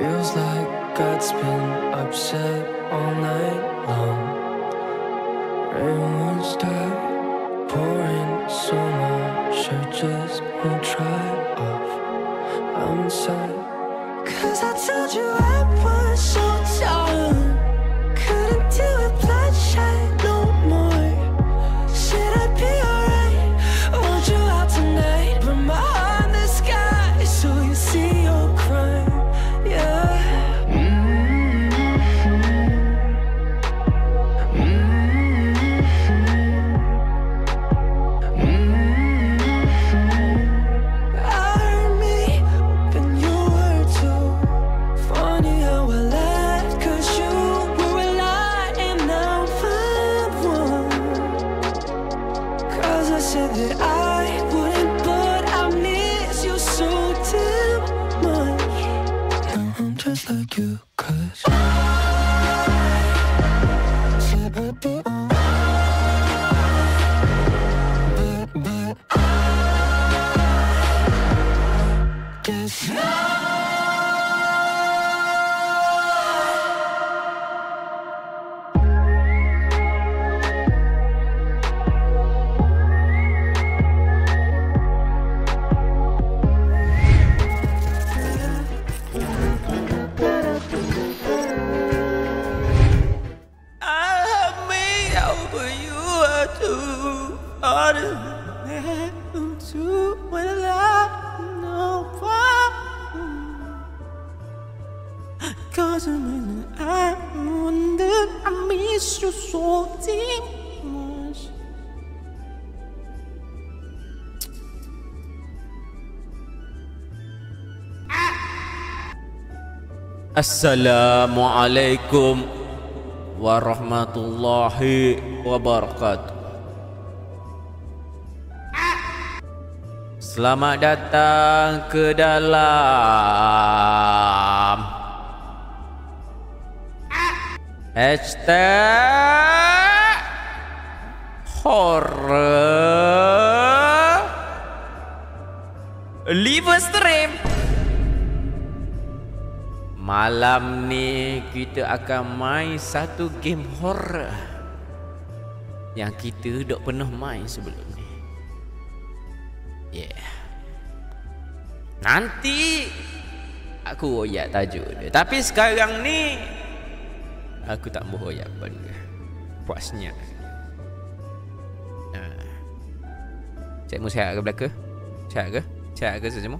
Feels like God's been upset all night long. Rain stop pouring so much, I just won't try off. I'm sorry. Cause I told you I was so. Assalamualaikum warahmatullahi wabarakatuh. Selamat datang ke dalam hashtag horror live Malam ni kita akan main satu game horror Yang kita tak pernah main sebelum ni Yeah Nanti Aku royak tajuk dia Tapi sekarang ni Aku tak mau royak benda Puasnya uh. Cikmu sihat ke belakang? Sihat ke? Sihat ke sesemua?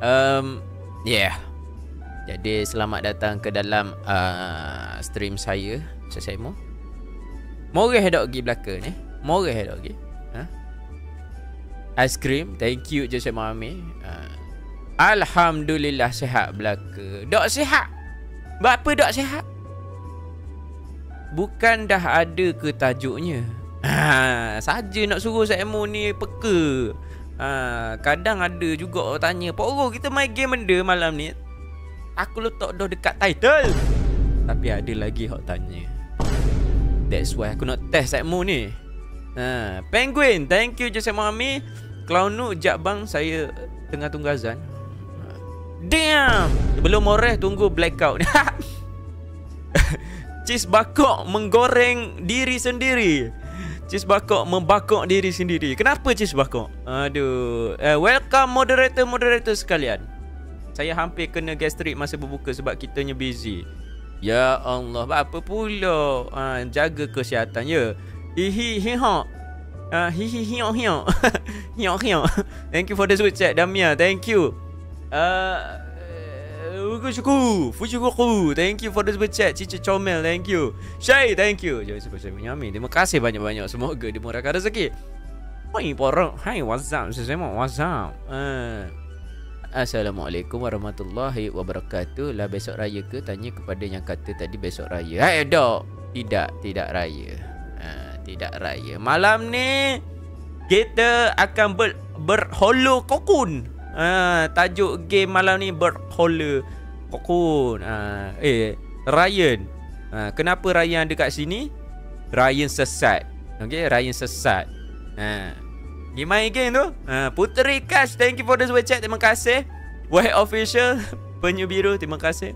Um, yeah jadi selamat datang ke dalam uh, stream saya, saya Saimo. Moreh dok pergi belaka ni. Moreh dok pergi. Ha? Ice cream, thank you je Saimo Ami. Uh, Alhamdulillah sehat belaka. Dok sehat. Berapa dok sehat? Bukan dah ada ke tajuknya? Ha, saja nak suruh Saimo ni peka. Ha, kadang ada juga orang tanya, "Pak kita main game benda malam ni?" Aku letak dah dekat title Tapi ada lagi hak tanya That's why aku nak test Zekmo ni ha, Penguin Thank you Joseph Mami Kalau Nook Sekejap bang Saya tengah tunggu azan Damn Belum moreh Tunggu blackout Cheese bakok Menggoreng Diri sendiri Cheese bakok Membakok diri sendiri Kenapa cheese bakok Aduh eh, Welcome moderator Moderator sekalian saya hampir kena gastrik masa berbuka sebab kita kitanya busy. Ya Allah, apa pula? Ha, jaga kesihatan, ya. Hihi, hiha. Hihi, hiha, hiha. Hiha, hiha. Thank you for the super chat, Damia. Thank you. Ugu uh, syukur. Uh, Fujukuku. Thank you for the super chat. Cica Comel, thank you. Shay. thank you. Jom, super chat menyami. Terima kasih banyak-banyak. Semoga dia murahkan rezeki. Hai, porong. Hai, what's up? Saya semua, what's up? Uh, Assalamualaikum warahmatullahi wabarakatuh Lah besok raya ke? Tanya kepada yang kata tadi besok raya Hai eh, hey, dok Tidak, tidak raya ha, Tidak raya Malam ni Kita akan ber berholo kokun ha, Tajuk game malam ni berholo kokun ha, Eh, Ryan ha, Kenapa Ryan ada kat sini? Ryan sesat Okay, Ryan sesat Haa dia main game tu uh, Puteri Cash Thank you for the super chat Terima kasih White Official Penyu Biru Terima kasih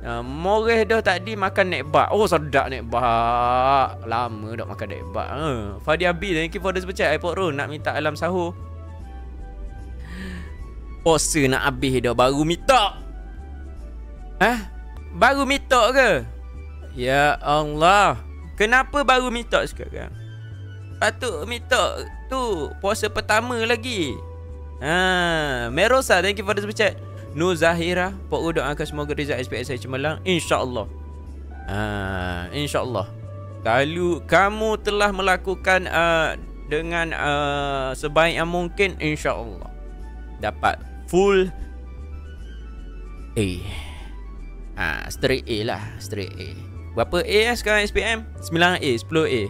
uh, Moreh dah tadi makan nekbak Oh sedap nekbak Lama dah makan nekbak uh. Ha, Fadi Abi Thank you for the super chat Airport Road Nak minta alam sahur Puasa nak habis dah Baru minta Hah? Baru minta ke? Ya Allah Kenapa baru minta sekarang? patut minta tu puasa pertama lagi. Ha, Merosa thank you for the super chat. Nu Zahira, pak u doa semoga result SPM saya cemerlang insya-Allah. Ha, insya-Allah. Kalau kamu telah melakukan uh, dengan uh, sebaik yang mungkin insya-Allah dapat full A. Ha, straight A lah, straight A. Berapa A eh sekarang SPM? 9 A, 10 A.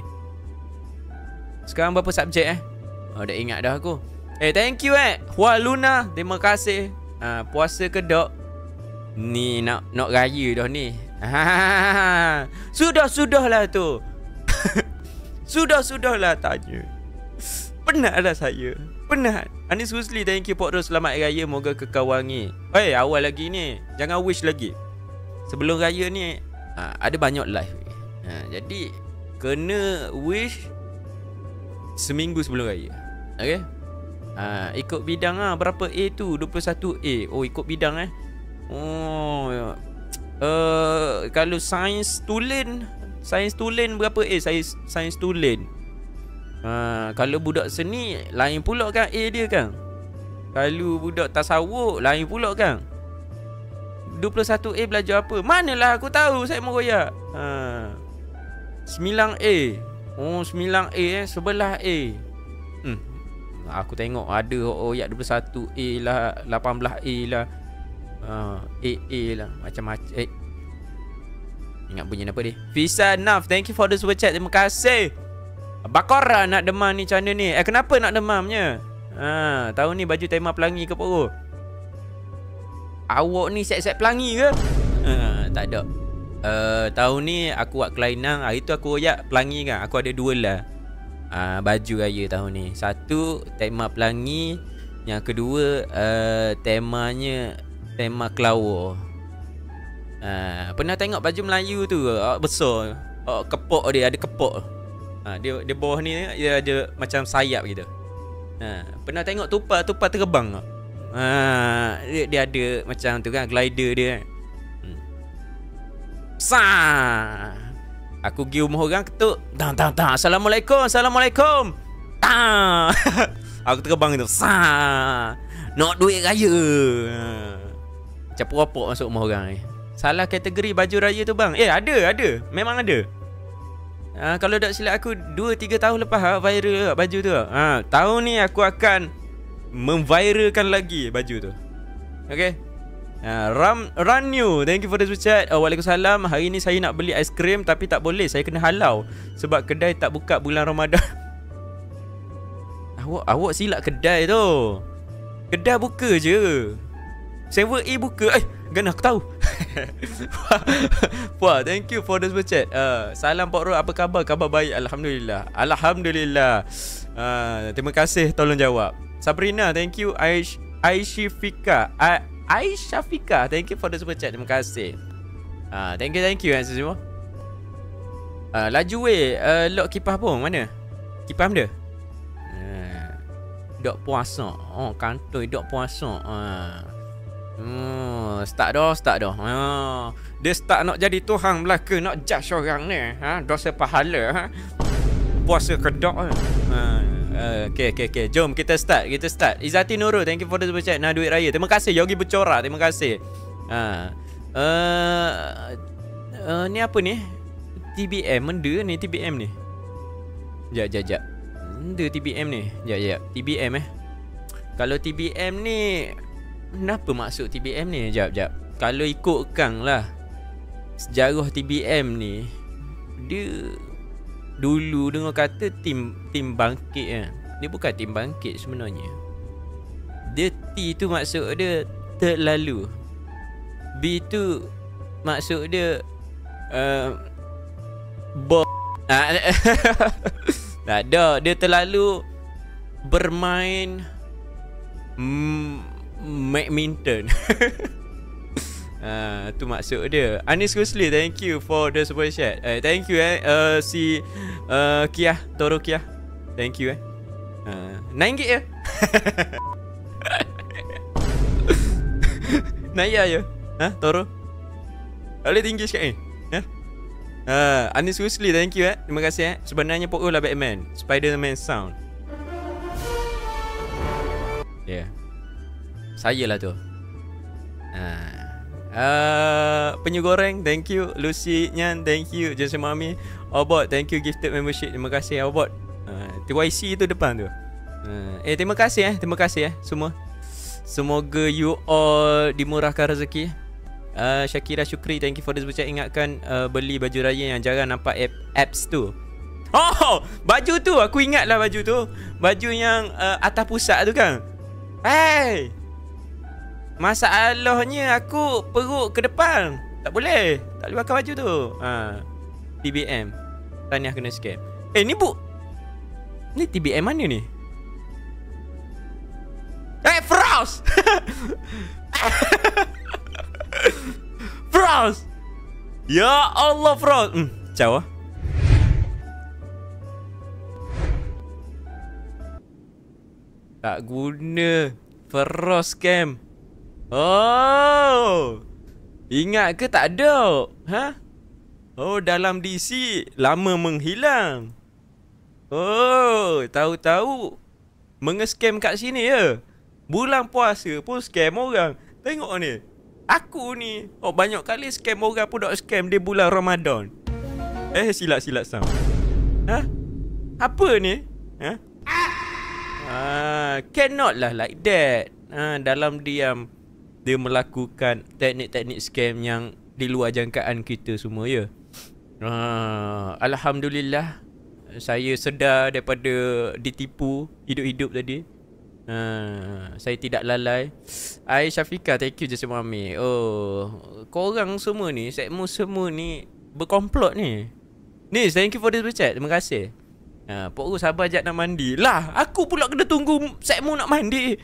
Sekarang berapa subjek eh? Oh, dah ingat dah aku. Eh, thank you eh. Hua Luna, terima kasih. Ha, puasa ke dok? Ni nak nak raya dah ni. sudah sudah lah tu. sudah sudah lah tanya. lah saya. Penat. Anis Husli, thank you Pak Ros. Selamat raya. Moga kekal wangi. Eh, hey, awal lagi ni. Jangan wish lagi. Sebelum raya ni, ha, ada banyak live. Ha, jadi, kena wish Seminggu sebelum raya Okay ha, Ikut bidang lah Berapa A tu 21 A Oh ikut bidang eh Oh ya. uh, Kalau sains tulen Sains tulen berapa A Sains, sains tulen ha, Kalau budak seni Lain pula kan A dia kan Kalau budak tasawuk Lain pula kan 21A belajar apa? Manalah aku tahu Saya meroyak ha. 9A Oh 9A eh Sebelah A hmm. Aku tengok ada oh, oh, Yat 21A lah 18A lah uh, ah, eh, AA lah Macam-macam eh. Ingat bunyi apa dia Visa Naf Thank you for the super chat Terima kasih Bakor nak demam ni channel ni Eh kenapa nak demamnya Ha, tahun ni baju tema pelangi ke poro? Awak ni set-set pelangi ke? Ha, tak ada. Eh, tahun ni aku buat kelainan hari tu aku royak pelangi kan aku ada dua lah uh, baju raya tahun ni satu tema pelangi yang kedua uh, temanya tema kelawar uh, pernah tengok baju Melayu tu uh, besar uh, kepok dia ada kepok uh, dia dia bawah ni dia ada macam sayap gitu uh, pernah tengok tupa tupa terbang uh, dia, dia ada macam tu kan glider dia kan Sah. Aku pergi rumah orang ketuk. Tang tang tang. Assalamualaikum. Assalamualaikum. Tang. aku terbang itu Sah. Nak duit raya. Macam apa masuk rumah orang ni. Eh. Salah kategori baju raya tu bang. Eh ada, ada. Memang ada. Uh, kalau tak silap aku 2 3 tahun lepas ha, viral baju tu. Ha, tahun ni aku akan memviralkan lagi baju tu. Okey. Ah, Ram Run Thank you for the super chat uh, Waalaikumsalam Hari ni saya nak beli ais krim Tapi tak boleh Saya kena halau Sebab kedai tak buka bulan Ramadan Awak awak silap kedai tu Kedai buka je 7A buka Eh Gana aku tahu Wah thank you for the super chat uh, Salam Pak Rod Apa khabar? Khabar baik Alhamdulillah Alhamdulillah uh, Terima kasih Tolong jawab Sabrina thank you Aish Aishifika Aishifika Aisyah Thank you for the super chat Terima kasih uh, Thank you thank you Yang eh, semua uh, Laju weh uh, eh, Lok kipah pun Mana Kipah eh, dia uh, Dok puasa Oh kantoi Dok puasa uh. Hmm, start dah, start dah. Ha. Dia start nak jadi tuhan belaka, nak judge orang ni. Ha, dosa pahala ha. Puasa kedok ha. Eh, okay, okay, okay. Jom kita start. Kita start. Izati Nurul, thank you for the super chat. Nah, duit raya. Terima kasih. Yogi Bucora, terima kasih. Ha. Uh, uh, ni apa ni? TBM menda ni TBM ni. Jap, jap, jap. Menda TBM ni. Jap, jap. TBM eh. Kalau TBM ni kenapa maksud TBM ni? Jap, jap. Kalau ikut Kang lah. Sejarah TBM ni dia dulu dengar kata tim tim bangkit kan. Dia bukan tim bangkit sebenarnya. Dia T tu maksud dia terlalu. B tu maksud dia uh, Tak ada Dia terlalu Bermain Badminton Ah, tu maksud dia Anis Kusli thank you for the support chat eh, Thank you eh uh, Si uh, eh, Kia Toro Kia Thank you eh uh, 9 ringgit je Naya je Ha Toro Alih tinggi sikit ni eh? Ha uh, Anis Kusli thank you eh Terima kasih eh Sebenarnya pokok lah Batman Spider-Man sound Yeah Sayalah tu Haa uh. Uh, penyu Goreng Thank you Lucy Nyan Thank you Jensen Mami Obot Thank you gifted membership Terima kasih Obot uh, TYC tu depan tu uh, Eh terima kasih eh Terima kasih eh Semua Semoga you all Dimurahkan rezeki uh, Syakira Syukri Thank you for this bucat Ingatkan uh, Beli baju raya Yang jarang nampak app, Apps tu Oh Baju tu Aku ingatlah baju tu Baju yang uh, Atas pusat tu kan Hey Masalahnya aku perut ke depan Tak boleh Tak boleh pakai baju tu ha. TBM tanya kena scam Eh ni bu Ni TBM mana ni? Eh Frost Frost Ya Allah Frost hmm, Ciao lah Tak guna Frost scam Oh. Ingat ke tak ada? Ha? Oh, dalam DC lama menghilang. Oh, tahu-tahu mengescam kat sini ya. Bulan puasa pun scam orang. Tengok ni. Aku ni, oh banyak kali scam orang pun dok scam dia bulan Ramadan. Eh, silat-silat sound. Ha? Apa ni? Ha? Ah, cannot lah like that. Ah, dalam diam dia melakukan teknik-teknik scam yang di luar jangkaan kita semua ya. Uh, alhamdulillah saya sedar daripada ditipu hidup-hidup tadi. Uh, saya tidak lalai. Ai Syafika thank you Jasmine Mami. Oh, korang semua ni, semua semua ni berkomplot ni. Ni, thank you for the chat. Terima kasih. Ha, uh, Pokok sabar jap nak mandi. Lah, aku pula kena tunggu segmu nak mandi.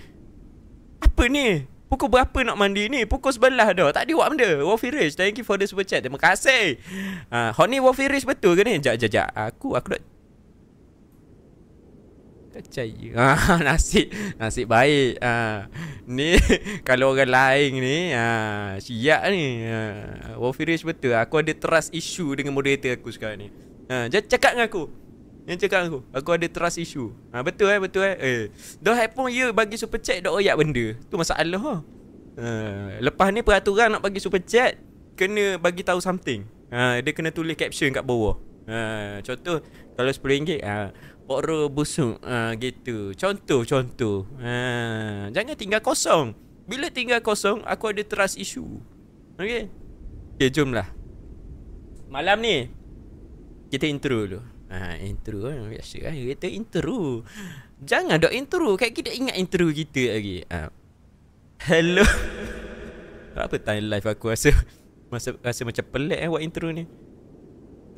Apa ni? Pukul berapa nak mandi ni? Pukul sebelah dah. Tak ada buat benda. Wolfie Rich, thank you for the super chat. Terima kasih. Ha, uh, Honey Wolfie Rich betul ke ni? Jap, jap, Aku, aku nak... Tak percaya. Ah, nasib, nasib baik. Ha, ni, kalau orang lain ni, ah, siap ni. Ah, ha, Wolfie Rich betul. Aku ada trust issue dengan moderator aku sekarang ni. Ha, cakap dengan aku. Yang cakap aku Aku ada trust issue ha, Betul eh betul eh Eh Dah pun ya bagi super chat Dah oyak benda Tu masalah ha. Uh, lepas ni peraturan nak bagi super chat Kena bagi tahu something ha, Dia kena tulis caption kat bawah ha, Contoh Kalau RM10 uh, Pokro busuk ha, Gitu Contoh contoh ha, Jangan tinggal kosong Bila tinggal kosong Aku ada trust issue Okay Okay jomlah Malam ni Kita intro dulu Ha, intro kan biasa kan Dia kata intro Jangan dok intro kayak kita ingat intro kita lagi ha. Hello Apa time live aku rasa Masa, Rasa macam pelik eh buat intro ni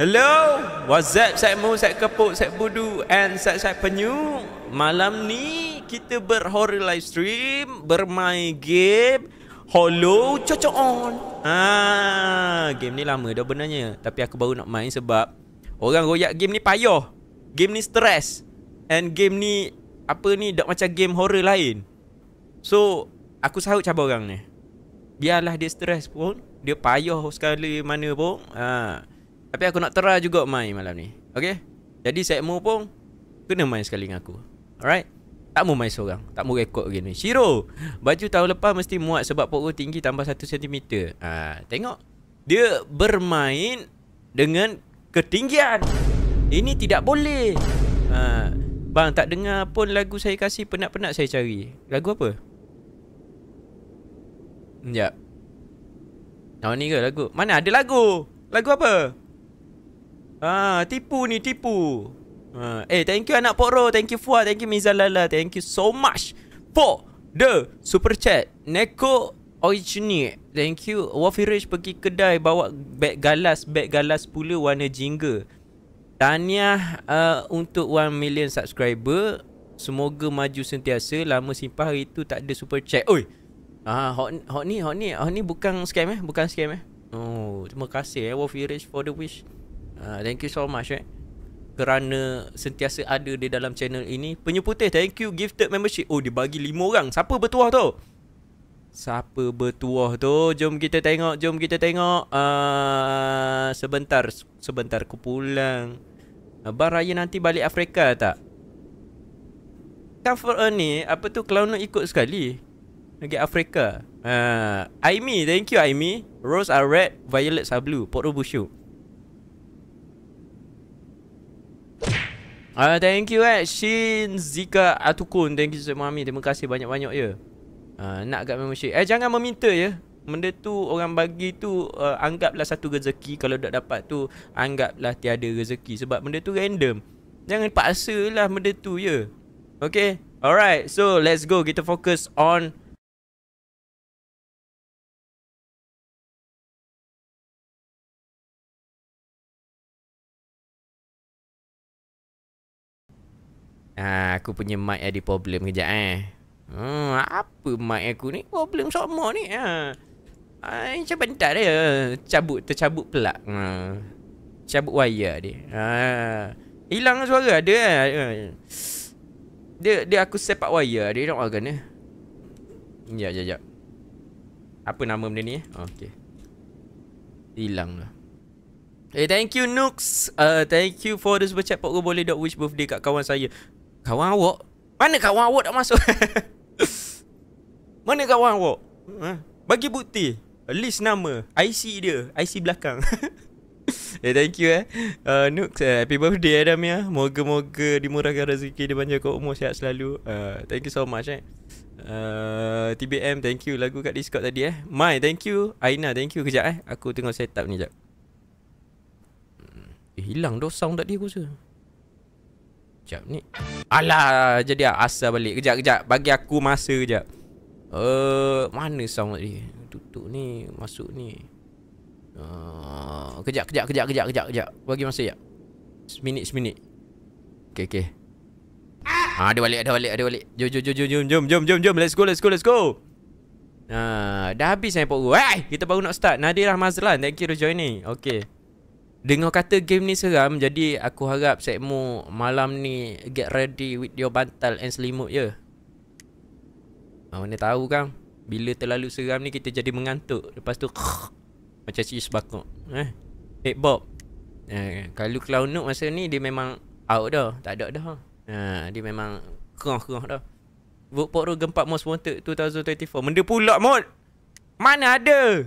Hello WhatsApp, up set mu set kepuk set budu And saya saya penyu Malam ni kita berhorror live stream Bermain game Hollow cocok on Ah, ha, Game ni lama dah benarnya Tapi aku baru nak main sebab Orang royak game ni payah Game ni stress And game ni Apa ni Tak macam game horror lain So Aku sahut cabar orang ni Biarlah dia stress pun Dia payah sekali mana pun ha. Tapi aku nak tera juga main malam ni Okay Jadi Sekmo pun Kena main sekali dengan aku Alright Tak mau main seorang Tak mau rekod begini Shiro Baju tahun lepas mesti muat Sebab pokok tinggi tambah 1cm ha, Tengok Dia bermain Dengan ketinggian. Ini tidak boleh. Ha. Bang, tak dengar pun lagu saya kasih penat-penat saya cari. Lagu apa? Sekejap. Tahun ni ke lagu? Mana ada lagu? Lagu apa? Ah, tipu ni, tipu. Ah, eh, thank you anak Pokro. Thank you Fuad. Thank you Mizalala. Thank you so much for the super chat. Neko Oh ni Thank you Wafiraj pergi kedai Bawa beg galas Beg galas pula Warna jingga Tahniah uh, Untuk 1 million subscriber Semoga maju sentiasa Lama simpah hari tu Tak ada super chat Oi Ah, hot, hot ni, hot ni, hot ni bukan scam eh, bukan scam eh. Oh, terima kasih eh, Wolfie for the wish. Ah, thank you so much eh. Kerana sentiasa ada di dalam channel ini Penyu thank you gifted membership Oh, dia bagi lima orang Siapa bertuah tau? siapa bertuah tu jom kita tengok jom kita tengok uh, sebentar sebentar aku pulang abang raya nanti balik afrika tak cover ni apa tu Kalau nak ikut sekali lagi afrika uh, aimi thank you aimi rose are red violet are blue pot rubushu Uh, ah, thank you eh Shin Zika Atukun Thank you semua mami Terima kasih banyak-banyak ya yeah. Ha, nak kat membership Eh jangan meminta ya Benda tu orang bagi tu uh, Anggaplah satu rezeki Kalau tak dapat tu Anggaplah tiada rezeki Sebab benda tu random Jangan paksa lah benda tu ya Okay Alright So let's go Kita fokus on Ah, aku punya mic ada problem kejap eh. Hmm, apa mic aku ni? Problem oh, sama ni. Ha. Ai, macam bentar dia. Cabut, tercabut pula. Ha. Cabut wayar dia. Ha. Hilang suara ada kan? Ha. Dia, dia aku sepak wayar dia. Nak makan ni. ya ya. Apa nama benda ni? Eh? Okey. Hilang lah. Eh, thank you Nux. Uh, thank you for the super chat. Pokok boleh dot wish birthday kat kawan saya. Kawan awak? Mana kawan awak tak masuk? Mana kawan awak? Ha? Bagi bukti List nama IC dia IC belakang Eh thank you eh uh, Nooks eh. Happy birthday Adam ya Moga-moga dimurahkan rezeki Dia panjang kau umur sihat selalu uh, Thank you so much eh uh, TBM thank you Lagu kat Discord tadi eh Mai thank you Aina thank you Kejap eh Aku tengok setup ni jap hmm, eh, Hilang dosang tadi aku rasa Sekejap ni Alah Jadi asal balik Kejap kejap Bagi aku masa kejap uh, Mana sound ni Tutup ni Masuk ni uh, Kejap kejap kejap kejap kejap kejap Bagi masa kejap Seminit seminit Okay okay Ha, ada balik, ada balik, ada balik. Jom, jom, jom, jom, jom, jom, jom, jom, Let's go, let's go, let's go. Ha, dah habis saya Pak Guru. Eh, kita baru nak start. Nadir Rahmazlan, thank you for joining. Okay. Dengar kata game ni seram Jadi aku harap Sekmu malam ni Get ready with your bantal and selimut ya yeah. Mana tahu kan Bila terlalu seram ni kita jadi mengantuk Lepas tu kuh, Macam cheese bakok eh? Hey Bob eh, Kalau clown nook masa ni dia memang Out dah Tak ada dah eh, Dia memang Kerah-kerah dah Vote Pokro Gempak Most Wanted 2024 Benda pula mod Mana ada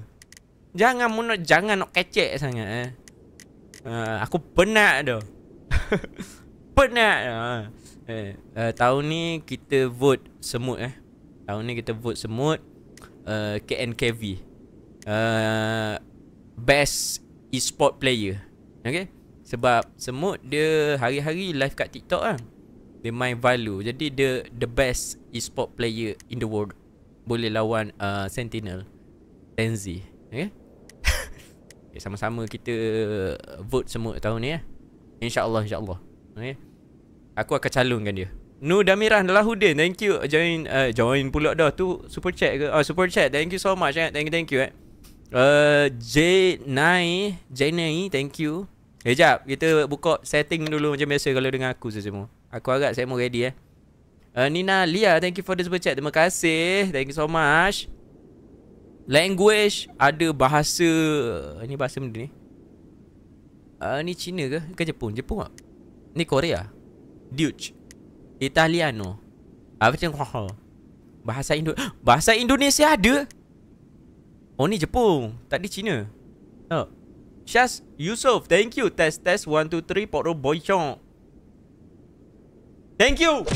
Jangan mono, Jangan nak kecek sangat eh Ha, aku penat dah. penat. Uh, uh, tahun ni kita vote semut eh. Tahun ni kita vote semut uh, eh, KNKV. Uh, best e-sport player. Okay Sebab semut dia hari-hari live kat TikTok lah. Dia main value Jadi dia the best e-sport player in the world. Boleh lawan uh, Sentinel. Tenzi. Okay? okay, ya, sama-sama kita vote semua tahun ni ya. Insya Allah, Insya Allah. Okay. Aku akan calonkan dia. Nu Damirah Lahudin, thank you. Join uh, join pula dah. Tu super chat ke? Oh, super chat, thank you so much. Eh. Thank you, thank you. Eh. Uh, J9, J9, thank you. Sekejap, eh, kita buka setting dulu macam biasa kalau dengan aku semua. Aku agak saya mau ready eh. Uh, Nina Lia, thank you for the super chat. Terima kasih. Thank you so much. Language ada bahasa Ini bahasa benda ni uh, Ni Cina ke? Ke Jepun? Jepun tak? Ni Korea? Deutsch Italiano Apa ah, macam Bahasa Indo Bahasa Indonesia ada? Oh ni Jepun Tak di Cina oh. Syaz Yusof Thank you Test test 1, 2, 3 Poro Boychong Thank you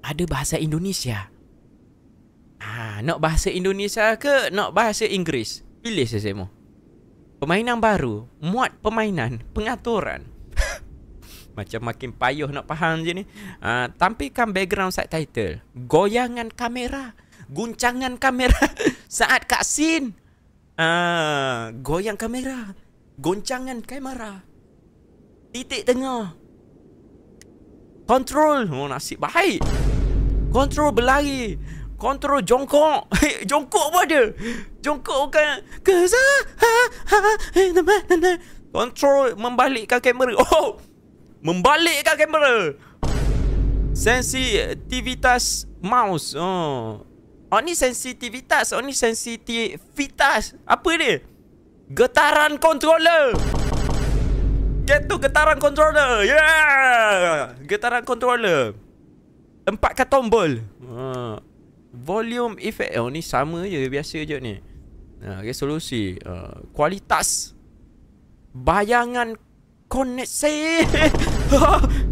Ada bahasa Indonesia Ha, nak bahasa Indonesia ke nak bahasa Inggeris? Pilih saya semua. Permainan baru, muat permainan, pengaturan. Macam makin payuh nak faham je ni. Ha, tampilkan background subtitle. Goyangan kamera. Guncangan kamera saat kat scene. Ha, goyang kamera. Goncangan kamera. Titik tengah. Kontrol. Oh, nasib baik. Kontrol berlari kontrol jongkok. jongkok pun ada. Jongkok bukan. Kaza. Ha, ha, ha, ha. Kontrol membalikkan kamera. Oh. Membalikkan kamera. Sensitivitas mouse. Oh. Oh ni sensitivitas. Oh ni sensitivitas. Apa dia? Getaran controller. Get to getaran controller. Yeah. Getaran controller. Tempatkan tombol. Oh volume effect oh ni sama je biasa je ni uh, ha, resolusi uh, ha, kualitas bayangan koneksi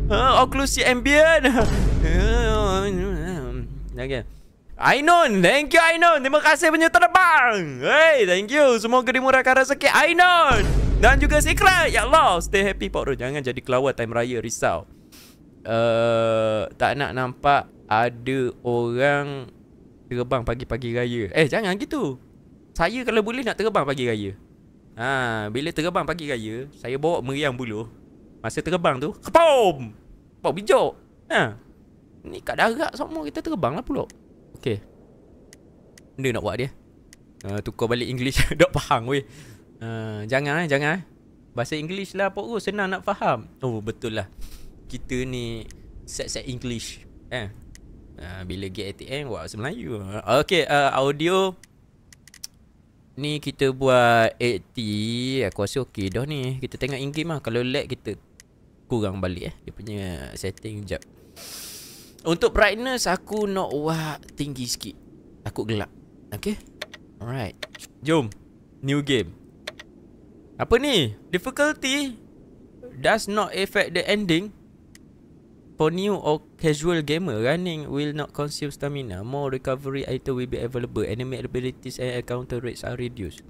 ha, oklusi ambient okay. Ainon, thank you Ainon. Terima kasih punya terbang. Hey, thank you. Semoga dimurahkan rezeki Ainon. Dan juga sikra, Ya Allah, stay happy Pak Ro. Jangan jadi kelawar time raya risau. Uh, tak nak nampak ada orang terbang pagi-pagi raya. Eh jangan gitu. Saya kalau boleh nak terbang pagi raya. Ha, bila terbang pagi raya, saya bawa meriam bulu. Masa terbang tu, kepom! Pau bijak. Ha. Ni kat darat semua kita terbang lah pulak. Okey. Benda nak buat dia. Uh, tukar balik English Tak faham weh. Uh, jangan eh, jangan eh. Bahasa English lah Pak senang nak faham. Oh betul lah. Kita ni set-set English. Eh. Ah, bila get ATM buat bahasa Melayu. Okey, uh, audio ni kita buat 80. Aku rasa okey dah ni. Kita tengok in game lah. Kalau lag kita kurang balik eh. Dia punya setting jap. Untuk brightness aku nak wah tinggi sikit. Aku gelap. Okay. Alright. Jom. New game. Apa ni? Difficulty does not affect the ending. For new or casual gamer running will not consume stamina. More recovery item will be available. Enemy abilities and encounter rates are reduced.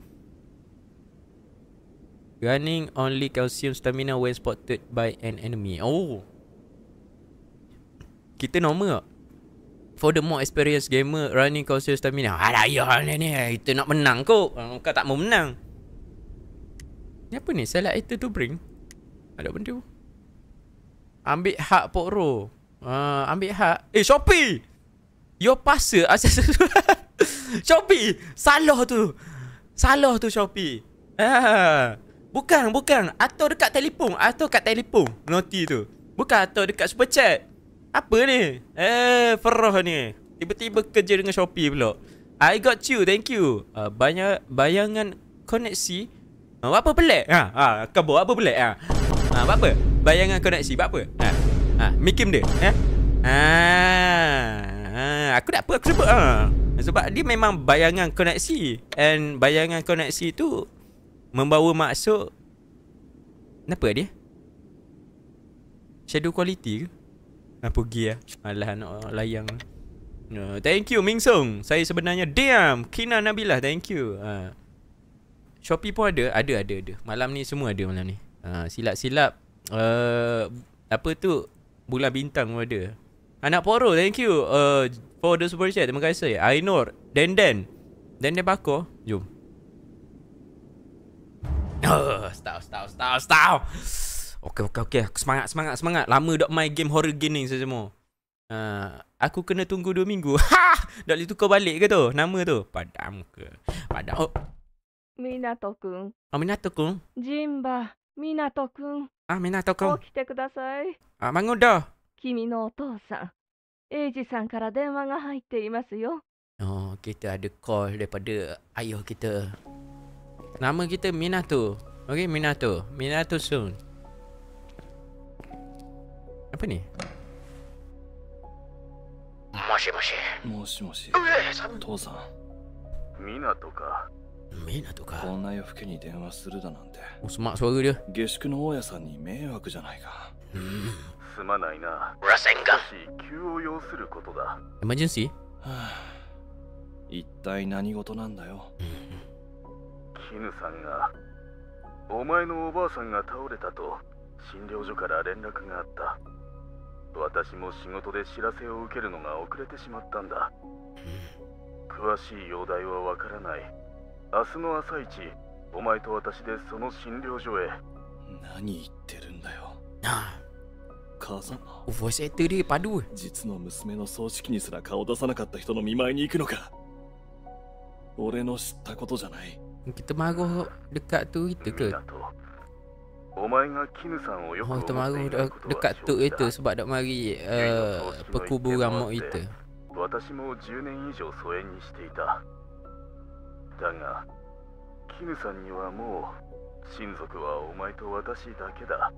Running only consumes stamina when spotted by an enemy. Oh. Kita normal tak? For the more experienced gamer running consumes stamina. Alah ya ni ni. Itu nak menang kok. Ah, Kau tak mau menang. Ni apa ni? Salah itu to bring. Ada benda tu. Ambil hak pokro, Uh, ha, ambil hak. Eh, Shopee! Your pasal asas Shopee! Salah tu! Salah tu Shopee! Ah. Bukan, bukan. Atau dekat telefon. Atau kat telefon. Noti tu. Bukan atau dekat super chat. Apa ni? Eh, ferah ni. Tiba-tiba kerja dengan Shopee pulak. I got you, thank you. Uh, ah, banyak bayangan koneksi. Uh, apa pelik? Ha, ha, kabur apa pelik? Ha. Ha, -apa? bayangan koneksi Sebab apa? Ha. Ha. Mikim dia ha? ha. Ha. Aku tak apa aku sebut ha. Sebab dia memang bayangan koneksi And bayangan koneksi tu Membawa maksud Kenapa dia? Shadow quality ke? Apa ha, pergi lah Alah nak layang No, thank you Ming Song. Saya sebenarnya diam. Kina Nabilah, thank you. Ha. Shopee pun ada, ada ada ada. Malam ni semua ada malam ni. Ha, silap-silap uh, apa tu bulan bintang ada anak poro thank you uh, for the super chat terima kasih ainor denden denden bako jom uh, stop stop stop stop Okay, okay, okay. Semangat, semangat, semangat. Lama dok main game horror game ni semua. Uh, aku kena tunggu 2 minggu. Ha! Dok boleh tukar balik ke tu? Nama tu? Padam ke? Padam. Oh. Minato-kun. Oh, Minato-kun? Jinba. Minato-kun. あ、みんな、どこ起きてください。あ、マグド。君のお父さん、エイジさんから電話が入っていますよ。お、kita ah, ah, oh, ada call daripada ayah kita. Nama kita Minato. Okay, Minato. Minato soon. Apa ni? Moshi, moshi. Moshi, moshi. Eh, Minato ka? とかこんな夜更けに電話するだなんておすまそういう下宿の大家さんに迷惑じゃないか、うん、すまないなラセンガ急を要することだエマジェンシー、はあ、一体何事なんだよ、キヌさんがお前のおばあさんが倒れたと診療所から連絡があった私も仕事で知らせを受けるのが遅れてしまったんだ、詳しい容体はわからない明日の朝一お前と私でその診療所へ何言ってるんだよなあ母さん教えてるパドゥ実の娘の葬式にすら顔出さなかった人の見舞いに行くのか俺の知ったことじゃない Kita mahu dekat tu itu ke? Oh, kita mahu dekat tu itu sebab dah 私も1年以上疎遠にしていただがキさんにはもう親族はお前と私だけだ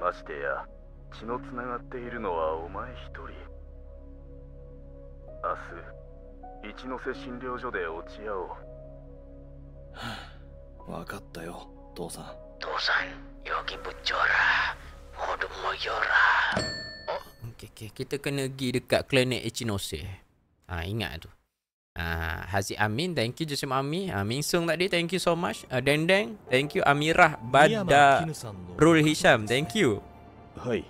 ましてや血のつながっているのはお前一人明日一ノ瀬診療所で落ち合おう分かったよ父さん父さんよら Okay, okay. Kita kena g i dekat klinik Echinose. ha, ingat tu. Ah, Haji Amin, thank you Jusim Ami uh, ah, Minsung tadi, thank you so much uh, ah, Dendeng, thank you Amirah Bada Rul Hisham, thank you Hai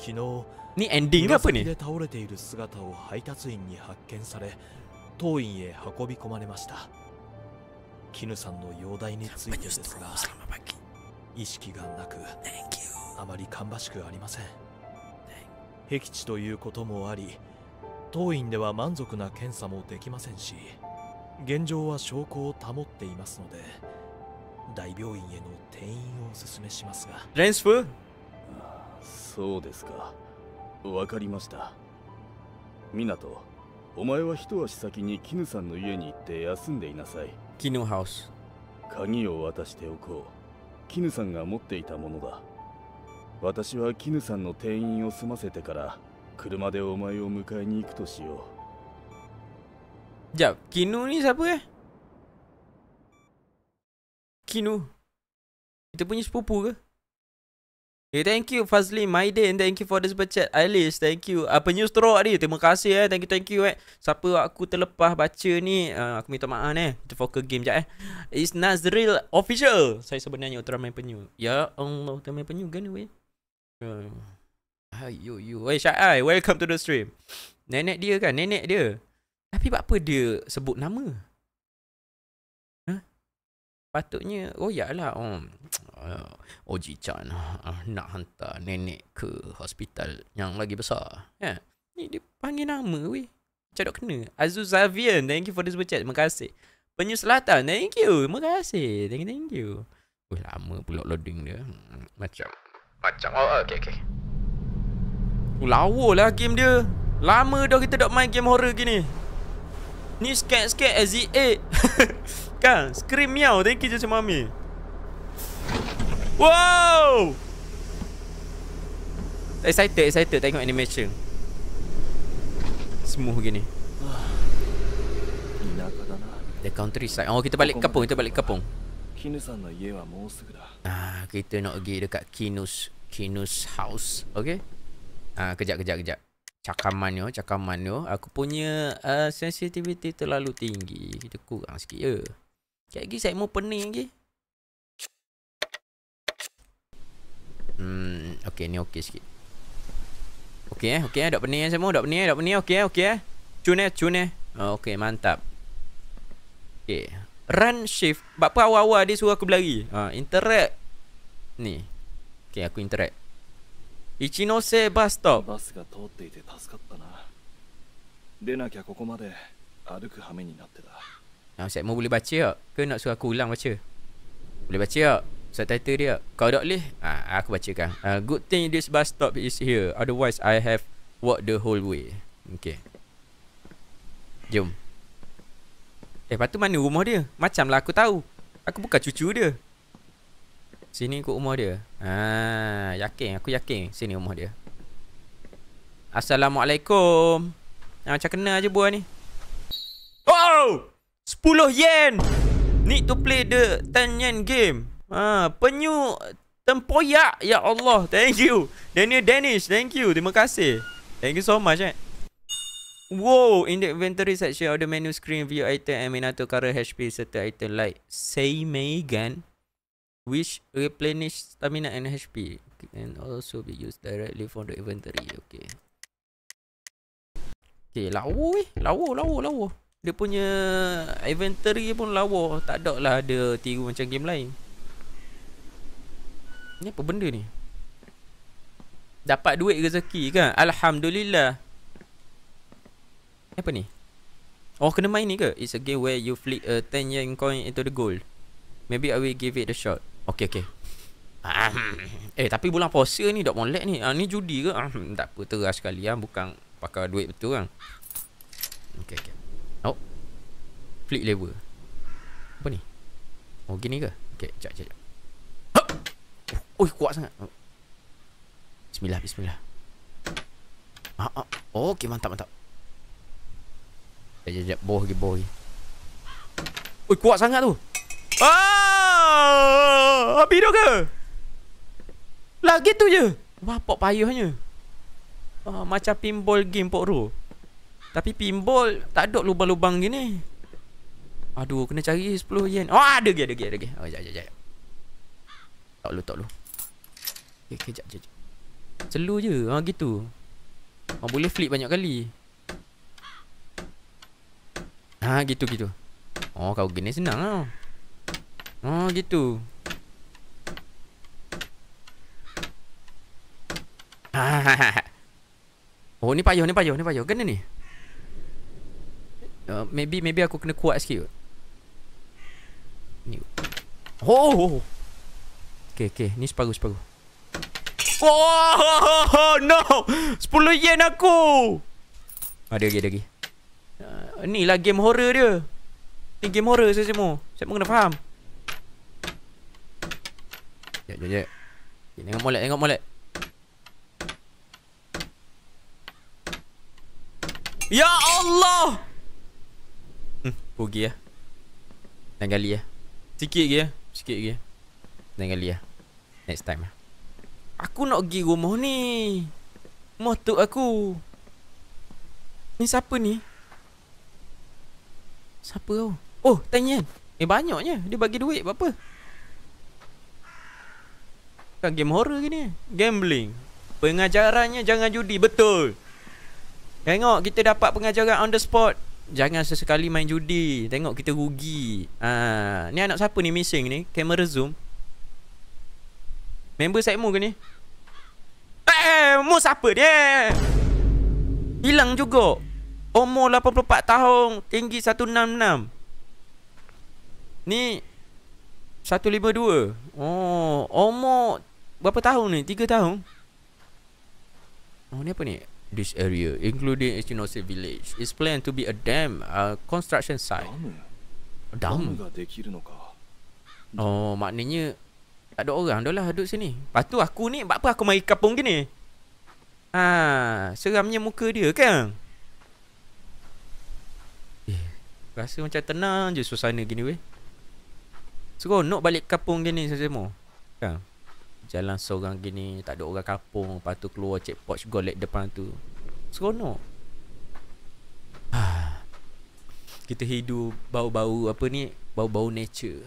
Kino Ni ending apa ni? Tawre ている segata wo haitatsuin ni hakken sare Toin ye hakobi komane masta Kino san no yodai ni tsuite desu ga Ishiki ga naku Thank you Amari kambashiku arimasen Thank you Hekichi to yu koto mo ari Thank you 当院では満足な検査もできませんし現状は証拠を保っていますので大病院への転院をお勧めしますがレンスフそうですかわかりました湊お前は一足先にキヌさんの家に行って休んでいなさいキヌハウス鍵を渡しておこうキヌさんが持っていたものだ私はキヌさんの店員を済ませてから ni ikut yang 車でお前を迎えに行くとしよう。じゃあ、キヌーにサブエキヌー。イテプニスポポグ Eh, thank you Fazli Maiden Thank you for the super chat Alice, thank you Apa uh, new stroke ni Terima kasih eh Thank you, thank you eh Siapa aku terlepas baca ni uh, Aku minta maaf eh Kita fokus game sekejap eh It's Nazril Official Saya sebenarnya Ultraman Penyu Ya Allah Ultraman Penyu kan weh uh. Ayu, you. hey Syai, welcome to the stream. Nenek dia kan, nenek dia. Tapi buat apa dia sebut nama? Huh? Ha? Patutnya, oh ya lah. Oh. Oh, Chan ah, nak hantar nenek ke hospital yang lagi besar. Ya. Yeah. Ni dia panggil nama we. Cakap kena. Azuz Zavian, thank you for the super chat. Terima kasih. Penyu Selatan, thank you. Terima kasih. Thank you, thank you. Wih, lama pula loading dia. Hmm, macam. Macam. Oh, oh okay, okay. Lawa lah game dia Lama dah kita tak main game horror gini Ni sket sikit SZ8 Kan? Scream meow Thank you Jocie Mami Wow Excited, excited tengok animation Semua gini The countryside Oh kita balik kapung, kita balik kapung Ah, kita nak pergi dekat Kinus Kinus house Okay Ah, kejap, kejap, kejap. Cakaman tu, cakaman tu. Aku punya uh, ah, sensitivity terlalu tinggi. Kita kurang sikit, ya. Kek lagi saya mau pening lagi. Hmm, okay, ni okay sikit. Okay eh, okay eh. Tak pening eh, semua. Tak pening eh, pening eh. Okay eh, okay eh. Cun eh, Oh, okay, mantap. Okay. Run shift. Bapak awal-awal dia suruh aku berlari. Ha, interact. Ni. Okay, aku interact. 一ノ瀬バスとバスが通っていて助かったな出なきゃここまで歩く羽目になってたなおさもう boleh baca ya ke nak suruh aku ulang baca boleh baca ya subtitle dia kau tak boleh ah, aku bacakan uh, good thing this bus stop is here otherwise I have walk the whole way okay jom eh patu mana rumah dia macam lah aku tahu aku bukan cucu dia Sini ikut rumah dia Ah, Yakin Aku yakin Sini rumah dia Assalamualaikum ah, Macam kena je buah ni Oh 10 yen Need to play the 10 yen game Ah, Penyu Tempoyak Ya Allah Thank you Daniel Danish Thank you Terima kasih Thank you so much eh Wow, in the inventory section of the menu screen view item and minato color HP serta item like Seimei Megan which replenish stamina and HP and also be used directly from the inventory. Okay. Okay, lawa eh. Lawa, lawa, lawa. Dia punya inventory pun lawa. Tak ada lah ada tiru macam game lain. Ni apa benda ni? Dapat duit rezeki kan? Alhamdulillah. Apa ni? Oh, kena main ni ke? It's a game where you flip a 10 yen coin into the gold. Maybe I will give it a shot. Okey okey. Ah, eh tapi bulan puasa ni dok molek ni. Ah, ni judi ke? Ah, tak apa terah sekali ah bukan pakai duit betul kan. Okey okey. Oh. Flip lever. Apa ni? Oh gini ke? Okey, jap jap jap. Oi, oh, kuat sangat. Oh. Bismillah, bismillah. Ah, ah. Oh, okey mantap mantap. Jap jap jap, boh lagi boh. Oi, kuat sangat tu. Ah! Habis dah ke? Lagi tu je. Wah, pok payahnya. Ah, macam pinball game pok ro. Tapi pinball tak ada lubang-lubang gini. Aduh, kena cari 10 yen. Oh, ada gi, ada gi, ada gi. Oh, jap, jap, jap. Tak lu, tak lu. Okey, eh, okay, jap, jap, jap. Celu je. Ah, gitu. Ah, boleh flip banyak kali. Ah gitu, gitu. Oh, kau gini senang lah. Oh gitu Oh ni payuh ni payuh ni payuh Kena ni uh, Maybe maybe aku kena kuat sikit kot Ni Oh, oh, oh. oh. Okay okay Ni separuh separuh Oh no 10 yen aku Ada ah, lagi ada lagi ah, Ni lah game horror dia Ni game horror saya semua Saya pun kena faham Jap, jap, jap. Ya, tengok molek, tengok molek. Ya Allah! Hmm, bugi ya. Lain kali ya. Sikit lagi ya. Sikit lagi ya. Lain kali ya. Next time ya. Aku nak pergi rumah ni. Rumah tu aku. Ni siapa ni? Siapa kau? Oh, tanya. Eh, banyaknya. Dia bagi duit berapa? apa? Bukan game horror ke ni Gambling Pengajarannya jangan judi Betul Tengok kita dapat pengajaran on the spot Jangan sesekali main judi Tengok kita rugi ha. Ni anak siapa ni missing ni Camera zoom Member Saimu ke ni Eh Mu siapa dia? Hilang juga Umur 84 tahun Tinggi 166 Ni 152 Oh Umur Berapa tahun ni? Tiga tahun? Oh ni apa ni? This area Including Estinose Village Is planned to be a dam A construction site Dam? Oh maknanya Tak ada orang dah lah duduk sini Lepas tu aku ni Sebab apa aku mari kapung gini? Ha, seramnya muka dia kan? Eh, rasa macam tenang je suasana gini weh nak balik kapung gini semua Kan? Jalan seorang gini Tak ada orang kampung Lepas tu keluar cek poch golek depan tu Seronok ah. Kita hidup bau-bau apa ni Bau-bau nature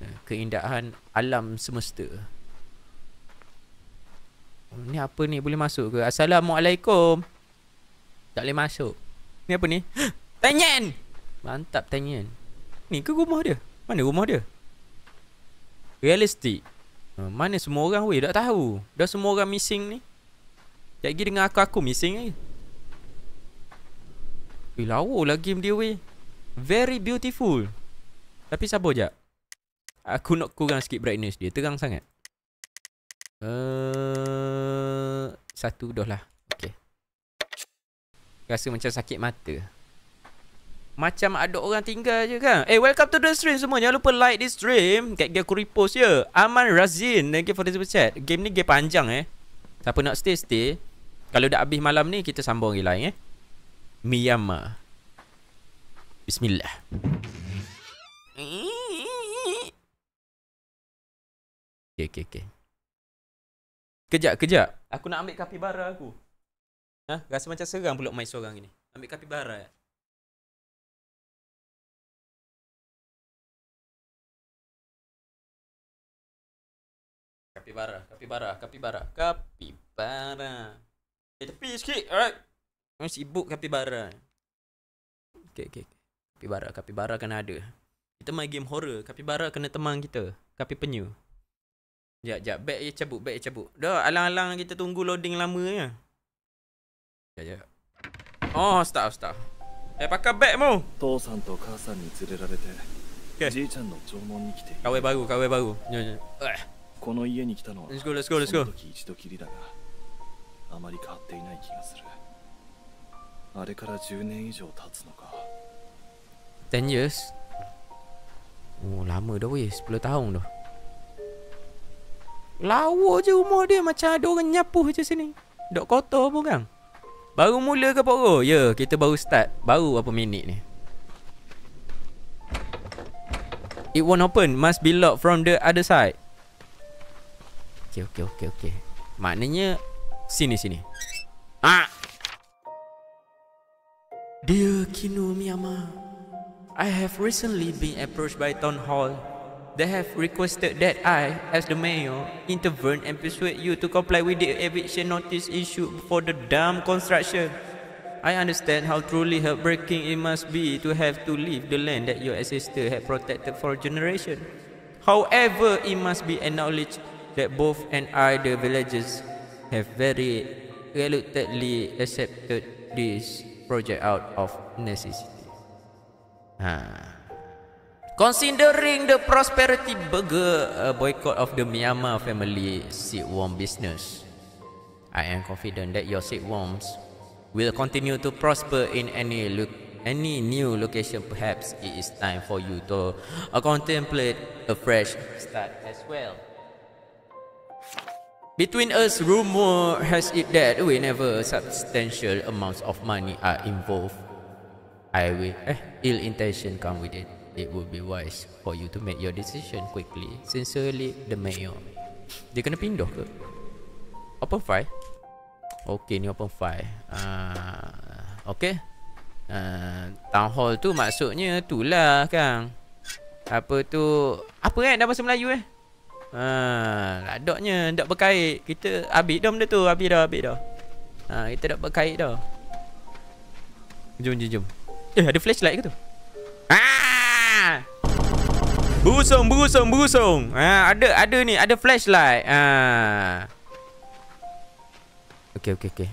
eh, Keindahan alam semesta Ni apa ni boleh masuk ke Assalamualaikum Tak boleh masuk Ni apa ni Tanyan Mantap tanyan Ni ke rumah dia Mana rumah dia Realistik Ha, mana semua orang weh tak tahu Dah semua orang missing ni Sekejap lagi dengan aku-aku missing ni Weh lawa lah game dia weh Very beautiful Tapi sabar jap Aku nak kurang sikit brightness dia Terang sangat uh, Satu dah lah Okay Rasa macam sakit mata macam ada orang tinggal je kan Eh welcome to the stream semua Jangan lupa like this stream Get get kuri post je Aman Razin Thank you for the super chat Game ni game panjang eh Siapa nak stay stay Kalau dah habis malam ni Kita sambung lagi lain eh Miyama Bismillah Okay okay okay Kejap kejap Aku nak ambil kapibara aku Ha? Rasa macam serang pula main seorang ni Ambil kapibara ya eh? Kapibara, kapibara, kapibara, kapibara. Eh, tepi sikit. Alright. Mesti sibuk kapibara. Okay, okay. Kapibara, kapibara kena ada. Kita main game horror. Kapibara kena teman kita. Kapi penyu. Sekejap, sekejap. Back je cabut, back je cabut. Dah, alang-alang kita tunggu loading lama je. Sekejap, sekejap. Oh, start, start. Eh, pakai back mu. Tosan to kasan ni zirerarete. Okay. Kawai baru, kawai baru. Jom, jom. Eh. この家に来たのはレスゴーレスゴーレスゴー一度きりだがあまり変わっていない気がするあれから10 weh, 10 tahun dah. Lawa je umur dia macam ada nyapu je sini. Dok kotor pun kan? Baru mula ke Poro? Ya, yeah, kita baru start. Baru apa minit ni. It won't open. Must be locked from the other side. Okey okey okey okey. Maknanya sini sini. Ah. Dear Kinu Miyama, I have recently been approached by Town Hall. They have requested that I, as the mayor, intervene and persuade you to comply with the eviction notice issued for the dam construction. I understand how truly heartbreaking it must be to have to leave the land that your ancestor had protected for generations. However, it must be acknowledged that both and I, the villagers, have very reluctantly accepted this project out of necessity. Ha. Considering the prosperity burger uh, boycott of the Myanmar family seed business, I am confident that your seed will continue to prosper in any look any new location perhaps it is time for you to uh, contemplate a fresh start as well Between us, rumor has it that whenever substantial amounts of money are involved, I will eh, ill intention come with it. It would be wise for you to make your decision quickly. Sincerely, the mayor. Dia kena pindah ke? Open file. Okay, ni open file. Uh, okay. Uh, town hall tu maksudnya tu lah kan. Apa tu? Apa kan eh, dalam bahasa Melayu eh? Ha, ladaknya tak berkait. Kita habis dah benda tu, habis dah, habis dah. Ha, kita tak berkait dah. Jom, jom, jom. Eh, ada flashlight ke tu? Ah! Ha! Busung, busung, busung. Ha, ada ada ni, ada flashlight. Ha. Okey, okey, okey.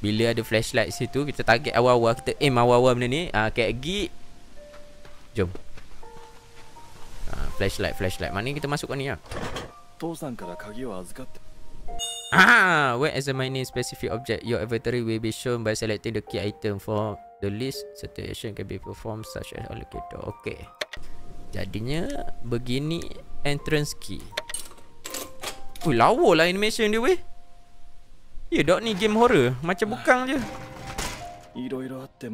Bila ada flashlight situ, kita target awal-awal, kita aim awal-awal benda ni. Ha, kayak gig. Jom uh, flashlight flashlight mana kita masuk ni ah tosan kara kagi wa azukatte Ah, where is the mining specific object? Your inventory will be shown by selecting the key item for the list. Situation can be performed such as allocator. Okay. Jadinya begini entrance key. Ui, lawa lah animation dia weh. Ya yeah, dok ni game horror. Macam bukang je. Iroiro atte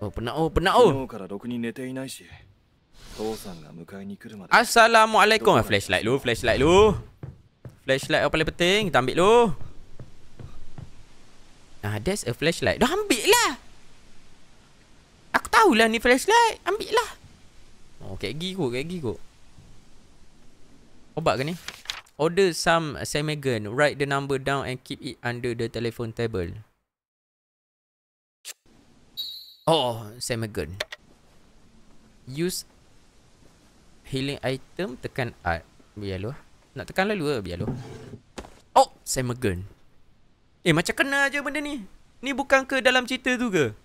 Oh, penat oh, penat oh. Assalamualaikum Flashlight lu Flashlight lu Flashlight yang paling penting Kita ambil lu Nah that's a flashlight Dah ambil lah Aku tahulah ni flashlight Ambil lah Oh kek gi kot kek gi kot Obat ke ni Order some semegan Write the number down And keep it under the telephone table Oh semegan Use Healing item Tekan art Biar lu Nak tekan lalu ke Biar lu Oh Samagun Eh macam kena je benda ni Ni bukan ke dalam cerita tu ke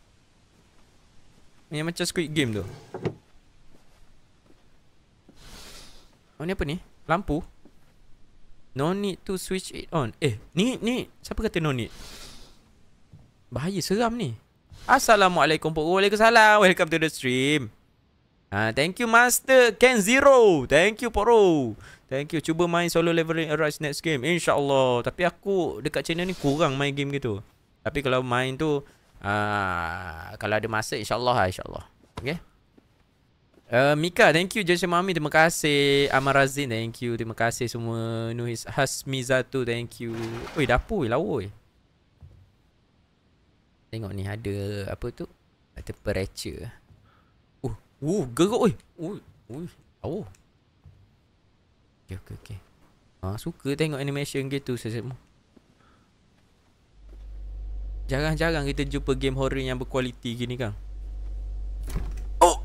Yang macam squid game tu Oh ni apa ni Lampu No need to switch it on Eh ni ni Siapa kata no need Bahaya seram ni Assalamualaikum Waalaikumsalam Welcome to the stream Ha, thank you Master Ken Zero. Thank you Poro. Thank you. Cuba main solo leveling Arise next game. insya Allah. Tapi aku dekat channel ni kurang main game gitu. Tapi kalau main tu. Uh, kalau ada masa insya insyaAllah lah, insya Allah. Okay. Uh, Mika. Thank you. Jason Mami. Terima kasih. Amarazin. Thank you. Terima kasih semua. Nuhis Hasmizatu. Thank you. Oi dapur. Oi, lawa. Oi. Tengok ni ada apa tu. Ada peraca. Uh, geruk oi. Oi, oi. Awu. Oh. Ya okey, okey, Ha, suka tengok animation gitu saya semua. Jarang-jarang kita jumpa game horror yang berkualiti gini kan. Oh.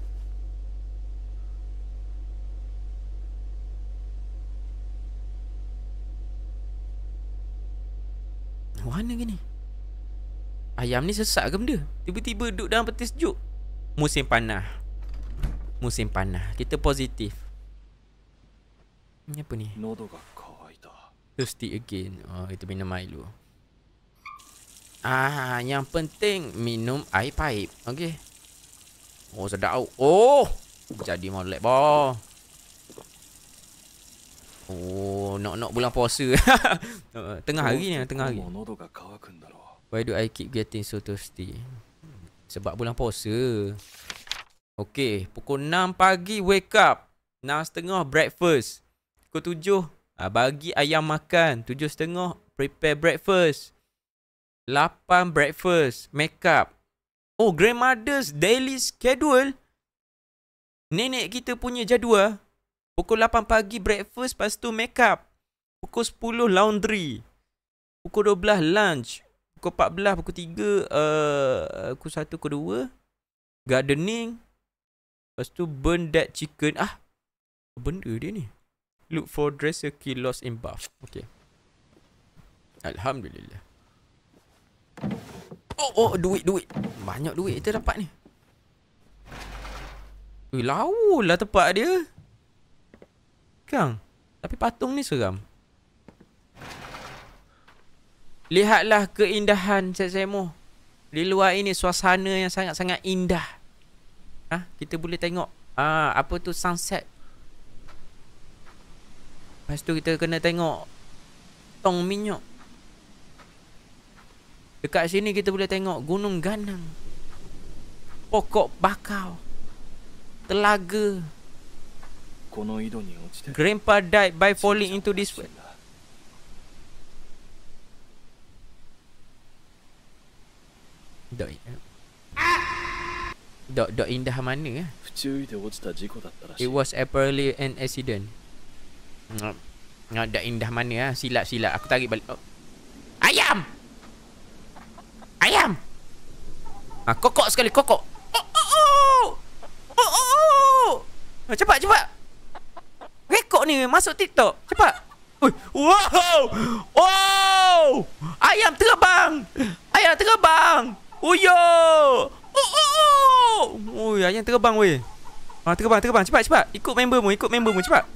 Mana gini? Ayam ni sesak ke benda? Tiba-tiba duduk dalam peti sejuk. Musim panas musim panas. Kita positif. Ini apa ni? Thirsty again. Oh, kita minum air dulu. Ah, yang penting minum air pipe. Okey. Oh, sedap. Oh, jadi molek boh. Oh, nak nak bulan puasa. tengah hari ni, tengah hari. Oh, Why do I keep getting so thirsty? Sebab bulan puasa. Okey, pukul 6 pagi wake up. 6 setengah breakfast. Pukul 7, uh, ah, bagi ayam makan. 7 setengah prepare breakfast. 8 breakfast, make up. Oh, grandmother's daily schedule. Nenek kita punya jadual. Pukul 8 pagi breakfast, lepas tu make up. Pukul 10 laundry. Pukul 12 lunch. Pukul 14, pukul 3, uh, eh, pukul 1, pukul 2. Gardening. Lepas tu burn that chicken Ah Apa benda dia ni Look for dresser key lost in buff Okay Alhamdulillah Oh oh duit duit Banyak duit kita dapat ni Eh lah tempat dia Kang Tapi patung ni seram Lihatlah keindahan Cik Di luar ini suasana yang sangat-sangat indah ah kita boleh tengok uh, apa tu sunset. Lepas tu kita kena tengok tong minyak. Dekat sini kita boleh tengok gunung ganang. Pokok bakau. Telaga. Grandpa died by falling into this way. Doi. Eh? Ah! dok dok indah mana eh? it was apparently an accident dok indah mana ah silap silap aku tarik balik oh. ayam ayam ah kokok sekali kokok oh oh oh oh, oh, oh. Ah, cepat cepat rekod ni masuk TikTok cepat Wow! Wow! Ayam terbang! Ayam terbang! Uyo! Oh, oh, oh. Oi, ayam terbang weh. Ah, terbang, terbang. Cepat, cepat. Ikut member mu, ikut member mu cepat.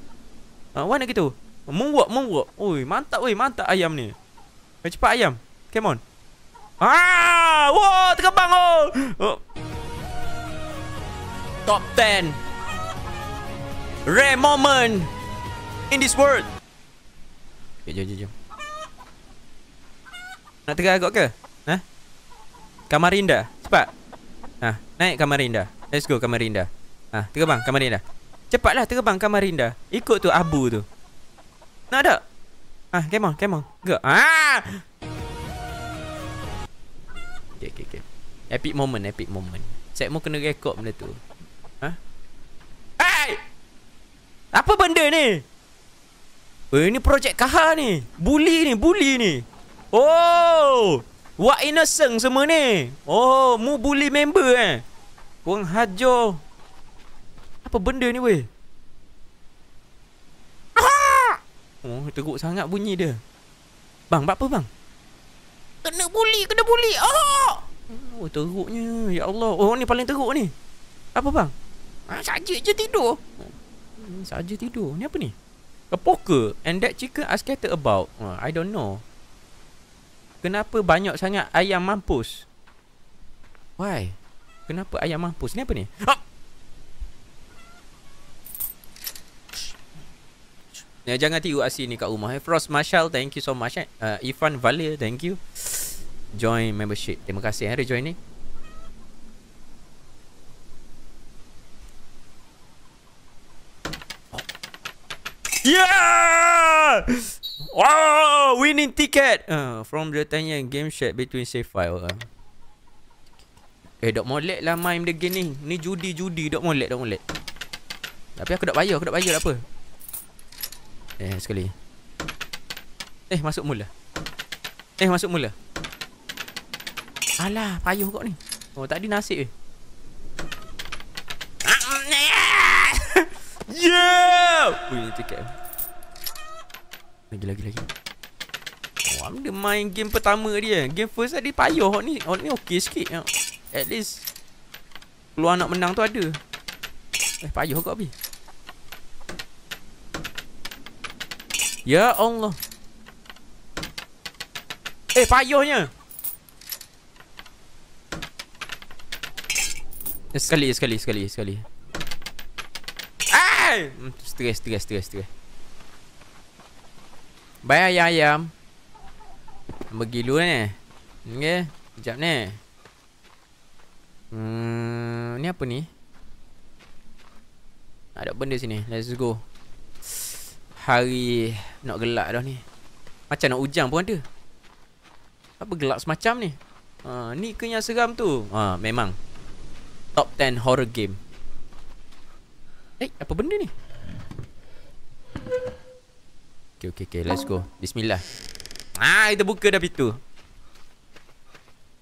Ah, mana gitu? Moonwalk, moonwalk. Oi, mantap weh, mantap ayam ni. Eh, cepat ayam. Come on. Ah, wow, terbang oh. oh. Top 10. Rare moment in this world. Okay, jom, jom, jom. Nak tegak agak ke? Ha? Kamarinda, cepat. Ha, naik kamar Rinda. Let's go kamar Rinda. Ha, terbang kamar Rinda. Cepatlah terbang kamar Rinda. Ikut tu abu tu. Nak tak? Ha, come on, come on. Go. Ha! Okay, okay, okay. Epic moment, epic moment. Saya mau kena rekod benda tu. Ha? Hey! Apa benda ni? Oh, ini projek kahar ni. Bully ni, bully ni. Oh! What innocent semua ni Oh Mu bully member eh Kurang hajar Apa benda ni weh Oh teruk sangat bunyi dia Bang apa bang Kena bully Kena bully Oh Oh teruknya Ya Allah Oh ni paling teruk ni Apa bang ah, Saja je tidur hmm, Saja tidur Ni apa ni A poker and that chicken I scattered about. Uh, I don't know. Kenapa banyak sangat ayam mampus? Why? Kenapa ayam mampus? Ni apa ni? Ha! Ya, jangan tiru asli ni kat rumah eh. Frost Marshall Thank you so much eh. uh, Ifan Valia Thank you Join membership Terima kasih eh join ni oh. Yeah Wow, winning ticket uh, from the Tanyan game chat between save Safe uh. Eh, dok molek lah main the game ni. Ni judi-judi dok molek, dok molek. Tapi aku dok bayar, aku dok bayar apa? Eh, sekali. Eh, masuk mula. Eh, masuk mula. Alah, payuh kok ni. Oh, tadi nasi. eh. Yeah! Winning ticket. Lagi lagi lagi Orang dia main game pertama dia Game first lah dia payah ni Orang ni okey sikit ya. At least Keluar nak menang tu ada Eh payah kau bi. Ya Allah Eh payahnya Sekali sekali sekali sekali Ah, stres stres stres stres. Baik ayam-ayam Nombor gila ni Okay Sekejap ni Hmm Ni apa ni Ada benda sini Let's go Hari Nak gelak dah ni Macam nak hujan pun ada Apa gelak semacam ni uh, Ni ke yang seram tu Ha uh, memang Top 10 horror game Eh apa benda ni Okay, okay, okay. Let's go. Bismillah. Ah, kita buka dah pintu.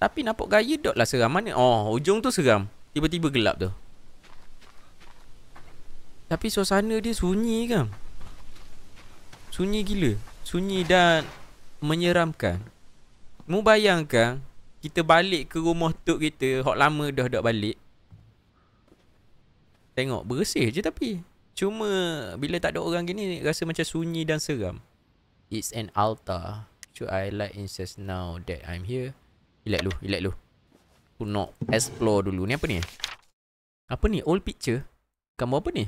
Tapi nampak gaya dot lah seram. Mana? Oh, ujung tu seram. Tiba-tiba gelap tu. Tapi suasana dia sunyi kan? Sunyi gila. Sunyi dan menyeramkan. Mu bayangkan kita balik ke rumah tok kita. Hok lama dah dah balik. Tengok bersih je tapi Cuma bila tak ada orang gini rasa macam sunyi dan seram. It's an altar. So I like incest now that I'm here. Relax lu, relax lu. Aku nak explore dulu. Ni apa ni? Apa ni? Old picture? Kamu apa ni?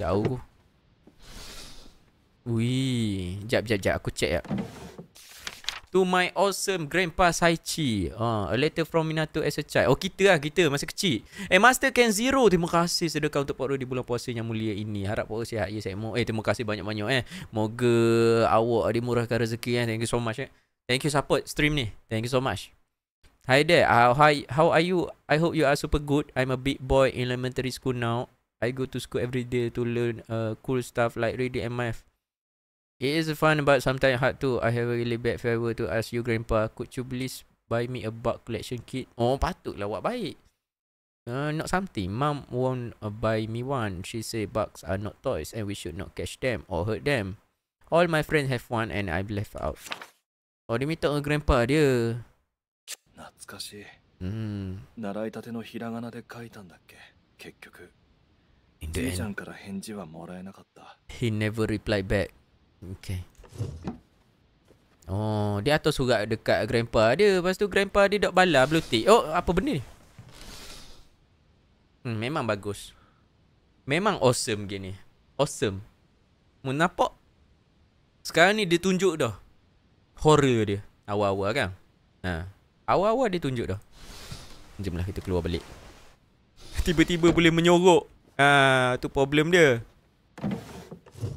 Jauh. Wih. Jap, jap, jap. Aku check ya. To my awesome grandpa Saichi uh, A letter from Minato as a child Oh kita lah kita masa kecil Eh Master Ken Zero Terima kasih sedekah untuk Pak di bulan puasa yang mulia ini Harap Pak Roy sihat yes, ya, mo- Eh terima kasih banyak-banyak eh Moga awak dimurahkan rezeki eh Thank you so much eh Thank you support stream ni Thank you so much Hi there how, hi, how are you? I hope you are super good I'm a big boy in elementary school now I go to school every day to learn uh, cool stuff like reading and math It is fun but sometimes hard to. I have a really bad favor to ask you grandpa. Could you please buy me a bug collection kit? Oh patutlah awak baik. Uh, not something. Mom won't uh, buy me one. She say bugs are not toys and we should not catch them or hurt them. All my friends have one and I'm left out. Oh dia minta dengan grandpa dia. Natsukashi. Hmm. Narai tate no hiragana de kaitan dakke. Kekkyoku. In the end. He never replied back. Okay. Oh, dia atas surat dekat grandpa dia. Lepas tu grandpa dia dok bala blue tick. Oh, apa benda ni? Hmm, memang bagus. Memang awesome gini. Awesome. Menapak. Sekarang ni dia tunjuk dah. Horror dia. Awal-awal kan? Ha. Awal-awal dia tunjuk dah. Jomlah kita keluar balik. Tiba-tiba boleh menyorok. Ha, tu problem dia.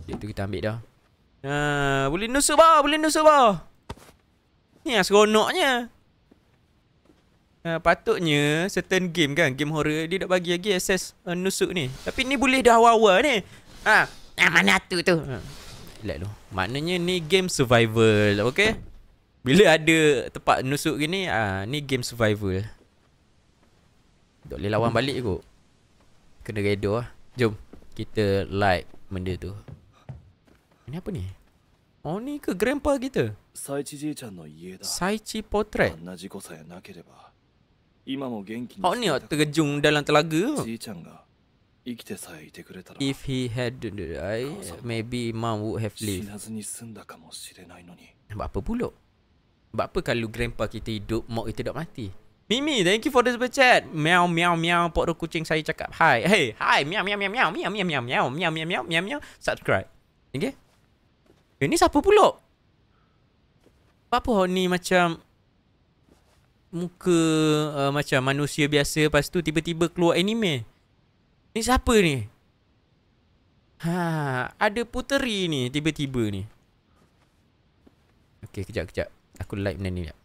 Itu kita ambil dah. Ha, boleh nusa bawah, boleh nusa bawah. Ni yang lah seronoknya. Ha, patutnya certain game kan, game horror dia tak bagi lagi access uh, nusuk ni. Tapi ni boleh dah awal-awal ni. Ha, ah, mana tu tu? Ha. tu. Maknanya ni game survival, okey? Bila ada tempat nusuk gini, ah ha, ni game survival. Tak boleh lawan balik kot. Kena redo lah. Jom kita like benda tu. Ini apa ni? Oh ni ke grandpa kita? Saichi jiechan no ie da. Saichi portrait. Anna jiko sae nakereba. Ima mo genki ni. Oh ni terjung dalam telaga. Jiechan ga ikite sae ite kureta If he had I maybe mom would have lived. Shinazu ni sunda kamoshirenai no ni. Apa pula? Sebab apa kalau grandpa kita hidup, mak kita tak mati? Mimi, thank you for the super chat. Meow, meow, meow. Pok roh kucing saya cakap hi. Hey, hi. Meow, meow, meow, meow. Meow, meow, meow, meow. Meow, meow, meow, meow, meow. Subscribe. Okay? Eh, ni siapa pula? Apa hok ni macam muka uh, macam manusia biasa lepas tu tiba-tiba keluar anime. Ni siapa ni? Ha, ada puteri ni tiba-tiba ni. Okay, kejap kejap. Aku like benda ni jap.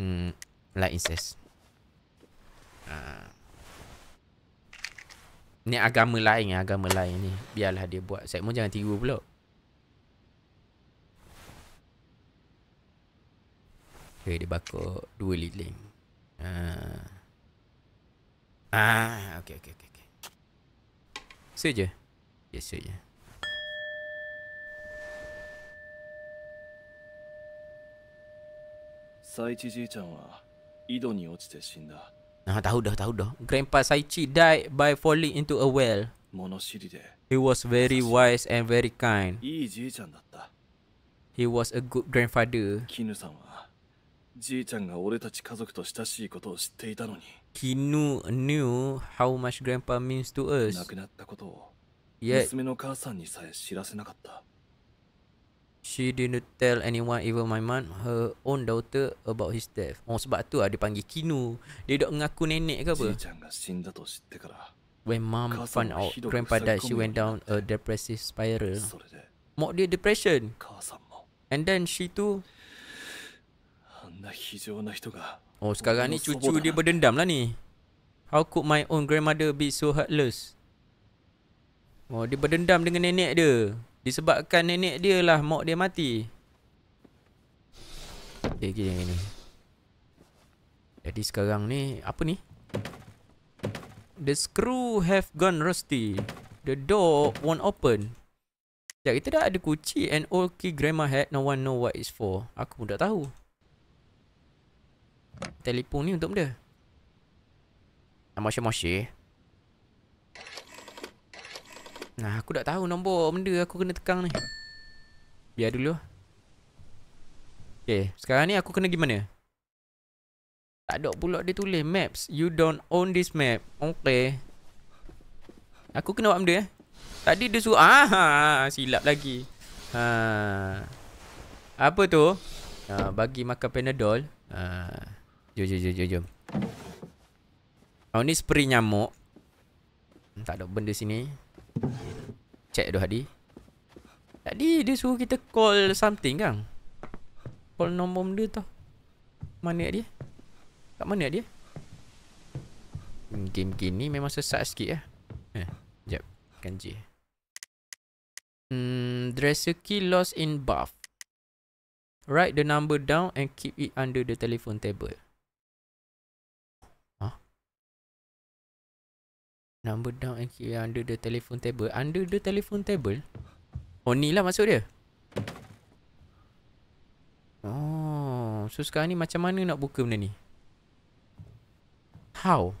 Hmm, like incest. Ha. Ni agama lain, agama lain ni. Biarlah dia buat. Saya mau jangan tiru pulak. Maka dia bakar dua liling. Ha. Ah, okey okey okey okey. Saja. Ya saja. Saichi ji-chan wa ido ni ochite shinda. Ah, tahu dah, tahu dah. Grandpa Saichi died by falling into a well. Monoshiri de. He was very wise and very kind. Ii ji-chan datta. He was a good grandfather. Kinu-san wa じいちゃんが俺たち家族と親しいことを知っていたのに。He knew how much grandpa means to us. 亡くなったことを娘の母さんにさえ知らせなかった。She didn't tell anyone, even my mom, her own daughter about his death. Oh, sebab tu lah dia panggil Kinu. Dia dok mengaku nenek ke apa? When mom found out grandpa died, she went down a depressive spiral. Mok dia depression. And then she too Oh sekarang ni cucu dia berdendam lah ni How could my own grandmother be so heartless? Oh dia berdendam dengan nenek dia Disebabkan nenek dia lah mak dia mati Okay, okay, okay, okay. Jadi sekarang ni Apa ni? The screw have gone rusty The door won't open Sekejap kita dah ada kunci. And old key grandma hat No one know what it's for Aku pun tak tahu Telepon ni untuk benda? Nak moshe Nah, aku tak tahu nombor benda aku kena tekang ni. Biar dulu. Okay, sekarang ni aku kena pergi mana? Tak ada pulak dia tulis. Maps, you don't own this map. Okay. Aku kena buat benda eh. Tadi dia suruh. Ah, silap lagi. Ha. Apa tu? Ha, bagi makan Panadol. Ha. Jom, jom, jom, jom. Oh, ni spray nyamuk. Tak ada benda sini. Check dulu Hadi. Tadi dia suruh kita call something kan? Call nombor benda tu. Mana dia? Kat mana dia? Game gini memang sesat sikit lah. Eh, sekejap. Kanji. Hmm, dresser key lost in buff. Write the number down and keep it under the telephone table. Number down under the telephone table. Under the telephone table? Oh ni lah maksud dia. Oh. So sekarang ni macam mana nak buka benda ni? How?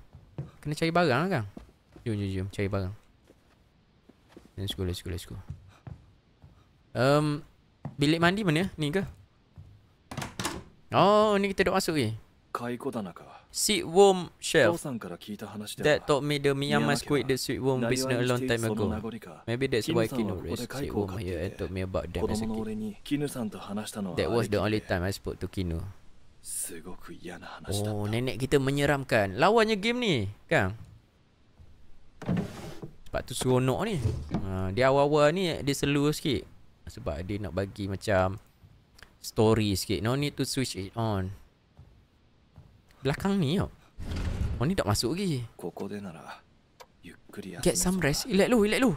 Kena cari barang lah kan? Jom jom jom cari barang. Let's go let's go let's go. Um, bilik mandi mana? Ni ke? Oh ni kita dah masuk ni. Kaiko Tanaka sweet worm chef that told me the Miyama's squid the sweet worm business a long time ago. Maybe that's why Kino raised sweet worm here and told me about them as a kid. That was the only time I spoke to Kino. Oh, nenek kita menyeramkan. Lawannya game ni, kan? Sebab tu seronok ni. uh, dia awal-awal ni dia slow sikit. Sebab dia nak bagi macam story sikit. No need to switch it on belakang ni oh, Oh ni tak masuk lagi. Koko de nara. Yukkuri ya. Get some rest. Ilek lu, ilek lu.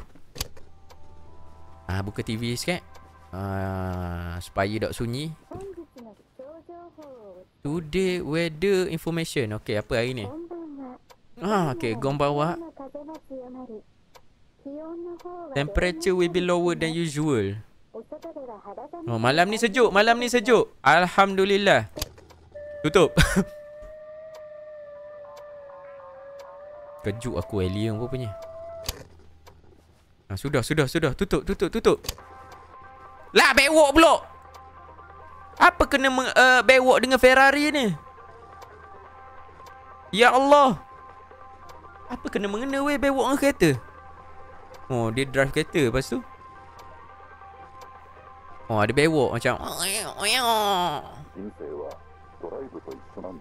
Ah buka TV sikit. Ah supaya tak sunyi. Today weather information. Okey, apa hari ni? Ah, okey, gombawa. Temperature will be lower than usual. Oh, malam ni sejuk, malam ni sejuk. Alhamdulillah. Tutup. Kejut aku alien apa punya. Ah, sudah, sudah, sudah. Tutup, tutup, tutup. Lah, bewok pula. Apa kena meng, uh, eh, bewok dengan Ferrari ni? Ya Allah. Apa kena mengena weh bewok dengan kereta? Oh, dia drive kereta lepas tu. Oh, ada bewok macam. Oh, ya. Oh, ya.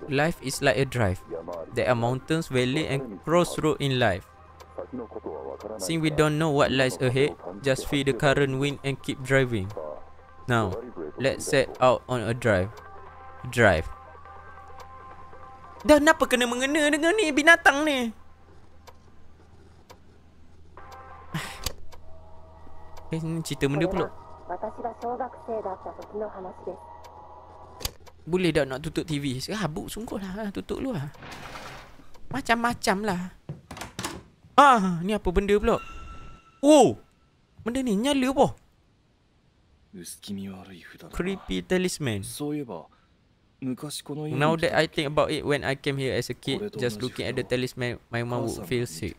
Life is like a drive. There are mountains, valley, and crossroads in life. Since we don't know what lies ahead, just feel the current wind and keep driving. Now, let's set out on a drive. Drive. Dah kenapa kena mengena dengan ni binatang ni? Eh, ni cerita benda pula. Boleh tak nak tutup TV Serabut ah, sungguh lah ah, Tutup lu lah Macam-macam lah Ah, ni apa benda pula Oh Benda ni nyala apa Creepy talisman ya, Now that I think about it When I came here as a kid Just looking at the talisman My mom would feel sick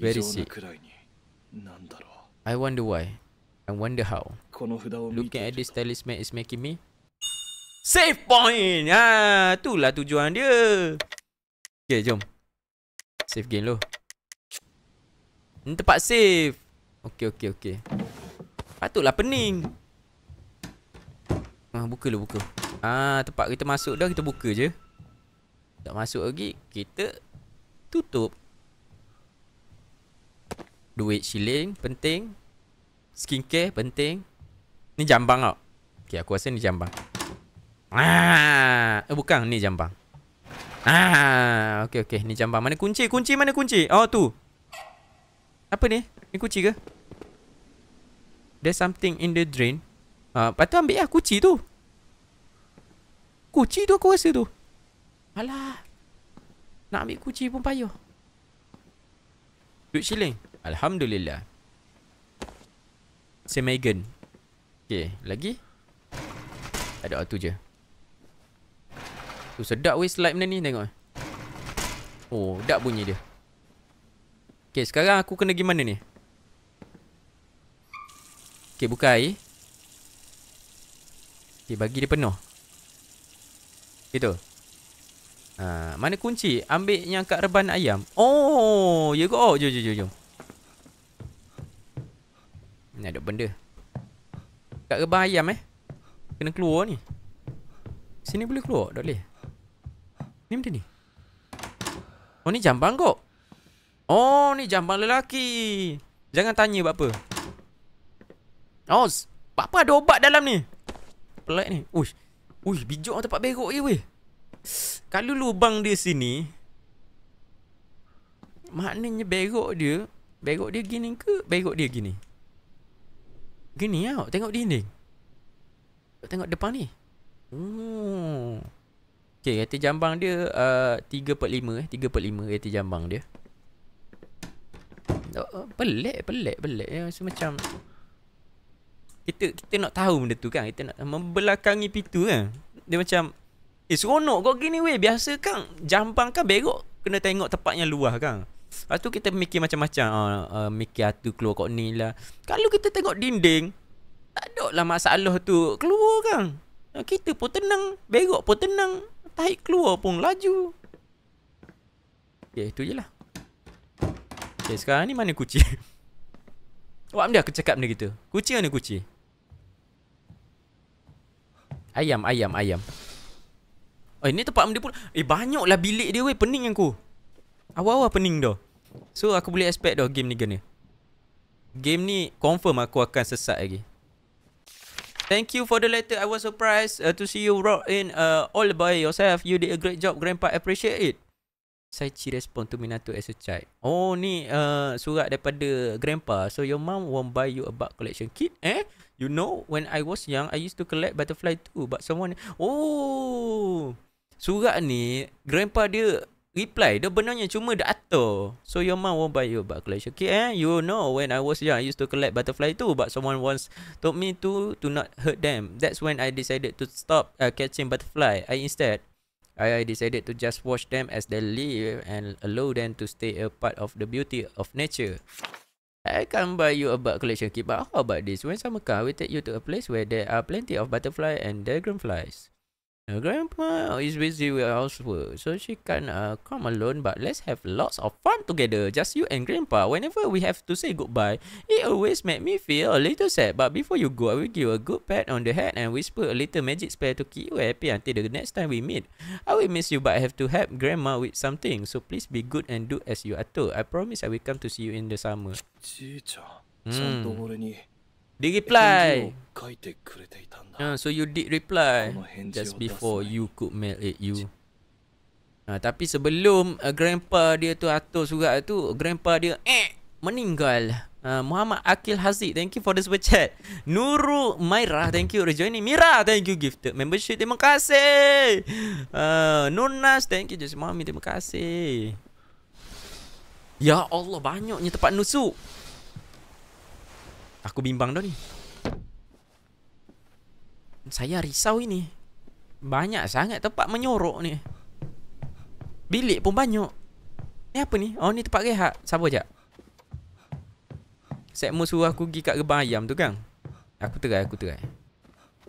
Very sick I wonder why I wonder how Looking at this talisman is making me Save point ha, Itulah tujuan dia Okay jom Save game lo. Ini tempat save Okay okay okay Patutlah pening ah, Buka lo, buka Ah Tempat kita masuk dah kita buka je Tak masuk lagi Kita Tutup Duit shilling Penting Skincare Penting Ni jambang tau Okay aku rasa ni jambang Ah, eh, bukan ni jambang. Ah, okey okey, ni jambang. Mana kunci? Kunci mana kunci? Oh, tu. Apa ni? Ni kunci ke? There's something in the drain. Ah, uh, patut ambil lah kunci tu. Kunci tu aku rasa tu. Alah. Nak ambil kunci pun payah. Duit siling. Alhamdulillah. Semegan. Okay, lagi? Ada oh, tu je. Tu sedap weh slide benda ni tengok. Oh, dak bunyi dia. Okey, sekarang aku kena gimana mana ni? Okey, buka air. Okey, bagi dia penuh. Gitu. Ha, mana kunci? Ambil yang kat reban ayam. Oh, ya go. Oh, jom, jom, jom. Ni ada benda. Kat reban ayam eh. Kena keluar ni. Sini boleh keluar? Tak boleh. Ini benda ni Oh ni jambang kok Oh ni jambang lelaki Jangan tanya buat apa Oh Buat apa ada obat dalam ni Pelak ni Uish Uish bijak tempat berok je weh Kalau lubang dia sini Maknanya berok dia Berok dia gini ke Berok dia gini Gini lah Tengok dinding Tengok depan ni Oh Okay, rata jambang dia uh, 3 per 5 eh. 3 per jambang dia. Oh, oh, pelik, pelik, pelik. Ya, so, macam... Kita kita nak tahu benda tu kan. Kita nak membelakangi pintu kan. Dia macam... Eh, seronok kau gini weh. Biasa kan. Jambang kan berok. Kena tengok tempat yang luas kan. Lepas tu kita mikir macam-macam. Uh, uh, mikir atu keluar kau ni lah. Kalau kita tengok dinding... Tak ada lah masalah tu keluar kan. Kita pun tenang. Berok pun tenang. Tahi keluar pun laju Okay ya, itu je lah Okay ya, sekarang ni mana kucing Awak dia aku cakap benda kita Kucing mana kucing Ayam ayam ayam Oh ini tempat benda pun Eh banyak lah bilik dia weh Pening aku Awal-awal pening dah So aku boleh expect dah game ni kena Game ni confirm aku akan sesat lagi thank you for the letter. I was surprised uh, to see you rock in uh, all by yourself. You did a great job, Grandpa. Appreciate it. Saichi respond to Minato as a child. Oh, ni uh, surat daripada Grandpa. So, your mom won't buy you a bug collection kit, eh? You know, when I was young, I used to collect butterfly too. But someone... Oh! Surat ni, Grandpa dia reply dia benarnya cuma dia atur so your mom won't buy you a butterfly okay eh you know when i was young i used to collect butterfly too but someone once told me to to not hurt them that's when i decided to stop uh, catching butterfly i instead I, I decided to just watch them as they live and allow them to stay a part of the beauty of nature I can buy you a bug collection kit, but how about this? When summer comes, we take you to a place where there are plenty of butterfly and dragonflies. Her uh, grandpa is busy with uh, housework, so she can uh, come alone. But let's have lots of fun together, just you and grandpa. Whenever we have to say goodbye, it always make me feel a little sad. But before you go, I will give you a good pat on the head and whisper a little magic spell to keep you happy until the next time we meet. I will miss you, but I have to help grandma with something. So please be good and do as you are told. I promise I will come to see you in the summer. 지저전 동물이니. Mm. Dia reply uh, So you did reply Just before you could mail it you uh, Tapi sebelum uh, grandpa dia tu atur surat tu Grandpa dia eh meninggal uh, Muhammad Akil Haziq Thank you for the super chat Nuru Mairah Thank you rejoining Mira Thank you gifted Membership Terima kasih uh, Nunas Thank you Just mommy Terima kasih Ya Allah Banyaknya tempat nusuk Aku bimbang dah ni Saya risau ini Banyak sangat tempat menyorok ni Bilik pun banyak Ni apa ni? Oh ni tempat rehat Sabar jap Sekmu suruh aku pergi kat gebang ayam tu kan Aku try, aku try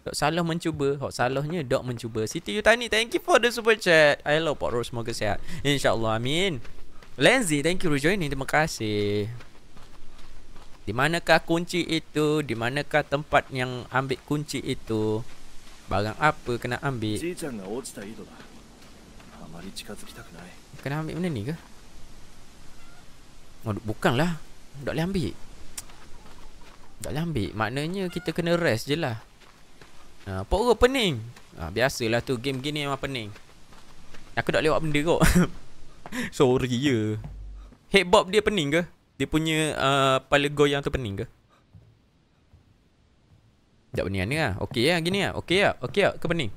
Dok salah mencuba Hok salahnya Dok mencuba Siti tani Thank you for the super chat Hello Pak Rose Semoga sehat InsyaAllah amin Lenzi Thank you for joining Terima kasih di manakah kunci itu? Di manakah tempat yang ambil kunci itu? Barang apa kena ambil? Kena ambil benda ni ke? Oh, bukanlah. Tak boleh ambil. Tak boleh ambil. Maknanya kita kena rest je lah. Ha, uh, Pokok pening. Ha, uh, biasalah tu game gini memang pening. Aku tak lewat benda kok. Sorry je. Headbob dia pening ke? Dia punya uh, Pala goyang tu pening ke? Tak pening ni lah Okay lah gini lah Okay lah Okay lah ke pening?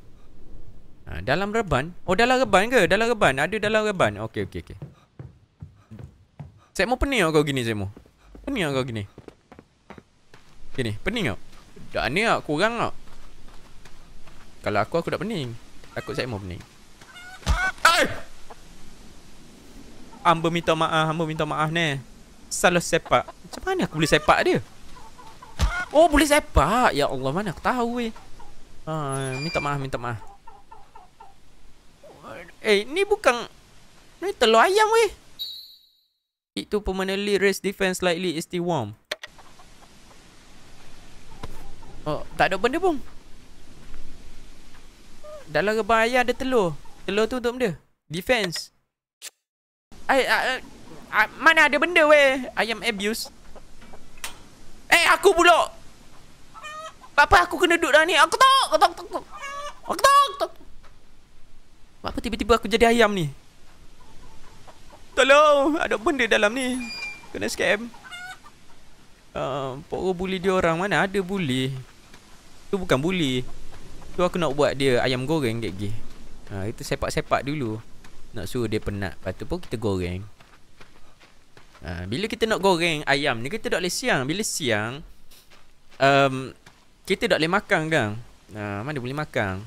Ha, dalam reban? Oh dalam reban ke? Dalam reban? Ada dalam reban? Okay okay okay Saya mau pening lah kau gini saya mau Pening lah kau gini Gini pening lah Tak ni lah kurang lah Kalau aku aku tak pening Takut saya mau pening Ambo minta maaf ambo minta maaf ni salah sepak Macam mana aku boleh sepak dia? Oh boleh sepak Ya Allah mana aku tahu eh uh, Minta maaf minta maaf Eh ni bukan Ni telur ayam weh Itu pemain elite race defense slightly ST warm Oh tak ada benda pun Dalam rebah ayam ada telur Telur tu untuk benda Defense I, I, Uh, mana ada benda weh Ayam abuse Eh aku pula Apa aku kena duduk dalam ni Aku tak Aku tak Aku tak Aku tak Kenapa tiba-tiba aku jadi ayam ni Tolong Ada benda dalam ni Kena scam uh, Pokok bully dia orang Mana ada bully Tu bukan bully Tu aku nak buat dia Ayam goreng gig-gig. Ha, ah, itu sepak-sepak dulu Nak suruh dia penat Lepas tu pun kita goreng Ha, bila kita nak goreng ayam ni kita tak boleh siang. Bila siang um, kita tak boleh makan kan. uh, mana boleh makan?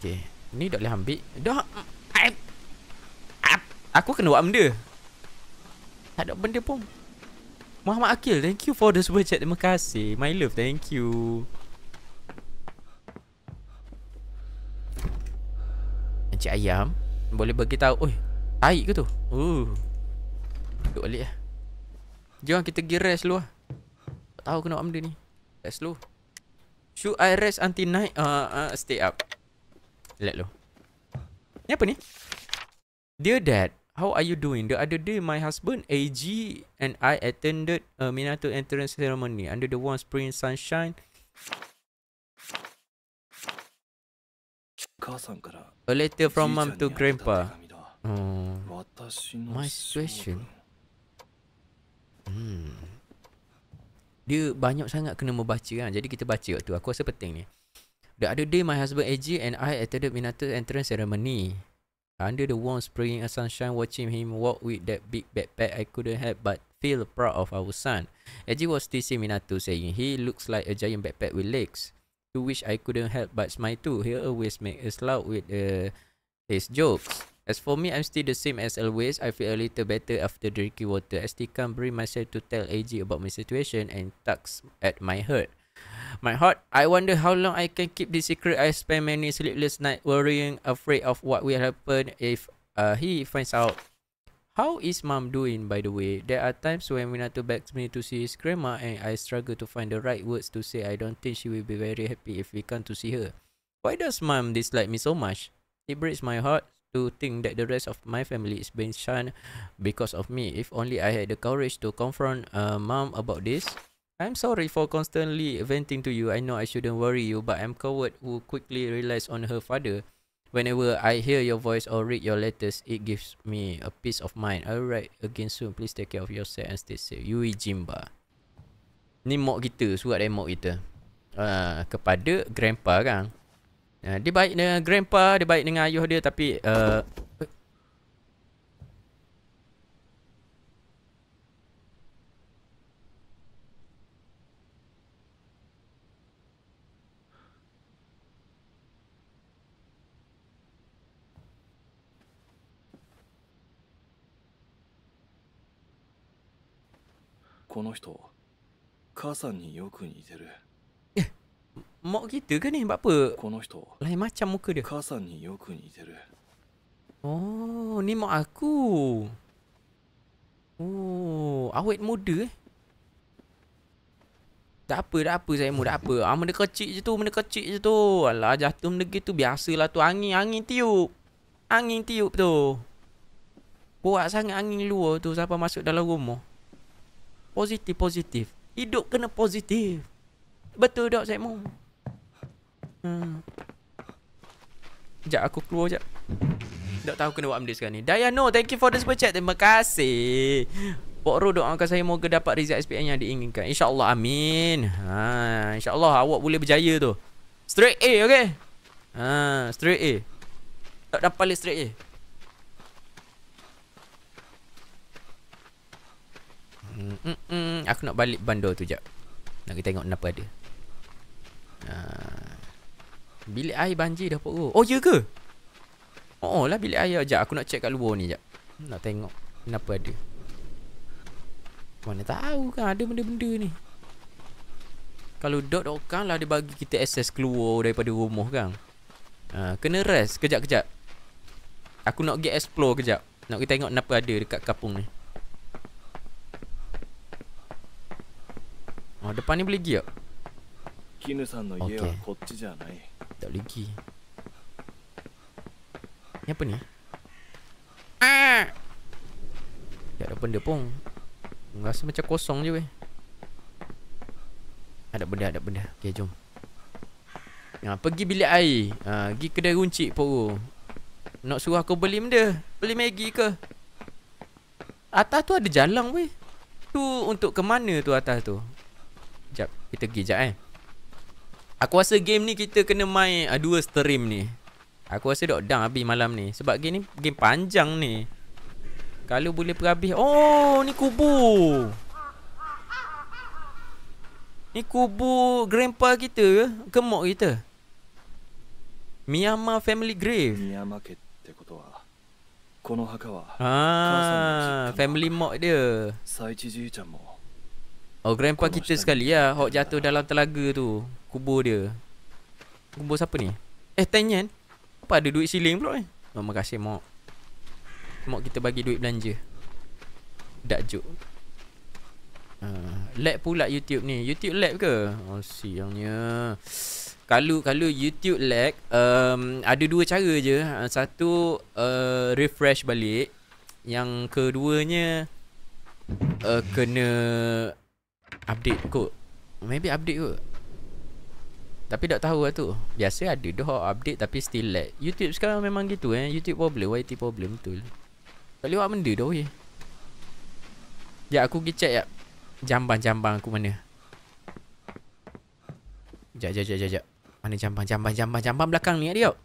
Okey. Ni tak boleh ambil. Dah Aku kena buat benda. Tak ada benda pun. Muhammad Akil, thank you for the super chat. Terima kasih. My love, thank you. Encik Ayam boleh bagi tahu. Oi, Taik ke tu? Uh. Duduk balik lah Jom lah, kita gear rest dulu lah Tak tahu kena buat benda ni Rest dulu Should I rest until night? Uh, uh, stay up Let lo Ni apa ni? Dear Dad How are you doing? The other day, my husband AG and I attended a uh, Minato entrance ceremony under the warm spring sunshine. A letter from Mum to grandpa. うん。私のマイスクエッション。Hmm. Hmm. Dia banyak sangat kena membaca kan. Jadi kita baca waktu aku rasa penting ni. The other day my husband AG and I attended Minato's entrance ceremony. Under the warm spring of sunshine watching him walk with that big backpack I couldn't help but feel proud of our son. AG was teasing Minato saying he looks like a giant backpack with legs. To which I couldn't help but smile too. He always make us laugh with uh, his jokes. As for me, I'm still the same as always. I feel a little better after drinking water. I still can't bring myself to tell AG about my situation and tugs at my heart. My heart, I wonder how long I can keep this secret. I spend many sleepless nights worrying, afraid of what will happen if uh, he finds out. How is mom doing, by the way? There are times when Minato begs me to see his grandma and I struggle to find the right words to say. I don't think she will be very happy if we come to see her. Why does mom dislike me so much? It breaks my heart. to think that the rest of my family is being shunned because of me. If only I had the courage to confront uh, mom about this. I'm sorry for constantly venting to you. I know I shouldn't worry you, but I'm coward who quickly relies on her father. Whenever I hear your voice or read your letters, it gives me a peace of mind. I'll write again soon. Please take care of yourself and stay safe. Yui Jimba. Ni mok kita, surat dari mok kita. Uh, kepada grandpa kan. dia baik dengan grandpa, dia baik dengan ayuh dia tapi uh, この人母さんによく似てる。Mak kita ke ni? Buat apa? Kono Lain macam muka dia. Kasan ni yoku niteru. Oh, ni mak aku. Oh, awet muda eh. Tak apa, tak apa saya mu, tak apa. Ah, benda kecil je tu, benda kecil je tu. Alah, jatuh benda gitu biasalah tu. Angin, angin tiup. Angin tiup tu. Buat sangat angin luar tu siapa masuk dalam rumah. Positif, positif. Hidup kena positif. Betul tak saya mu? Hmm. Sekejap aku keluar sekejap Tak tahu kena buat benda sekarang ni Dayano thank you for the super chat Terima kasih Bokro doakan saya moga dapat result SPM yang diinginkan InsyaAllah amin ha, InsyaAllah awak boleh berjaya tu Straight A okay ha, Straight A Tak dapat lagi straight A Mm-mm. Aku nak balik bandar tu jap Nak pergi tengok kenapa ada ha. Bilik air banjir dah peruk Oh ya ke? Oh lah bilik air Sekejap aku nak check kat luar ni sekejap Nak tengok Kenapa ada Mana tahu kan Ada benda-benda ni Kalau dot dot kan lah Dia bagi kita access keluar Daripada rumah kan uh, Kena rest Kejap-kejap Aku nak get explore kejap Nak kita tengok kenapa ada Dekat kapung ni Oh depan ni boleh pergi tak? san no ye wa kocci janai tak boleh pergi Ni apa ni? Ah. Ya, tak ada benda pun Rasa macam kosong je weh Ada benda, ada benda Okay, jom ha, Pergi bilik air ha, Pergi kedai runcit poro Nak suruh aku beli benda Beli Maggi ke? Atas tu ada jalan weh Tu untuk ke mana tu atas tu? Sekejap, kita pergi sekejap eh Aku rasa game ni kita kena main uh, dua stream ni. Aku rasa dok dang habis malam ni sebab game ni game panjang ni. Kalau boleh perhabis. Oh, ni Kubu. Ni Kubu, grandpa kita ke? Gemok kita. Miyama family grave. Miyama ke te koto wa. Kono haka wa. Ah, family mok dia. Saichi ji-chan mo Oh grandpa kita stand. sekali lah Hawk jatuh dalam telaga tu Kubur dia Kubur siapa ni? Eh Tanyan Apa ada duit siling pula ni? Eh? Oh, terima kasih Mok Mok kita bagi duit belanja Dak juk uh, ah, Lag pula YouTube ni YouTube lag ke? Oh siangnya kalau kalau YouTube lag um, Ada dua cara je ah, Satu uh, Refresh balik Yang keduanya uh, Kena Kena update kot Maybe update kot Tapi tak tahu lah tu Biasa ada dah update tapi still lag YouTube sekarang memang gitu eh YouTube problem, YT problem betul Tak lewat benda dah weh Sekejap ya, aku pergi check jap ya. Jambang-jambang aku mana Sekejap, sekejap, sekejap, sekejap Mana jambang, jambang, jambang, jambang belakang ni ada jap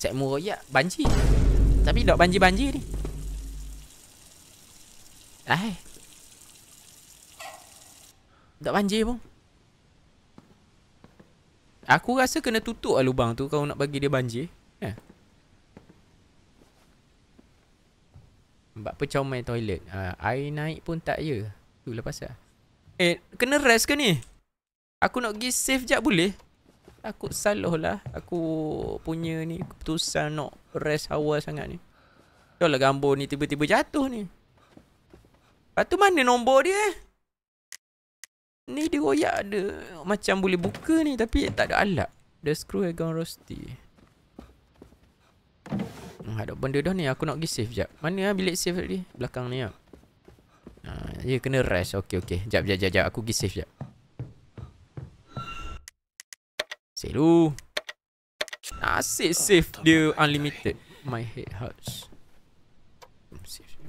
Cikmu Royak Banji Tapi tak banji-banji ni Eh Tak banji pun Aku rasa kena tutup lah lubang tu Kalau nak bagi dia banji. Ya eh. Mbak pecah main toilet ha, Air naik pun tak ya Tu lah pasal Eh kena rest ke ni Aku nak pergi safe jap boleh aku salah lah aku punya ni keputusan nak rest awal sangat ni Tahu lah gambar ni tiba-tiba jatuh ni Lepas tu mana nombor dia eh? Ni dia royak ada Macam boleh buka ni tapi tak ada alat The screw had gone rusty hmm, Ada benda dah ni aku nak pergi save sekejap Mana lah bilik save tadi belakang ni lah Ha, ya kena rest Okay okay Sekejap sekejap sekejap Aku pergi save sekejap Selu. Nasib ah, safe dia unlimited. My head hurts.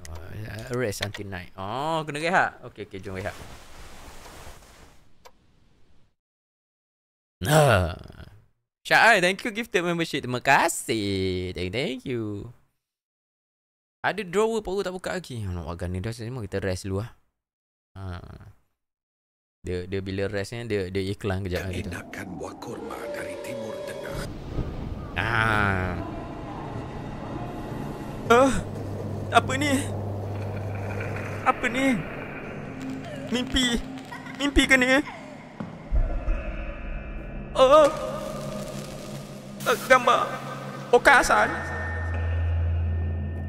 Oh, rest until night. Oh, kena rehat. Okay, okay, jom rehat. Nah. Syai, thank you gifted membership. Terima kasih. Thank, thank you. Ada drawer baru tak buka lagi. Nak wagan ni dah semua kita rest dulu ah. Ha. Dia dia bila rest dia dia iklan kejap lagi tu. Kan buah kurma dari timur tengah. Ah. Uh, apa ni? Apa ni? Mimpi. Mimpi ke ni? Oh. Uh, uh, gambar. Okasan.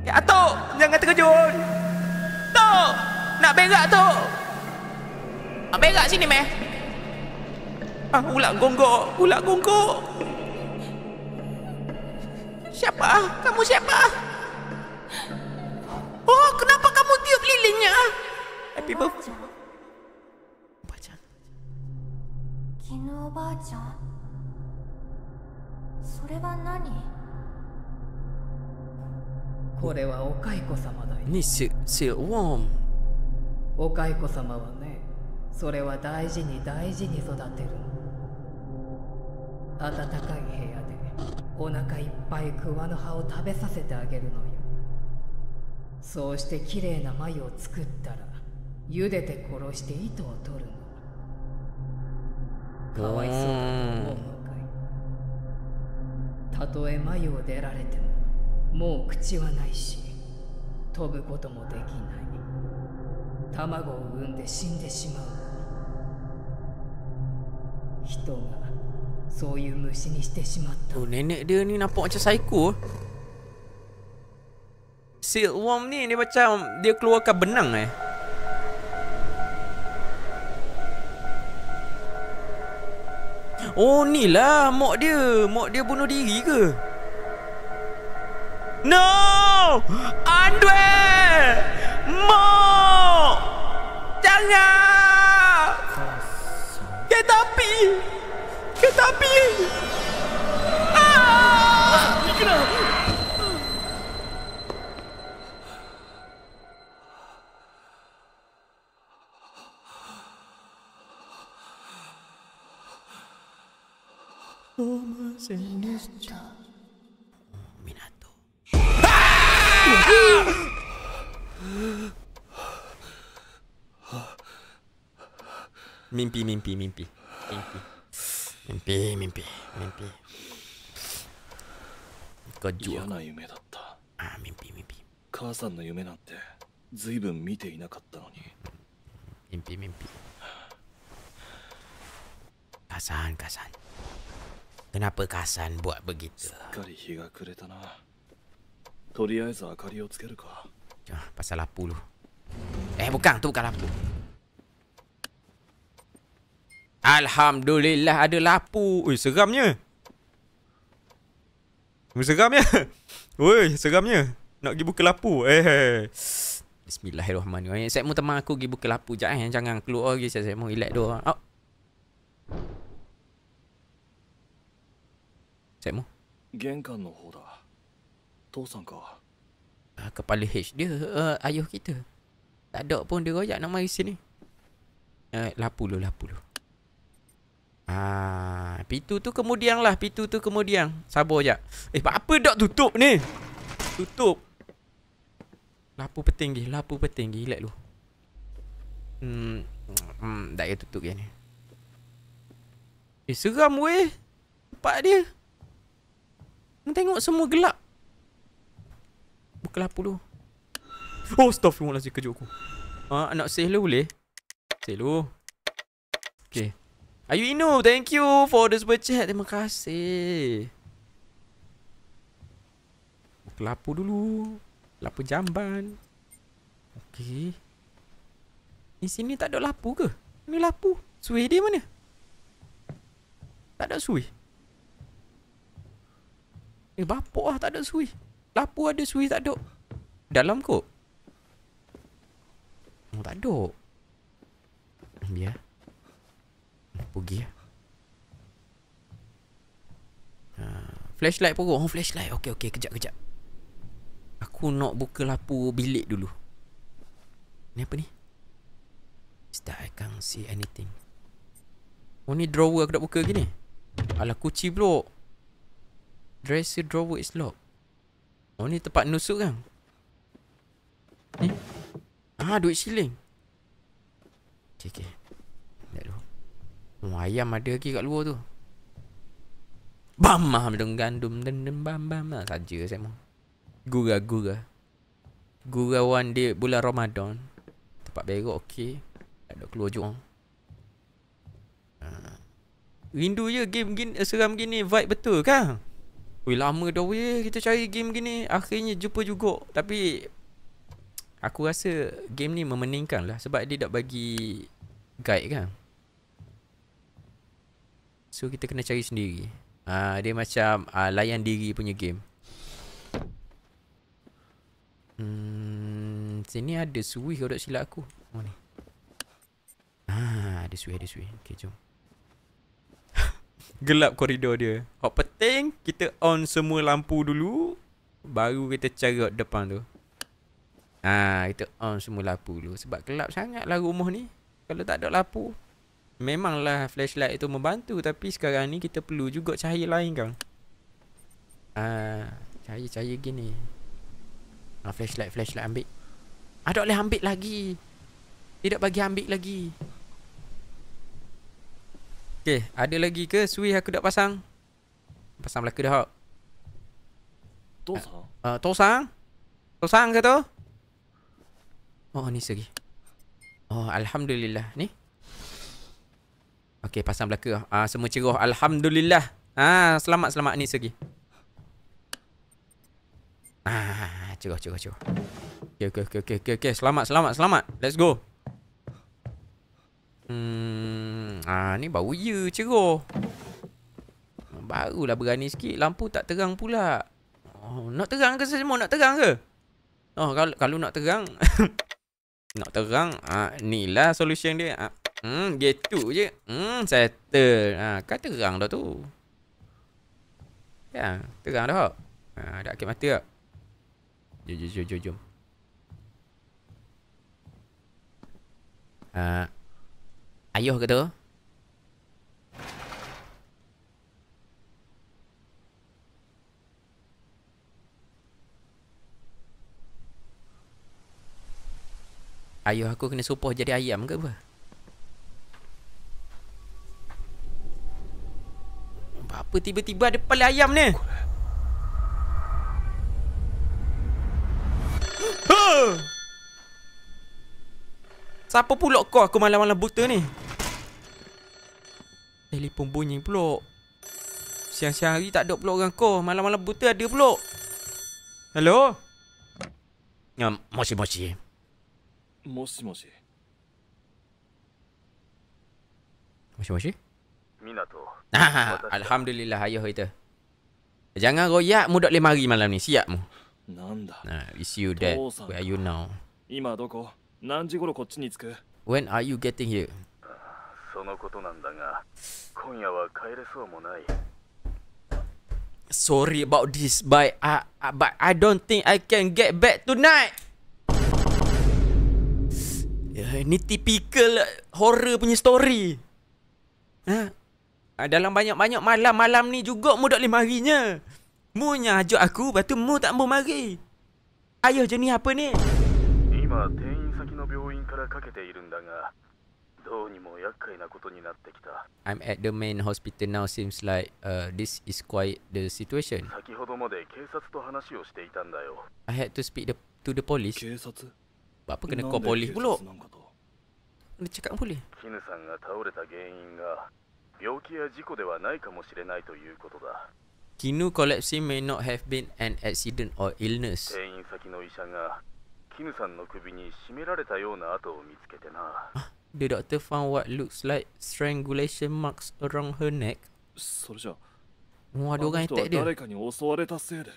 Ya, Atok, jangan terkejut. Tok, nak berak, Tok. Berak sini meh. Ah, ulat gonggok, ulat gonggok. Siapa? Kamu siapa? Oh, kenapa kamu tiup lilinnya? Happy birthday. Bacan. Kino si si warm. bacan. それは何これはお蚕様だよ。にし、しゅ、わん。お蚕様はね。それは大事に大事に育てる暖かい部屋でお腹いっぱい桑の葉を食べさせてあげるのよそうしてきれいな眉を作ったら茹でて殺して糸を取るのかわいそうだと思うのかいたとえ眉を出られてももう口はないし飛ぶこともできない卵を産んで死んでしまう人がそういう虫にしてしまった。ねねでにナポンチャサイコー。シルウォームにねばちゃん、でくろかぶなんえ。Oh ni lah mok dia, mok dia bunuh diri ke? No! Andre! Mok! Jangan! que tapi! Que tapi! Ah! Minato. Ah! mimpi mimpi mimpi mimpi mimpi mimpi mimpi kau jua ah mimpi mimpi kawasan mimpi mimpi kasan kasan kenapa kasan buat begitu sekali higa kureta na toriaizu akari o tsukeru ka pasal lapu eh bukan tu bukan lapu Alhamdulillah ada lapu. Ui, seramnya. Ui, seramnya. Ui, seramnya. Nak pergi buka lapu. Eh, eh. eh. Bismillahirrahmanirrahim. Saya mahu teman aku pergi buka lapu je. Eh. Jangan keluar lagi. Saya mahu relax dua. Oh. Saya mahu. Gengkan no hoda. Tosan ka. Ah, kepala H dia uh, ayuh kita. Tak ada pun dia royak nak mari sini. Eh, lapu lu, lapu lu. Ah, ha, pintu tu kemudian lah Pintu tu kemudian Sabar jap Eh, apa dok tutup ni? Tutup Lapu peting gila Lapu peting gila lu Hmm Hmm, dah ya tutup gila ni Eh, seram weh Tempat dia Tengok semua gelap Buka lapu dulu Oh, stop Mula si kejut aku Ah, nak save lu boleh Save lu Ayu Inu, thank you for the super chat. Terima kasih. Kelapa dulu. lapu jamban. Okey. Di sini tak ada lapu ke? Ni lapu. Suih dia mana? Tak ada suih. Eh, bapak lah tak ada suih. Lapu ada suih tak ada. Dalam kot. Oh, tak ada. Biar pergi ya. Ha, flashlight pun Oh flashlight Okay okay kejap kejap Aku nak buka lapu bilik dulu Ni apa ni Sudah I can't see anything Oh ni drawer aku nak buka gini Alah kuci blok Dresser drawer is locked Oh ni tempat nusuk kan Ni Ah duit siling Okay okay Oh, ayam ada lagi kat luar tu. Bam mah dengan gandum dan dan bam bam lah saja saya mau. Gura gura. Gura one day bulan Ramadan. Tempat berok okey. Tak ada keluar juang. Ah. Rindu je game gini eh, seram gini vibe betul kan? Weh lama dah weh kita cari game gini Akhirnya jumpa juga Tapi Aku rasa game ni memeningkan lah Sebab dia tak bagi guide kan So kita kena cari sendiri uh, Dia macam uh, layan diri punya game Hmm, sini ada suih kalau tak silap aku Oh ni Haa ah, ada suih ada suih Okay jom Gelap koridor dia Hot peting Kita on semua lampu dulu Baru kita carot depan tu Ah, kita on semua lampu dulu Sebab gelap sangat lah rumah ni Kalau tak ada lampu Memanglah flashlight itu membantu Tapi sekarang ni kita perlu juga cahaya lain kan Ah, Cahaya-cahaya gini ah, Flashlight, flashlight ambil Ada ah, boleh ambil lagi Tidak bagi ambil lagi Okay, ada lagi ke sui aku dah pasang Pasang belaka dah Tosang uh, Tosang Tosang ke tu Oh ni segi Oh Alhamdulillah Ni Okey, pasang belaka. Uh, semua ceroh. Alhamdulillah. Ah, uh, selamat-selamat ni segi. Ah, ceroh, ceroh, ceroh. Okey, okey, okey, okey, okey. Okay. Selamat, selamat, selamat. Let's go. Hmm, ah, ni bau ye ya, ceroh. Barulah berani sikit. Lampu tak terang pula. Oh, nak terang ke semua? Nak terang ke? Oh, kalau, kalau nak terang... nak terang ah, uh, Inilah solution dia Uh. Hmm, gitu je. Hmm, settle. Ha, kan terang dah tu. Ya, terang dah. Ha, dah akit mata tak? Jom, jom, jom, jom, jom. Ha, ayuh ke tu? Ayuh aku kena supoh jadi ayam ke apa? apa tiba-tiba ada kepala ayam ni? Ha! Siapa pula kau aku malam-malam buta ni? Telefon bunyi pula. Siang-siang hari tak ada pula orang kau. Malam-malam buta ada pula. Hello? Ya, um, moshi moshi. Moshi moshi. Moshi moshi? Minato. Alhamdulillah ayuh itu. Jangan royak mu dak lemari malam ni. Siap mu. Nanda. Nah, is you dad. Where are you now? Ima doko? Nanji goro kochi ni tsuku? When are you getting here? Sono koto nanda ga konya wa kaere sou mo nai. Sorry about this, but I, but I don't think I can get back tonight. Ya, eh, ini typical horror punya story. Huh? Ha? Ah, dalam banyak-banyak malam malam ni juga mu tak boleh marinya. Mu nyajak aku, lepas tu mu tak mau mari. Ayuh je ni apa ni? Ima tenyi saki no byouin kara kakete irun da ga dou ni mo yakkai na koto ni natte kita. I'm at the main hospital now seems like uh, this is quite the situation. Saki hodo made keisatsu to hanashi o shite itan da yo. I had to speak the, to the police. Keisatsu? Apa kena call polis pula? Kena cakap polis. Kinu-san ga taureta geyin ga 病気や事故ではないかもしれないということだ。キヌ・コレプシー may not have been an accident or illness。店員先の医者がキヌさんの首に絞められたような跡を見つけてな。The doctor found what looks like strangulation marks around her neck。それじゃ、あの人は誰かに襲われたせいで。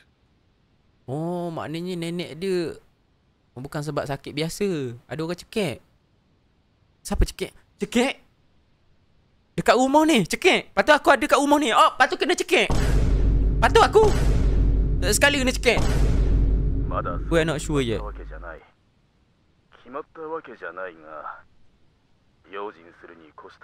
Oh, maknanya nenek dia oh, bukan sebab sakit biasa. Ada orang cekik. Siapa cekik? Cekik? Dekat rumah ni cekik Lepas aku ada kat rumah ni Oh lepas kena cekik Lepas aku eh, Sekali kena cekik We are not sure yet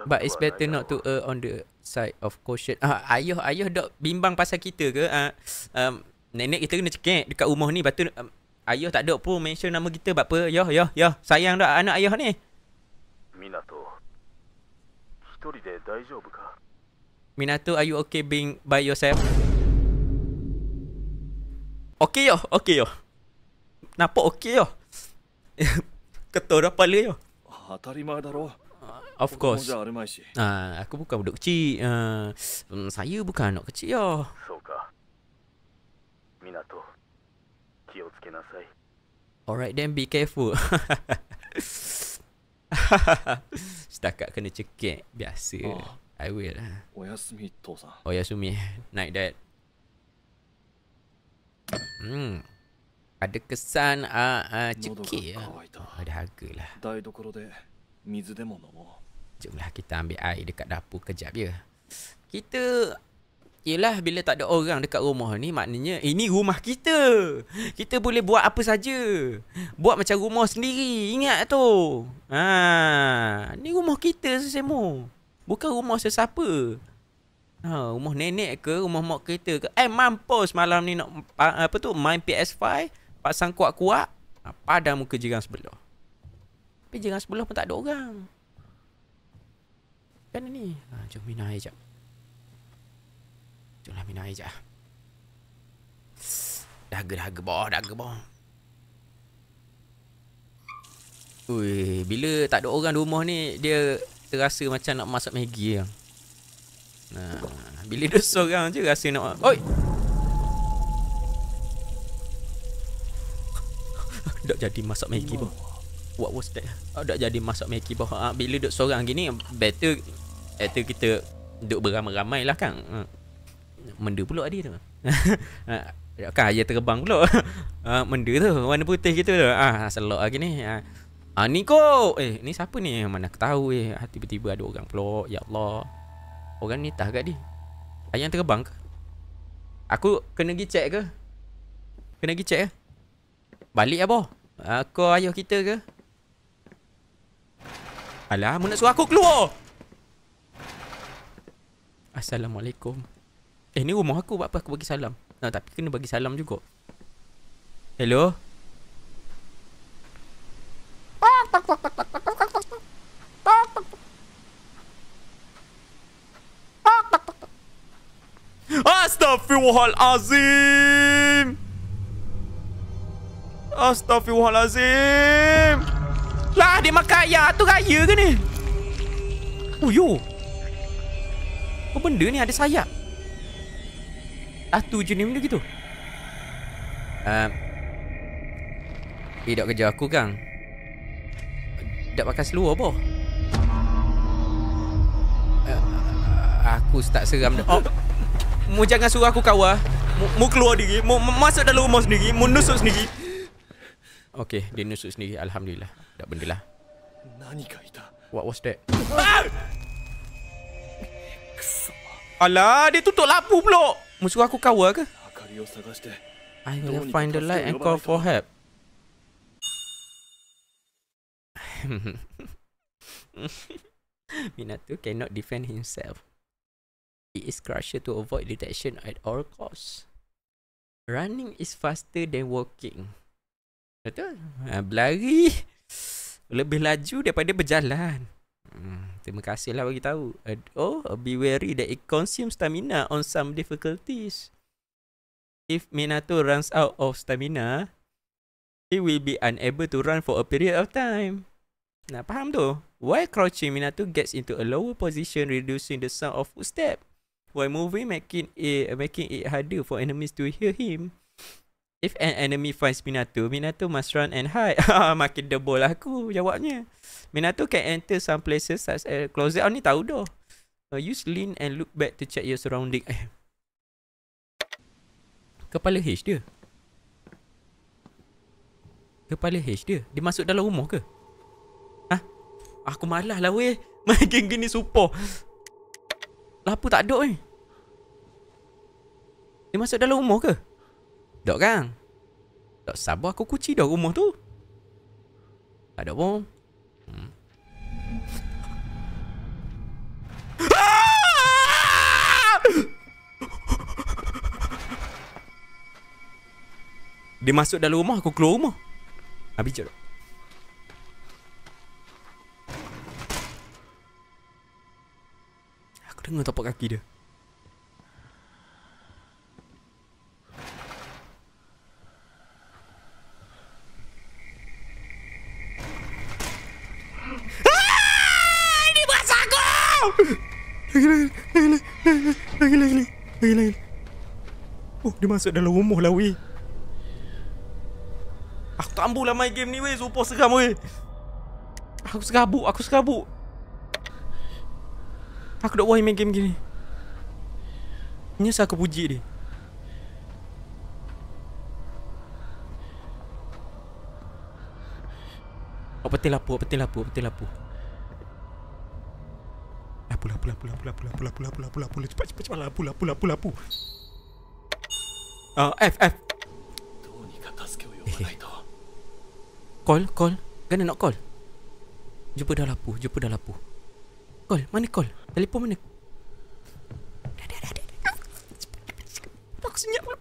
But it's better not to err on the side of caution uh, Ayuh, ayuh dok bimbang pasal kita ke uh, um, Nenek kita kena cekik dekat rumah ni Lepas tu um, ayuh tak dok pun mention nama kita Bapa, yoh, yoh, yoh Sayang dok anak ayuh ni Minato Minato, are you okay being by yourself? Okay yo, okay yo. Napa okay yo? Ketua apa le yo? Ah, of course. Ah, aku bukan budak kecil. Ah, mm, saya bukan anak kecil yo. Minato, Alright then, be careful. Setakat kena cekik Biasa oh. I will lah Oyasumi Tosa Oyasumi Night that Hmm Ada kesan uh, uh, Cekik lah. oh, Ada harga lah Jomlah kita ambil air Dekat dapur kejap ya Kita ialah bila tak ada orang dekat rumah ni maknanya ini eh, rumah kita. Kita boleh buat apa saja. Buat macam rumah sendiri. Ingat tu. Ha, ni rumah kita sesemu. Bukan rumah sesiapa. Ha, rumah nenek ke, rumah mak kereta ke. Eh mampus malam ni nak apa tu main PS5 pasang kuat-kuat ha, padam muka jiran sebelah. Tapi jiran sebelah pun tak ada orang. Kan ni. Ha, jom minum air jap. Itulah minum air je dah Dahaga, dahaga bawah, dahaga Ui, bila tak ada orang rumah ni, dia terasa macam nak masak Maggi Nah, bila dia seorang je rasa nak... Oi! Tak jadi masak Maggi bawah. What was that? Oh, ah, tak jadi masak Maggi bawah. Ah, bila dia seorang gini, better, better kita duduk beramai-ramai lah kan. Menda pula dia tu ah, Kan ayah terbang pula uh, ah, Menda tu Warna putih gitu tu Ah uh, selok lagi ni Ah uh, ni ko Eh ni siapa ni Mana aku tahu eh uh, Tiba-tiba ada orang pula Ya Allah Orang ni tak kat dia Ayah terbang ke Aku kena pergi check ke Kena pergi check ke Balik apa Aku uh, ayah kita ke Alah, mana suruh aku keluar Assalamualaikum Eh ni rumah aku Buat apa aku bagi salam Nah ha, tapi kena bagi salam juga Hello Astaghfirullahalazim Astaghfirullahalazim Lah ya, dia makan ayah tu raya ke ni Oh yo. Apa benda ni ada sayap satu je ni benda gitu uh, Eh, dok kerja aku kan Tak pakai seluar apa? Uh, ah, aku tak seram dah oh, Mu jangan suruh aku kawal Mu, mu keluar diri mu masuk dalam rumah sendiri Mu nusuk sendiri Okay, dia nusuk sendiri Alhamdulillah Tak benda lah What was that? Ah! Alah, dia tutup lapu pulak Musuh aku kawal ke? I will find the light and call for help. Minato cannot defend himself. He is crusher to avoid detection at all costs. Running is faster than walking. Betul? Ha, berlari lebih laju daripada berjalan. Hmm. Terima kasih lah bagi tahu. Oh, be wary that it consumes stamina on some difficulties. If Minato runs out of stamina, he will be unable to run for a period of time. Nah, faham tu? Why crouching Minato gets into a lower position, reducing the sound of footstep? Why moving making it making it harder for enemies to hear him? If an enemy finds Minato, Minato must run and hide. Makin debol lah aku jawabnya. Minato can enter some places such as closet. Oh ni tahu dah. Uh, use lean and look back to check your surrounding. Eh. Kepala H dia. Kepala H dia. Dia masuk dalam rumah ke? Hah? Aku malah lah weh. Main geng ni super. Lapu tak ada ni. Eh. Dia masuk dalam rumah ke? Tak kan? Tak sabar aku kuci dah rumah tu. Tak ada pun. Hmm. Ah! Dia masuk dalam rumah Aku keluar rumah Habis je Aku dengar topak kaki dia lagi lagi lagi lagi lagi lagi lagi lagi lagi Oh, dia masuk dalam rumah lah weh Aku tak ambuh lah main game ni weh, sumpah seram weh Aku segabuk, aku segabuk Aku tak wahi main game gini Menyesal aku puji dia Apa oh, petir lapu, apa oh, petir lapu, petir lapu pula pula pula pula pula pula pula pula pula pula cepat cepat cepatlah pula pula pula pula. Ah F F. Call call. Kenapa nak call? Jumpa dah lapu, jumpa dah lapu. Call, mana call? Telefon mana? Dah dah dah. Tak senyap pula.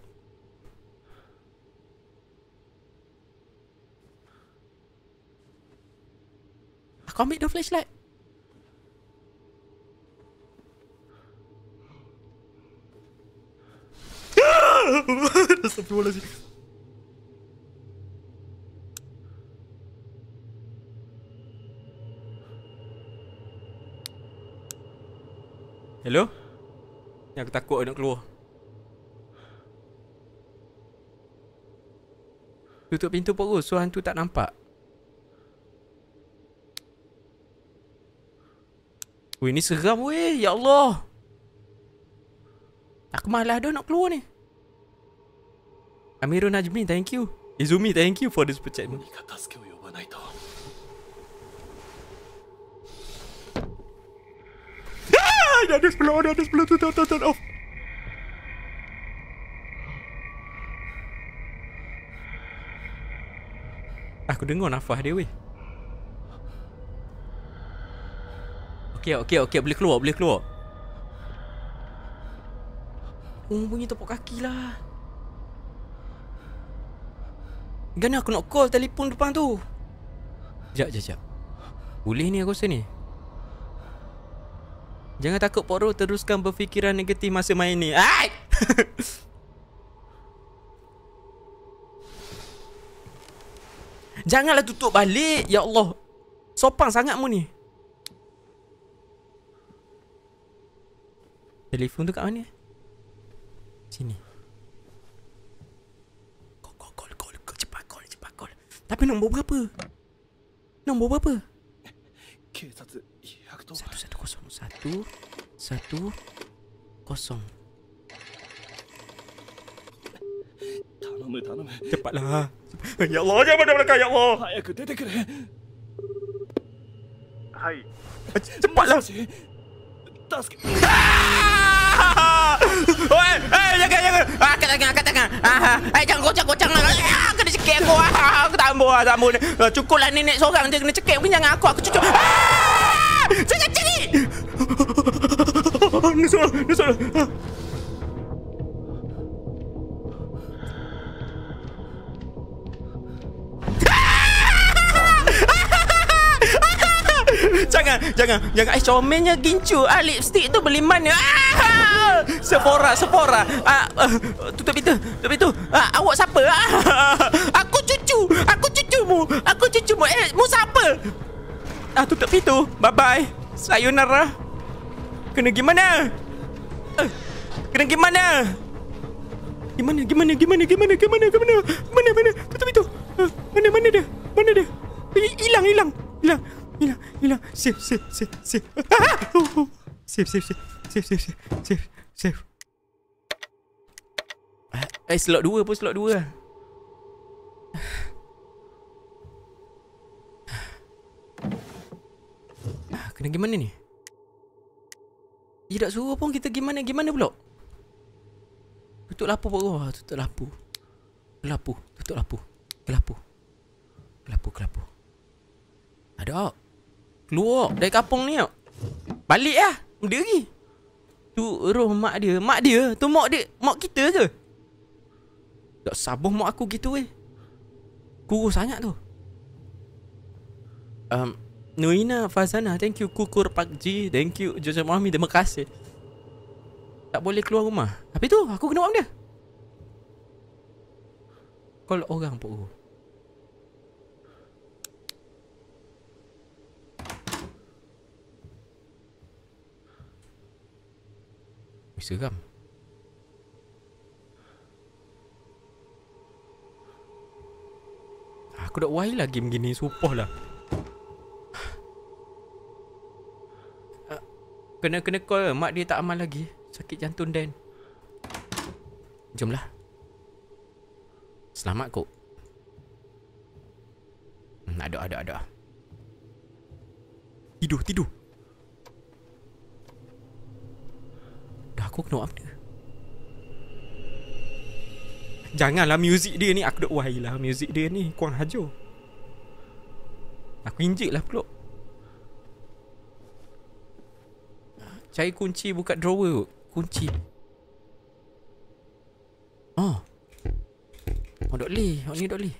Aku ambil dua flashlight. das ist doch nicht. Hello? yang aku takut nak keluar. Tutup pintu porus so hantu tak nampak. Weh ni seram weh. Ya Allah. Aku malah dah nak keluar ni. Amiru Najmi, thank you. Izumi, thank you for this super chat. Ah, oh, kata skill you ada sepuluh, ada ada sepuluh, tutup, tutup, Aku dengar nafas dia weh. Okey, okey, okey, boleh keluar, boleh keluar. Oh, bunyi tepuk kaki lah. Gana aku nak call telefon depan tu Sekejap, sekejap, sekejap Boleh ni aku rasa ni Jangan takut Pak Roh teruskan berfikiran negatif masa main ni Ay! Janganlah tutup balik Ya Allah Sopang sangat mu ni Telefon tu kat mana? Sini Tapi nombor berapa? Nombor berapa? Kesat satu eh, satu satu kosong satu satu kosong. Cepatlah. Ha. Ya Allah, jangan pada mereka, ya Allah. Ayah, Hai. Cepatlah. Tak sikit. Ha! Oi, eh, jaga jaga. Ah, kat tangan, ah, ah. eh jangan gocang-gocang lah. Eh, ah, ah, aku. aku tak ambo, ni. Cukuplah nenek seorang je kena cekik pun jangan aku. Aku cucuk. Ah! Saya cekik. Nisol, nisol. Jangan, jangan, jangan. Eh, comelnya gincu. Ah, lipstick tu beli mana? Ah! Sephora, Sephora. Ah, uh, tutup itu, tutup itu. Ah, awak siapa? Ah, aku cucu, aku cucumu, aku cucumu. Eh, mu siapa? Ah, tutup itu. Bye bye. Sayonara. Kena gimana? Uh, eh, kena gimana? Gimana, gimana, gimana, gimana, gimana, gimana, mana, mana, tutup itu. Uh, ah, mana, mana dia? Mana dia? Hilang, hilang, hilang, hilang, hilang. Sip, sip, sip, sip. Ah! Uh, uh. Sip, sip, sip. Sip, sip, sip. Sip. Safe Eh slot 2 pun slot 2 lah ah, Kena pergi mana ni? Dia tak suruh pun kita pergi mana, pergi mana pulak? Tutup lapu pun roh, ah, tutup lapu Kelapu, tutup lapu Kelapu Kelapu, kelapu Ada Keluar dari kampung ni Balik lah, benda lagi Tu roh mak dia Mak dia Tu mak dia Mak kita ke Tak sabar mak aku gitu weh Kurus sangat tu um, Nuina Fazana Thank you Kukur Pak Ji Thank you Joseph Mami Terima kasih Tak boleh keluar rumah Tapi tu Aku kena mak dia Kalau orang pun Ui, seram Aku dah wahi lah game gini Sumpah lah Kena-kena ah, call Mak dia tak aman lagi Sakit jantung Dan Jomlah Selamat kok hmm, Ada ada ada Tidur tidur Dah aku kena apa Janganlah muzik dia ni Aku dah wahi lah muzik dia ni Kurang hajur Aku injik lah peluk Cari kunci buka drawer kot Kunci Oh Oh dok li Oh ni dok li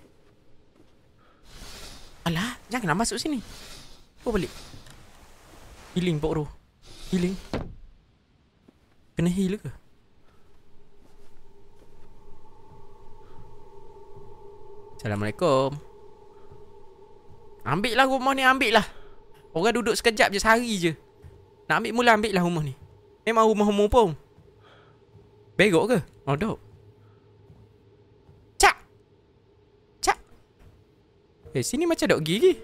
Alah Janganlah masuk sini Oh balik Healing pokro Healing Healing Kena heal ke? Assalamualaikum Ambil lah rumah ni Ambil lah Orang duduk sekejap je Sehari je Nak ambil mula Ambil lah rumah ni Memang rumah umur pun Berok ke? Oh dok Cak Cak Eh sini macam dok gigi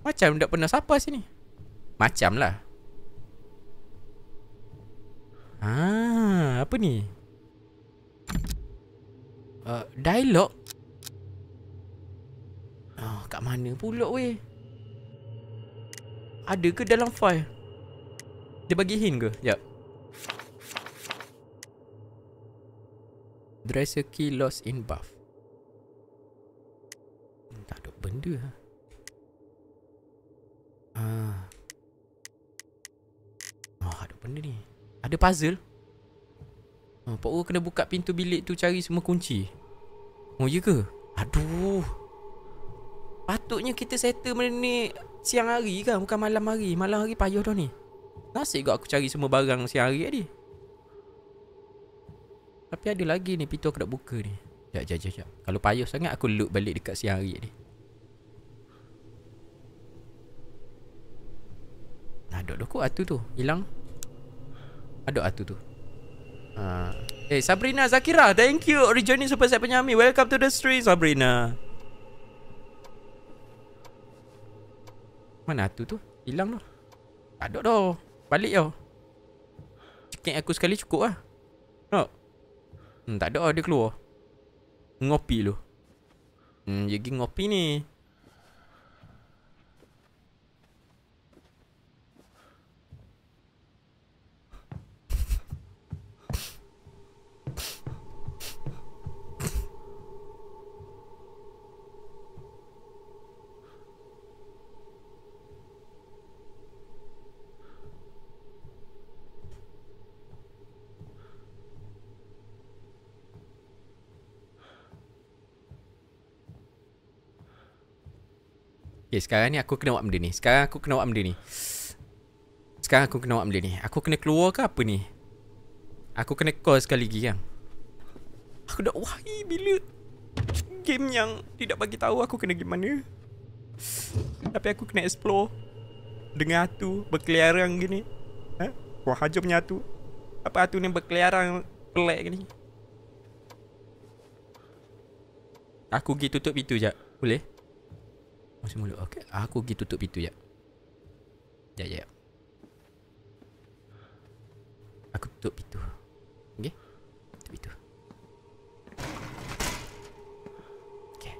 Macam dok pernah sapa sini Macam lah Ha, apa ni? Uh, dialog? Ah, kat mana pula weh? Ada ke dalam file? Dia bagi hint ke? Jap. Dresser key lost in buff. Tak ada benda ha. Ah. Oh, ada benda ni. Ada puzzle ha, Pak Wu kena buka pintu bilik tu cari semua kunci Oh iya ke? Aduh Patutnya kita settle benda ni siang hari kan bukan malam hari Malam hari payah dah ni Nasib kau aku cari semua barang siang hari tadi Tapi ada lagi ni pintu aku nak buka ni Sekejap, sekejap, sekejap Kalau payah sangat aku loop balik dekat siang hari tadi Nah, dok-dok kuat lah tu tu Hilang ada atu tu. Ha. Uh. Eh Sabrina Zakira, thank you rejoining super chat penyami. Welcome to the stream Sabrina. Mana atu tu? Hilang dah. Tak ada dah. Balik yo. Cekik aku sekali cukup lah. No. Hmm, tak ada lah, dia keluar. Ngopi lu. Hmm, jadi ngopi ni. Okay eh, sekarang ni aku kena buat benda ni Sekarang aku kena buat benda ni Sekarang aku kena buat benda ni Aku kena keluar ke apa ni Aku kena call sekali lagi kan Aku dah wahi bila Game yang tidak bagi tahu aku kena pergi mana Tapi aku kena explore Dengan hatu berkeliaran gini ha? Kau hajar punya hatu Apa hatu ni berkeliaran pelik gini Aku pergi tutup pintu jap Boleh? Masih mulut okay. Aku pergi tutup pintu ya. Ya ya. Aku tutup pintu. Okey. Tutup pintu. Okey.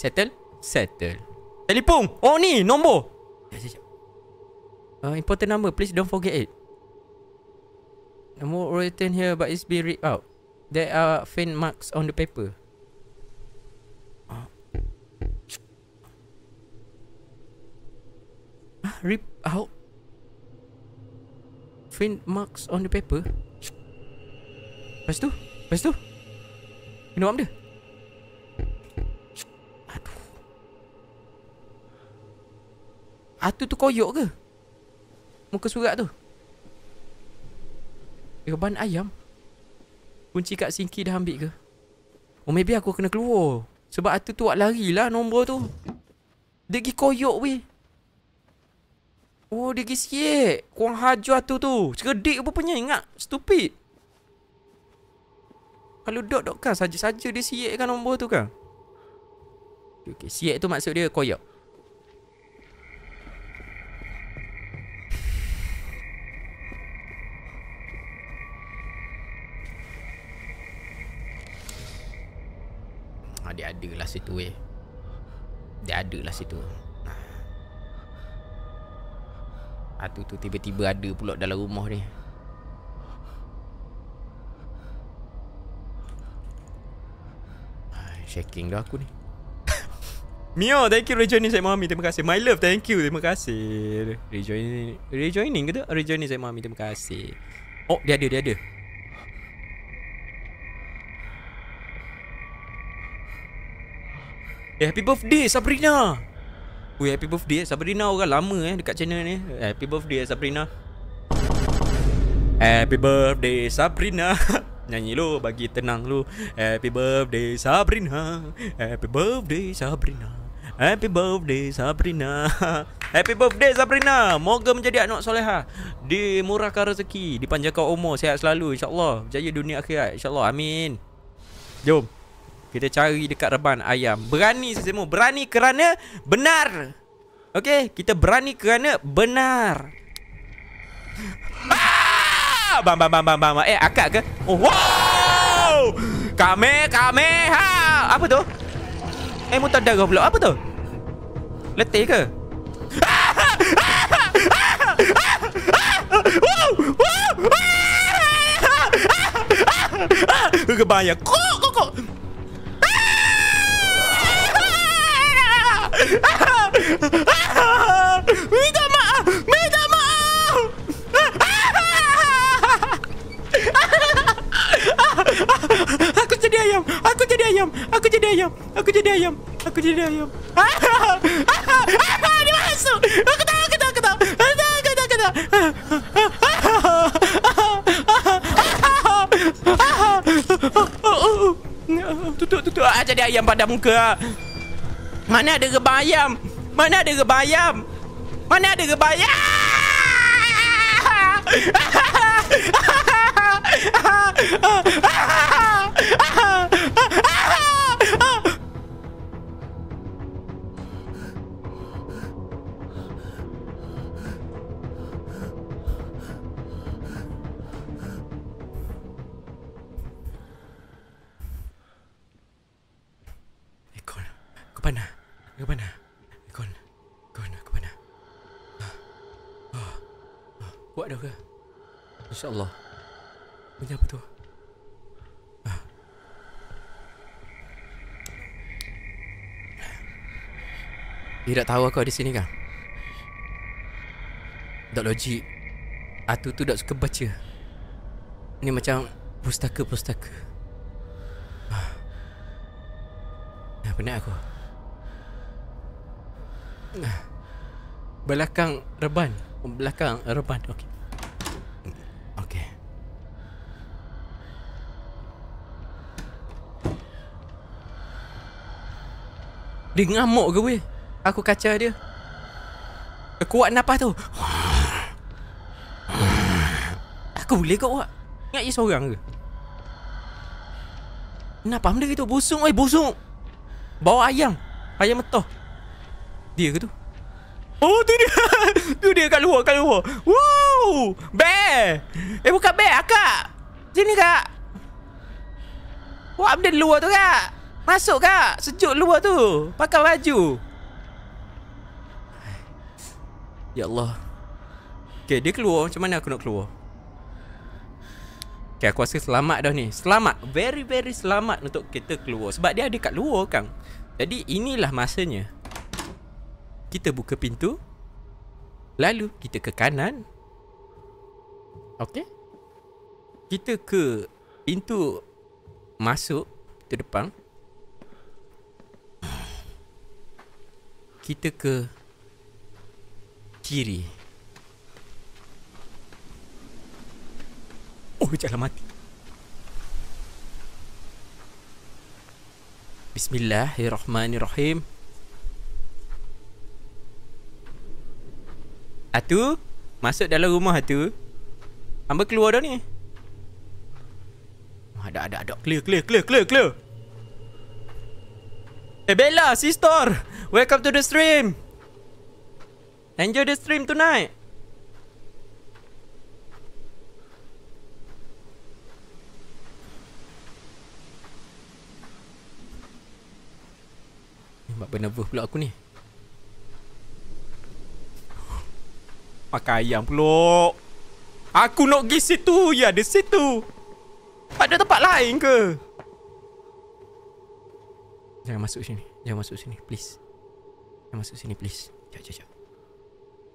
Settle. Settle. Telefon. Oh ni nombor. Ya ya. Uh, important number please don't forget it. Number written here but it's been read out. There are faint marks on the paper. rip out print marks on the paper. Lepas tu, lepas tu. Minum dia? Aduh. Atu tu koyok ke? Muka surat tu. Reban ayam. Kunci kat singki dah ambil ke? Oh maybe aku kena keluar. Sebab atu tu buat larilah nombor tu. Dia pergi koyok weh. Oh, dia pergi sikit. Kurang hajar tu tu. Cerdik apa punya ingat. Stupid. Kalau dok dok kan saja-saja dia kan nombor tu kan. Okey, siat tu maksud dia koyak. Ha, ada lah situ eh. Dia adalah situ. Atu ah, tu tiba-tiba ada pula dalam rumah ni ah, Shaking dah aku ni Mio, thank you rejoining Syed Mami. Terima kasih. My love, thank you. Terima kasih. Rejoining. Rejoining ke tu? Rejoining Syed Mami. Terima kasih. Oh, dia ada, dia ada. Eh, happy birthday Sabrina. Ui, happy birthday eh Sabrina orang lama eh dekat channel ni. Happy birthday eh Sabrina. Happy birthday Sabrina. Nyanyi lu bagi tenang lu. Happy birthday Sabrina. Happy birthday Sabrina. Happy birthday Sabrina. Happy birthday Sabrina. Moga menjadi anak soleha. di murah Dimurahkan rezeki, dipanjangkan umur, sehat selalu insya-Allah. Berjaya dunia akhirat insya-Allah. Amin. Jom. Kita cari dekat reban ayam Berani sesemua Berani kerana Benar Okay Kita berani kerana Benar ah! Bam bam bam bam bam Eh akak ke oh, Wow Kame kame ha! Apa tu Eh muntah darah pula Apa tu Letih ke Kebanyak Kok kok kok Minta maaf, minta maaf. Aku jadi ayam, aku jadi ayam, aku jadi ayam, aku jadi ayam, aku jadi ayam. Ah, dia masuk. Aku tahu, aku tahu, aku tahu. Aku tahu, aku tahu, aku tahu. Tutup, tutup. Ah, jadi ayam pada muka. Ah. Mana ada rebah ayam? Mana ada rebah ayam? Mana ada rebah ayam? Ikon, aku ke mana? Kon Kon ke mana? Ha? Ha? Buat ha. dah ke? InsyaAllah Benda apa tu? Ha. Dia tak tahu aku ada sini kan? Tak logik Atu tu tak suka baca Ni macam Pustaka-pustaka Ah, ha. penat aku Belakang reban Belakang reban Okey Okey Dia ngamuk ke weh Aku kaca dia Kuat napas tu Aku boleh kau buat Ingat dia seorang ke Kenapa benda itu busung Oi busung Bawa ayam Ayam mentah dia ke tu? Oh tu dia Tu dia kat luar kat luar Wow be, Eh bukan bear akak Sini kak Buat benda luar tu kak Masuk kak Sejuk luar tu Pakai baju Ya Allah Okay dia keluar Macam mana aku nak keluar Okay aku rasa selamat dah ni Selamat Very very selamat Untuk kita keluar Sebab dia ada kat luar kan Jadi inilah masanya kita buka pintu lalu kita ke kanan okey kita ke pintu masuk ke depan kita ke kiri oh jalan mati bismillahirrahmanirrahim Atu Masuk dalam rumah tu Hamba keluar dah ni Ada ah, ada ada Clear clear clear clear clear Hey eh, Bella sister Welcome to the stream Enjoy the stream tonight Buat nervous pula aku ni Pakai ayam pulak Aku nak pergi situ Ya di situ Ada tempat lain ke Jangan masuk sini Jangan masuk sini Please Jangan masuk sini please Jangan, jangan, jom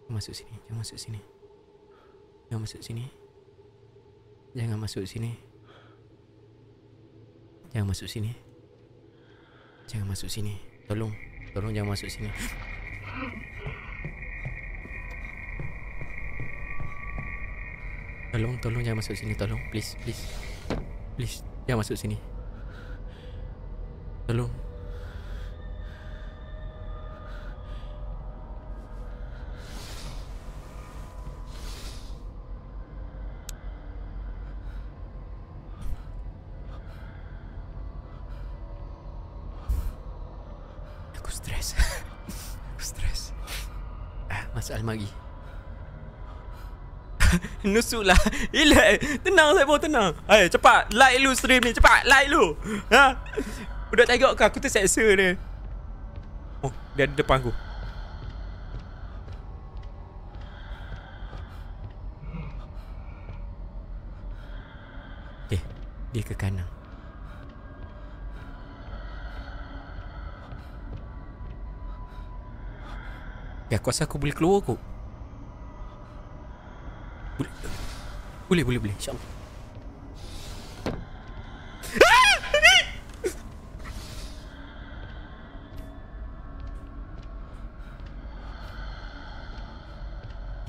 Jangan masuk sini Jangan masuk sini Jangan masuk sini Jangan masuk sini Jangan masuk sini Jangan masuk sini Tolong Tolong jangan masuk sini Tolong, tolong jangan masuk sini, tolong. Please, please. Please, jangan masuk sini. Tolong. menusuk lah Relax Tenang saya pun tenang Hai eh, cepat Like lu stream ni Cepat like lu Ha Budak tengok ke aku tu terseksa ni Oh dia ada depan aku Okay eh, Dia ke kanan Ya aku rasa aku boleh keluar kot boleh, boleh, boleh, boleh. insyaAllah ah!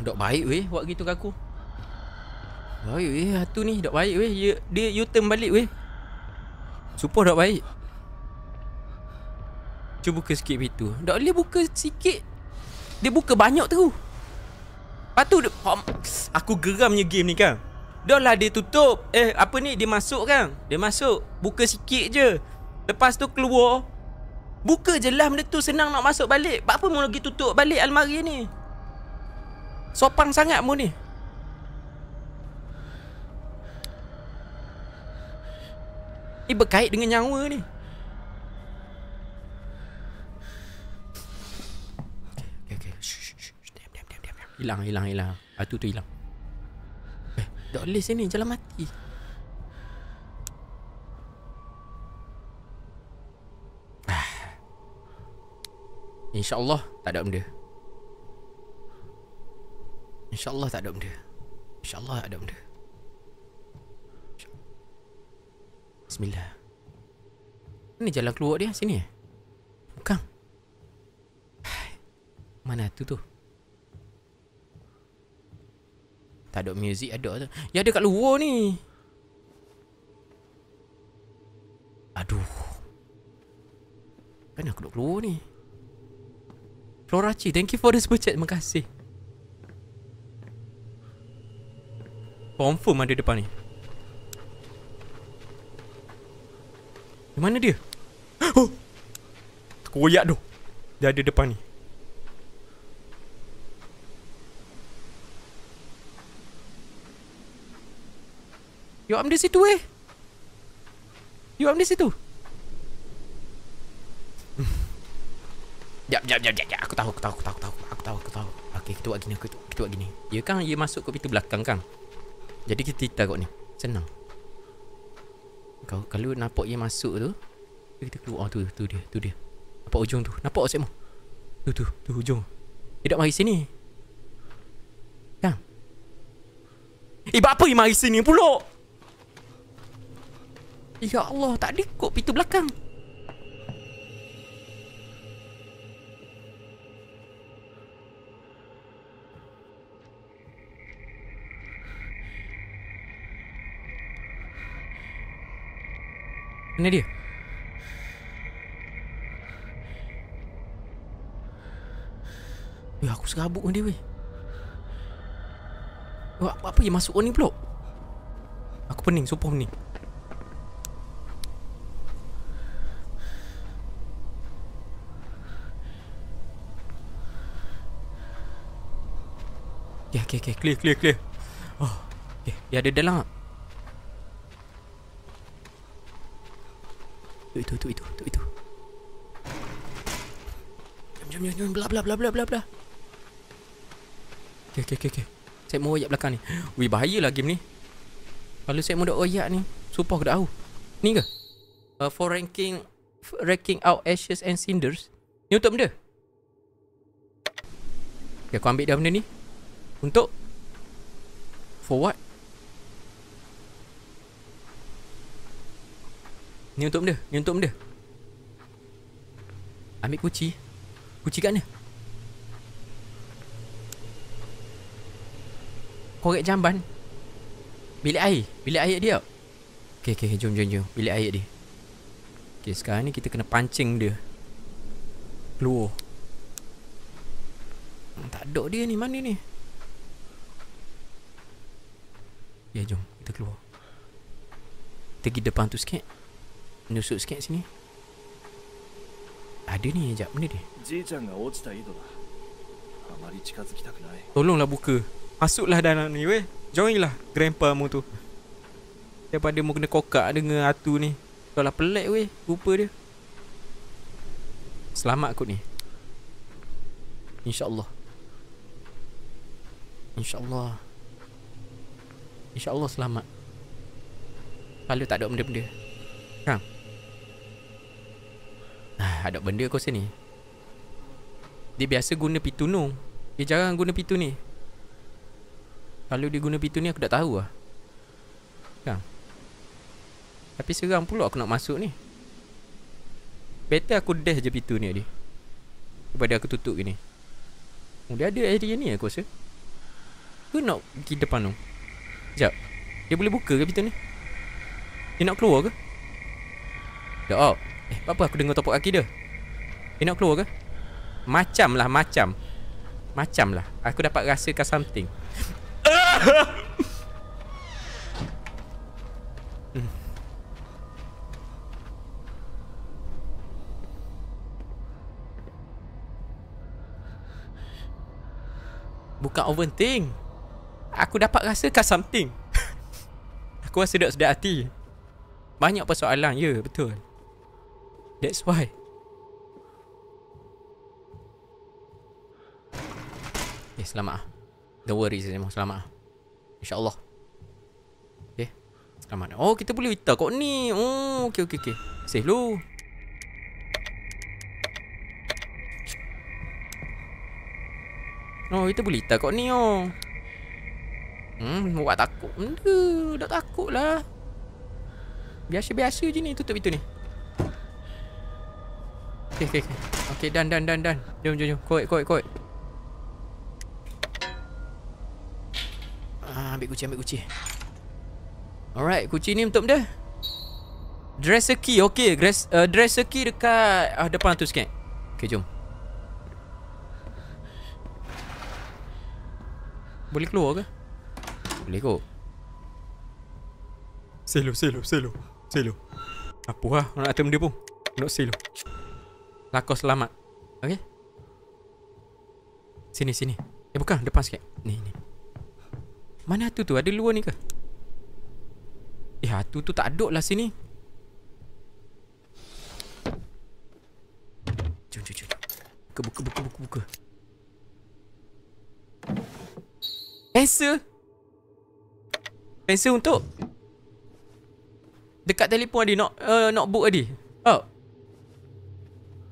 Dok baik weh buat gitu ke aku. Baik weh hatu ni dok baik weh dia dia you turn balik weh. Supo dok baik. Cuba buka sikit pintu. Dok boleh buka sikit. Dia buka banyak tu. Lepas tu Aku geramnya game ni kan Dah lah dia tutup Eh apa ni dia masuk kan Dia masuk Buka sikit je Lepas tu keluar Buka je lah benda tu senang nak masuk balik Buat apa mu lagi tutup balik almari ni Sopang sangat mu ni Ni berkait dengan nyawa ni Hilang, hilang, hilang. Batu tu hilang. Eh, tak boleh sini. Jalan mati. Ah. InsyaAllah tak ada benda. InsyaAllah tak ada benda. InsyaAllah tak ada benda. Bismillah. Ini jalan keluar dia sini eh? Bukan. Mana tu tu? Tak ada music ada tu. Ya ada kat luar ni. Aduh. kan aku duduk keluar ni? Floraci, thank you for the super chat. Terima kasih. Confirm ada depan ni. Di mana dia? Oh! Terkoyak tu. Dia ada depan ni. You up di situ eh You up di situ Jap jap jap jap jap aku tahu aku tahu aku tahu aku tahu aku tahu aku tahu. Okey kita buat gini aku kita buat gini. Ya kan dia masuk ke pintu belakang kan. Jadi kita cerita kot ni. Senang. Kau kalau nampak dia masuk tu kita keluar tu tu dia tu dia. Nampak ujung tu. Nampak semu. Tu tu tu ujung. Dia tak mari sini. Kan. Eh, apa dia mari sini pula? Ya Allah, tak ada kot pintu belakang. Mana dia? Weh, ya, aku serabut dengan dia weh. Apa, apa yang masuk orang ni pulak? Aku pening, sumpah pening. Ya, okay, okay. Clear, clear, clear. Oh, okay. Eh, ya, ada dalam. Itu, itu, itu, itu, itu. itu. Jom, jom, jom, jom. Bla, bla, bla, bla, bla, bla. Okay, okay, okay, okay. Saya mau oyak belakang ni. Wih, bahayalah game ni. Kalau saya mau oyak ni, supah ke tak tahu. Ni ke? Uh, for ranking, for ranking out ashes and cinders. Ni untuk benda? Okay, aku ambil dah benda ni. Untuk For what? Ni untuk benda Ni untuk benda Ambil kunci Kunci kat mana? Korek jamban Bilik air Bilik air dia Okay okay jom jom jom Bilik air dia Okay sekarang ni kita kena pancing dia Keluar hmm, Tak ada dia ni mana ni Ya jom Kita keluar Kita pergi depan tu sikit Nusuk sikit sini Ada ni sekejap Benda dia lah. ah, Tolonglah buka Masuklah dalam ni weh Join lah Grandpa mu tu Daripada mu kena kokak Dengan atu ni Kalau pelik weh Rupa dia Selamat kot ni InsyaAllah InsyaAllah InsyaAllah selamat Kepala tak ada benda-benda Kang ha. ah, Ada benda kau sini Dia biasa guna pitunung Dia jarang guna pitu ni Kalau dia guna pitu ni aku tak tahu lah Kang ha. Tapi seram pula aku nak masuk ni Better aku dash je pitu ni dia Daripada aku tutup gini Oh dia ada area ni aku rasa Kau nak pergi depan tu no? Sekejap Dia boleh buka ke pintu ni? Dia nak keluar ke? Sekejap oh. Eh, apa, apa aku dengar topok kaki dia? Dia nak keluar ke? Macam lah, macam Macam lah Aku dapat rasakan something oven overthink Aku dapat rasakan something Aku rasa dah sedap hati Banyak persoalan Ya yeah, betul That's why Okay eh, selamat lah The worries ni Selamat lah InsyaAllah Okay eh, Selamat Oh kita boleh hitam kok ni Oh okay okay okay Save dulu Oh kita boleh hitam kok ni oh Hmm, buat takut benda. Dah takut lah. Biasa-biasa je ni tutup pintu ni. Okay, okay, okay. Okay, dan dan. done, done. Jom, jom, jom. Koik, koik, koik. Ah, ambil kunci, ambil kunci. Alright, kunci ni untuk benda. Dresser key, okay. Dress, uh, dresser key dekat uh, depan tu sikit. Okay, jom. Boleh keluar ke? boleh kok Silo, silo, silo Silo Apa lah orang atom dia pun Nak silo Lakau selamat Okay Sini, sini Eh bukan, depan sikit Ni, ni Mana tu tu? Ada luar ni ke? Eh hatu tu tak aduk lah sini Jom, jom, jom Buka, buka, buka, buka, buka Answer Pencil untuk Dekat telefon adi, not, uh, Notebook tadi Oh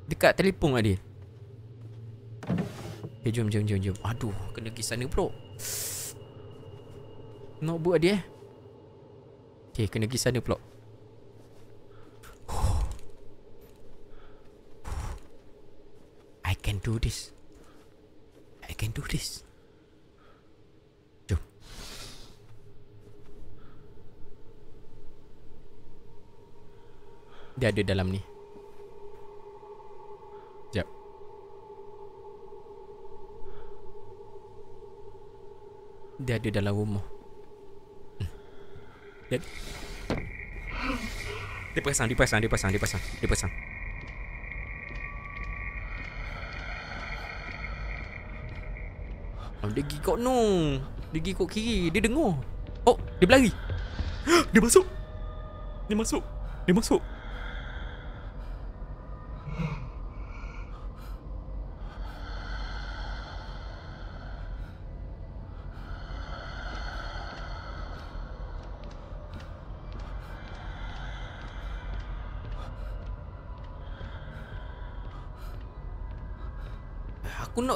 Dekat telefon adi. Okay jom jom jom jom Aduh Kena pergi sana bro Notebook tadi eh Okay kena pergi sana pulak I can do this I can do this Dia ada dalam ni Sekejap Dia ada dalam rumah hmm. Dia dia pasang, dia pasang, dia pasang, dia pasang, dia pasang. Oh, dia pergi kot no. Dia pergi kot kiri. Dia dengar. Oh, dia berlari. Dia masuk. Dia masuk. Dia masuk. Dia masuk.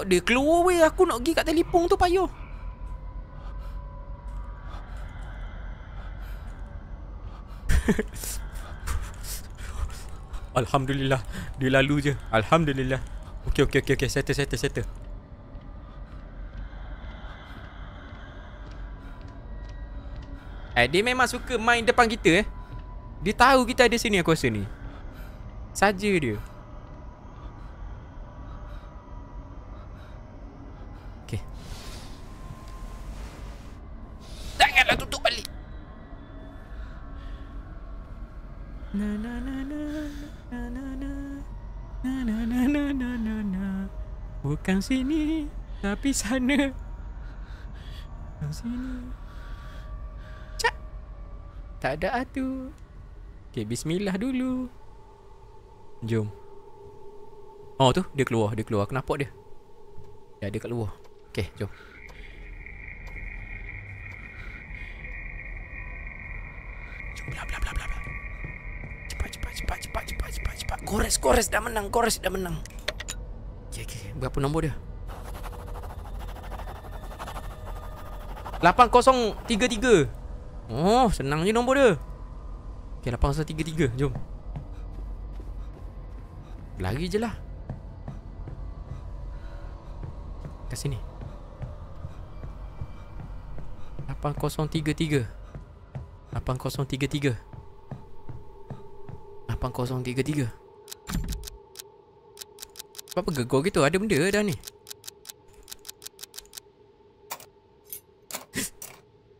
tengok dia keluar weh aku nak pergi kat telipung tu payuh. Alhamdulillah dia lalu je. Alhamdulillah. Okey okey okey okey settle settle settle. Eh dia memang suka main depan kita eh. Dia tahu kita ada sini aku rasa ni. Saja dia. Yang sini Tapi sana Yang sini Cak Tak ada atu Okay bismillah dulu Jom Oh tu dia keluar Dia keluar Kenapa dia ya, Dia ada kat luar Okay jom Cepat cepat cepat cepat cepat cepat cepat cepat Kores kores dah menang Kores dah menang Berapa nombor dia? 8033 Oh senang je nombor dia Okay 8033 jom Lari je lah Ke sini 8033 8033 8033 apa gegor gitu? Ada benda dah ni.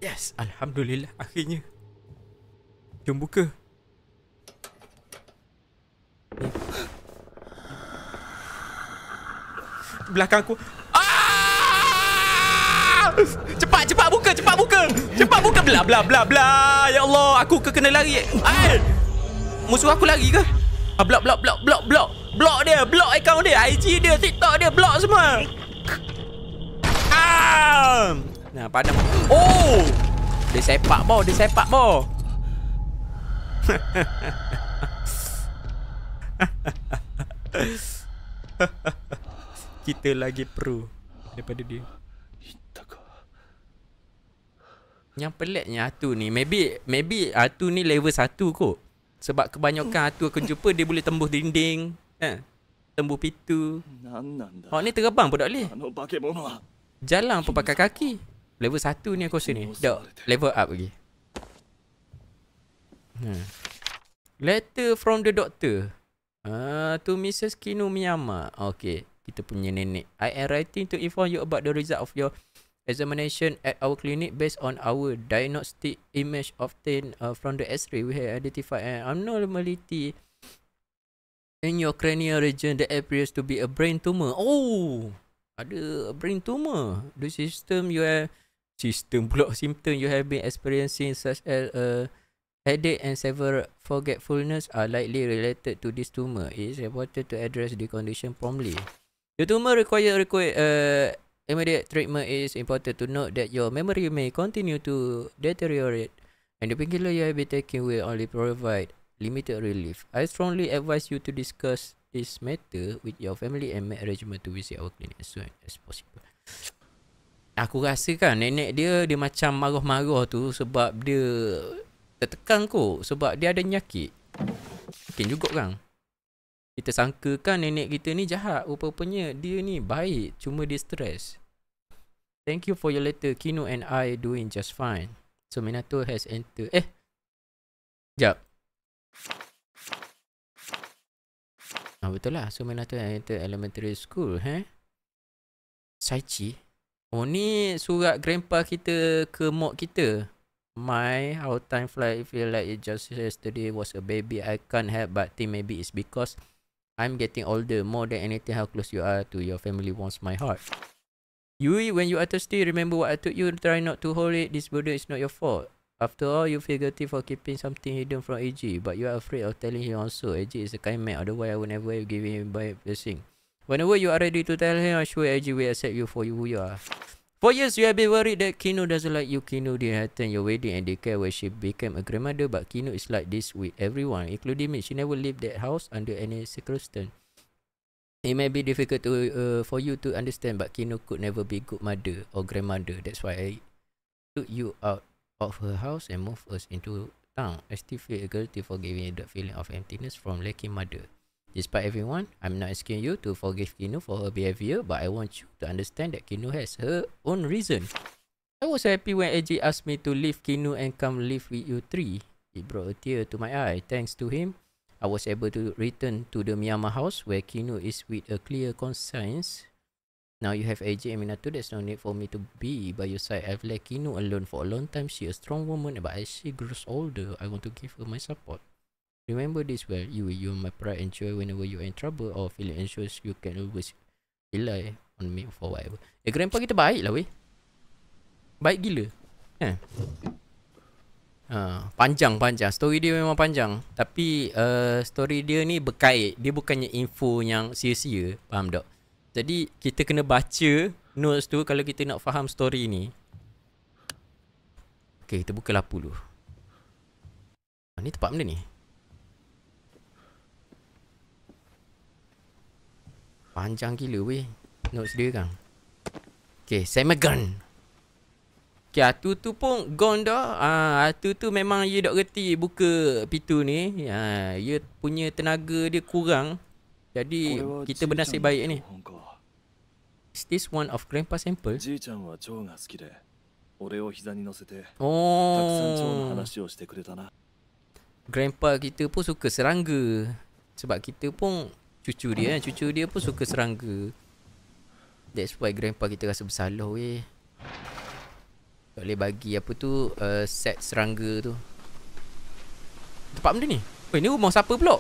Yes, alhamdulillah akhirnya. Jom buka. Belakang aku. Ah! Cepat cepat buka cepat buka. Cepat buka bla bla bla bla. Ya Allah, aku ke kena lari. Ai. Musuh aku lagi ke? Ah blok blok blok blok blok. Block dia, block account dia, IG dia, TikTok dia, block semua. Ah! Nah, padam. Oh! Dia sepak bau, dia sepak bau. Kita lagi pro daripada dia. Yang peliknya Atu ni Maybe Maybe Atu ni level 1 kot Sebab kebanyakan Atu aku jumpa Dia boleh tembus dinding Ha. Kan? Tembu pintu. Nananda. Oh ni terbang budak ni. Jalan pun pakai kaki. Level 1 ni aku rasa ni. Dok. Level up lagi. Ha. Letter from the doctor. uh, to Mrs Kinu Miyama. Okey, kita punya nenek. I am writing to inform you about the result of your examination at our clinic based on our diagnostic image obtained uh, from the x-ray we have identified an abnormality in your cranial region that appears to be a brain tumor. Oh, ada a brain tumor. The system you have system block symptom you have been experiencing such as a headache and several forgetfulness are likely related to this tumor. It is important to address the condition promptly. The tumor require require uh, immediate treatment. It is important to note that your memory may continue to deteriorate and the painkiller you have been taking will only provide limited relief. I strongly advise you to discuss this matter with your family and make arrangement to visit our clinic as soon as possible. Aku rasa kan nenek dia dia macam marah-marah tu sebab dia tertekan ko sebab dia ada penyakit. Mungkin juga kan. Kita sangka kan nenek kita ni jahat Rupa-rupanya dia ni baik Cuma dia stres Thank you for your letter Kino and I doing just fine So Minato has entered Eh Sekejap Ah, betul lah. So, Melata enter elementary school, he? Eh? Saichi? Oh, ni surat grandpa kita ke mok kita. My, how time fly feel like it just yesterday was a baby. I can't help but think maybe it's because I'm getting older. More than anything, how close you are to your family wants my heart. Yui, when you are thirsty, remember what I told you. Try not to hold it. This burden is not your fault. After all, you feel guilty for keeping something hidden from Aj, but you are afraid of telling him also. Aj is a kind man, otherwise I would never have given him by blessing. Whenever you are ready to tell him, I'm sure Aj will accept you for who you are. For years, you have been worried that Kino doesn't like you. Kino didn't attend your wedding and declare when she became a grandmother, but Kino is like this with everyone, including me. She never leave that house under any circumstance. It may be difficult to uh, for you to understand, but Kino could never be good mother or grandmother. That's why I took you out of her house and move us into town. I still feel guilty for giving you that feeling of emptiness from lacking mother. Despite everyone, I'm not asking you to forgive Kino for her behavior, but I want you to understand that Kino has her own reason. I was happy when AJ asked me to leave Kino and come live with you three. It brought a tear to my eye. Thanks to him, I was able to return to the Myanmar house where Kino is with a clear conscience Now you have AJ Aminatu, there's no need for me to be by your side. I've let Kino alone for a long time. She a strong woman, but as she grows older, I want to give her my support. Remember this well, you are my pride and joy whenever you're in trouble or feeling anxious, you can always rely on me for whatever. Eh, grandpa kita baik lah weh. Baik gila. Eh. Yeah. Uh, panjang panjang story dia memang panjang tapi uh, story dia ni berkait dia bukannya info yang sia-sia faham tak jadi kita kena baca notes tu kalau kita nak faham story ni. Okay, kita buka lapu dulu. Ha, ni tempat benda ni. Panjang gila weh notes dia kan. Okay, Semegan. Okay, Atu tu pun gone dah. Ah, uh, Atu tu memang dia dok reti buka pintu ni. Ah, uh, punya tenaga dia kurang. Jadi kita bernasib baik ni. Is this one of grandpa sample? Oh. Grandpa kita pun suka serangga. Sebab kita pun cucu dia, kan. cucu dia pun suka serangga. That's why grandpa kita rasa bersalah weh. Boleh bagi apa tu uh, set serangga tu. Tempat benda ni. Oh ini rumah siapa pula?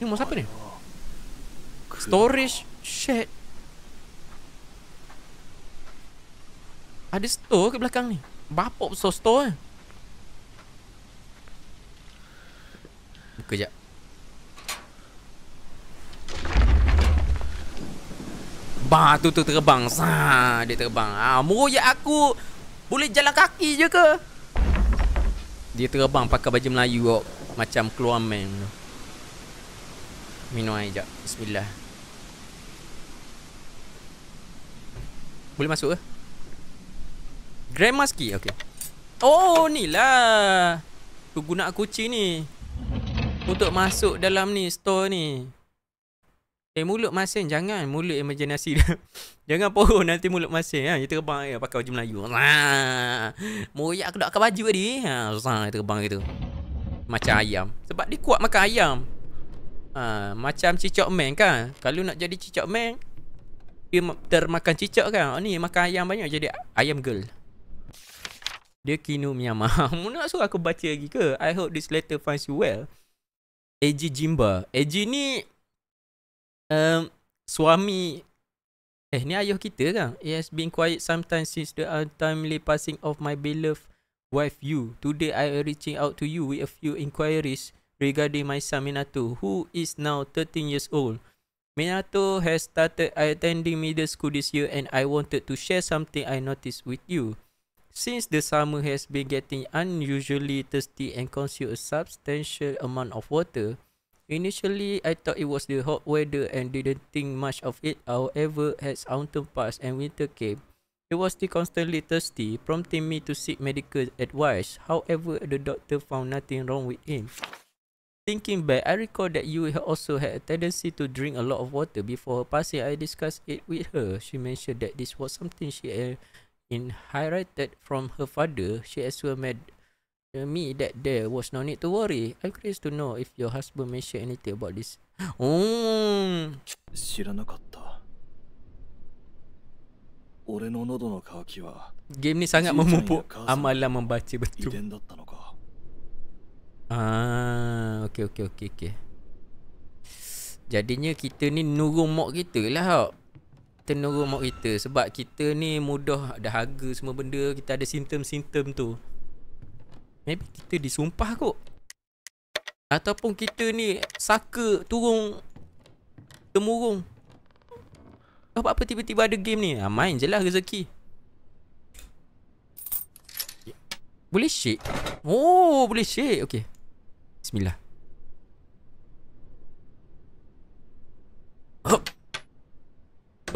Ni rumah siapa ni? Storage shit. Ada store ke belakang ni? Bapak besar store eh. Buka jap. Batu tu terbang. Ha, dia terbang. Ha, ah, moyak aku. Boleh jalan kaki je ke? Dia terbang pakai baju Melayu kok. Macam keluar main tu. Minum air sekejap Bismillah Boleh masuk ke? Grandmaski, key? Okay Oh ni lah Aku guna kunci ni Untuk masuk dalam ni Store ni Eh mulut masin Jangan mulut imaginasi dia Jangan pohon nanti mulut masin ha. Dia terbang ya, Pakai baju Melayu Moyak aku nak pakai baju tadi ha. Dia terbang gitu Macam ayam Sebab dia kuat makan ayam ha, Macam cicak meng kan Kalau nak jadi cicak meng Dia termakan cicak kan oh, Ni makan ayam banyak jadi ayam girl Dia kinu miyamah Nak suruh aku baca lagi ke I hope this letter finds you well Eji Jimba Eji ni um, Suami Eh ni ayah kita kan It has been quiet sometimes since the untimely passing of my beloved wife you Today I am reaching out to you with a few inquiries regarding my son Minato, who is now 13 years old. Minato has started attending middle school this year and I wanted to share something I noticed with you. Since the summer has been getting unusually thirsty and consumed a substantial amount of water, initially I thought it was the hot weather and didn't think much of it. However, as autumn passed and winter came, it was still constantly thirsty, prompting me to seek medical advice. However, the doctor found nothing wrong with him thinking back, I recall that you ha-, also had a tendency to drink a lot of water before her passing. I discussed it with her. She mentioned that this was something she uh, inherited from her father. She as well made uh, me that there was no need to worry. I'm curious to know if your husband mentioned anything about this. Mm. 知らなかった俺の喉の渇きは Game ni sangat memupuk ya amalan membaca betul. Ah, okey okey okey okey. Jadinya kita ni nurung mak kita lah hok. Kita nurung mak kita sebab kita ni mudah dahaga semua benda, kita ada simptom-simptom tu. Maybe kita disumpah kok. Ataupun kita ni saka turung temurung. Apa apa tiba-tiba ada game ni? Ha, main je lah rezeki. Boleh shake? Oh, boleh shake. Okay. Bismillah. Hop.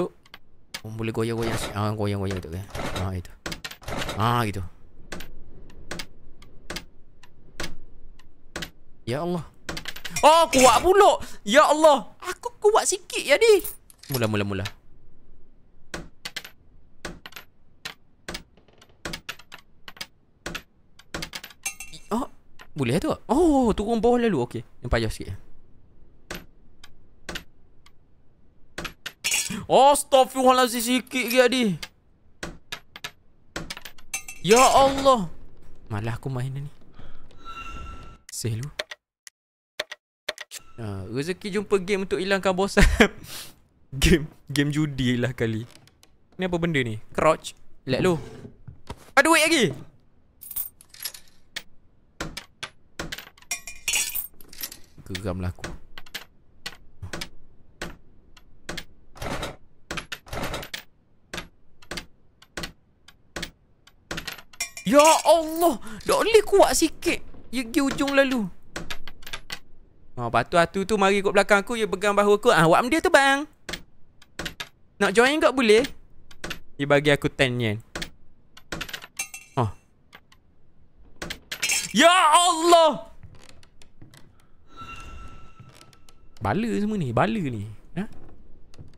Oh. oh, boleh goyang-goyang. Ah, goyang-goyang tu kan. Ah, itu. Ah, gitu. Ya Allah. Oh, kuat pula. Ya Allah. Aku kuat sikit ya ni. Mula-mula-mula. Boleh tu Oh turun bawah lalu Okay Yang payah sikit Oh stop you Halang sikit lagi Adi Ya Allah Malah aku main ni Say lu. uh, Rezeki jumpa game untuk hilangkan bosan Game Game judi lah kali Ni apa benda ni Crouch Let lo Ada duit lagi Geram lah aku Ya Allah Tak boleh kuat sikit Dia pergi ujung lalu Oh, ha, batu atu tu mari ikut belakang aku Dia pegang bahu aku Ah, ha, Wap dia tu bang Nak join kau boleh Dia bagi aku 10 yen Oh Ya Allah Bala semua ni Bala ni ha?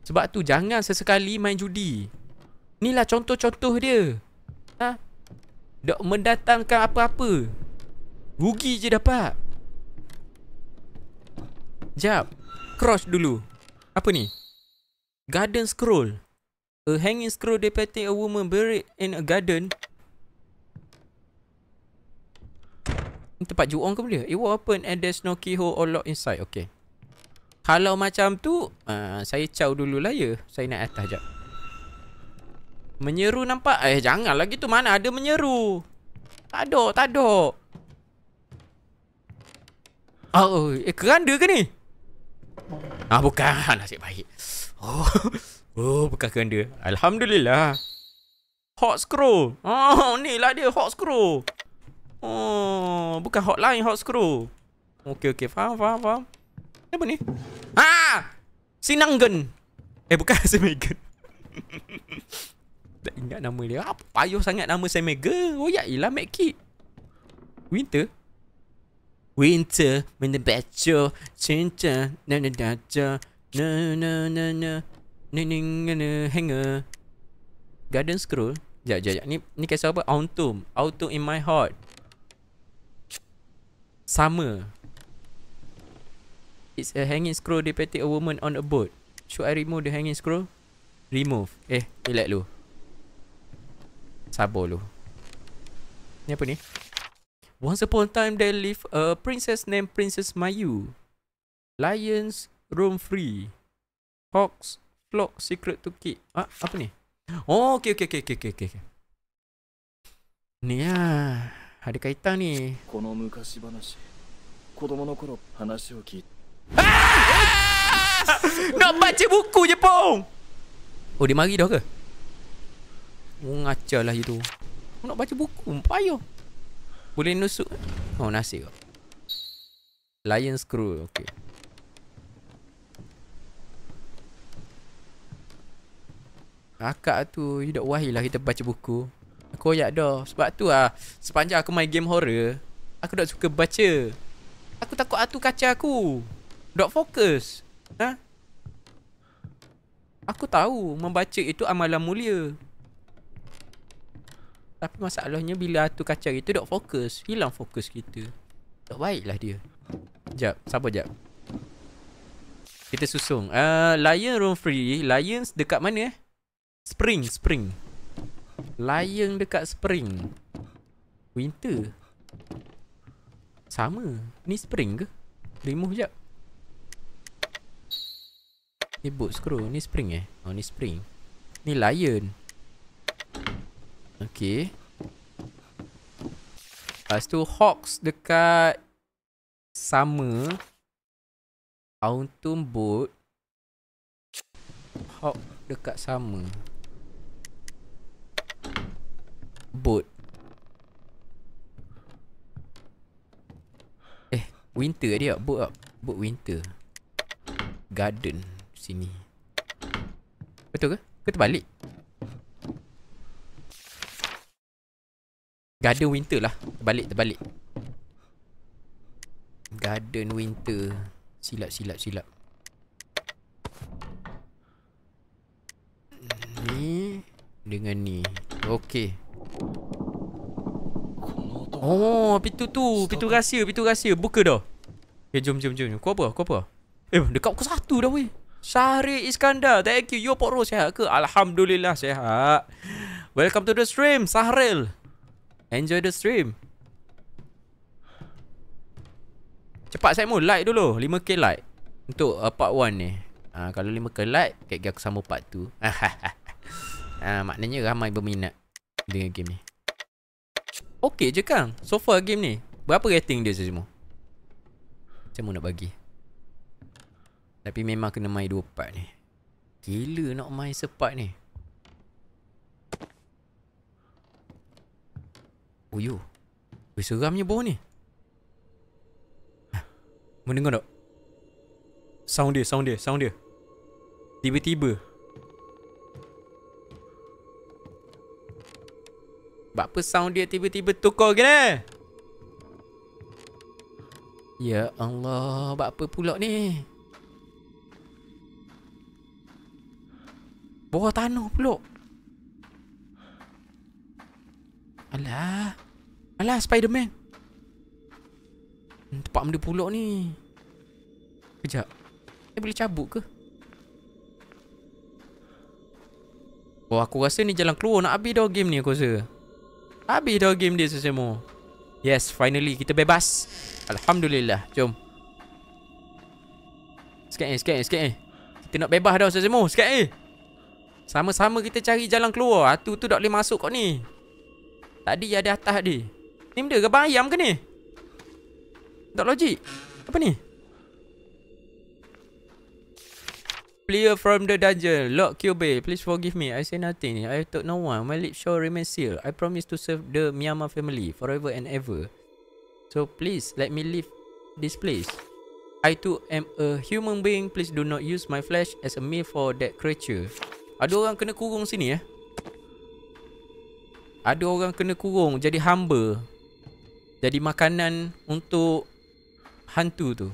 Sebab tu Jangan sesekali main judi Inilah contoh-contoh dia ha? Mendatangkan apa-apa Rugi je dapat Jap Cross dulu Apa ni Garden scroll A hanging scroll depicting a woman buried in a garden tempat juang ke boleh? It will open and there's no keyhole or lock inside Okay kalau macam tu uh, Saya caw dulu lah ya Saya naik atas jap Menyeru nampak Eh jangan lagi tu Mana ada menyeru Tak ada Tak ada Oh, oh eh keranda ke ni? Ah bukan, nasib baik. Oh, oh bukan keranda. Alhamdulillah. Hot screw. Oh, ni lah dia hot screw. Oh, bukan hotline hot screw. Okey okey, faham faham faham. Apa ni? Ha! Sinanggen. Eh bukan Semegen. tak ingat nama dia. Apa payuh sangat nama Semegen. Oh ya ialah Mekki. Winter. Winter when the betcha cinta na nan na na nan na na na na garden scroll jap jap jap ni ni kisah apa autumn autumn in my heart summer It's a hanging scroll depicting a woman on a boat. Should I remove the hanging scroll? Remove. Eh, relax lu. Sabo lu. Ni apa ni? Once upon a time there lived a princess named Princess Mayu. Lions roam free. Hawks clock secret to keep. Ah, apa ni? Oh, okay, okay, okay, okay, okay. Ni ya. Ada kaitan ni. Kono mukashi banashi. Kodomo no koro hanashi o kitte. Ah! Nak baca buku je Pong Oh dia mari dah ke Mengacau oh, lah je tu Nak baca buku Payuh Boleh nusuk Oh nasi kau Lion screw Okay Akak tu hidup wahilah lah kita baca buku Aku ayak dah Sebab tu lah Sepanjang aku main game horror Aku tak suka baca Aku takut atu kaca aku Dok fokus. Ha? Aku tahu membaca itu amalan mulia. Tapi masalahnya bila atu kacau itu dok fokus. Hilang fokus kita. Tak baiklah dia. Jap, siapa jap. Kita susung. Uh, lion room free. Lions dekat mana eh? Spring, spring. Lion dekat spring. Winter. Sama. Ni spring ke? Remove jap. Ni boot screw Ni spring eh Oh ni spring Ni lion Okay Lepas tu Hawks dekat Summer Autumn boat Hawk dekat summer Boat eh, Winter dia Boat Boat winter Garden sini Betul ke? Ke terbalik? Garden winter lah Terbalik, terbalik Garden winter Silap, silap, silap Ni Dengan ni Okay Oh, pintu tu, pintu rahsia, pintu rahsia. Buka dah. Okay, eh, jom, jom, jom. Kau apa? Kau apa? Eh, dekat pukul satu dah weh. Sahri Iskandar, thank you. You Poro sihat ke? Alhamdulillah sihat. Welcome to the stream, Sahril. Enjoy the stream. Cepat saya mau like dulu. 5k like. Untuk uh, part 1 ni. Ha, kalau 5k like, kek aku sama part 2. ha, ah, maknanya ramai berminat dengan game ni. Okay je kan? So far game ni. Berapa rating dia semua? Saya mana nak bagi? Tapi memang kena main dua part ni Gila nak main sepat ni Oh yo Weh seramnya bawah ni Mendengar tak? Sound dia, sound dia, sound dia Tiba-tiba Sebab apa sound dia tiba-tiba tukar gini? Ya Allah, buat apa pula ni? Bawah tanah pula Alah Alah Spiderman hmm, Tempat benda pulak ni Kejap Saya boleh cabut ke? Oh aku rasa ni jalan keluar Nak habis dah game ni aku rasa Habis dah game dia sesemu Yes finally kita bebas Alhamdulillah Jom Sekejap eh sekejap eh sekejap eh Kita nak bebas dah sesemu Sekejap eh sama-sama kita cari jalan keluar Hatu ah, tu tak boleh masuk kot ni Tadi ada atas tadi Ni benda ke bayam ke ni? Tak logik Apa ni? Player from the dungeon Lock QB Please forgive me I say nothing I took no one My lips shall remain sealed I promise to serve the Myanmar family Forever and ever So please let me leave this place I too am a human being Please do not use my flesh as a meal for that creature ada orang kena kurung sini eh. Ada orang kena kurung jadi hamba. Jadi makanan untuk hantu tu.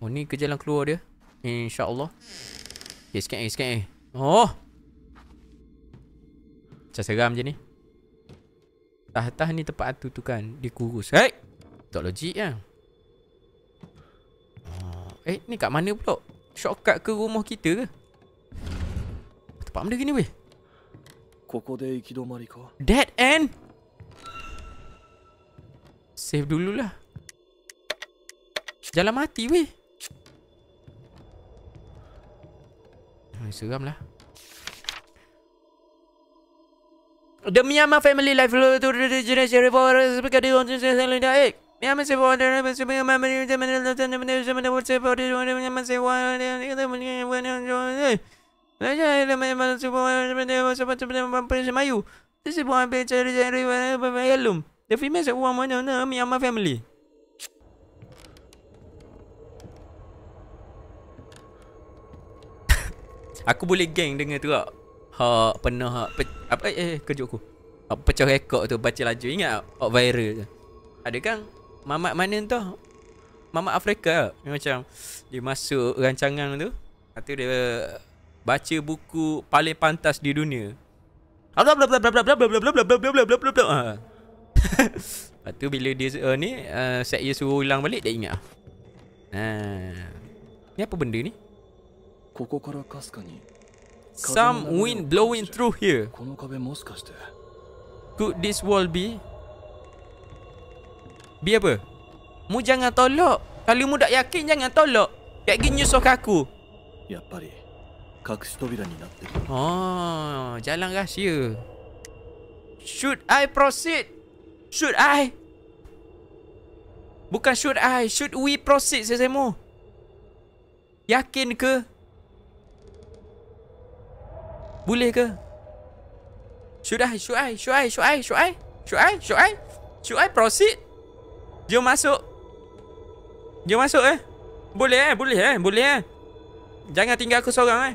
Oh ni ke jalan keluar dia? InsyaAllah. Okay, eh, sikit eh, sikit eh. Oh! Macam seram je ni. Tah-tah ni tempat hantu tu kan. Dia kurus. Hei! Tak logik kan? Eh, ni kat mana pulak? shortcut ke rumah kita ke? Tempat benda gini weh. Koko de ikidomari ko. Dead end. Save dululah. Jalan mati weh. Hai seram lah. The Miyama family life flow to the generation revolver. Sebagai dia orang jenis yang lain dah. The females are one one one me and my family. aku boleh gang dengan tu lah. Ha, pernah ha, pe, apa eh, eh kejut aku. Ha, pecah rekod tu baca laju. Ingat tak? Ha, viral tu. Ada kan? Mamat mana tu Mamat Afrika Dia macam Dia masuk rancangan tu Lepas tu dia Baca buku Paling pantas di dunia Lepas tu bila dia uh, ni uh, Set dia suruh ulang balik Dia ingat uh, Ni apa benda ni Some wind blowing through here Could this wall be B apa? Mu jangan tolak. Kalau mu tak yakin jangan tolak. Kak gini nyusuk aku. Yappari. Kakushi tobira ni natte. Oh, ha, jalan rahsia. Should I proceed? Should I? Bukan should I, should we proceed sesemu? Yakin ke? Boleh ke? Should I, should I, should I, should I, should I, should I, should I, should I proceed? Jom masuk Jom masuk eh Boleh eh Boleh eh Boleh eh Jangan tinggal aku seorang eh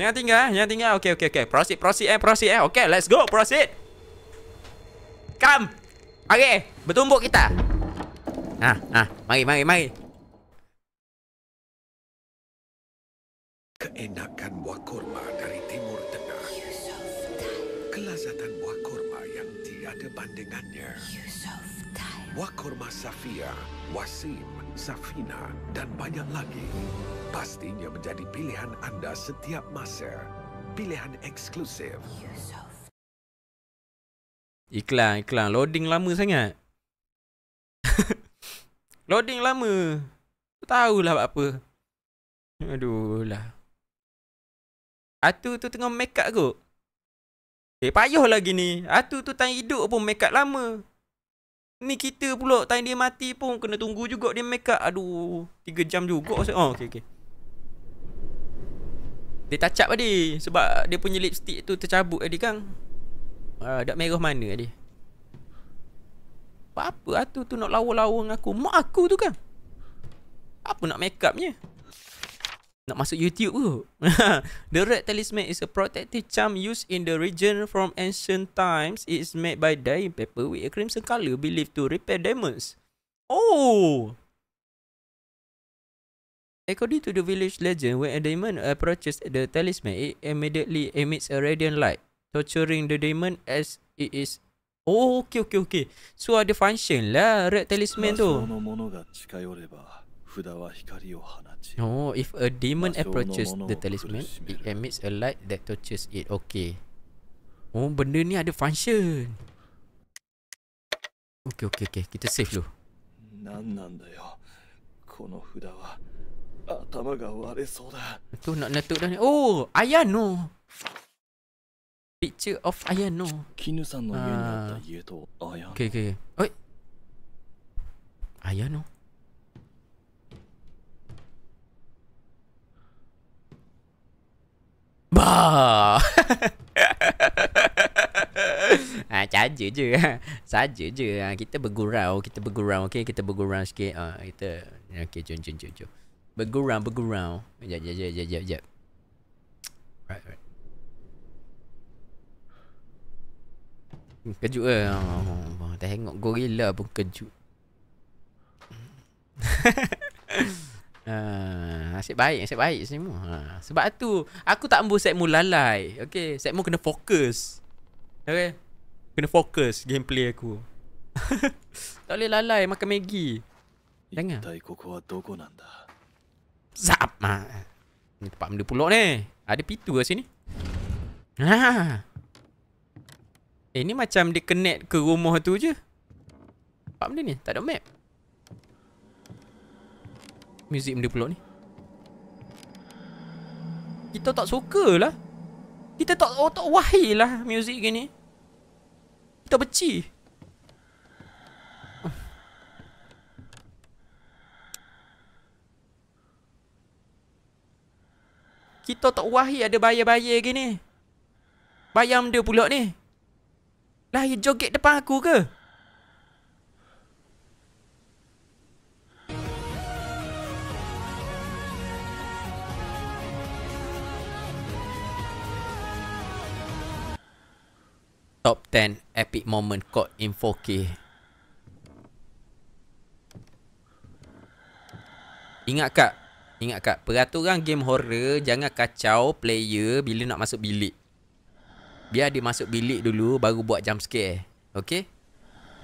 Jangan tinggal eh Jangan tinggal Okay okay okay Proceed proceed eh Proceed eh Okay let's go Proceed Come Okay eh. Bertumbuk kita Ha ha Mari mari mari Keenakan buah kurma dari Timur Tengah Kelazatan buah kurma yang tiada bandingannya Yusuf style. Wakorma Safia, Wasim, Safina dan banyak lagi. Pastinya menjadi pilihan anda setiap masa. Pilihan eksklusif. Iklan, iklan. Loading lama sangat. Loading lama. Tak tahulah apa. Aduh lah. Atu tu tengah make up kot. Eh, payuh lagi ni. Atu tu tengah hidup pun make up lama. Ni kita pula time dia mati pun kena tunggu juga dia make up. Aduh, tiga jam juga. Oh, okey okey. Dia touch up tadi sebab dia punya lipstick tu tercabut tadi kan. Ah, uh, dak merah mana tadi? Apa apa lah tu tu nak lawa-lawa dengan aku? Mak aku tu kan. Apa nak make upnya? nak masuk YouTube ke? the red talisman is a protective charm used in the region from ancient times. It is made by dyeing paper with a crimson color believed to repair diamonds. Oh! According to the village legend, when a diamond approaches the talisman, it immediately emits a radiant light, torturing the diamond as it is. Oh, okay, okay, okay. So ada function lah red talisman tu. Oh, if a demon oh, approaches the talisman, it emits a light that touches it. Okay. Oh, benda ni ada function. Okay, okay, okay. Kita save dulu. Nananda yo. Ya. Kono huda wa atama ga ware so da. Tu nak letuk dah ni. Oh, Ayano. Picture of Ayano. Kinu san no yu ni atta ah. yu to Ayano. Okay, okay. Oi. Ayano. Bah. Ah, ha, saja je Saja je ah, Kita bergurau Kita bergurau okay? Kita bergurau sikit ha, Kita Okay jom jom jom, jom. Bergurau bergurau Sekejap sekejap sekejap sekejap Right right hmm, Kejut ke? Oh, tengok gorila pun kejut Ha, asyik baik asyik baik Semua ha. Sebab tu Aku tak ambil setmu lalai Okey, Okay Setmu kena fokus Okey, Kena fokus Gameplay aku Tak boleh lalai Makan Maggi Jangan Zap ma. Ini tempat benda pulak ni Ada pitu kat sini ha. Eh ni macam dia connect ke rumah tu je Tempat benda ni Tak ada map muzik benda pula ni Kita tak suka lah Kita tak, oh, tak wahi lah muzik gini Kita beci Kita tak wahi ada bayar-bayar gini Bayar benda pula ni Lah joget depan aku ke? Top 10 epic moment Kot in 4K Ingat kak Ingat kak Peraturan game horror Jangan kacau player Bila nak masuk bilik Biar dia masuk bilik dulu Baru buat jump scare Okay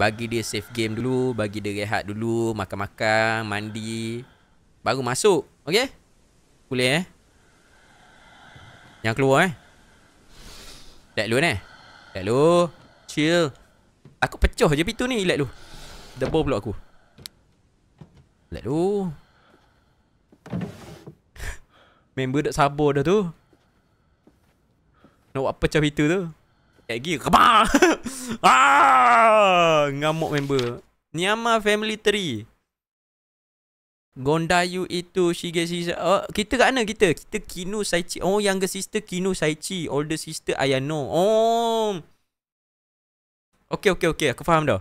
Bagi dia save game dulu Bagi dia rehat dulu Makan-makan Mandi Baru masuk Okay Boleh eh Yang keluar eh Dah luar eh Hello Chill Aku pecah je pintu ni Elat lu Double pula aku Elat lu Member tak sabar dah tu Nak buat pecah pintu tu Lagi Kebang ah! Ngamuk member Nyama family tree Gondayu itu Shige Shige oh, Kita kat mana kita? Kita Kinu Saichi Oh younger sister Kinu Saichi Older sister Ayano Oh Okay okay okay Aku faham dah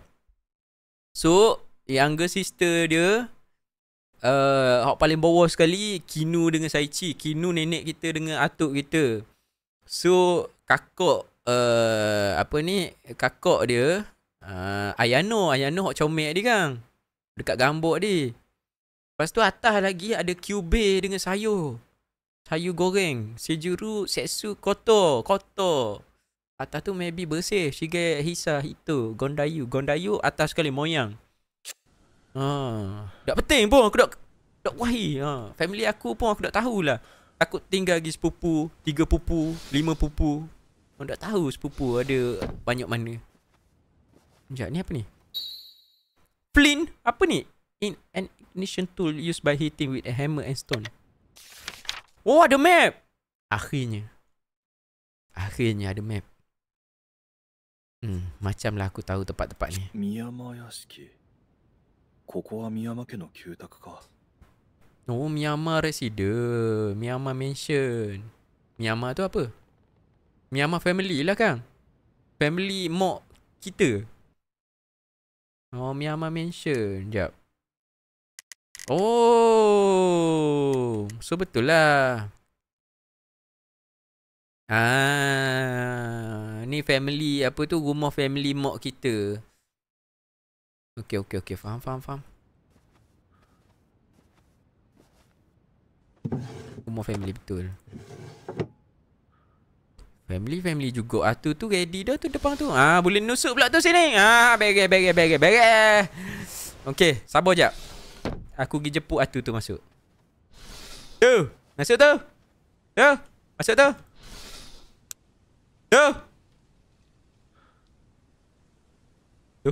So Younger sister dia uh, Yang paling bawah sekali Kinu dengan Saichi Kinu nenek kita dengan atuk kita So Kakak uh, Apa ni Kakak dia uh, Ayano Ayano yang comel dia kan Dekat gambok dia Lepas tu atas lagi ada cube dengan sayur. Sayur goreng. Sejuru, seksu, kotor. Kotor. Atas tu maybe bersih. Shige, hisa, itu. Gondayu. Gondayu atas sekali moyang. Ha. Tak penting pun aku tak... Tak wahi. Ha. Family aku pun aku tak tahulah. Aku tinggal lagi sepupu. Tiga pupu. Lima pupu. Aku tak tahu sepupu ada banyak mana. Sekejap ni apa ni? Flint? Apa ni? in an ignition tool used by hitting with a hammer and stone. Oh, ada map! Akhirnya. Akhirnya ada map. Hmm, macamlah aku tahu tempat-tempat ni. Miyama Yasuki. Koko wa Miyama ke no kyutak ka? Oh, Miyama Resident. Miyama Mansion. Miyama tu apa? Miyama Family lah kan? Family mok kita. Oh, Miyama Mansion. Sekejap. Oh, so betul lah. Ah, ni family apa tu rumah family mak kita. Okey okey okey, faham faham faham. Rumah family betul. Family family juga. Ah tu tu ready dah tu depan tu. Ah boleh nusuk pula tu sini. Ah bege bege bege bege. Okey, sabar jap. Aku pergi jemput Atu tu masuk Tu Masuk tu Tu Masuk tu Tu Tu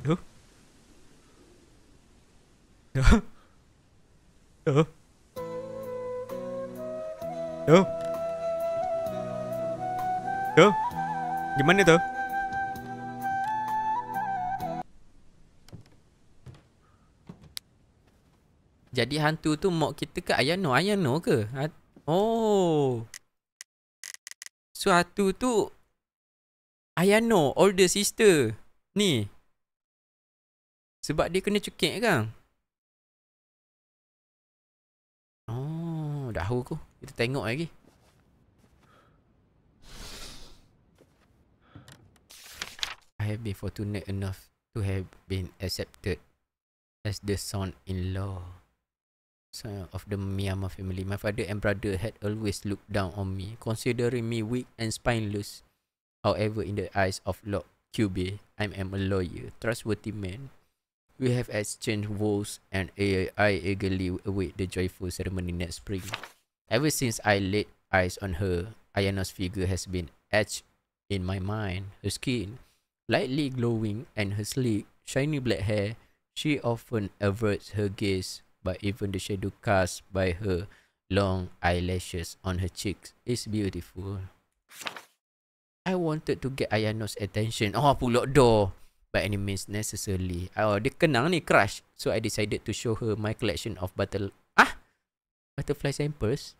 Tu Tu Tu Tu Tu Gimana tu? Jadi hantu tu mok kita ke ayah no ayah no ke? Oh. So tu ayah no older sister. Ni. Sebab dia kena cekik kan? Oh, dah aku. Kita tengok lagi. I have been fortunate enough to have been accepted as the son-in-law of the Myanmar family. My father and brother had always looked down on me, considering me weak and spineless. However, in the eyes of Lord QB, I am a lawyer, trustworthy man. We have exchanged vows and I eagerly await the joyful ceremony next spring. Ever since I laid eyes on her, Ayana's figure has been etched in my mind. Her skin, lightly glowing, and her sleek, shiny black hair, she often averts her gaze but even the shadow cast by her long eyelashes on her cheeks is beautiful. I wanted to get Ayano's attention. Oh, pulak doh. By any means necessarily. Oh, dia kenang ni crush. So, I decided to show her my collection of butterfly. Ah? Butterfly samples?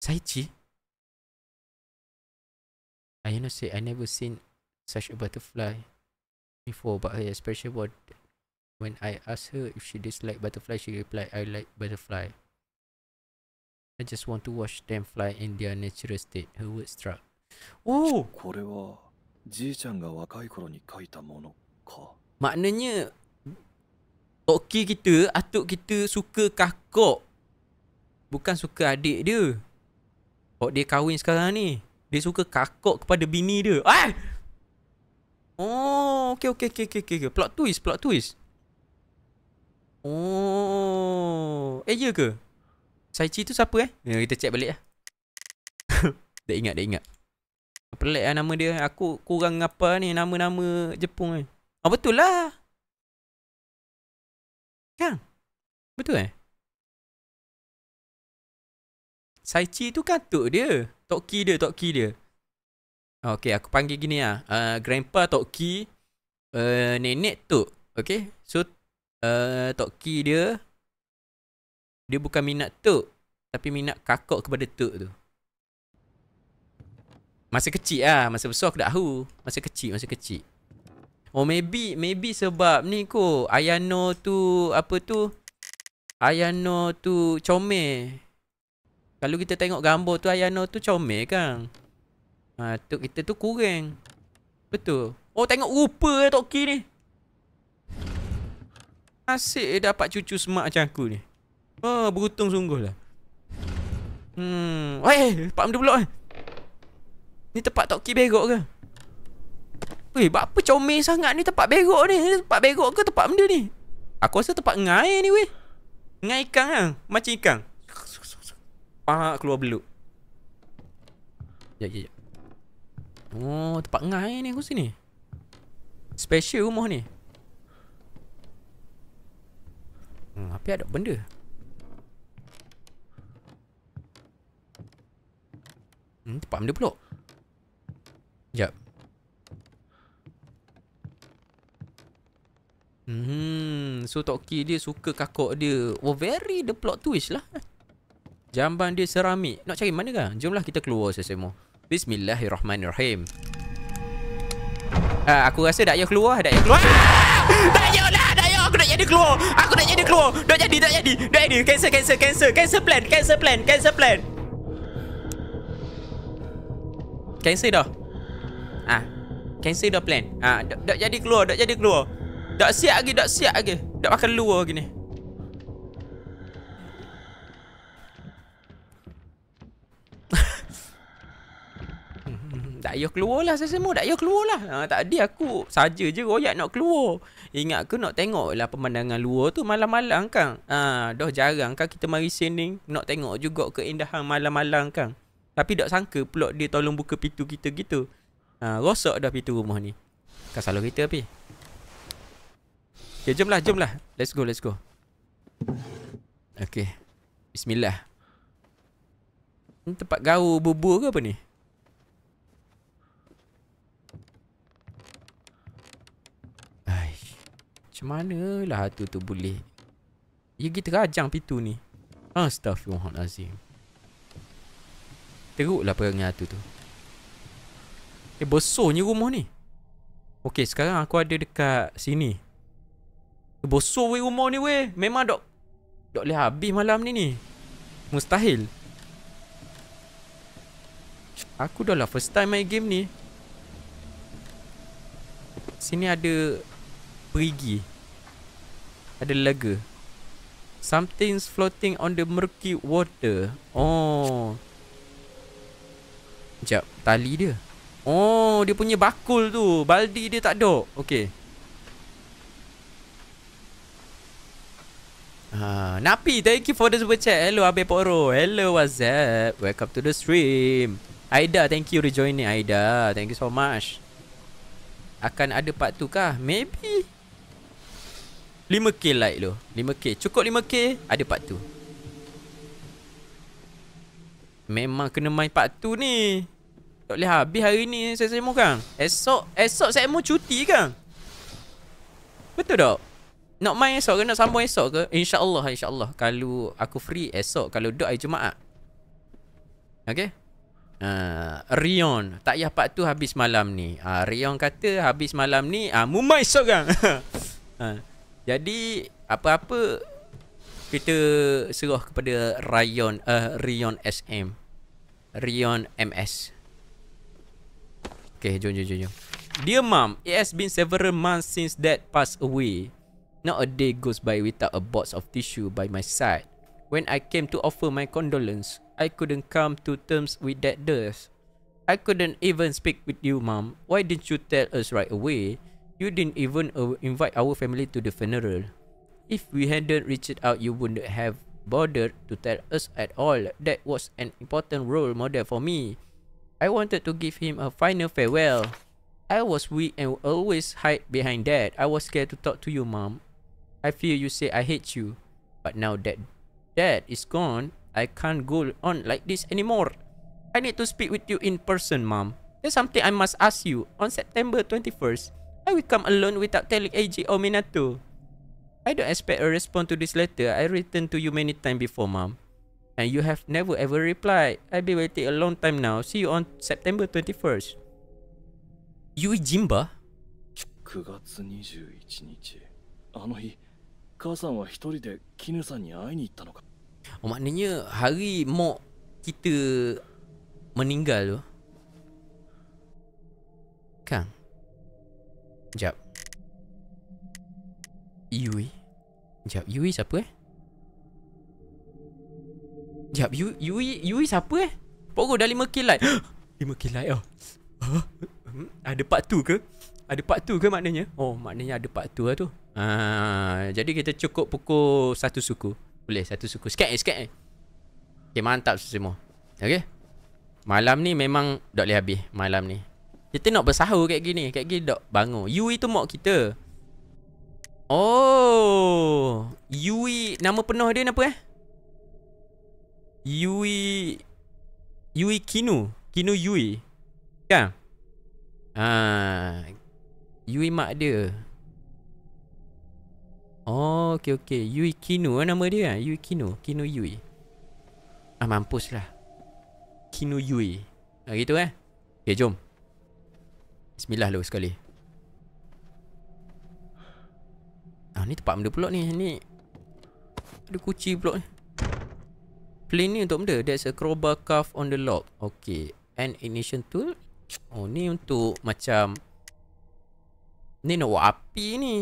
Saichi? Ayano said, I never seen such a butterfly before. But her expression was When I ask her if she dislike butterfly, she reply I like butterfly. I just want to watch them fly in their natural state. Her words struck. Oh! これはじいちゃんが若い頃に書いたものか。Maknanya, Toki kita, atuk kita suka kakak. Bukan suka adik dia. Kalau dia kahwin sekarang ni, dia suka kakak kepada bini dia. Ah! Oh, okay, okay, okay, okay, okay. Plot twist, plot twist. Oh. Eh, ya ke? Saichi tu siapa eh? Ya, kita check balik eh. lah. tak ingat, tak ingat. Pelik lah nama dia. Aku kurang apa ni nama-nama Jepun ni. Eh. Oh, betul lah. Kan? Betul eh? Saichi tu kan tok dia. Toki dia, toki dia. Okay, aku panggil gini lah. Uh, grandpa toki. Uh, nenek tu. Okay? So, Eh, Tok Ki dia dia bukan minat Tok tapi minat kakak kepada Tok tu. Masa kecil lah Masa besar aku tak tahu Masa kecil Masa kecil Oh maybe Maybe sebab ni ko Ayano tu Apa tu Ayano tu Comel Kalau kita tengok gambar tu Ayano tu comel kan Ha, tu kita tu kurang Betul Oh tengok rupa lah Toki ni Asyik dapat cucu semak macam aku ni. Oh, beruntung sungguh lah. Hmm, weh, pak benda pula Ni tempat tokki berok ke? Weh, buat apa comel sangat ni tempat berok ni? Ni tempat berok ke tempat benda ni? Aku rasa tempat ngai ni weh. Ngai ikan kan? Macam ikan. Ah, keluar beluk. Ya, ya, ya. Oh, tempat ngai ni aku sini. Special rumah ni. Hmm, tapi ada benda. Hmm, tempat benda pula. Sekejap. Hmm, so Toki dia suka kakak dia. Oh, very the plot twist lah. Jamban dia seramik. Nak cari mana kan? Jomlah kita keluar sesemua. Bismillahirrahmanirrahim. Ah, aku rasa dah ayah keluar, dah ayah keluar. Dah ayah jadi keluar Aku tak jadi keluar Dah jadi, dah jadi Dah jadi, cancel, cancel, cancel Cancel plan, cancel plan, cancel plan Cancel dah Ah, Cancel dah plan Ah, Dah jadi keluar, dah jadi keluar Tak siap lagi, tak siap lagi Tak makan luar lagi ni tak payah keluar lah Saya semua tak payah keluar lah ha, Tak ada aku Saja je royak nak keluar Ingat ke nak tengok lah Pemandangan luar tu Malam-malam kan ha, Dah jarang kan kita mari sini Nak tengok juga keindahan malam-malam kan Tapi tak sangka pula dia tolong buka pintu kita gitu ha, Rosak dah pintu rumah ni Kan salah kita api ya, Okay, lah, jom lah. Let's go, let's go. Okay. Bismillah. tempat gaul bubur ke apa ni? Macam manalah hatu tu boleh Ya kita rajang pintu ni Astaghfirullahalazim Teruklah perangai hatu tu Eh besarnya rumah ni Okay sekarang aku ada dekat sini Eh besar weh rumah ni weh Memang dok Dok boleh habis malam ni ni Mustahil Aku dah lah first time main game ni Sini ada perigi Ada lega Something's floating on the murky water Oh Sekejap Tali dia Oh dia punya bakul tu Baldi dia tak ada Okay Ha, Napi, thank you for the super chat. Hello, Abe Poro. Hello, what's up? Welcome to the stream. Aida, thank you rejoining Aida. Thank you so much. Akan ada part tu kah? Maybe. 5k like tu 5k Cukup 5k Ada part tu. Memang kena main part tu ni Tak boleh habis hari ni Saya semua kan Esok Esok saya mau cuti kan Betul tak Nak main esok ke Nak sambung esok ke InsyaAllah InsyaAllah Kalau aku free esok Kalau duduk hari Jumaat Okay Uh, ah, Rion Tak payah part tu habis malam ni uh, Rion kata habis malam ni uh, ah, Mumai esok kan uh. Jadi apa-apa kita serah kepada Rion uh, eh, Rion SM. Rion MS. Okay, jom, jom, jom, jom. Dear mom, it has been several months since dad passed away. Not a day goes by without a box of tissue by my side. When I came to offer my condolence, I couldn't come to terms with that death. I couldn't even speak with you, mom. Why didn't you tell us right away? You didn't even uh, invite our family to the funeral. If we hadn't reached out, you wouldn't have bothered to tell us at all. That was an important role model for me. I wanted to give him a final farewell. I was weak and always hide behind that. I was scared to talk to you, mom. I fear you say I hate you. But now that dad is gone, I can't go on like this anymore. I need to speak with you in person, mom. There's something I must ask you. On September 21st, I will come alone without telling AG or Minato. I don't expect a response to this letter. I written to you many times before, mom. And you have never ever replied. I've been waiting a long time now. See you on September 21st. Yuijimba? 9月21日あの日母さんは一人でキヌさんに会いに行ったのかおまねにゃ、ハリーもきてもにんがるかん。Sekejap Yui Sekejap Yui siapa eh Sekejap Yui Yui, Yui siapa eh Pogo dah lima kilat lima kilat oh. Huh? Hmm? Ada part 2 ke? Ada part 2 ke maknanya? Oh, maknanya ada part 2 lah tu. Uh, jadi kita cukup pukul satu suku. Boleh satu suku. Sikit eh, sikit eh. Okay, mantap semua. Okay. Malam ni memang tak boleh habis. Malam ni. Kita nak bersahur kayak gini Kayak gini tak bangun Yui tu mak kita Oh Yui Nama penuh dia apa eh Yui Yui Kinu Kinu Yui Kan Ah, Yui mak dia Oh okay okay Yui Kinu eh, nama dia kan Yui Kinu Kinu Yui Ah mampus lah Kinu Yui Ah gitu kan? Eh? Okay jom Bismillah dulu lah sekali Ah ni tempat benda pula ni Ni Ada kunci pula ni Plane ni untuk benda That's a crowbar cuff on the lock Okay And ignition tool Oh ni untuk macam Ni nak buat api ni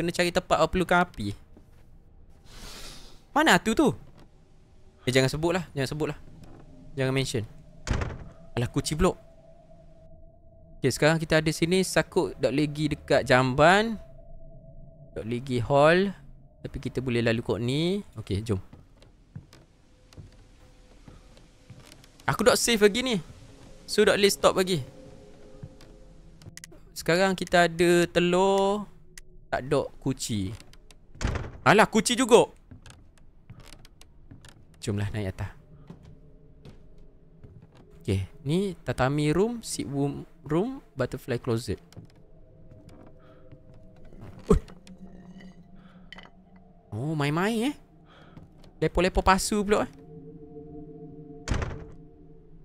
Kena cari tempat apa perlukan api Mana tu tu Eh jangan sebut lah Jangan sebut lah Jangan mention Alah kunci blok Okay, sekarang kita ada sini Sakut tak lagi dekat jamban Tak lagi hall Tapi kita boleh lalu kot ni Okay, jom Aku tak save lagi ni So, tak boleh stop lagi Sekarang kita ada telur Tak dok kuci Alah, kuci juga Jomlah naik atas Ni tatami room, seat room, room butterfly closet. Oh, main-main eh. Lepo-lepo pasu pula eh.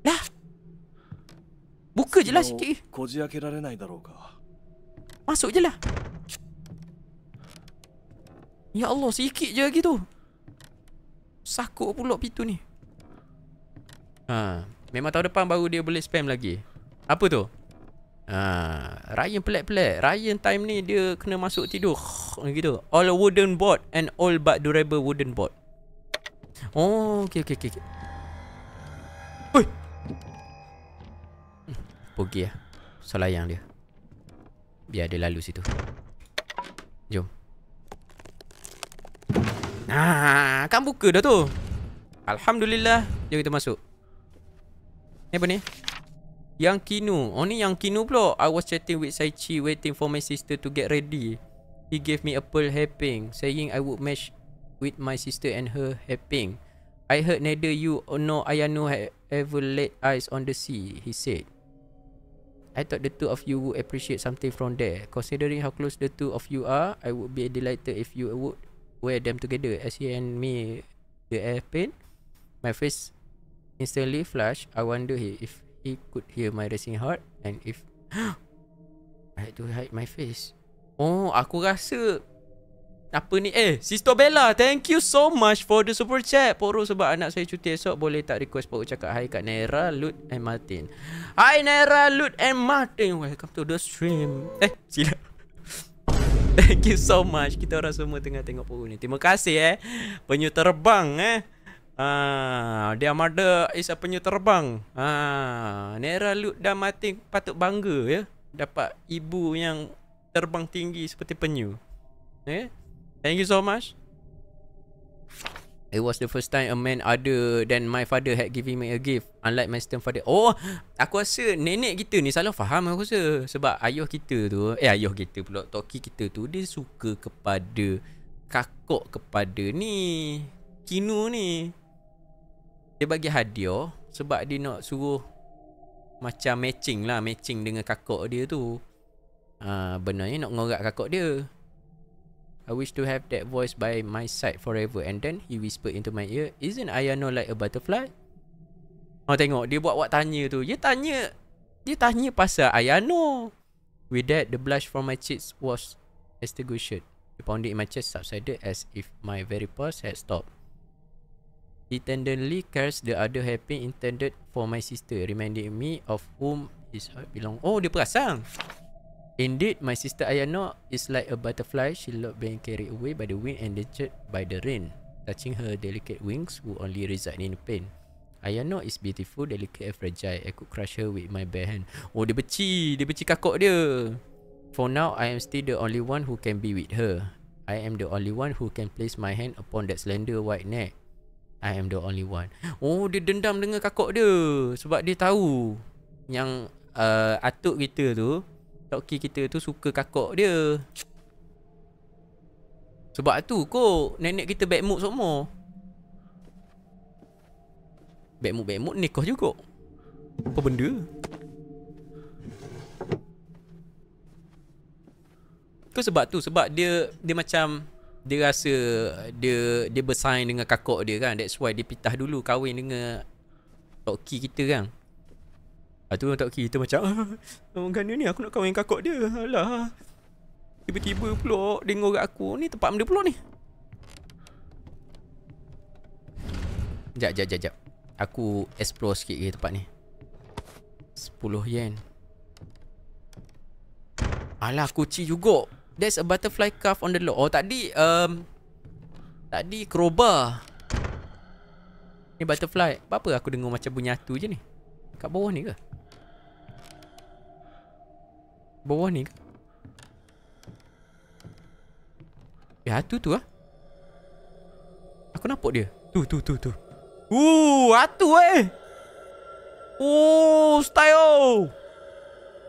Lah. Buka je lah sikit. Koji akerare nai daro ka. Masuk je lah. Ya Allah, sikit je lagi tu. Sakut pula pintu ni. Ah. Memang tahun depan baru dia boleh spam lagi Apa tu? Ah, Ryan pelik-pelik Ryan time ni dia kena masuk tidur gitu. All wooden board and all but durable wooden board Oh, okay, okay, okay Uy! Hmm, pergi lah Solayang dia Biar dia lalu situ Jom Ah, kan buka dah tu Alhamdulillah Jom kita masuk Ni apa ni? Yang Kinu. Oh ni Yang Kinu pula. I was chatting with Saichi waiting for my sister to get ready. He gave me a pearl hairpin saying I would match with my sister and her hairpin. I heard neither you or no Ayano had ever laid eyes on the sea, he said. I thought the two of you would appreciate something from there. Considering how close the two of you are, I would be delighted if you would wear them together as he and me the hairpin. My face instantly flush. I wonder if he could hear my racing heart and if I had to hide my face. Oh, aku rasa apa ni? Eh, Sister Bella, thank you so much for the super chat. Poro sebab anak saya cuti esok boleh tak request Poro cakap hi kat Naira, Lut and Martin. Hi Naira, Lut and Martin. Welcome to the stream. Eh, sila. thank you so much. Kita orang semua tengah tengok Poro ni. Terima kasih eh. Penyu terbang eh. Ah, dia mada is a penyu terbang. Ah, Nera Lut dah mati patut bangga ya. Dapat ibu yang terbang tinggi seperti penyu. Eh? Thank you so much. It was the first time a man ada than my father had giving me a gift. Unlike my father, Oh, aku rasa nenek kita ni salah faham aku rasa. Sebab ayah kita tu, eh ayah kita pula, toki kita tu, dia suka kepada kakak kepada ni. Kinu ni dia bagi hadiah Sebab dia nak suruh Macam matching lah Matching dengan kakak dia tu uh, Benarnya nak ngorak kakak dia I wish to have that voice by my side forever And then he whispered into my ear Isn't Ayano like a butterfly? Oh tengok dia buat-buat tanya tu Dia tanya Dia tanya pasal Ayano With that the blush from my cheeks was extinguished. The pounding in my chest subsided as if my very pulse had stopped. He tenderly cares the other happy intended for my sister Reminding me of whom his heart belong Oh dia perasan Indeed my sister Ayano is like a butterfly She loved being carried away by the wind and deterred by the rain Touching her delicate wings would only result in pain Ayano is beautiful, delicate and fragile I could crush her with my bare hand Oh dia beci, dia beci kakak dia For now I am still the only one who can be with her I am the only one who can place my hand upon that slender white neck I am the only one. Oh, dia dendam dengan kakak dia sebab dia tahu yang uh, atuk kita tu, tokki kita tu suka kakak dia. Sebab tu kok nenek kita bad mood semua. Bad mood bad mood nikah juga. Apa benda? Kau sebab tu sebab dia dia macam dia rasa dia dia bersaing dengan kakak dia kan that's why dia pitah dulu kahwin dengan Toki kita kan Lepas ah, tu Toki kita macam ah, Orang gana ni aku nak kahwin kakak dia Alah Tiba-tiba pula dengar kat aku ni tempat benda pula ni Sekejap, sekejap, sekejap Aku explore sikit ke tempat ni 10 yen Alah kuci juga There's a butterfly calf on the log Oh tadi um, Tadi crowbar Ni butterfly Apa aku dengar macam bunyi atu je ni Kat bawah ni ke Bawah ni ke Ya eh, atu tu lah Aku nampak dia Tu tu tu tu Uh, atu eh Oh style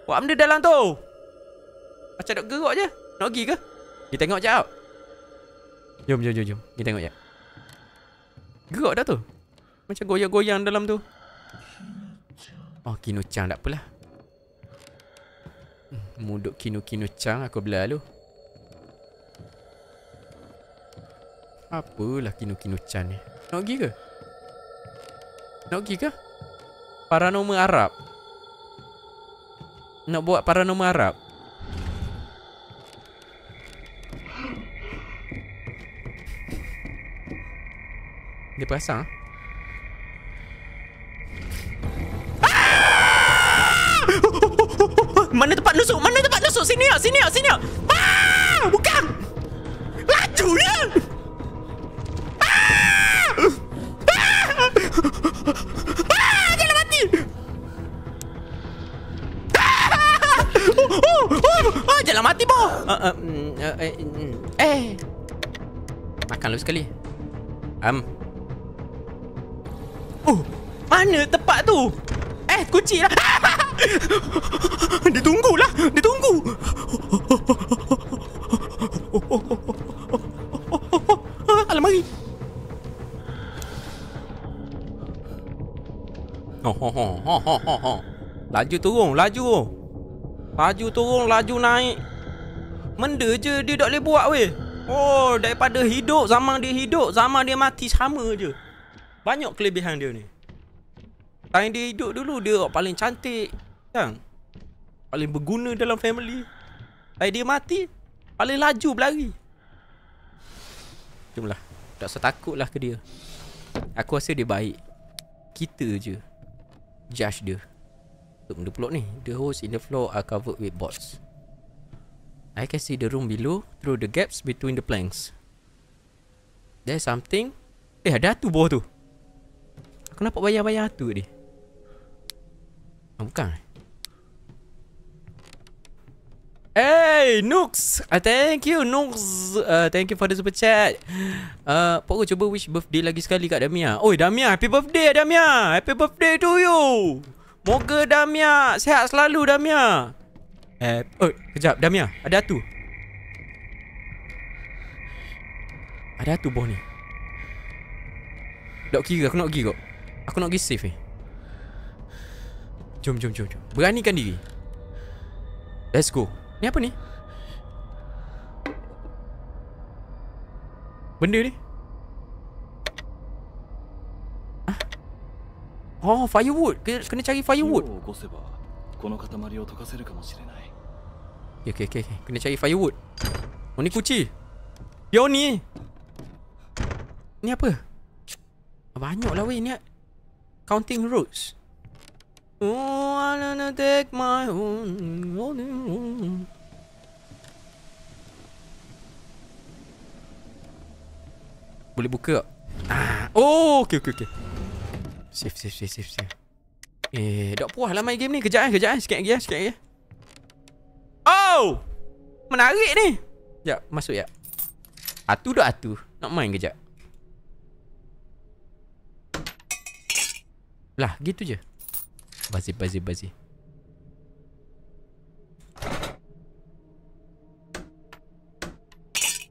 Buat benda dalam tu Macam nak gerak je nak pergi ke? Kita tengok jap. Jom jom jom jom. Kita tengok jap. Gerak dah tu. Macam goyang-goyang dalam tu. Oh, kinu chang tak apalah. Mudok kinu-kinu chang aku belalu. Apalah kinu-kinu chang ni. Nak pergi ke? Nak pergi ke? Paranormal Arab. Nak buat paranormal Arab. Dia perasan ah. Ah! Mana tempat nusuk? Mana tempat nusuk? Sini lah, sini lah, sini lah ah! Bukan Laju ya ah! Ah! Dia mati ah! Oh, oh, oh! mati boh uh, uh, uh, uh, uh, uh, uh, Eh Makan lu sekali Um, Oh, mana tempat tu? Eh, kunci lah. dia tunggulah. Dia tunggu. Alamari. laju turun, laju. Laju turun, laju naik. Menda je dia tak boleh buat weh. Oh, daripada hidup, zaman dia hidup, zaman dia mati sama je. Banyak kelebihan dia ni Time dia hidup dulu Dia paling cantik Kan Paling berguna dalam family Time dia mati Paling laju berlari Jumlah Tak usah takut lah ke dia Aku rasa dia baik Kita je Judge dia Untuk benda pulak ni The host in the floor are covered with bots I can see the room below Through the gaps between the planks There's something Eh ada tu bawah tu Aku nampak bayar-bayar tu ni. Ah, bukan. Hey, Nux. Uh, ah, thank you, Nux. Uh, ah, thank you for the super chat. Uh, ah, Pokok cuba wish birthday lagi sekali kat Damia. Oi, Damia. Happy birthday, Damia. Happy birthday to you. Moga Damia. Sehat selalu, Damia. Eh, oi, kejap. Damia, ada tu. Ada tu bawah ni. Tak kira, aku nak pergi kot. Aku nak pergi safe ni eh. Jom jom jom jom Beranikan diri Let's go Ni apa ni? Benda ni ha? Oh firewood kena, kena cari firewood ah. ya, Okay, okay, okay. Kena cari firewood. Oh, ni kuci. Yo ni. Ni apa? Banyak lah weh. Ni, Counting roots. Oh, I wanna take my own. own, own. Boleh buka tak? Ah. Oh, okay, okay, okay. Safe, safe, safe, safe, safe. Eh, tak puas lah main game ni. Kejap eh, kejap eh. Sikit lagi eh, sikit lagi eh. Oh! Menarik ni. Sekejap, masuk ya. Atu dah atu. Nak main kejap. Lah gitu je bazi bazi bazi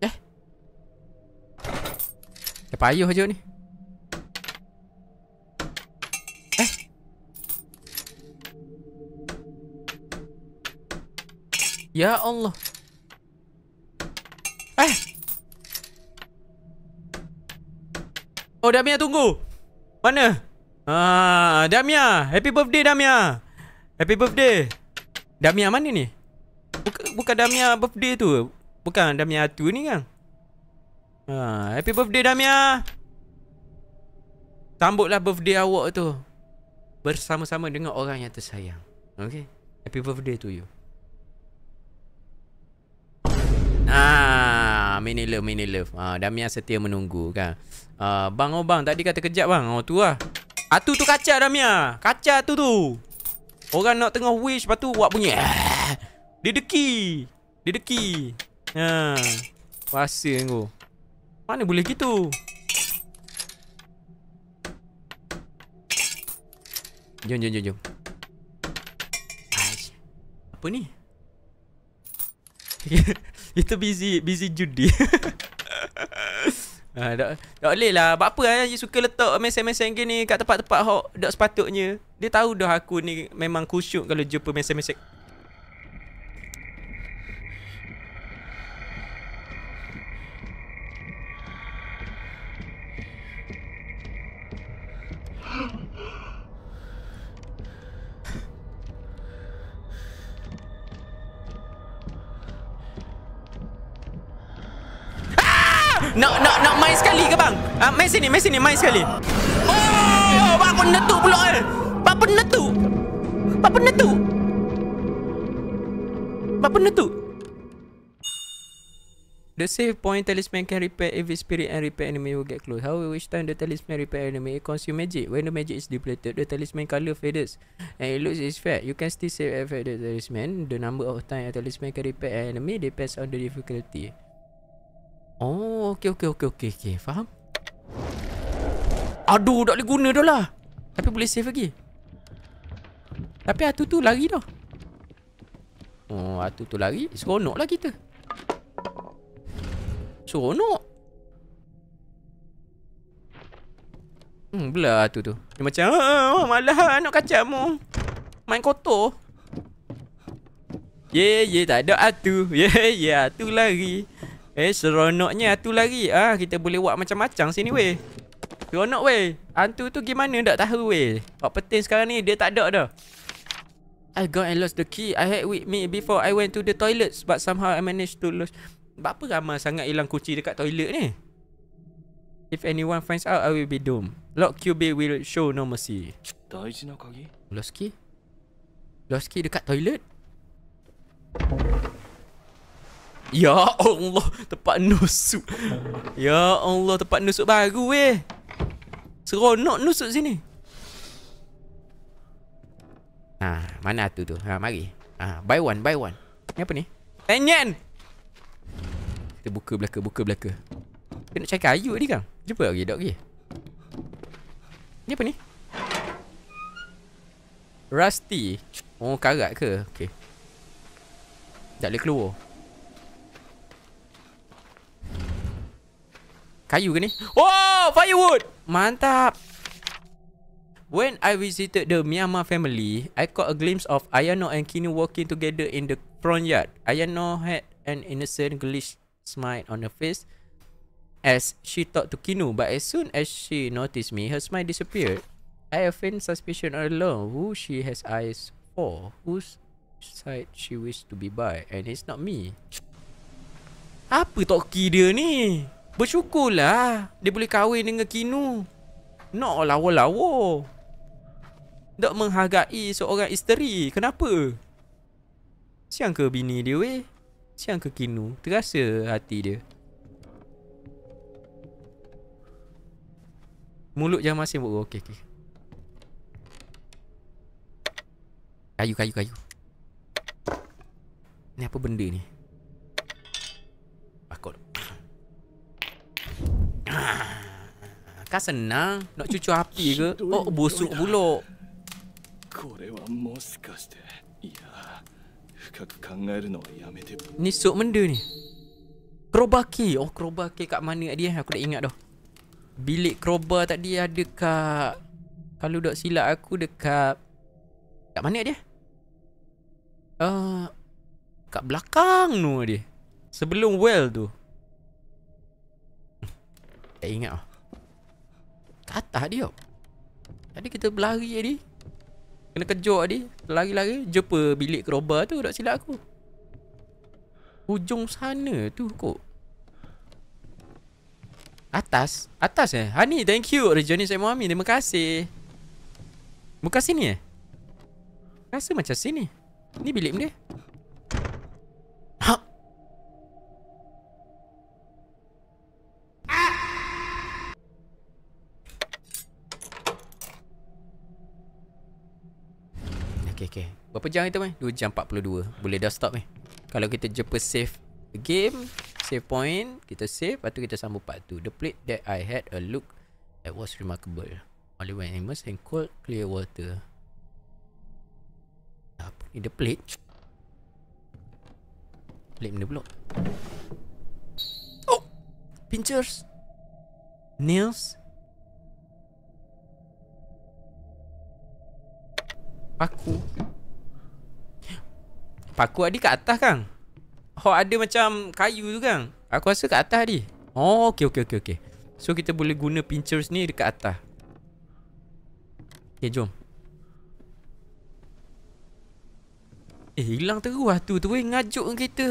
Eh Dah payuh je ni Eh Ya Allah Eh Oh Damia tunggu Mana Ah, Damia, happy birthday Damia. Happy birthday. Damia mana ni? Bukan bukan Damia birthday tu. Bukan Damia tu ni kan? Ah, happy birthday Damia. Sambutlah birthday awak tu bersama-sama dengan orang yang tersayang. Okay Happy birthday to you. Ah, ha, mini love, mini love. Ah, Damia setia menunggu kan. Ah, bang oh bang, tadi kata kejap bang. Oh tu lah. Atu ah, tu kaca dah Mia Kaca tu tu Orang nak tengah wish patu tu buat bunyi Dia deki Dia deki ha. Pasir kau Mana boleh gitu Jom jom jom jom Apa ni Itu busy Busy judi Ha, tak, tak boleh lah Buat apa lah Dia suka letak mesin-mesin ni, Kat tempat-tempat hok Tak sepatutnya Dia tahu dah aku ni Memang kusyuk Kalau jumpa mesin-mesin Nak nak nak main sekali ke bang? Ah, main sini, main sini, main sekali. Oh, bang pun netu pula eh. Bang pun netu. Bang pun netu. Bang pun netu. The save point talisman can repair every spirit and repair enemy will get close. However, which time the talisman repair enemy, it consume magic. When the magic is depleted, the talisman color fades. And it looks is fair. You can still save effect the talisman. The number of time a talisman can repair enemy depends on the difficulty. Oh, okey okey okey okey okey, faham? Aduh, tak boleh guna dah lah. Tapi boleh save lagi. Tapi atu tu lari dah. Oh, atu tu lari. Seronoklah kita. Seronok. Hmm, belah atu tu. Dia macam, oh, malah anak kacamu. Main kotor. Ye, yeah, ye, yeah, tak ada atu. Ye, yeah, ye, yeah, atu lari. Eh seronoknya tu lagi ah ha, kita boleh buat macam-macam sini weh. Seronok weh. Hantu tu gimana tak tahu weh. Pak penting sekarang ni dia tak ada dah. I got and lost the key I had with me before I went to the toilet But somehow I managed to lose Berapa ramai sangat hilang kunci dekat toilet ni? If anyone finds out, I will be doomed Lock QB will show no mercy Lost key? Lost key dekat toilet? Ya Allah Tempat nusuk Ya Allah Tempat nusuk baru weh Seronok nusuk sini Ha, mana tu tu? Ha, mari. Ha, buy one, buy one. Ni apa ni? Tenyen! Kita buka belaka, buka belaka. Dia nak cari kayu tadi kan? Jumpa lagi, dok lagi. Ni apa ni? Rusty. Oh, karat ke? Okey. Tak boleh keluar. Kayu ke ni? Oh, firewood. Mantap. When I visited the Myanmar family, I caught a glimpse of Ayano and Kini walking together in the front yard. Ayano had an innocent glitch smile on her face as she talked to Kinu, but as soon as she noticed me, her smile disappeared. I have faint suspicion alone who she has eyes for, whose side she wished to be by, and it's not me. Apa toki dia ni? Bersyukurlah dia boleh kahwin dengan Kinu. Nak lawa-lawa. Tak menghargai seorang isteri. Kenapa? Siang ke bini dia weh? Siang ke Kinu? Terasa hati dia. Mulut jangan masih buat. Okey, okey. Kayu, kayu, kayu. Ni apa benda ni? Ah, kau senang nak cucu api ke? Oh, busuk pula. Kore wa ya. Ni sok menda ni. Krobaki. Oh, kerobaki kat mana dia? Aku dah ingat dah. Bilik kroba tadi ada kat kalau dak silap aku dekat kat mana dia? Ah, uh, kat belakang tu dia. Sebelum well tu. Tak ingat lah Kat atas dia Tadi kita berlari tadi Kena kejut tadi Lari-lari jepa bilik keroba tu Tak silap aku Hujung sana tu kok Atas Atas eh Hani thank you rejonis saya Muami Terima kasih Muka sini eh Rasa macam sini Ni bilik dia Berapa jam kita main? 2 jam 42 Boleh dah stop eh Kalau kita jumpa save game Save point Kita save Lepas tu kita sambung part 2 The plate that I had a look That was remarkable Only when animals and cold clear water Apa ni the plate? Plate benda pulak Oh! Pinchers Nails aku. Paku Adi kat atas kan Oh ada macam kayu tu kan Aku rasa kat atas Adi Oh ok ok ok ok So kita boleh guna pinchers ni dekat atas Ok jom Eh hilang terus lah tu Terus ngajuk dengan kereta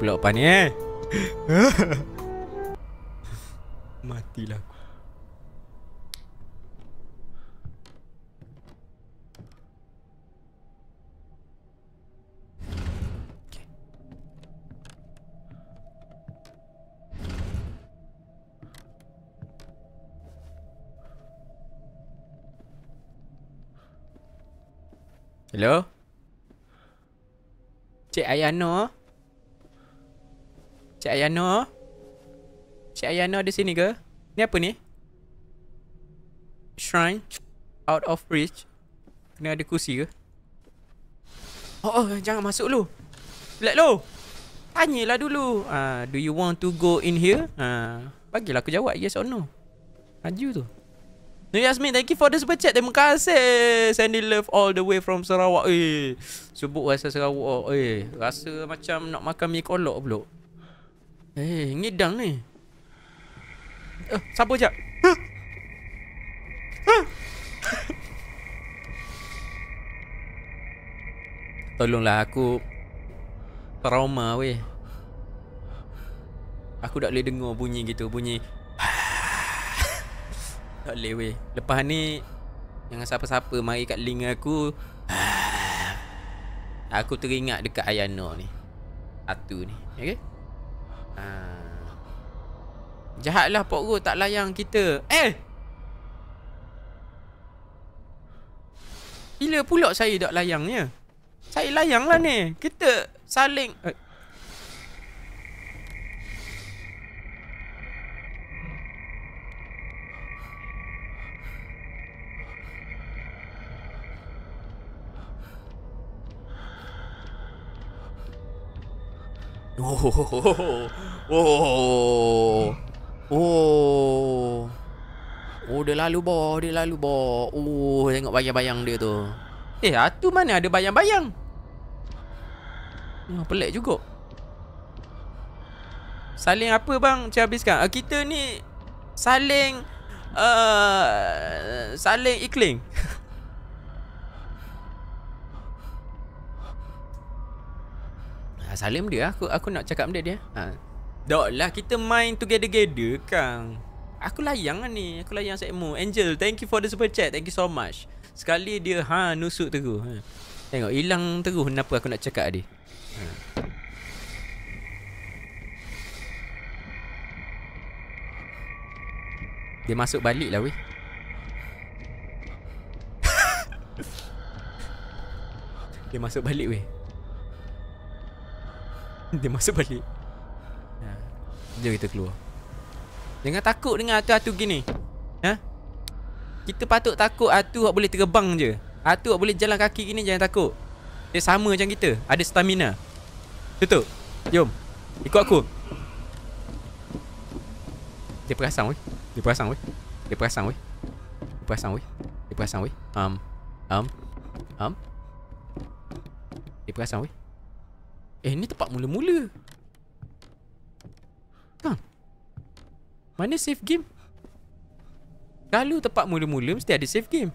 pula lepas ni eh Matilah aku Hello? Cik Ayano? Hello? Cik Ayano Cik Ayano ada sini ke? Ni apa ni? Shrine Out of reach Kena ada kursi ke? Oh, oh jangan masuk lu belak lu Tanyalah dulu uh, Do you want to go in here? Uh, bagilah aku jawab yes or no Laju tu Nu Yasmin, thank you for the super chat. Terima kasih. Sandy love all the way from Sarawak. Eh, sebut rasa Sarawak. Eh, rasa macam nak makan mie kolok pulak. Eh, hey, ngidang ni. Eh, uh, siapa jap? Tolonglah aku trauma weh. Aku tak boleh dengar bunyi gitu, bunyi. tak boleh weh. Lepas ni jangan siapa-siapa mari kat link aku. aku teringat dekat Ayano ni. Satu ni, okey? ha. Jahatlah Pok Ro tak layang kita Eh Bila pula saya tak layangnya Saya layanglah ni Kita saling eh. Oh, oh, oh, oh, dia lalu boh, dia lalu boh. Oh, tengok bayang-bayang dia tu. Eh, atu mana ada bayang-bayang? Oh, pelik juga. Saling apa bang? Cik habiskan. Uh, kita ni saling uh, saling ikling. Ha, salim dia aku aku nak cakap benda dia. Ha. Dok lah kita main together together kang. Aku layang lah ni. Aku layang Sekmo. Angel, thank you for the super chat. Thank you so much. Sekali dia ha nusuk terus. Ha. Tengok hilang terus kenapa aku nak cakap dia. Ha. Dia masuk balik lah weh. dia masuk balik weh. Dia masuk balik ha. Jom kita keluar Jangan takut dengan atu-atu gini Ha? Kita patut takut atu yang boleh terbang je Atu yang boleh jalan kaki gini jangan takut Dia sama macam kita Ada stamina Tutup Jom Ikut aku Dia perasan weh Dia perasan weh Dia perasan weh Dia perasan weh Dia perasan weh Um Um Um Dia perasan weh Eh ni tempat mula-mula Ha Mana save game Kalau tempat mula-mula Mesti ada save game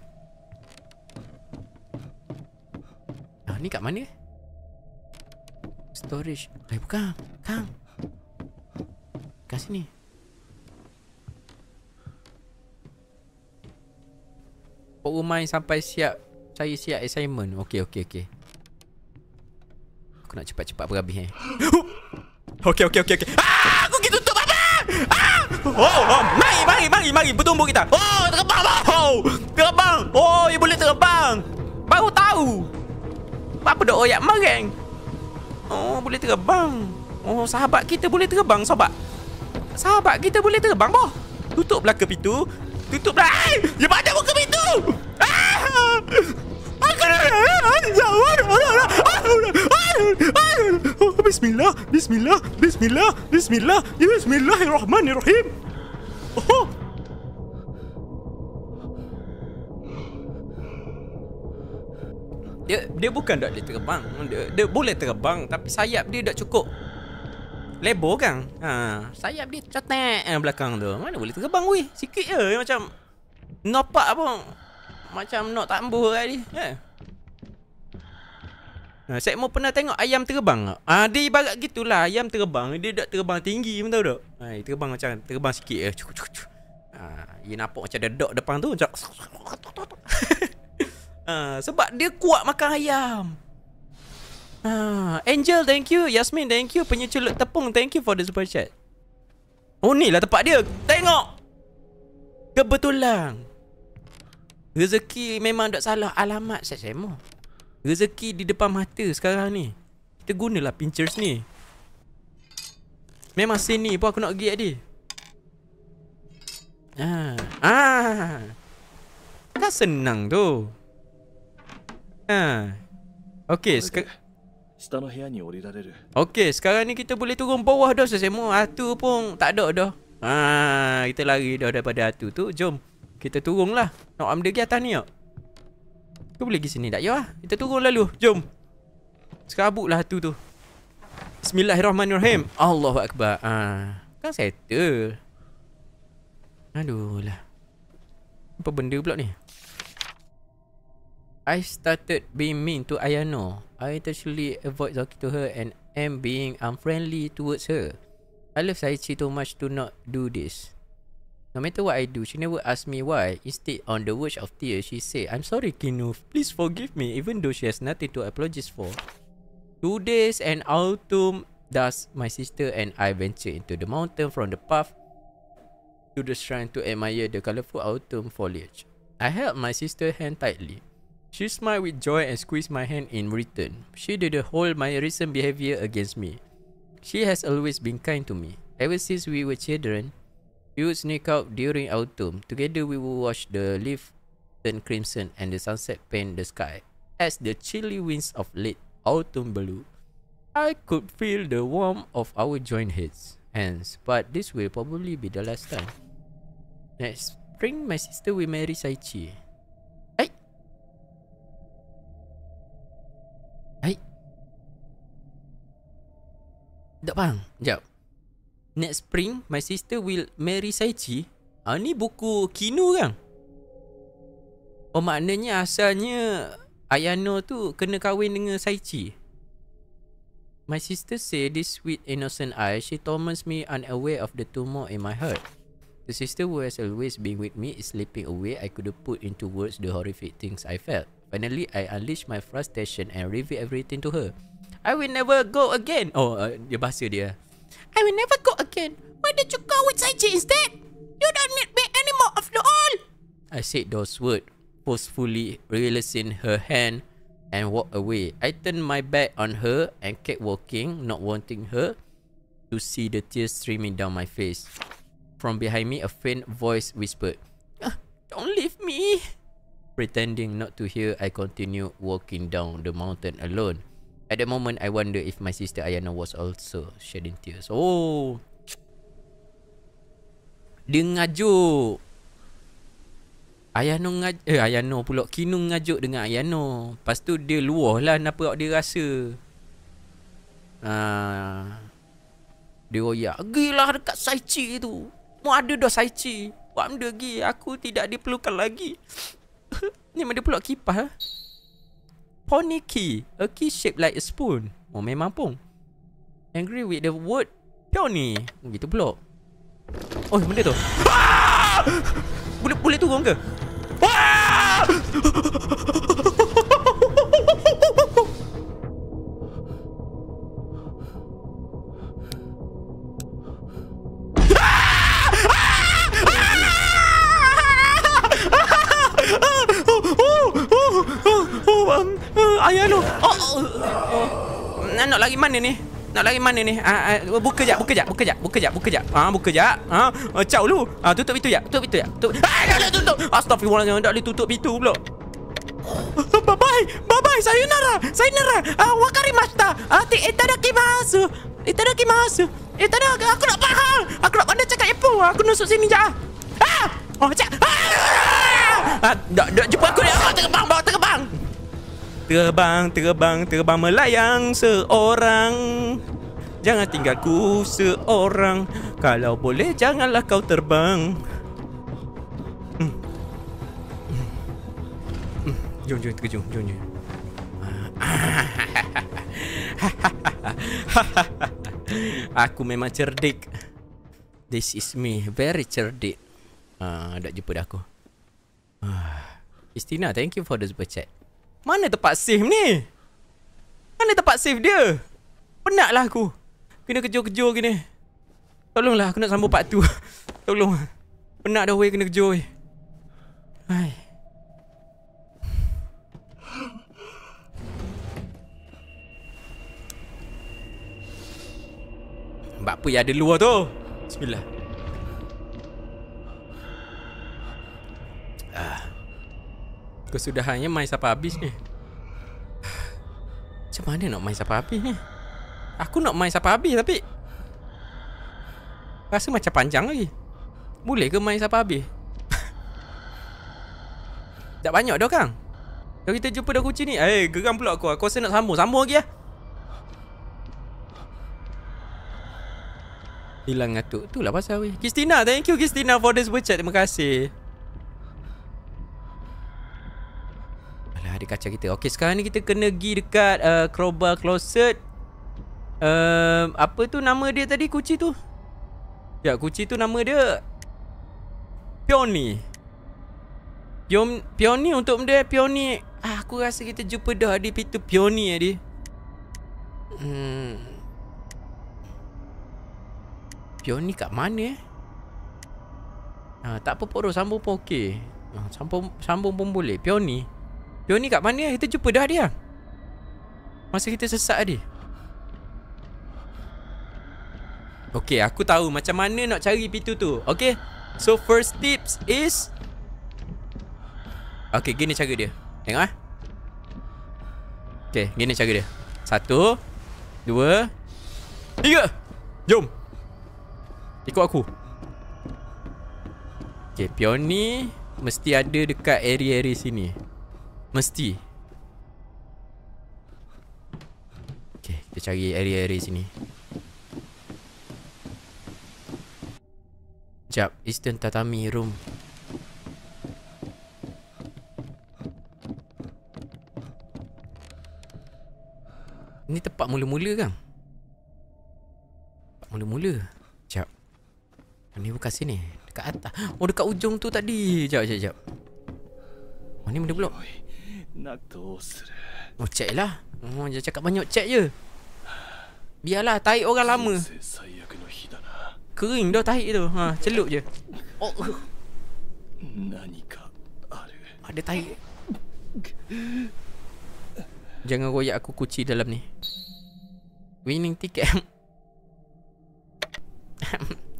Ha ni kat mana Storage Eh bukan Kang Kat sini Pokok main sampai siap Saya siap assignment Okay okay okay Aku nak cepat-cepat berhabis eh. okey okey okey okey. Ah, aku kita tutup apa? Ah! Oh, oh, mari mari mari mari bertumbuh kita. Oh, terbang. Oh, oh terbang. Oh, ia boleh terbang. Baru tahu. Apa dok oyak mereng? Oh, boleh terbang. Oh, sahabat kita boleh terbang, sahabat. Sahabat kita boleh terbang, boh. Tutup belaka pintu. Tutup belaka. Ay! Dia pada buka pintu. Ah! Aku nak. Ah, Jangan. Ah, aku nak. Aku nak. Bismillah, bismillah, bismillah, bismillah, ya, bismillahirrahmanirrahim. Oh. Dia dia bukan tak boleh terbang. Dia, dia boleh terbang tapi sayap dia tak cukup. Lebo kan? Ha, sayap dia cetek eh, belakang tu. Mana boleh terbang weh? Sikit je macam nopak pun macam nak tambuh eh. tadi. Ya. Yeah. Ha, saya mau pernah tengok ayam terbang tak? Ha, dia ibarat gitulah ayam terbang. Dia tak terbang tinggi pun tahu tak? Ha, terbang macam terbang sikit je. Ha, dia nampak macam ada dog depan tu macam... ha, sebab dia kuat makan ayam. Ha, Angel, thank you. Yasmin, thank you. Penyeculuk tepung, thank you for the super chat. Oh, ni lah tempat dia. Tengok! Kebetulan. Rezeki memang tak salah. Alamat saya semua. Rezeki di depan mata sekarang ni Kita gunalah pinchers ni Memang sini pun aku nak pergi kat ha. ha. dia Ah, ah. tak senang tu ah. Okay sekarang Okay sekarang ni kita boleh turun bawah dah semua Atu pun tak ada dah Ah, kita lari dah daripada atu tu Jom kita turun lah Nak ambil dia atas ni tak kau boleh pergi sini tak? Ya lah Kita turun lalu Jom Sekabut lah tu tu Bismillahirrahmanirrahim Allahuakbar ha. Ah, kan settle Aduh lah Apa benda pula ni? I started being mean to Ayano I intentionally avoid talking to her And am being unfriendly towards her I love Saichi too much to not do this No matter what I do, she never asked me why. Instead, on the verge of tears, she said, I'm sorry, Kinuf. Please forgive me, even though she has nothing to apologize for. Two days and autumn, thus, my sister and I ventured into the mountain from the path to the shrine to admire the colorful autumn foliage. I held my sister's hand tightly. She smiled with joy and squeezed my hand in return. She didn't hold my recent behavior against me. She has always been kind to me. Ever since we were children, we would sneak out during autumn. Together we would watch the leaf turn crimson and the sunset paint the sky. As the chilly winds of late autumn blew, I could feel the warmth of our joint heads. Hands, but this will probably be the last time. Next spring, my sister will marry Saichi. Hey! Hey! Tak Next spring My sister will marry Saichi ha, Ni buku Kino kan Oh maknanya asalnya Ayano tu kena kahwin dengan Saichi My sister say this sweet innocent eyes She torments me unaware of the tumor in my heart The sister who has always been with me is slipping away I could put into words the horrific things I felt Finally, I unleash my frustration and reveal everything to her I will never go again Oh, uh, dia bahasa dia I will never go again. Why did you go with Saiji instead? You don't need me anymore after all. I said those words, forcefully releasing her hand and walked away. I turned my back on her and kept walking, not wanting her to see the tears streaming down my face. From behind me, a faint voice whispered, ah, Don't leave me. Pretending not to hear, I continued walking down the mountain alone. At the moment I wonder if my sister Ayana was also shedding tears. Oh. Dia ngajuk. Ayano ngaj eh Ayano pula kinung ngajuk dengan Ayano. Lepas tu dia luah lah kenapa dia rasa. Ah. Dia royak. Gila dekat Saichi tu. Mu ada dah Saichi. Buat benda gi aku tidak diperlukan lagi. Ni mana pula kipas ha? pony key. A key shaped like a spoon. Oh, memang pun. Angry with the word pony. Oh, gitu pula. Oh, benda tu. Boleh, boleh turun ke? Ah! ayah lu. Oh. oh. Nak nak lagi mana ni? Nak lari mana ni? Ah, ah, buka jap, buka jap, buka jap, buka jap, buka jap. Ah, buka jap. Ah, ah cau lu. Ah, tutup pintu jap. Tutup pintu jap. Tutup. Ah, tutup, tutup. Astagfirullahalazim, tak boleh tutup pintu pula. Bye bye. Bye bye. Sayonara. Sayonara. Ah, wakarimashita. Ah, ti itadakimasu. Eh, itadakimasu. Eh, Itadak eh, aku, aku nak faham. Aku nak pandai cakap Epo. Aku nusuk sini jap. Ah. ah. Oh, cak. Ah. ah, dah, dah, jumpa aku ni. Ah, terbang, bawa terbang. Terbang, terbang, terbang melayang seorang Jangan tinggal ku seorang Kalau boleh janganlah kau terbang hmm. Hmm. Jom, jom, terkejut, jom, jom Aku memang cerdik This is me, very cerdik Ah, uh, Tak jumpa dah aku ah, Istina, thank you for the super chat mana tempat safe ni? Mana tempat safe dia? lah aku. Kena kejur-kejur gini. Tolonglah aku nak sambung part tu. Tolong. Penat dah weh kena kejur weh. Hai. Mbak apa yang ada luar tu? Bismillah. Ah kesudahannya mais apa habis nih macam mana nak mais apa habis nih aku nak mais apa habis tapi rasa macam panjang lagi boleh ke mais apa habis tak banyak dah kang kalau kita jumpa dah kucing ni Eh geram pula aku Aku rasa nak sambung Sambung lagi ya. lah Hilang ngatuk Itulah pasal weh Kristina thank you Kristina For this super chat Terima kasih kereta kaca kita Okay sekarang ni kita kena pergi dekat uh, Crowbar Closet uh, Apa tu nama dia tadi kuci tu Ya kuci tu nama dia Pioni. Peon, Peony untuk benda Pioni. ah, Aku rasa kita jumpa dah di pintu Peony tadi eh, hmm. Pioni kat mana eh Ha, tak apa Poro, sambung pun okey ha, sambung, sambung pun boleh Peony Pion ni kat mana eh? Kita jumpa dah dia Masa kita sesak tadi Okay aku tahu Macam mana nak cari pintu tu Okay So first tips is Okay gini cara dia Tengok lah Okay gini cara dia Satu Dua Tiga Jom Ikut aku Okay pion ni Mesti ada dekat area-area sini Mesti Okay kita cari area-area sini Sekejap Eastern tatami room Ni tempat mula-mula kan Tempat mula-mula Sekejap Ni bukan sini Dekat atas Oh dekat ujung tu tadi Sekejap sekejap sekejap Oh ni benda blok nak dosa. Oh, cek lah. Oh, dia cakap banyak cek je. Biarlah, tahi orang lama. Kering dah tahi tu. Ha, celup je. Oh. Ada tahi. Jangan royak aku kuci dalam ni. Winning ticket.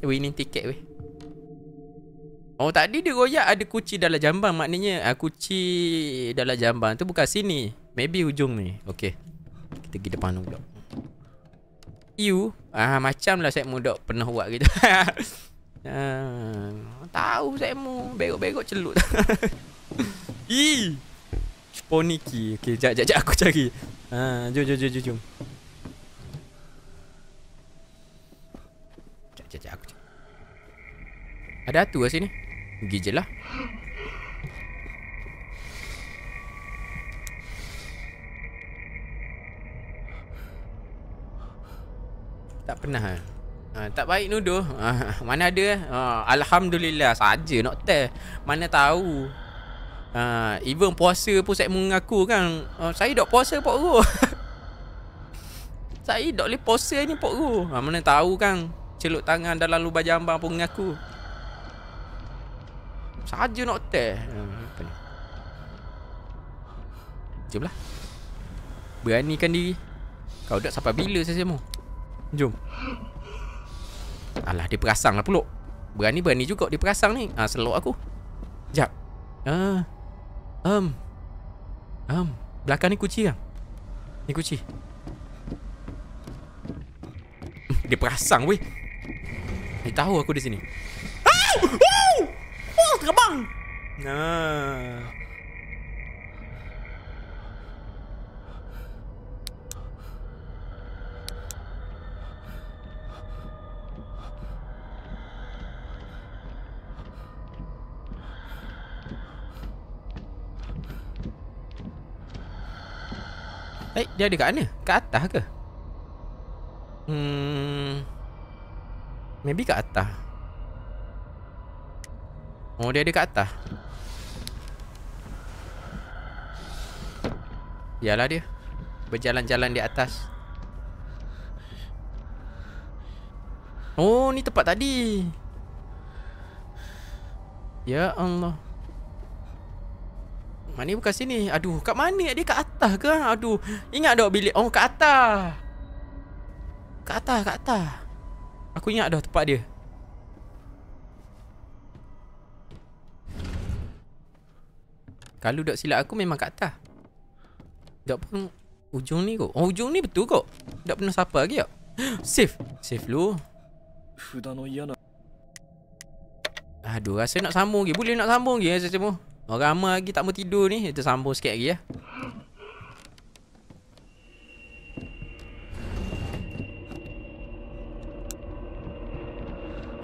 Winning ticket weh. Oh tadi dia royak ada kuci dalam jamban maknanya uh, kuci dalam jamban tu bukan sini. Maybe hujung ni. okay Kita pergi depan dulu. You ah uh, macamlah set mu pernah buat gitu. Ah tahu set mu berok-berok celuk. Ee. poniki, Okey, jap jap jap aku cari. Ah uh, jom jom jom jom. jom. Ada tu lah sini Pergi je lah Tak pernah uh, Tak baik nuduh uh, Mana ada uh, Alhamdulillah saja nak tell Mana tahu uh, Even puasa pun saya mengaku kan uh, Saya tak puasa Pak Ruh Saya tak boleh puasa ni Pak Ruh uh, Mana tahu kan Celuk tangan dalam lubang jambang pun mengaku saja nak test. Hmm, ni? Jomlah. Beranikan diri. Kau dah sampai bila saya semua? Jom. Alah, dia perasang lah pulak. Berani-berani juga dia perasang ni. Ah, selok aku. Sekejap. Ah, um. Um. Belakang ni kunci kan? Ni kunci. Dia perasang weh. Dia tahu aku di sini. Ah! Ah! autre bord. Nah. Eh, dia ada kat mana? Kat atas ke? Hmm. Maybe kat atas. Oh dia ada kat atas Yalah dia Berjalan-jalan di atas Oh ni tempat tadi Ya Allah Mana bukan sini Aduh kat mana dia kat atas ke Aduh Ingat dah bilik Oh kat atas Kat atas kat atas Aku ingat dah tempat dia Kalau dok silap aku memang kat atas. Dok pun ujung ni kok. Oh, ujung ni betul kok. Dok pernah siapa lagi kok. Safe. Safe lu. Fuda no Aduh, rasa nak sambung lagi. Boleh nak sambung lagi eh, rasa semua. Orang ramai lagi tak mau tidur ni. Kita sambung sikit lagi ya.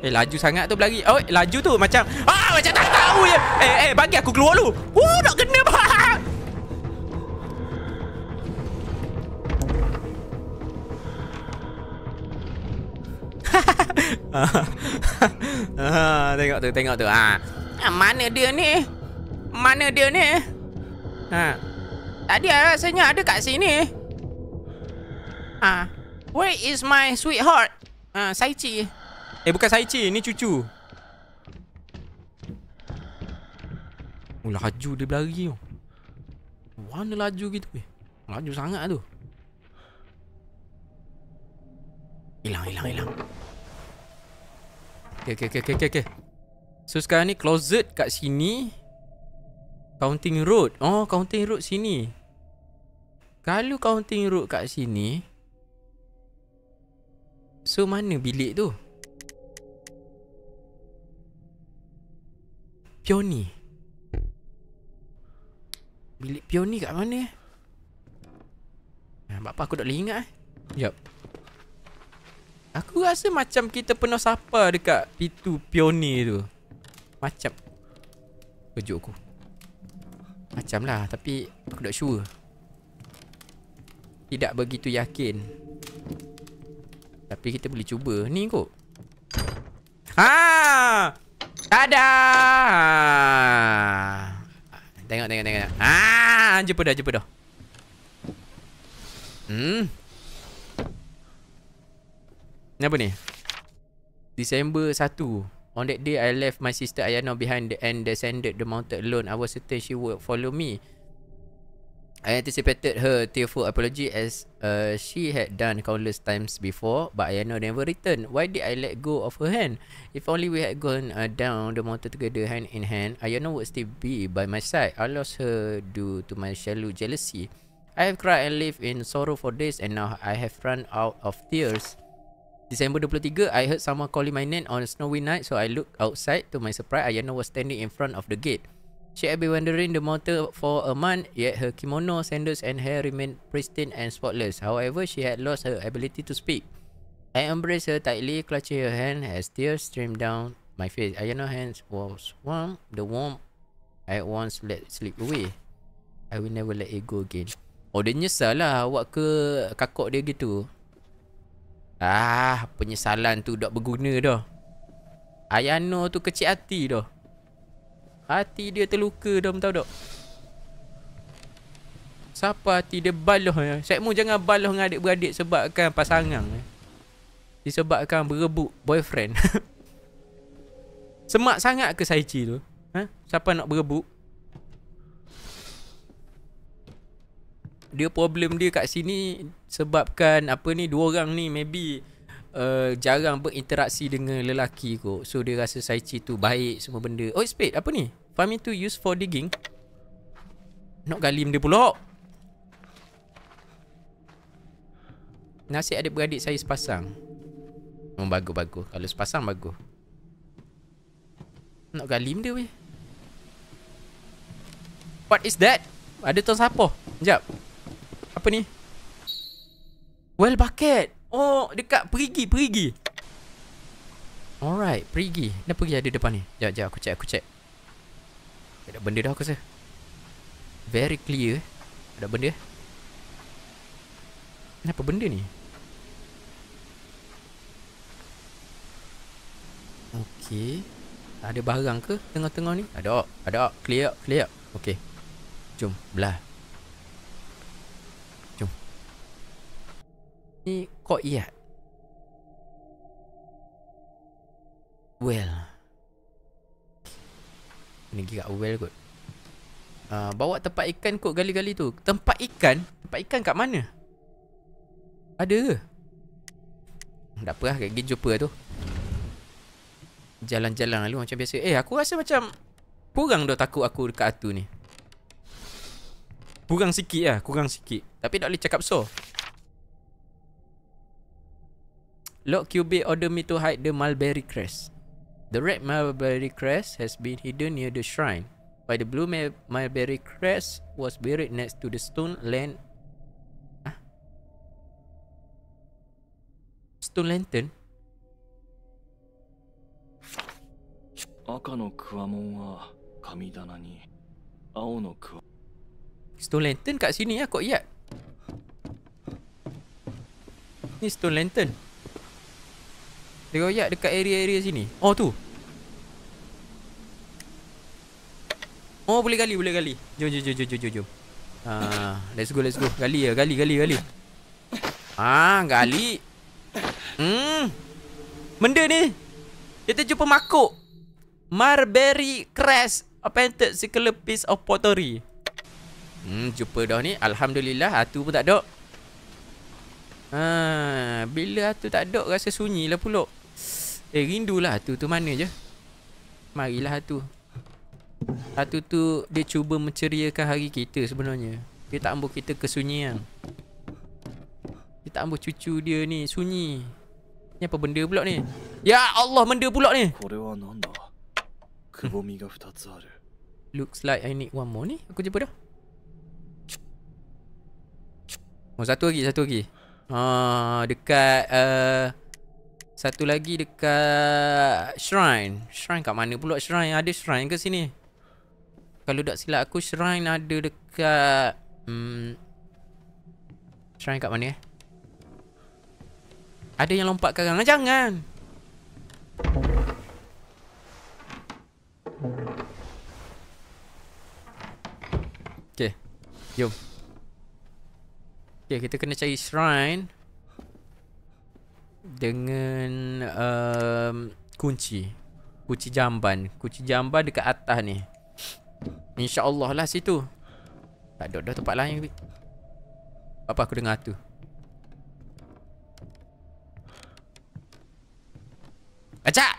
Eh laju sangat tu berlari Oh laju tu macam Ah macam tak tahu je Eh eh bagi aku keluar lu Uh nak kena bang ah, tengok tu tengok tu ah. ah. Mana dia ni Mana dia ni ha. Tadi rasanya ada kat sini Ah, Where is my sweetheart Ah, Saichi Eh bukan saya cik, ni cucu. Oh laju dia berlari tu. Mana laju gitu weh. Laju sangat tu. Hilang, hilang, hilang. Okay, okay, okay, okay, okay. So sekarang ni closet kat sini. Counting road. Oh, counting road sini. Kalau counting road kat sini. So mana bilik tu? Pioni Bilik pioni kat mana eh? Ha, apa aku tak boleh ingat eh Yup Aku rasa macam kita pernah sapa dekat pintu pioni tu Macam Kejut aku Macam lah tapi aku tak sure Tidak begitu yakin Tapi kita boleh cuba ni kok. Haa ada. Ah. Tengok tengok tengok. Ah, jumpa dah, jumpa dah. Hmm. Ni apa ni? Disember 1. On that day I left my sister Ayano behind and descended the mountain alone. I was certain she would follow me. I anticipated her tearful apology as uh, she had done countless times before, but Ayano never returned. Why did I let go of her hand? If only we had gone uh, down the mountain together hand in hand, Ayano would still be by my side. I lost her due to my shallow jealousy. I have cried and lived in sorrow for days and now I have run out of tears. December 23, I heard someone calling my name on a snowy night, so I looked outside. To my surprise, Ayano was standing in front of the gate. She had been wandering the mountain for a month, yet her kimono, sandals and hair remained pristine and spotless. However, she had lost her ability to speak. I embraced her tightly, clutching her hand as tears streamed down my face. Ayano's hands was warm, the warmth I once let slip away. I will never let it go again. Oh, dia nyesal lah awak ke kakak dia gitu. Ah, penyesalan tu tak berguna dah. Ayano tu kecil hati dah. Hati dia terluka dah tahu tak Siapa hati dia baloh ya? Eh? Sekmu jangan baloh dengan adik-beradik sebabkan pasangan eh. Disebabkan berebut boyfriend Semak sangat ke Saichi tu? Ha? Siapa nak berebut? Dia problem dia kat sini Sebabkan apa ni Dua orang ni maybe uh, Jarang berinteraksi dengan lelaki kot So dia rasa Saichi tu baik semua benda Oh spade apa ni? Farming itu use for digging Nak galim dia pula Nasib adik beradik saya sepasang Oh bagus-bagus Kalau sepasang bagus Nak galim dia weh What is that? Ada tuan siapa? Sekejap Apa ni? Well bucket Oh dekat perigi-perigi Alright, perigi. Dah pergi ada depan ni. Jap, jap aku check, aku check. Ada benda dah aku rasa Very clear Ada benda Kenapa benda ni Okay Ada barang ke Tengah-tengah ni Ada Ada Clear Clear Okay Jom Belah Jom Ni kok iya Well Negeri kat Uwel kot uh, Bawa tempat ikan kot gali-gali tu Tempat ikan? Tempat ikan kat mana? Ada ke? Tak apalah Gagin jumpa tu Jalan-jalan lalu macam biasa Eh aku rasa macam Kurang dah takut aku dekat Atu ni Kurang sikit lah Kurang sikit Tapi tak boleh cakap so Lock QB order me to hide the mulberry crest The red mulberry crest has been hidden near the shrine, while the blue mulberry crest was buried next to the stone land. Huh? Stone lantern. Aka no kuamon wa kami dana ni. Aou no ku. Stone lantern kat sini ya, kok iat. Ni stone lantern. Teroyak dekat area-area sini Oh tu Oh boleh gali boleh gali Jom jom jom jom jom jom uh, Let's go let's go Gali ya gali gali gali Ah gali Hmm Benda ni Kita jumpa makuk Marberry Crest A painted circular piece of pottery Hmm jumpa dah ni Alhamdulillah Atu pun tak ada ha, Ah, bila atu tak dok, rasa sunyi lah pulak Eh lah tu tu mana je Marilah tu Satu tu dia cuba menceriakan hari kita sebenarnya Dia tak ambil kita kesunyian Dia tak ambil cucu dia ni sunyi Ni apa benda pulak ni Ya Allah benda pulak ni hmm. Looks like I need one more ni Aku jumpa dah Oh satu lagi satu lagi Ah dekat uh, satu lagi dekat shrine. Shrine kat mana pula shrine? Ada shrine ke sini? Kalau tak silap aku shrine ada dekat hmm Shrine kat mana eh? Ada yang lompat karang. Jangan. Okay Jom Okay kita kena cari shrine dengan um, kunci kunci jamban kunci jamban dekat atas ni insyaallah lah situ tak ada dah tempat lain apa aku dengar tu Acak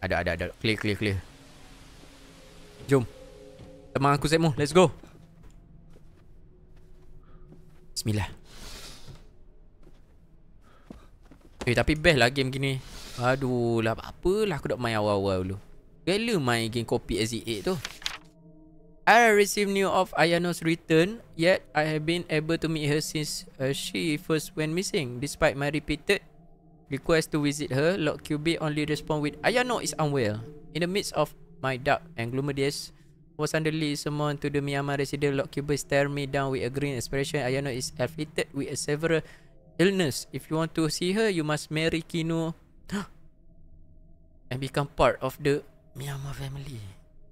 Ada ada ada Clear clear clear Jom Teman aku Zemo Let's go Bismillah Eh tapi best lah game gini Aduh lah apalah aku tak main awal-awal dulu Gila main game copy SZ8 tu I received new of Ayano's return Yet I have been able to meet her since uh, she first went missing Despite my repeated request to visit her Lord QB only respond with Ayano is unwell In the midst of my dark and gloomy days was suddenly summoned to the Myanmar resident Lord QB stare me down with a green expression Ayano is afflicted with a several illness. If you want to see her, you must marry Kino and become part of the Myanmar family.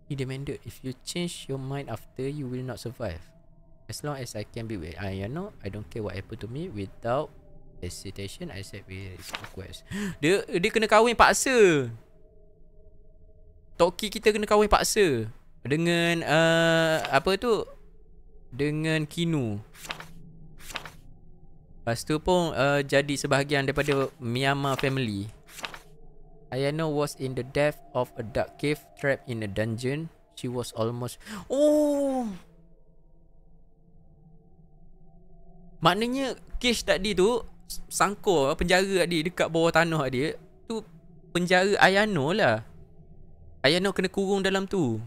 He demanded, if you change your mind after, you will not survive. As long as I can be with I, you know, I don't care what happened to me without hesitation, I said with request. dia, dia kena kahwin paksa. Toki kita kena kahwin paksa dengan uh, apa tu dengan Kino. Lepas tu pun uh, jadi sebahagian daripada Myanmar family. Ayano was in the death of a dark cave trapped in a dungeon. She was almost... Oh! Maknanya cage tadi tu sangkor penjara tadi dekat bawah tanah dia tu penjara Ayano lah. Ayano kena kurung dalam tu.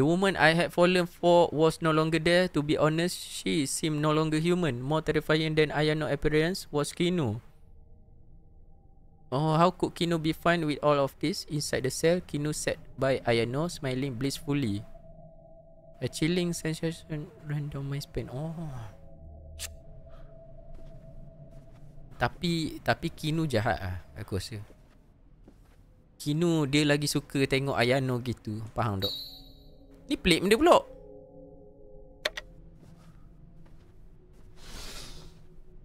The woman I had fallen for was no longer there. To be honest, she seemed no longer human. More terrifying than Ayano' appearance was Kino. Oh, how could Kino be fine with all of this? Inside the cell, Kino sat by Ayano, smiling blissfully. A chilling sensation ran down my spine. Oh. Tapi, tapi Kino jahat ah, aku rasa. Kino dia lagi suka tengok Ayano gitu. Faham tak? Ni pelik benda pulak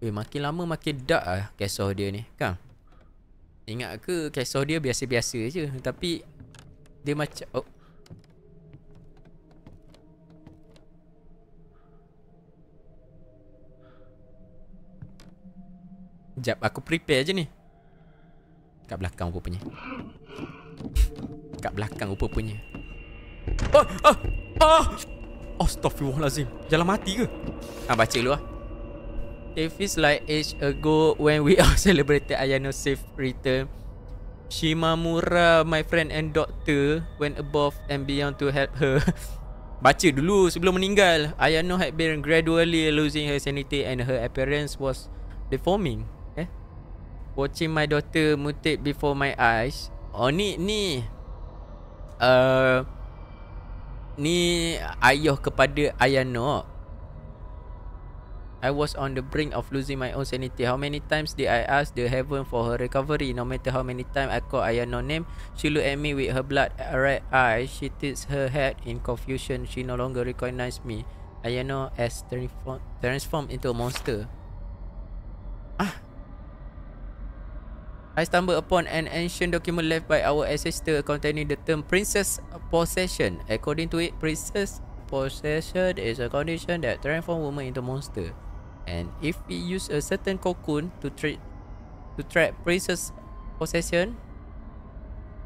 Eh makin lama makin dark lah Kisah dia ni Kan Ingat ke Kisah dia biasa-biasa je Tapi Dia macam Oh Sekejap aku prepare je ni Kat belakang rupanya Kat belakang rupanya Oh, oh, oh! Ah, ah, ah. Astaghfirullahalazim. Jalan mati ke? Ah, baca dulu ah. It feels like age ago when we all celebrated Ayano's safe return. Shimamura, my friend and doctor, went above and beyond to help her. baca dulu sebelum meninggal. Ayano had been gradually losing her sanity and her appearance was deforming. Eh? Watching my daughter mutate before my eyes. Oh, ni, ni. Uh, Ni ayah kepada Ayano I was on the brink of losing my own sanity How many times did I ask the heaven for her recovery No matter how many times I call Ayano name She look at me with her blood red eyes She tilts her head in confusion She no longer recognize me Ayano has transformed transform into a monster Ah I stumble upon an ancient document left by our ancestor containing the term princess possession. According to it, princess possession is a condition that transforms woman into monster. And if we use a certain cocoon to treat to track princess possession,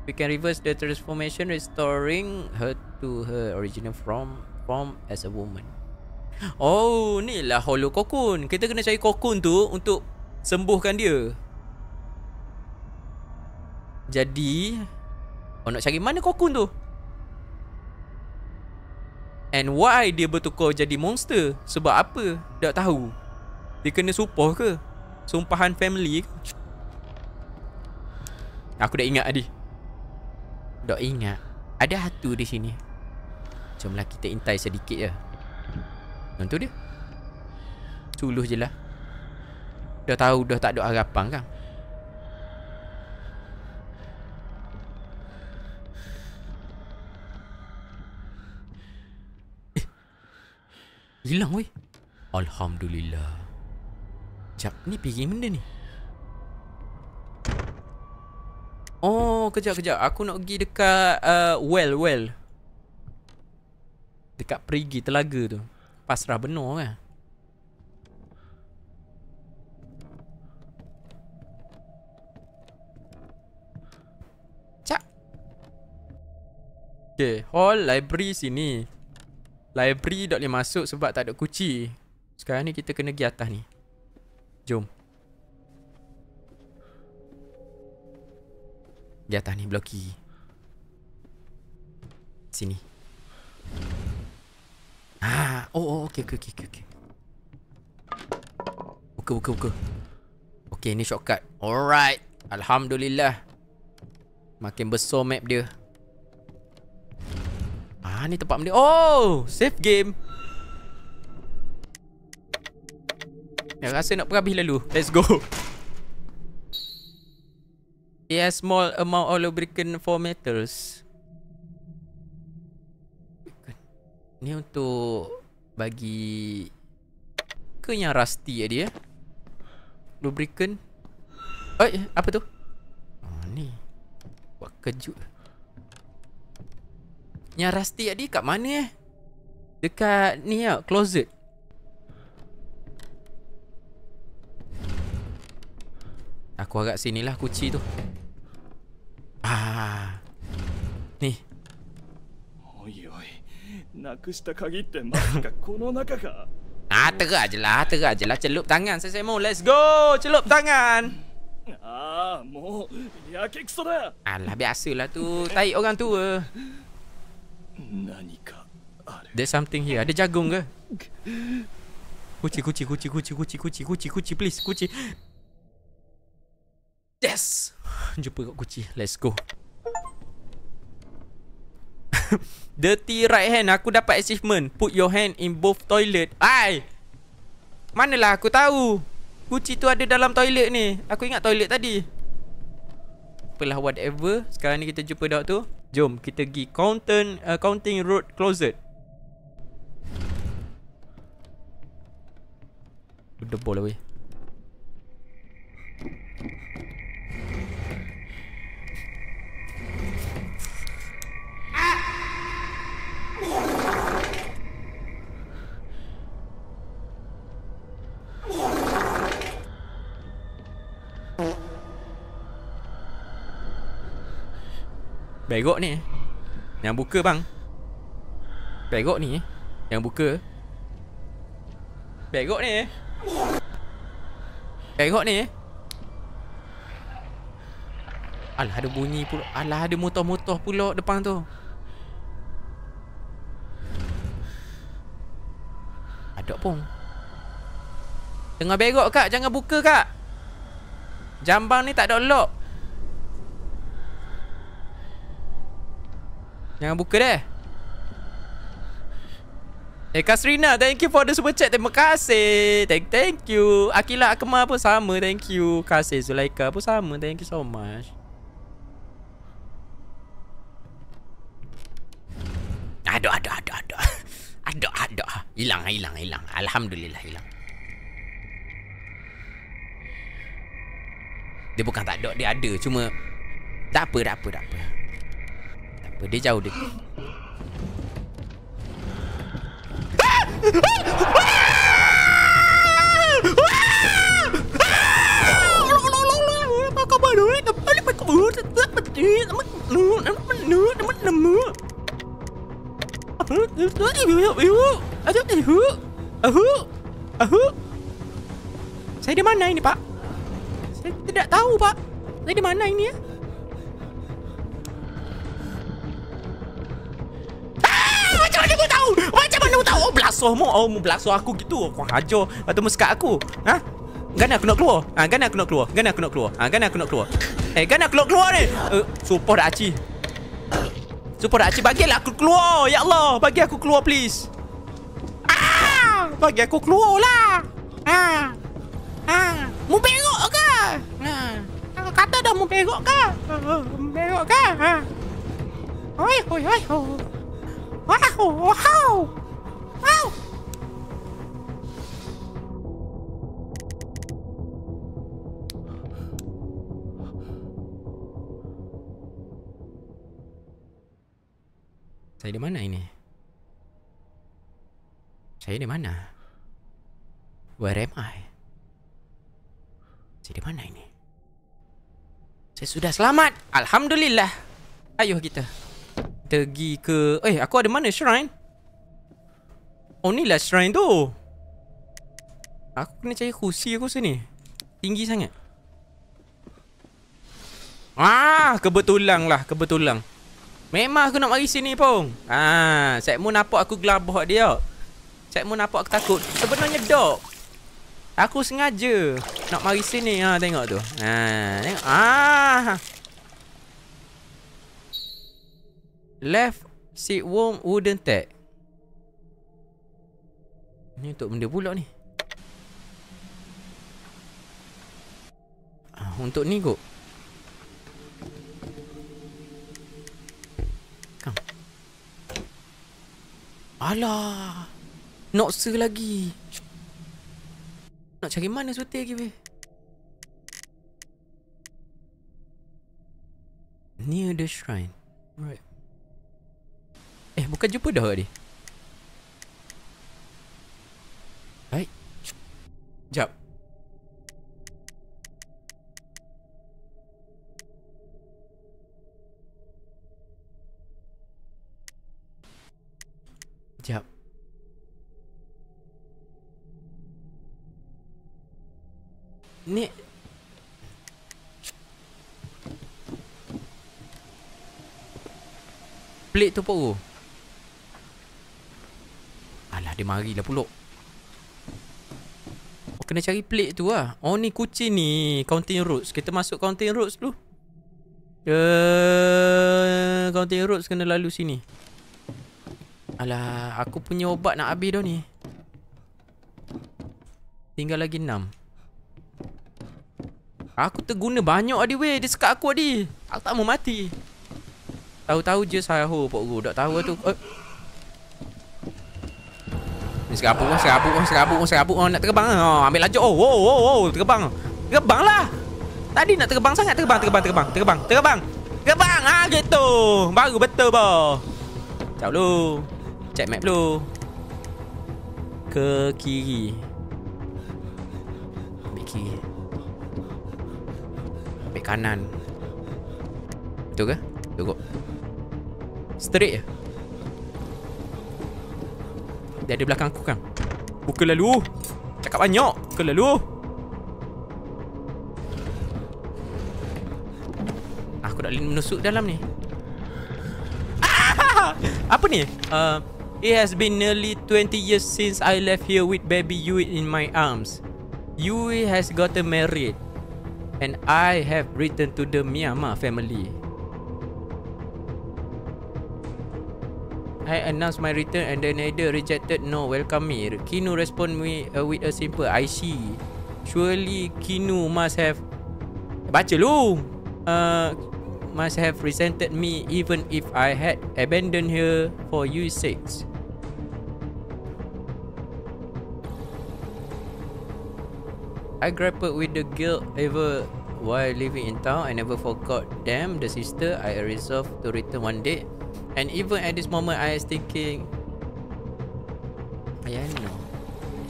we can reverse the transformation, restoring her to her original form form as a woman. Oh, ni lah holo cocoon. Kita kena cari cocoon tu untuk sembuhkan dia. Jadi Kau nak cari mana kokun tu? And why dia bertukar jadi monster? Sebab apa? Tak tahu Dia kena supoh ke? Sumpahan family ke? Aku dah ingat Adi Dah ingat Ada hatu di sini Jomlah kita intai sedikit je Tentu dia Culuh je lah Dah tahu dah tak ada harapan kan Hilang weh Alhamdulillah Sekejap ni pergi benda ni Oh kejap kejap Aku nak pergi dekat uh, Well well Dekat perigi telaga tu Pasrah benar kan Okay, hall library sini. Library tak boleh masuk sebab tak ada kunci. Sekarang ni kita kena pergi atas ni. Jom. Di atas ni blok Sini. Ha, ah, oh, oh okey okey okey okey. Okay. Buka buka buka. Okey, ni shortcut. Alright. Alhamdulillah. Makin besar map dia. Ah, ni tempat benda. Oh, safe game. Ya, rasa nak perhabis lalu. Let's go. Yes, small amount of lubricant for metals. Ni untuk bagi ke yang rusty dia. Lubricant. Oi, eh, apa tu? Oh, ni. Buat kejut. Yang rusty tadi kat mana eh? Dekat ni ya, closet. Aku agak sinilah kunci tu. Ah. Ni. Oi oi. Nakusta kagitte maka kono naka lah, ga. Ah, terak je lah, terak je lah. Celup tangan, saya saya mau. Let's go, celup tangan. Ah, mo, ya kek sora. Alah, biasalah tu. Tai, orang tua. There's something here. Ada jagung ke? Kuci, kuci, kuci, kuci, kuci, kuci, kuci, kuci, please, kuci. Yes! Jumpa kau kuci. Let's go. Dirty right hand. Aku dapat achievement. Put your hand in both toilet. Mana lah. aku tahu. Kuci tu ada dalam toilet ni. Aku ingat toilet tadi. Apalah whatever. Sekarang ni kita jumpa dok tu. Jom kita pergi Counten, uh, Counting Road Closet Debol lah weh Perok ni Yang buka bang Perok ni Yang buka Perok ni Perok ni Alah ada bunyi pula Alah ada motor-motor pula depan tu Ada pun Tengah berok kak Jangan buka kak Jambang ni tak ada lock Jangan buka dah Eh Kasrina thank you for the super chat Terima kasih Thank thank you Akila Akmal pun sama thank you Kasih Zulaika pun sama thank you so much Ada, ada, ada, ada. Ada, ada. Hilang hilang hilang Alhamdulillah hilang Dia bukan tak ada Dia ada cuma Tak apa tak apa tak apa apa Dia jauh dia Saya di mana ini pak? Saya tidak tahu pak Saya di mana ini ya? macam mana kau tahu? Macam mana kau tahu? Oh, belasuh oh, mu. Oh, belasuh aku gitu. Oh, kau hajar. Atau mesekat aku. Ha? Gana aku nak keluar? Ha, gana aku nak keluar? Gana aku nak keluar? Ha, gana aku nak keluar? Eh, gana aku nak keluar ni? Uh, Supah dah aci. Supah dah aci. Bagilah aku keluar. Ya Allah. Bagi aku keluar, please. Ah, bagi aku keluar lah. Ah. Ah. Mu perok ke? Ha. Ah. Kata dah mu perok ke? Ha, uh, perok ke? Ha. oi, oi, oi. Saya di mana ini? Saya di mana? Where am I? Saya di mana ini? Saya sudah selamat! Alhamdulillah! Ayuh Kita! pergi ke Eh aku ada mana shrine Oh ni lah shrine tu Aku kena cari kursi aku sini Tinggi sangat Ah, kebetulan lah, kebetulan. Memang aku nak mari sini pun. Ah, set mu nampak aku gelabah dia. Set mu nampak aku takut. Sebenarnya dok. Aku sengaja nak mari sini. Ha, ah, tengok tu. Ha, ah, tengok. Ah. Left seat worm wooden tag. Ni untuk benda pula ni. Ah, untuk ni kot. Kang. Alah. Nak ser lagi. Nak cari mana sote lagi weh. Near the shrine. Right. Eh bukan jumpa dah tadi Hai Sekejap Sekejap Ni Plate tu poro dia marilah pulak Kena cari plate tu lah Oh ni kucing ni Counting roots. Kita masuk counting roots dulu uh, Counting roots kena lalu sini Alah Aku punya obat nak habis dah ni Tinggal lagi enam. Aku terguna banyak adi weh Dia sekat aku adi Aku tak mau mati Tahu-tahu je saya ho oh, Pak Guru Tak tahu lah tu Eh Ni serabut pun, serabut pun, serabut pun, serabut pun Nak terbang lah oh, Ambil lajuk Oh, oh, oh, oh Terbang Terbang lah Tadi nak terbang sangat Terbang, terbang, terbang Terbang, terbang Terbang, ah ha, gitu Baru betul bo Jauh dulu Check map dulu Ke kiri Ambil kiri Ambil kanan Betul ke? Tunggu Straight je dia ada belakang aku kan Buka lalu Cakap banyak Buka lalu ah, Aku nak menusuk dalam ni apa ni? Uh, it has been nearly 20 years since I left here with baby Yui in my arms. Yui has gotten married. And I have written to the Myanmar family. I announce my return and then nader rejected no welcome me. Kinu respond me uh, with a simple I see. Surely Kinu must have baca lu. Uh, must have resented me even if I had abandoned her for you six. I grappled with the guilt ever while living in town. I never forgot them, the sister. I resolved to return one day. And even at this moment I was thinking I don't know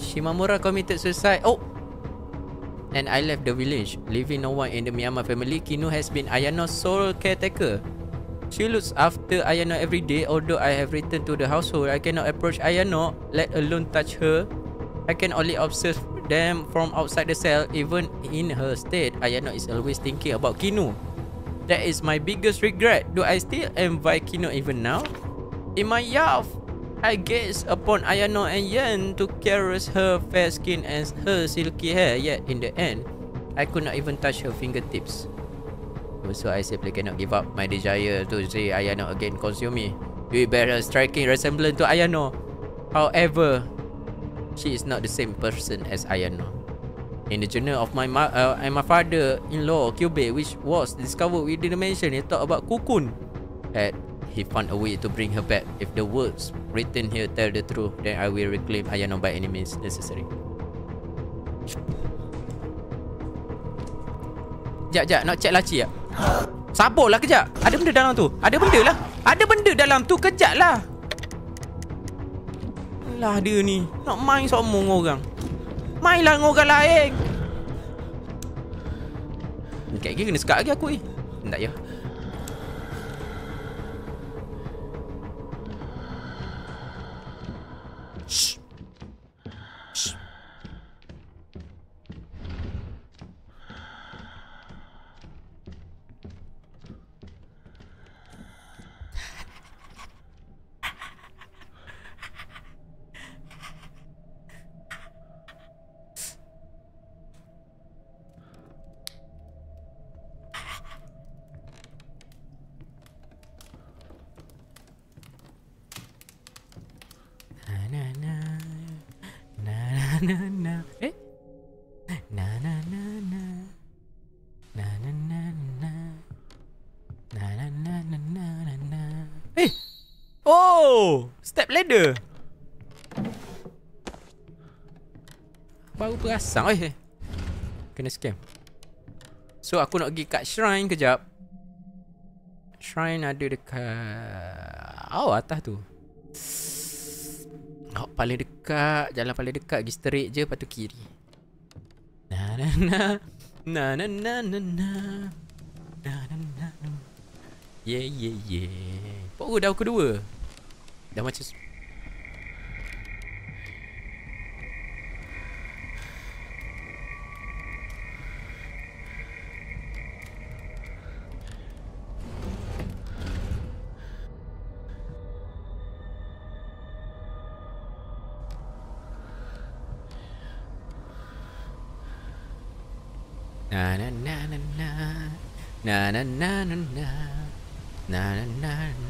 Shimamura committed suicide Oh And I left the village Leaving no one in the Miyama family Kino has been Ayano's sole caretaker She looks after Ayano every day Although I have returned to the household I cannot approach Ayano Let alone touch her I can only observe them from outside the cell Even in her state Ayano is always thinking about Kino That is my biggest regret. Do I still am Vikino even now? In my youth, I gaze upon Ayano and Yen to caress her fair skin and her silky hair. Yet in the end, I could not even touch her fingertips. So I simply cannot give up my desire to see Ayano again consume me. Do you bear a striking resemblance to Ayano? However, she is not the same person as Ayano. In the journal of my ma- uh, and my father-in-law, Kyubey, which was discovered within the mansion, he talk about Kukun. Had he found a way to bring her back, if the words written here tell the truth, then I will reclaim Ayano by any means necessary. Jap, jap. Nak check laci, ya? Sabarlah kejap. Ada benda dalam tu. Ada benda lah. Ada benda dalam tu. Kejap lah. Alah dia ni. Nak main sombong orang. Mainlah dengan orang lain Okay, okay kena sekat lagi aku eh Tak ya Oh, step ladder Baru perasan Oi. Kena scam So aku nak pergi kat shrine kejap Shrine ada dekat Oh atas tu Oh paling dekat Jalan paling dekat Pergi straight je patu kiri Na na na Na na na na na Na na na Yeah yeah yeah Pokok dah kedua Damages. Na na na na na na na na na na na na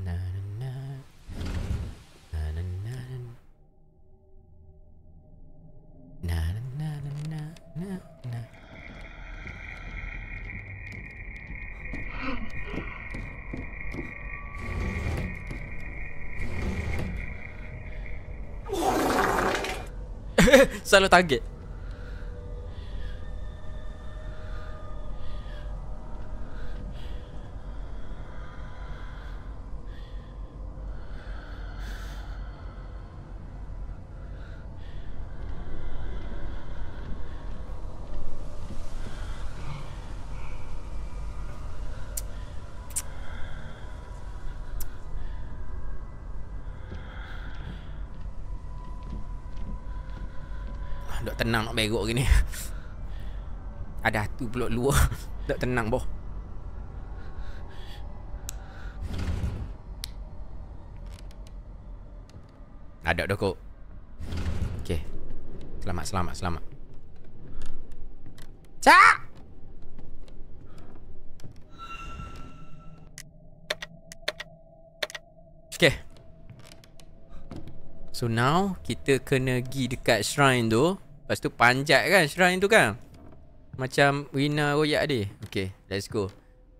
Salah target tenang nak berok gini Ada hatu pulak luar Tak tenang boh Ada dok. Okey. Selamat selamat selamat Cak Okey. So now Kita kena gi dekat shrine tu Lepas tu panjat kan Shrine tu kan Macam winner royak dia Okay let's go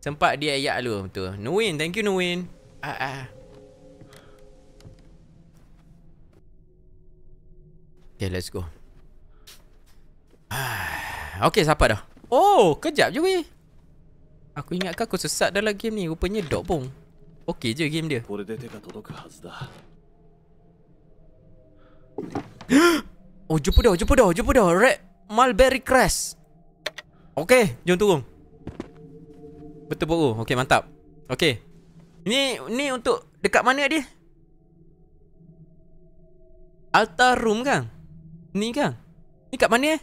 Sempat dia ayak lu Betul Win, thank you Win. Ah ah. Okay let's go ah, Okay siapa dah Oh kejap je weh Aku ingat aku sesat dalam game ni Rupanya dog bong Okay je game dia Oh jumpa dah jumpa dah jumpa dah Red Mulberry Crest Okey, jom turun Betul buku Okey, mantap Okey. Ni ni untuk dekat mana dia Altar room kan Ni kan Ni kat mana eh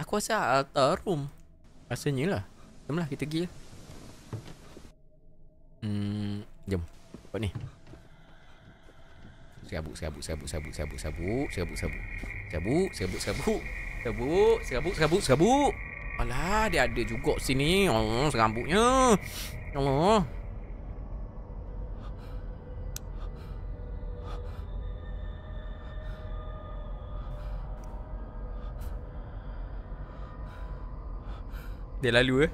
Aku rasa altar room Rasanya lah Jomlah kita pergi Hmm Jom Kau ni serabut serabut serabut serabut serabut serabut serabut serabut serabut serabut serabut serabut serabut serabut serabut Alah dia ada juga sini Oh serambutnya Oh Dia lalu eh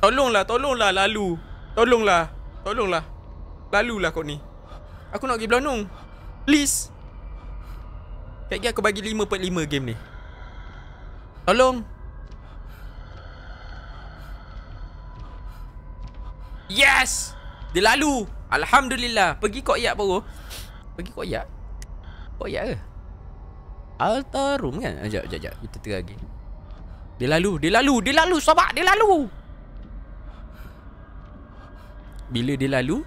Tolonglah, tolonglah lalu Tolonglah, tolonglah Lalu lah kau ni Aku nak pergi nung. Please Kaki aku bagi 5.5 game ni Tolong Yes Dia lalu Alhamdulillah Pergi kau iak baru Pergi kau iak Kau iak ke Altar room kan ah, Sekejap sekejap Kita tengah lagi Dia lalu Dia lalu Dia lalu sobat Dia lalu Bila dia lalu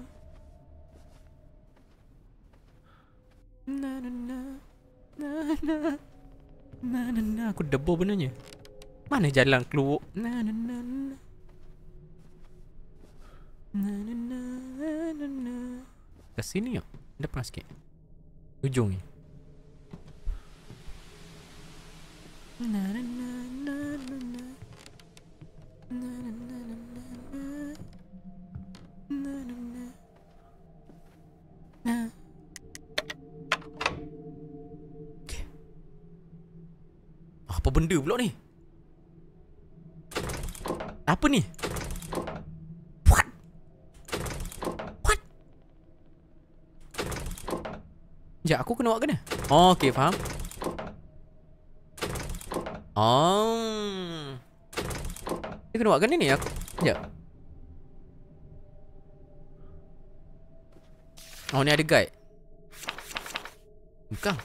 na na na na na na na na aku debo benarnya mana jalan keluar na na na na na na na na na ke sini yuk depan sikit ujung ni na na na benda pula ni? Apa ni? What? What? Sekejap, aku kena buat kena? Oh, okay, faham. Oh. Dia kena buat kena ni? Aku... Sekejap. Oh, ni ada guide. Bukan. Bukan.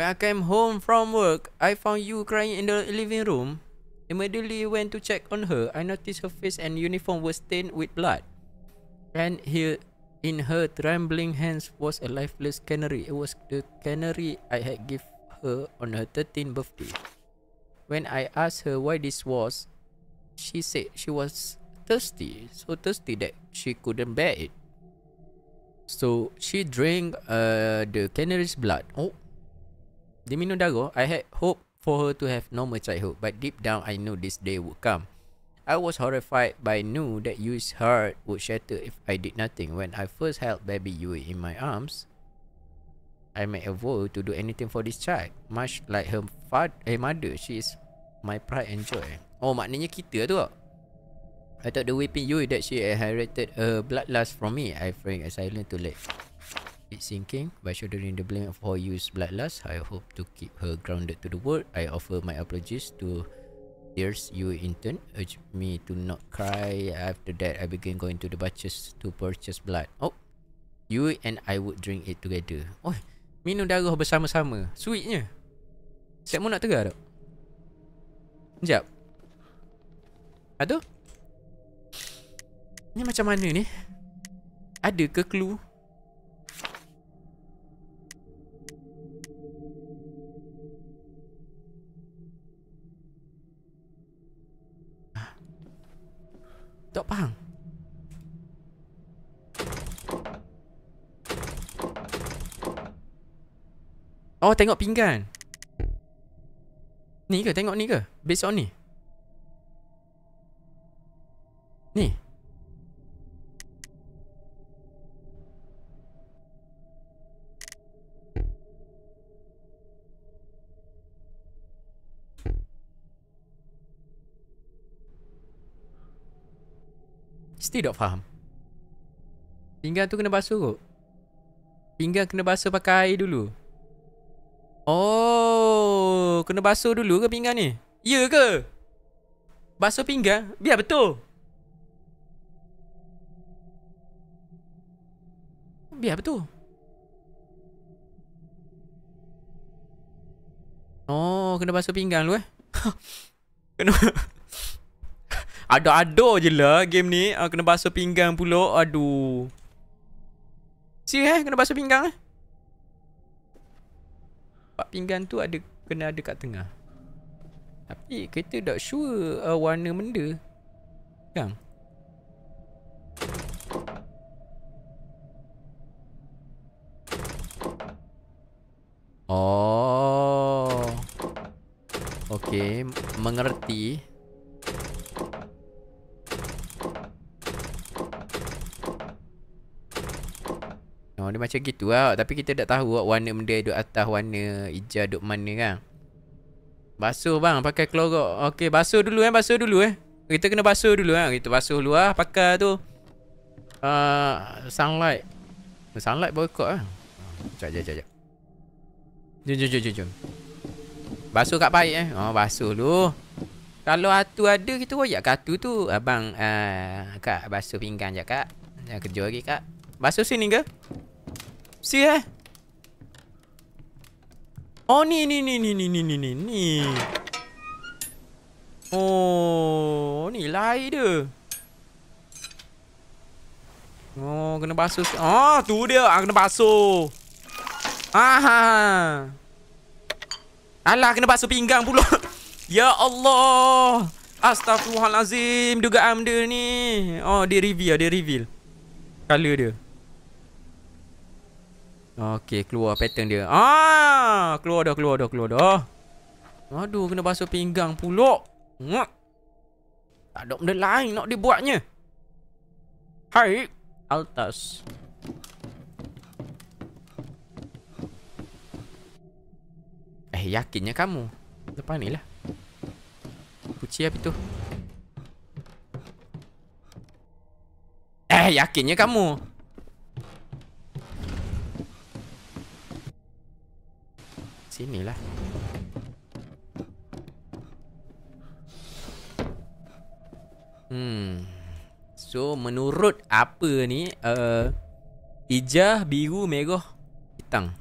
When I came home from work, I found you crying in the living room. Immediately went to check on her. I noticed her face and uniform were stained with blood. And here in her trembling hands was a lifeless canary. It was the canary I had given her on her 13th birthday. When I asked her why this was, she said she was thirsty, so thirsty that she couldn't bear it. So she drank uh, the canary's blood. Oh, the minute I had hope for her to have normal childhood, but deep down I knew this day would come. I was horrified by knew that Yui's heart would shatter if I did nothing. When I first held baby Yui in my arms, I made a vow to do anything for this child. Much like her father, eh, mother, she is my pride and joy. Oh, maknanya kita tu tak? I thought the weeping Yui that she inherited a bloodlust from me. I framed a silent to let it's sinking by shouldering the blame for use bloodlust. I hope to keep her grounded to the world. I offer my apologies to dears you intern. Urge me to not cry. After that, I begin going to the butchers to purchase blood. Oh, you and I would drink it together. Oh, minum darah bersama-sama. Sweetnya. Siap mu nak tegar tak? Sekejap. Aduh. Ni macam mana ni? Ada ke clue? Tak faham Oh tengok pinggan Ni ke tengok ni ke Based on ni Ni Still tak faham Pinggan tu kena basuh kot Pinggan kena basuh pakai air dulu Oh Kena basuh dulu ke pinggan ni Ya ke Basuh pinggan Biar betul Biar betul Oh, kena basuh pinggan dulu eh. kena ada-ada je lah game ni uh, Kena basuh pinggang pula Aduh Sih eh kena basuh pinggang eh Pak pinggang tu ada Kena ada kat tengah Tapi kereta tak sure uh, Warna benda Kan Oh Okay Mengerti Oh, dia macam gitu lah. Tapi kita tak tahu lah, warna benda duduk atas, warna hijau duduk mana kan. Basuh bang, pakai klorok. Okey, basuh dulu eh, basuh dulu eh. Kita kena basuh dulu kan. Kita basuh dulu lah, pakai tu. Uh, sunlight. Sunlight boycott lah. Sekejap, sekejap, sekejap. Jom, jom, jom, jom, jom. Basuh kat baik eh. Oh, basuh dulu. Kalau atu ada, kita wajak kat atu tu. Abang, uh, kak, basuh pinggan je kak. Jangan kerja lagi kak. Basuh sini ke? Si eh? Oh, ni, ni, ni, ni, ni, ni, ni, ni, ni. Oh, ni lahir dia. Oh, kena basuh Oh, tu dia. Ah, kena basuh. Aha. Ha, ha. Alah, kena basuh pinggang pula. ya Allah. Astaghfirullahalazim. Dugaan benda ni. Oh, dia reveal. Dia reveal. Color dia. Okey, keluar pattern dia. Ah, keluar dah, keluar dah, keluar dah. Ah. Aduh, kena basuh pinggang pula. Tak ada benda lain nak dibuatnya. Hai, Altas. Eh, yakinnya kamu. Depan ni lah. Kuci apa tu? Eh, yakinnya kamu. sini lah Hmm So menurut apa ni uh, Ijah, biru, merah, hitam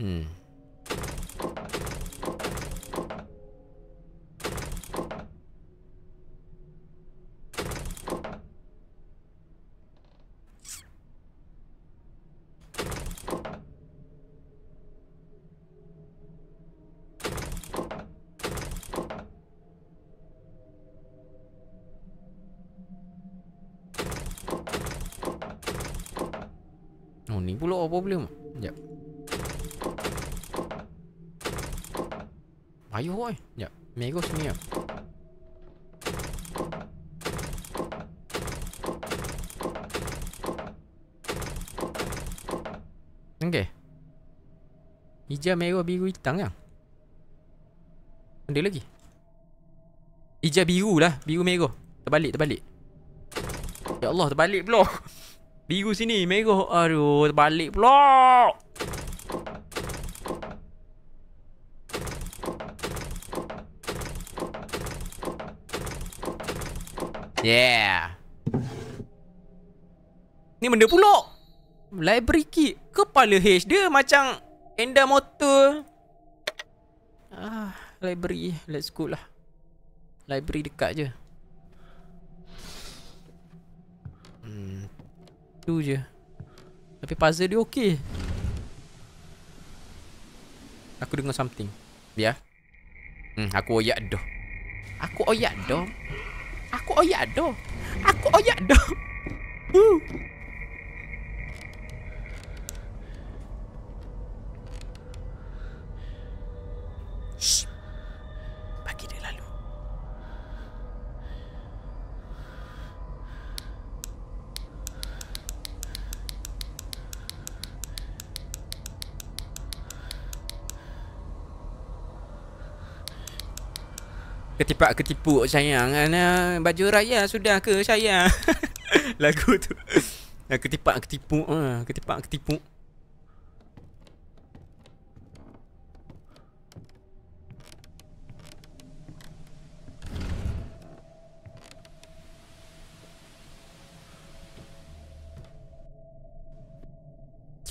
Hmm Amigo, sí mío. ¿En qué? ¿Y ya me amigo y tanga? ¿Dónde lagi? ¿Y ya biru lah, biru mego? Terbalik, terbalik. Ya Allah, terbalik pula. Biru sini, mego. Aduh, terbalik pula. Yeah. Ni benda pulak. Library key. Kepala H dia macam enda motor. Ah, library. Let's go lah. Library dekat je. Hmm. Tu je. Tapi puzzle dia okey. Aku dengar something. Biar. Ya. Hmm, aku oyak dah. Aku oyak dah. Aku oyak doh. Aku oyak doh. ketipak ketipu sayang ah, Baju raya sudah ke sayang Lagu tu Ketipak-ketipuk ah, ketipak ketipu.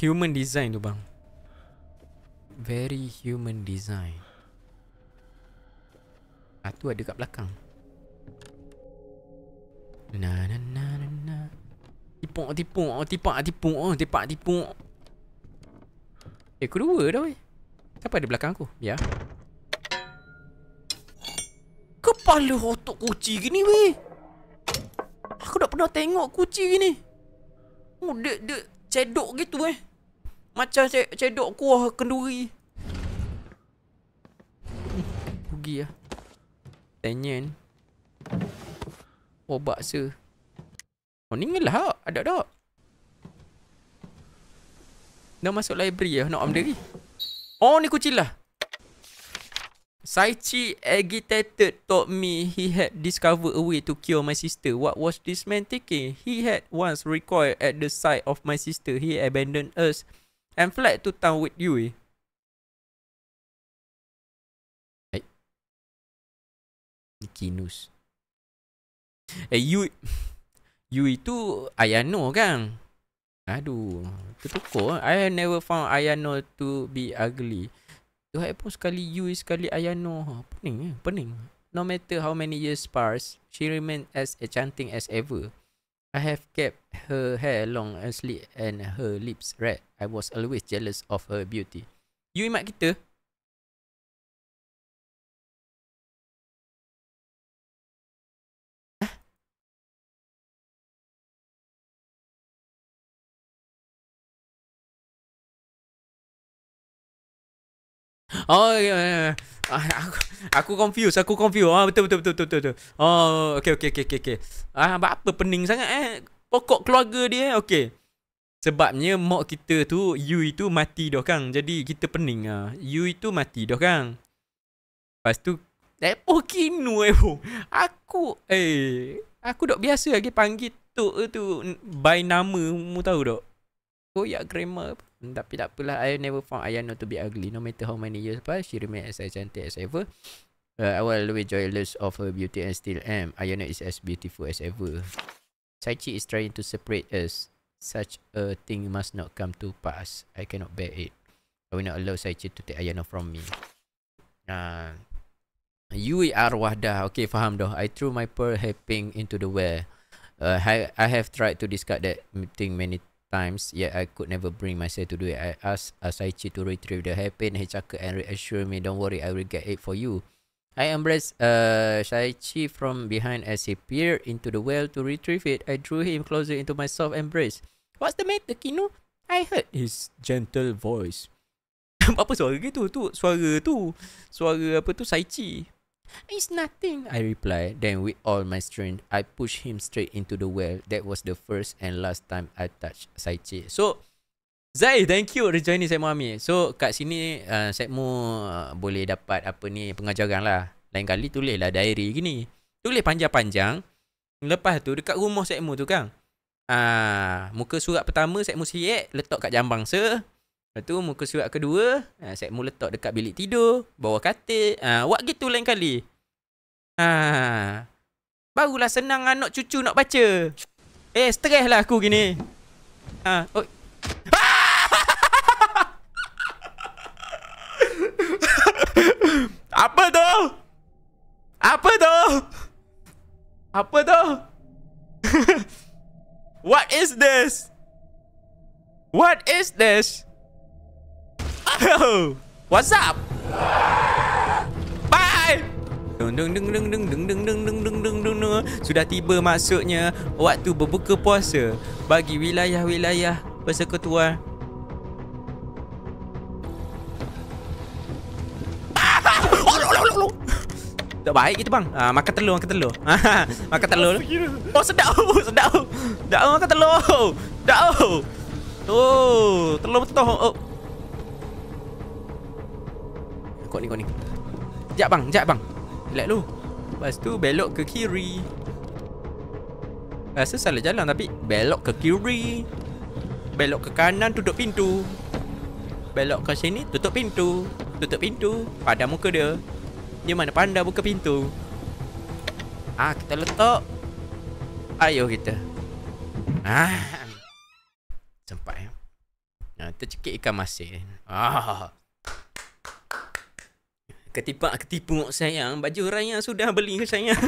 Human design tu bang Very human design satu ah, ada kat belakang Na na na na na Tipuk tipuk Tipuk tipuk Tipuk tipu. Eh kedua dah weh Siapa ada belakang aku? Ya Kepala otak kuci gini weh Aku tak pernah tengok kuci gini Oh dek dek Cedok gitu eh Macam cedok kuah kenduri Pergi lah ya. Tanyan Oh baksa Oh ni ngelah Ada tak Nak masuk library lah Nak amdari Oh ni kucing lah Saichi agitated told me he had discovered a way to cure my sister. What was this man thinking? He had once recoiled at the sight of my sister. He abandoned us and fled to town with you. Eh? Kinus. Eh, you... You itu Ayano kan? Aduh, tertukar. I have never found Ayano to be ugly. You have pun sekali you, sekali Ayano. Ha, pening, eh? pening. No matter how many years pass, she remain as enchanting as ever. I have kept her hair long and sleek and her lips red. I was always jealous of her beauty. You imat kita? Oh, yeah, yeah, yeah. Aku, aku confuse, aku confuse. Ah, betul, betul, betul, betul, betul, Oh, okay, okay, okay, okay. Ah, apa pening sangat eh? Pokok keluarga dia, eh? okay. Sebabnya mak kita tu, you itu mati dah kan. Jadi, kita pening lah. You itu mati dah kan. Lepas tu, Epo eh, oh, kinu Epo. Eh, aku, eh. Aku dok biasa lagi panggil tu tu by nama, mu tahu tak? Koyak grandma apa. Hmm, tapi tak apalah I never found Ayano to be ugly No matter how many years pass She remain as cantik as ever uh, I will always joyless of her beauty and still am Ayano is as beautiful as ever Saichi is trying to separate us Such a thing must not come to pass I cannot bear it I will not allow Saichi to take Ayano from me uh, You are wahdah Okay faham doh I threw my pearl hairpin into the well uh, I, I have tried to discard that thing many times, yet I could never bring myself to do it. I asked Asaichi to retrieve the hairpin. He chuckled and reassured me, don't worry, I will get it for you. I embraced uh, Asaichi from behind as he peered into the well to retrieve it. I drew him closer into my soft embrace. What's the matter, Kino? I heard his gentle voice. apa suara gitu tu? Suara tu? Suara apa tu? Saichi. It's nothing. I reply. Then with all my strength, I push him straight into the well. That was the first and last time I touched Saichi. So, Zai, thank you rejoining saya Ami. So, kat sini uh, Saimu uh, boleh dapat apa ni pengajaran lah. Lain kali lah diary gini. Tulis panjang-panjang. Lepas tu, dekat rumah saya Saimu tu kan. Uh, muka surat pertama saya Saimu siap. Letak kat jambang se. Lepas tu muka surat kedua ha, Set mu letak dekat bilik tidur Bawa katil ha, Buat gitu lain kali ha, Barulah senang anak cucu nak baca Eh stres lah aku gini ha, oh. Apa tu? Apa tu? Apa tu? What is this? What is this? What's up? Sudah tiba maksudnya Waktu berbuka puasa Bagi wilayah-wilayah Persekutuan Tak baik kita bang ah, Makan telur Makan telur Makan telur Oh sedap Sedap Sedap makan telur Sedap Oh Telur betul kot ni kau ni. Jap bang, jap bang. Relax lu. Lepas tu belok ke kiri. Rasa salah jalan tapi belok ke kiri. Belok ke kanan tutup pintu. Belok ke sini tutup pintu. Tutup pintu. Pada muka dia. Dia mana pandai buka pintu. Ah, kita letak. Ayuh kita. Ah. Sempat ya. Ah, tercekik ikan masin. Ah ketipak ketipu saya, baju raya sudah beli saya.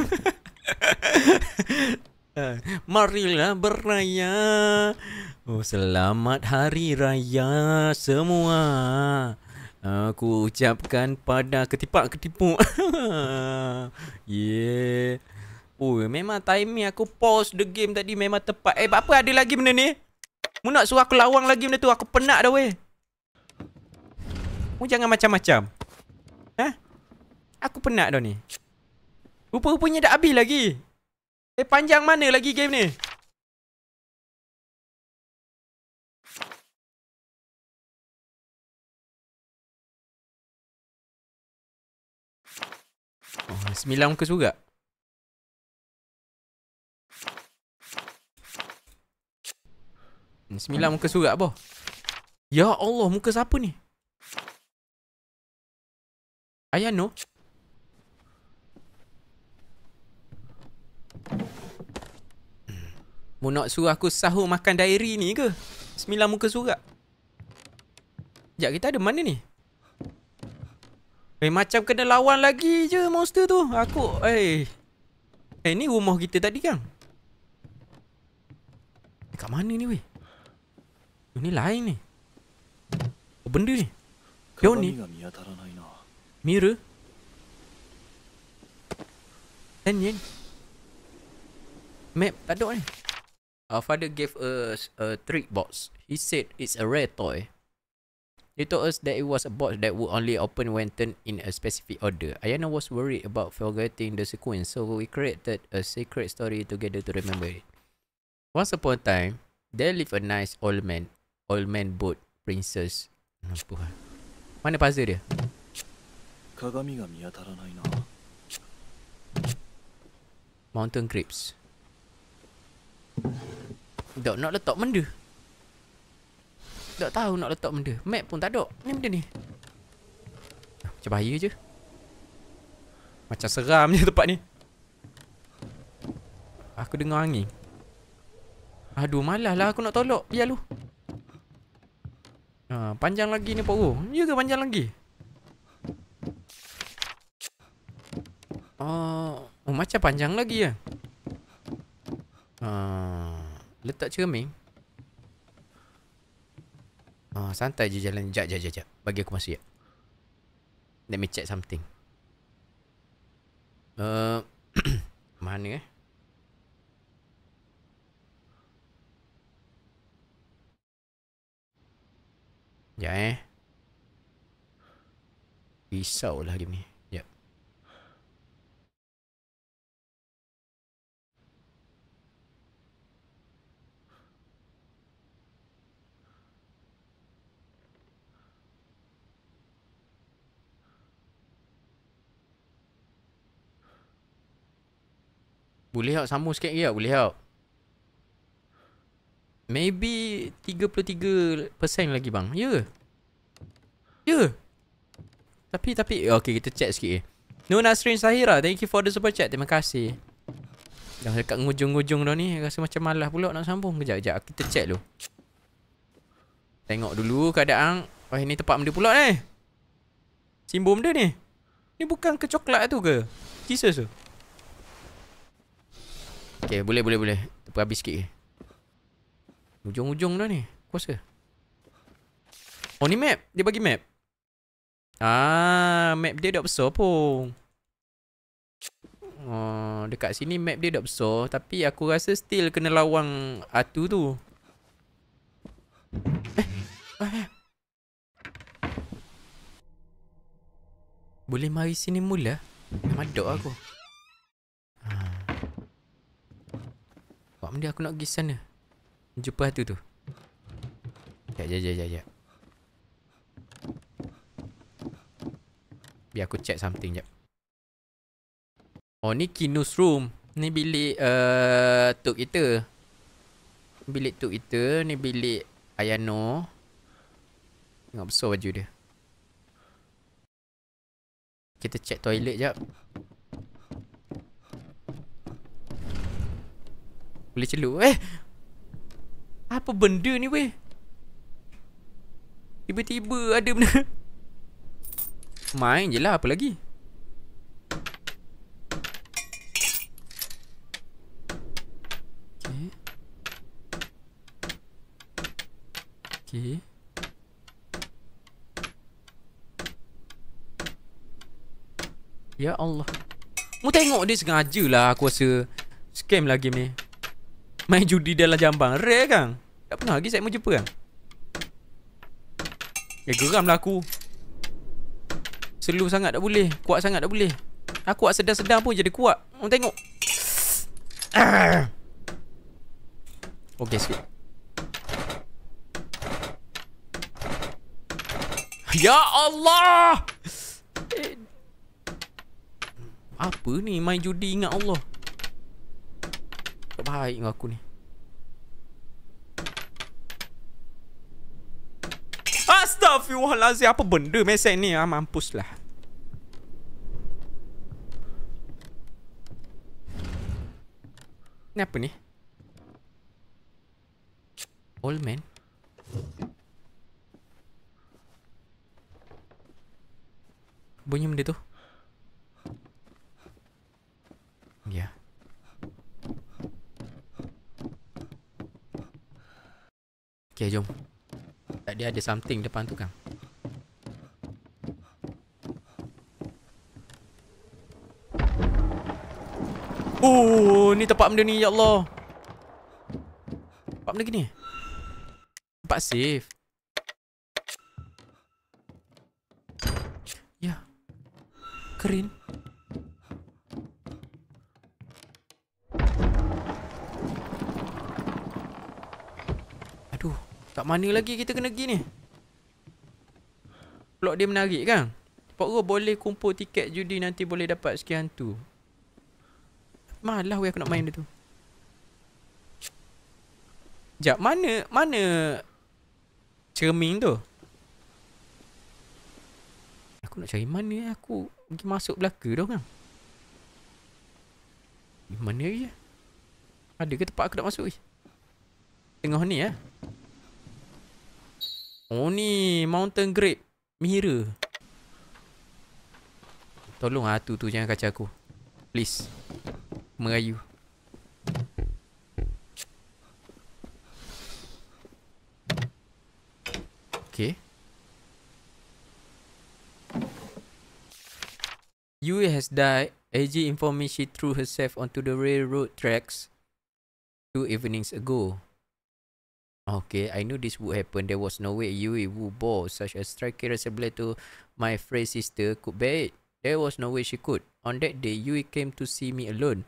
Ah, marilah beraya oh selamat hari raya semua aku ucapkan pada ketipak ketipu yeah Oh, memang timing aku pause the game tadi memang tepat. Eh, apa ada lagi benda ni? Mu nak suruh aku lawang lagi benda tu. Aku penat dah weh. Mu jangan macam-macam. Aku penat dah ni Rupa-rupanya dah habis lagi Eh panjang mana lagi game ni Oh, sembilan muka surat hmm, Sembilan muka surat apa? Ya Allah, muka siapa ni? Ayano? Mu nak suruh aku sahur makan dairi ni ke? Sembilan muka surat. Sekejap kita ada mana ni? Eh macam kena lawan lagi je monster tu. Aku eh. Eh ni rumah kita tadi kan? Dekat eh, mana ni weh? Ini oh, lain ni. Apa oh, benda ni? Dia ni. Mirror. Ten yen. Map tak ada ni. Eh? Our father gave us a trick box. He said it's a rare toy. He told us that it was a box that would only open when turned in a specific order. Ayana was worried about forgetting the sequence, so we created a secret story together to remember it. Once upon a time, there lived a nice old man. Old man boat princess. Mana puzzle dia? Mountain Creeps. Tak nak letak benda Tak tahu nak letak benda Map pun tak ada Ni benda ni Macam bahaya je Macam seram je tempat ni Aku dengar angin Aduh malas lah aku nak tolak Biar lu ha, Panjang lagi ni Pak Roh juga ya panjang lagi Oh, oh macam panjang lagi ya Uh, letak cermin. Uh, santai je jalan. Jap, jap, jap, Bagi aku masa, jap. Let me check something. Uh, mana eh? Sekejap ya, eh. Risau lah game ni. Boleh tak sama sikit lagi tak? Boleh tak? Maybe 33% lagi bang. Ya. Yeah. Ya. Yeah. Tapi, tapi. Okay, kita chat sikit. Eh. No Nasrin Sahira. Thank you for the super chat. Terima kasih. Yang dekat ngujung-ngujung dah ni. Rasa macam malas pula nak sambung. Kejap, kejap. Kita chat dulu. Tengok dulu keadaan. Wah, ini tempat benda pula ni. Eh. Simbom dia ni. Ni bukan kecoklat tu ke? Jesus tu. Okay boleh boleh boleh Tepuk habis sikit Ujung-ujung dah ni Kuasa Oh ni map Dia bagi map Ah, map dia dah besar pun oh, Dekat sini map dia dah besar Tapi aku rasa still kena lawang Atu tu Eh, eh, eh. Boleh mari sini mula? Madok aku. Buat benda aku nak pergi sana Jumpa hatu tu Sekejap, sekejap, sekejap, Biar aku check something sekejap Oh ni kinos room Ni bilik uh, tuk kita Bilik tuk kita Ni bilik Ayano Tengok besar baju dia Kita check toilet sekejap Boleh celuk eh Apa benda ni weh Tiba-tiba ada benda Main je lah apa lagi Okay Okay Ya Allah Mu tengok dia sengaja lah aku rasa Scam lah game ni Main judi dalam jambang Rare kan Tak pernah lagi saya jumpa kan Eh geram lah aku Slow sangat tak boleh Kuat sangat tak boleh Aku kuat sedang-sedang pun jadi kuat Orang tengok Okay sikit Ya Allah eh. Apa ni main judi ingat Allah tak baik dengan aku ni Astaghfirullahaladzim Apa benda mesej ni ah, Mampus lah Ni apa ni Old man Bunyi benda tu Okay jom Tak dia ada something depan tu kan Oh ni tempat benda ni ya Allah Tempat benda gini Tempat safe Ya yeah. Kerin Kerin Tak mana lagi kita kena pergi ni Plot dia menarik kan Pak Roh boleh kumpul tiket judi nanti boleh dapat sekian tu Malah weh aku nak main dia tu Sekejap mana Mana Cermin tu Aku nak cari mana eh? aku Pergi masuk belaka tu kan Mana je Ada ke tempat aku nak masuk je Tengah ni lah eh? Oh ni Mountain grape Mira Tolong lah tu tu Jangan kacau aku Please Merayu Okay Yui has died. AG informed me she threw herself onto the railroad tracks two evenings ago. Okay, I knew this would happen. There was no way you would bore such a striking resemblance to my friend's sister could bear it. There was no way she could. On that day, Yui came to see me alone.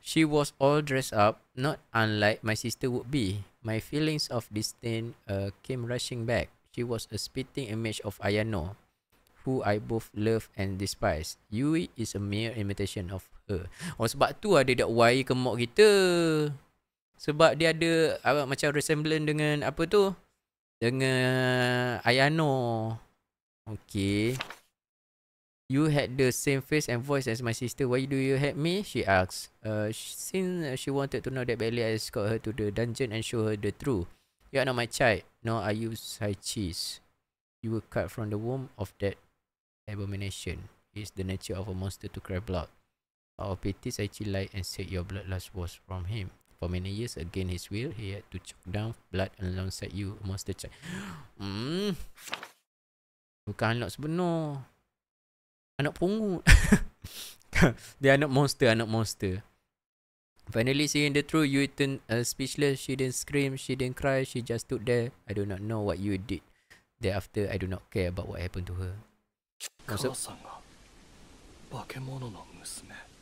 She was all dressed up, not unlike my sister would be. My feelings of disdain uh, came rushing back. She was a spitting image of Ayano, who I both love and despise. Yui is a mere imitation of her. Oh, sebab tu ada dekat wire kemok kita sebab dia ada uh, macam resemblance dengan apa tu dengan Ayano okay you had the same face and voice as my sister why do you hate me she asks uh, since she wanted to know that badly I escort her to the dungeon and show her the truth you are not my child No, I use high cheese you were cut from the womb of that abomination is the nature of a monster to cry blood Our of pity, Saichi lied and said your bloodlust was from him. For many years against his will, he had to choke down blood alongside you, monster child. Hmm. Bukan anak sebenar. Anak pungut. Dia anak monster, anak monster. Finally seeing the truth, you turn uh, speechless. She didn't scream, she didn't cry. She just stood there. I do not know what you did. Thereafter, I do not care about what happened to her. Also,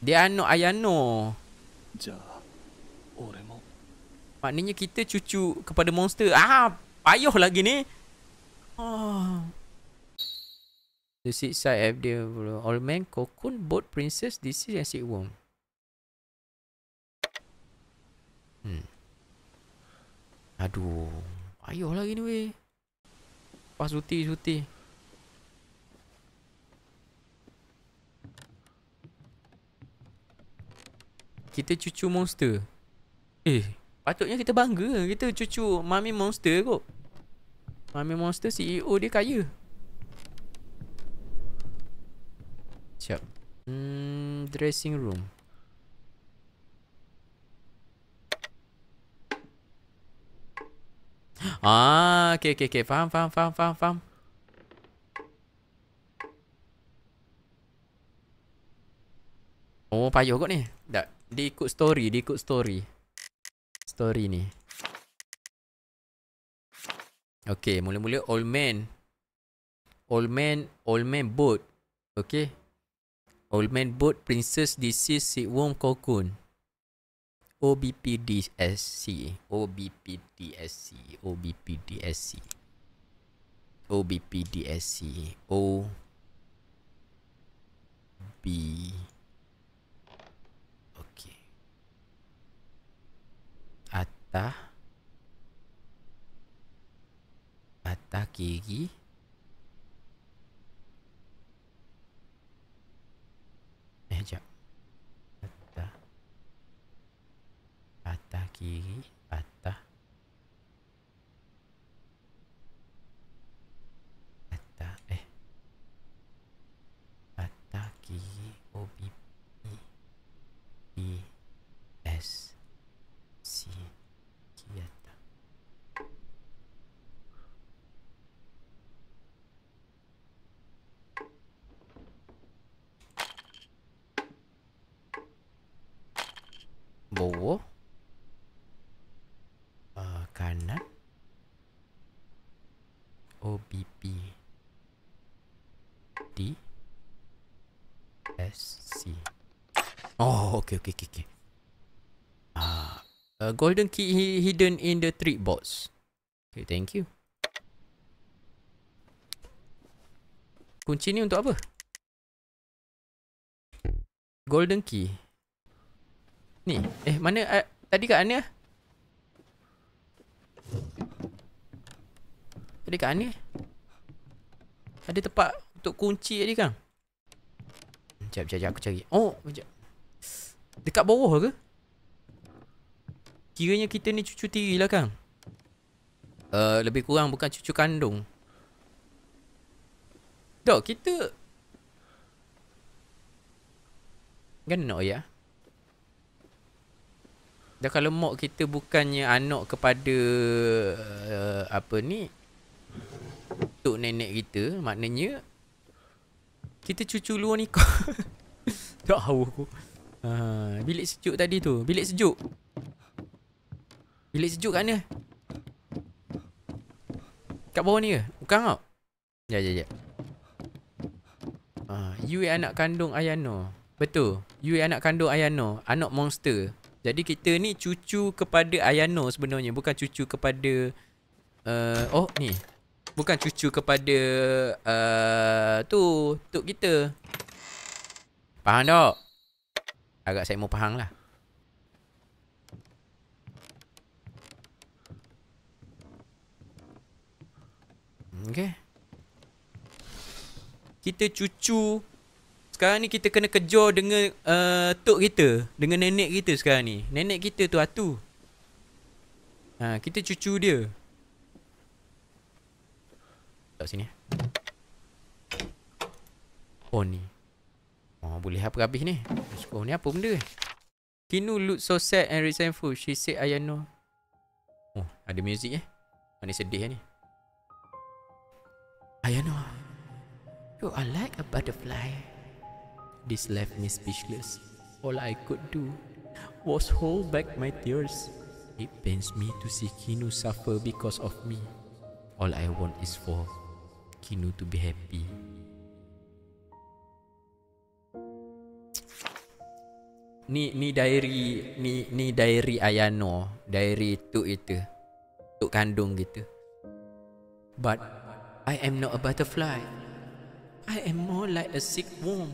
Dia anak ayah no. Jangan. Oh remote Maknanya kita cucu kepada monster Ah, payuh lagi ni Oh. The seat side have the old man cocoon boat princess this is a seat worm. Hmm. Aduh. Ayuh lagi ni weh. Pas suti suti. Kita cucu monster. Eh Patutnya kita bangga Kita cucu Mami Monster kot Mami Monster CEO dia kaya Siap Hmm Dressing room Ah, okay, okay, okay. Faham, faham, faham, faham, faham. Oh, payuh kot ni. Tak, dia ikut story, dia ikut story story ni. Okay, mula-mula old man. Old man, old man boat. Okay. Old man boat princess disease seed worm cocoon. OBPDSC. OBPDSC. OBPDSC. OBPDSC. O. B. -P -D -S -C. O -B -P -D -S -C. O atas atas kiri eh jap atas atas kiri okay, okay, okay. Ah, uh, golden key hidden in the treat box. Okay, thank you. Kunci ni untuk apa? Golden key. Ni. Eh, mana uh, tadi kat mana? Tadi kat mana? Ada tempat untuk kunci tadi kan? Jap, jap, jap aku cari. Oh, jap. Dekat bawah ke? Kiranya kita ni cucu tiri lah kan? Uh, lebih kurang bukan cucu kandung. Dok, kita... Kan nak ya? Dan kalau mak kita bukannya anak kepada... Uh, apa ni? Tok nenek kita, maknanya... Kita cucu luar nikah. tak tahu aku. Ha, bilik sejuk tadi tu. Bilik sejuk. Bilik sejuk kat mana? Kat bawah ni ke? Bukan kau. Ya, ya, ya. Ha, you anak kandung Ayano. Betul. You anak kandung Ayano. Anak monster. Jadi kita ni cucu kepada Ayano sebenarnya. Bukan cucu kepada... Uh, oh, ni. Bukan cucu kepada... Uh, tu. Tuk kita. Faham tak? Agak saya mau pahang lah Okay Kita cucu Sekarang ni kita kena kejar dengan uh, Tok kita Dengan nenek kita sekarang ni Nenek kita tu Atu ha, Kita cucu dia Tak sini eh. Oh ni Oh, boleh apa lah habis ni? Scroll ni apa benda? Kinu look so sad and resentful. She said Ayano. Oh, ada muzik eh. Mana sedih eh, ni. Ayano. You are like a butterfly. This left me speechless. All I could do was hold back my tears. It pains me to see Kinu suffer because of me. All I want is for Kinu to be happy. ni ni diary ni ni diary Ayano diary tu itu tu kandung gitu but I am not a butterfly I am more like a sick worm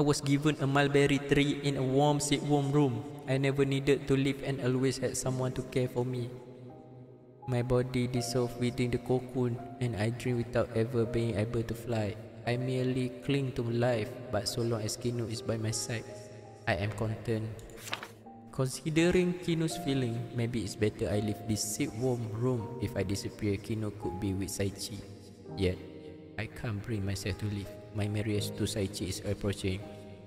I was given a mulberry tree in a warm sick worm room I never needed to live and always had someone to care for me My body dissolved within the cocoon And I dream without ever being able to fly I merely cling to life But so long as Kino is by my side I am content. Considering Kino's feeling, maybe it's better I leave this sick warm room. If I disappear, Kino could be with Saichi. Yet, I can't bring myself to leave. My marriage to Saichi is approaching.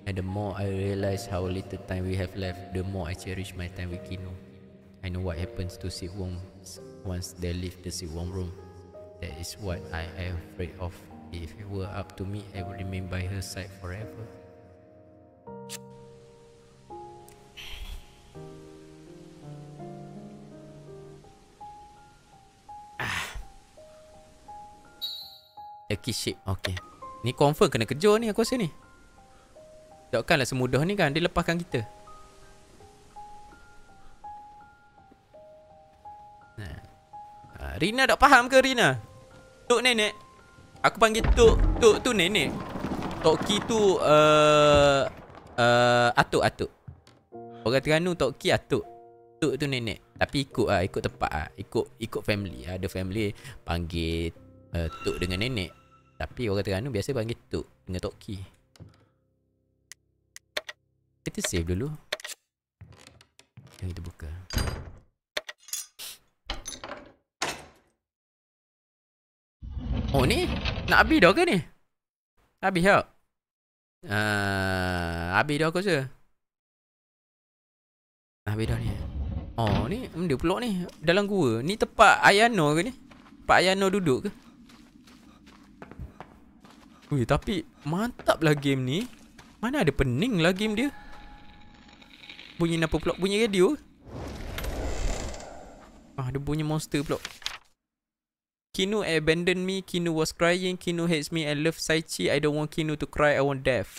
And the more I realize how little time we have left, the more I cherish my time with Kino. I know what happens to sick warm once they leave the sick warm room. That is what I am afraid of. If it were up to me, I would remain by her side forever. A key shape Okay Ni confirm kena kejur ni aku rasa ni Takkanlah semudah ni kan Dia lepaskan kita ha, Rina tak faham ke Rina? Tok nenek. Aku panggil tok tok tu nenek. Tok ki tu a uh, eh, a uh, eh, atuk atuk. Orang Terengganu tok ki atuk. Tok tu nenek. Tapi ikut ah ikut tempat ah. Ikut ikut family. Ada family panggil uh, tok dengan nenek. Tapi orang Terengganu biasa panggil Tok dengan Tok Ki. Kita save dulu. Yang kita buka. Oh ni? Nak habis dah ke ni? Habis tak? Uh, habis dah aku rasa. Habis dah ni. Oh ni benda hmm, pulak ni. Dalam gua. Ni tempat Ayano ke ni? Tempat Ayano duduk ke? Weh, tapi mantaplah game ni. Mana ada pening lah game dia. Bunyi apa pula? Bunyi radio. Ah, ada bunyi monster pula. Kino abandoned me. Kino was crying. Kino hates me I love Saichi. I don't want Kino to cry. I want death.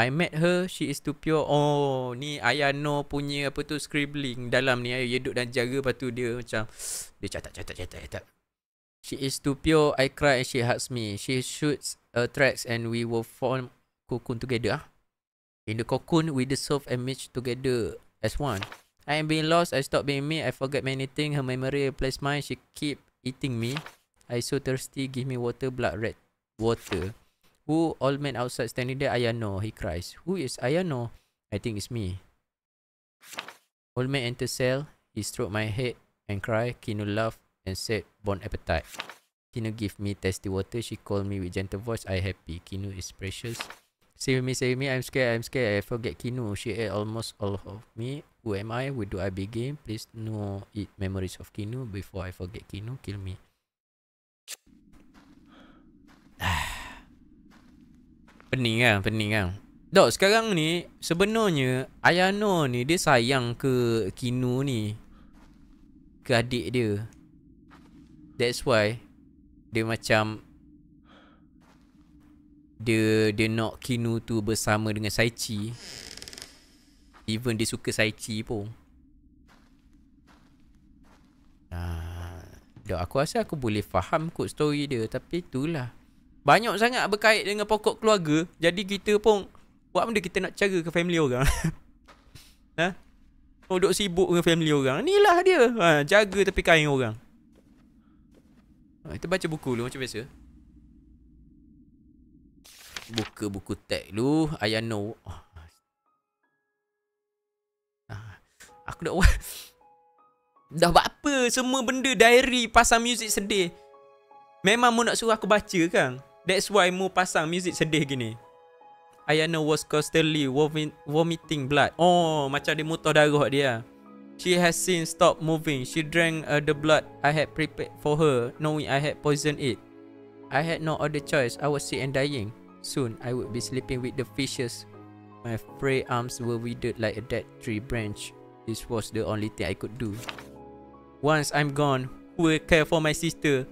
I met her. She is too pure. Oh, ni Ayano punya apa tu scribbling dalam ni. Ayo, dia duduk dan jaga. Lepas tu dia macam... Dia catat, catat, catat, catat. She is too pure. I cry and she hugs me. She shoots uh, tracks and we will form cocoon together. Ah. In the cocoon, we dissolve and merge together as one. I am being lost. I stop being me. I forget many things. Her memory replaced mine. She keep eating me. I so thirsty. Give me water, blood red water. Who all men outside standing there? Ayano. He cries. Who is Ayano? I think it's me. Old man enter cell. He stroke my head and cry. Kino laugh. and said bon appetite. Kino give me tasty water. She called me with gentle voice. I happy. Kino is precious. Save me, save me. I'm scared. I'm scared. I forget Kino. She ate almost all of me. Who am I? Where do I begin? Please know it memories of Kino before I forget Kino. Kill me. pening kan? Pening kan? Dok, sekarang ni sebenarnya Ayano ni dia sayang ke Kino ni. Ke adik dia. That's why Dia macam Dia Dia nak Kinu tu Bersama dengan Saichi Even dia suka Saichi pun Ah, uh, aku rasa aku boleh faham kot story dia Tapi itulah Banyak sangat berkait dengan pokok keluarga Jadi kita pun Buat benda kita nak cara ke family orang Ha? Oh duduk sibuk dengan family orang Inilah dia ha, Jaga tapi kain orang Ha, kita baca buku dulu macam biasa. Buka buku tag dulu. Ayano. Oh. Ah. Ah. Aku nak buat Dah buat apa Semua benda diary Pasang muzik sedih Memang mu nak suruh aku baca kan That's why mu pasang muzik sedih gini Ayana was constantly vomiting blood Oh macam dia mutah darah dia She has since stopped moving. She drank uh, the blood I had prepared for her, knowing I had poisoned it. I had no other choice. I was sick and dying. Soon, I would be sleeping with the fishes. My frayed arms were withered like a dead tree branch. This was the only thing I could do. Once I'm gone, who will care for my sister?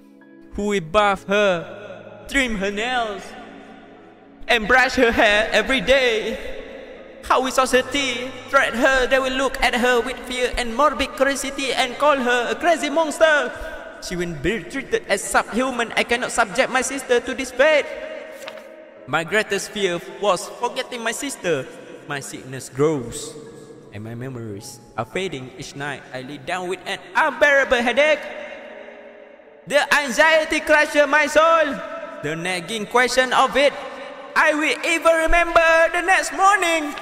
Who will bath her, trim her nails, and brush her hair every day? how we society treat her, they will look at her with fear and morbid curiosity and call her a crazy monster. She will be treated as subhuman. I cannot subject my sister to this fate. My greatest fear was forgetting my sister. My sickness grows and my memories are fading each night. I lay down with an unbearable headache. The anxiety crushes my soul. The nagging question of it. I will even remember the next morning.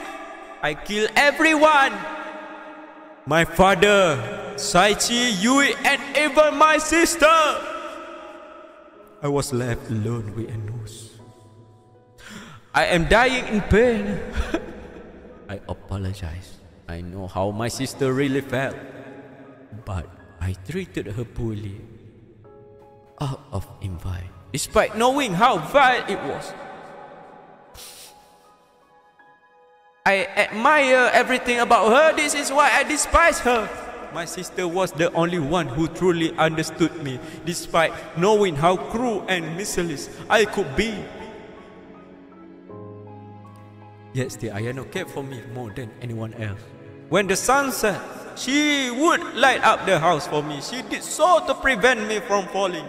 I kill everyone. My father, Saichi, Yui, and even my sister. I was left alone with Enos. I am dying in pain. I apologize. I know how my sister really felt. But I treated her poorly. Out of envy, despite knowing how vile it was. I admire everything about her. This is why I despise her. My sister was the only one who truly understood me, despite knowing how cruel and merciless I could be. Yet still, Ayano cared for me more than anyone else. When the sun set, she would light up the house for me. She did so to prevent me from falling.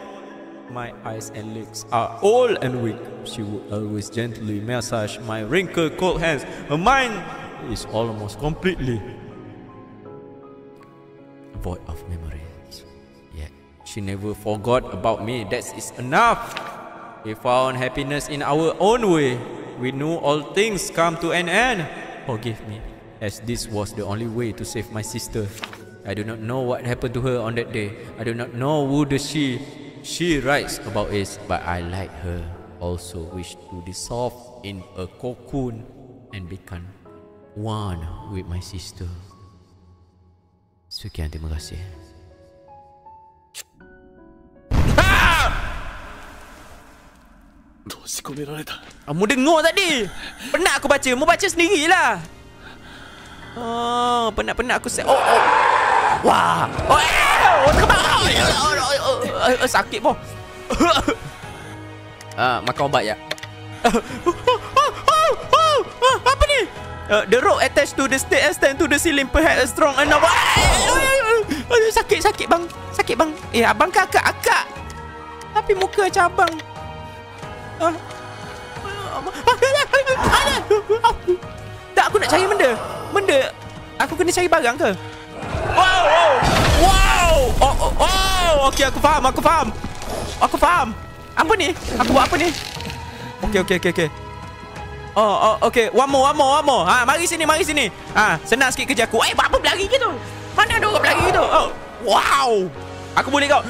my eyes and legs are old and weak. She would always gently massage my wrinkled cold hands. Her mind is almost completely void of memories. Yet she never forgot about me. That is enough. We found happiness in our own way. We knew all things come to an end. Forgive me, as this was the only way to save my sister. I do not know what happened to her on that day. I do not know who the she She writes about it, but I like her. Also wish to dissolve in a cocoon and become one with my sister. Sekian, terima kasih. Ha! Dosi kau berada tak? Kamu ah, dengar tadi? Penat aku baca. Mau baca sendirilah. Oh, penat-penat aku se... Oh, oh. Wah. Oh, eh. Uh, sakit pun uh, ah, Makan ubat ya Apa ni ah, The rope attached to the stairs Stand to the ceiling Perhaps a strong enough uh, Sakit sakit bang Sakit bang Eh abang ke akak Akak Tapi muka macam abang uh, Tak aku nak cari benda Benda Aku kena cari barang ke Wow! Wow! Wow! Oh, oh, oh. Okey, aku faham, aku faham. Aku faham. Apa ni? Aku buat apa ni? Okay, okay, okay. okey. Oh, oh, okey. One more, one more, one more. Ha, mari sini, mari sini. Ha, senang sikit kerja aku. Eh, apa berlari gitu? Mana ada orang berlari gitu? Oh, wow! Aku boleh kau.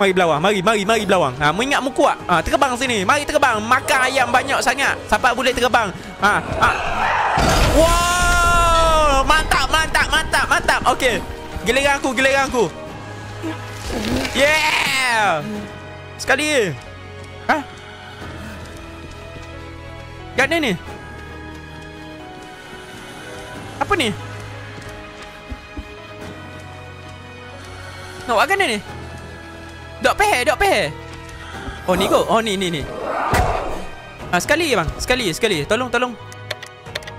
Mari belawang, mari, mari, mari belawang. Ha, mengingat muka kuat. Ha, terbang sini. Mari terbang. Makan ayam banyak sangat. Sampai boleh terbang. Ha, ha. Wow, mantap, mantap, mantap, mantap. Okay, giliran aku, giliran aku. Yeah, sekali. Hah? Gak ni ni? Apa ni? Nak agak ni ni? Dok peh, dok peh. Oh ni go. Oh ni ni ni. Ah sekali bang, sekali sekali. Tolong tolong.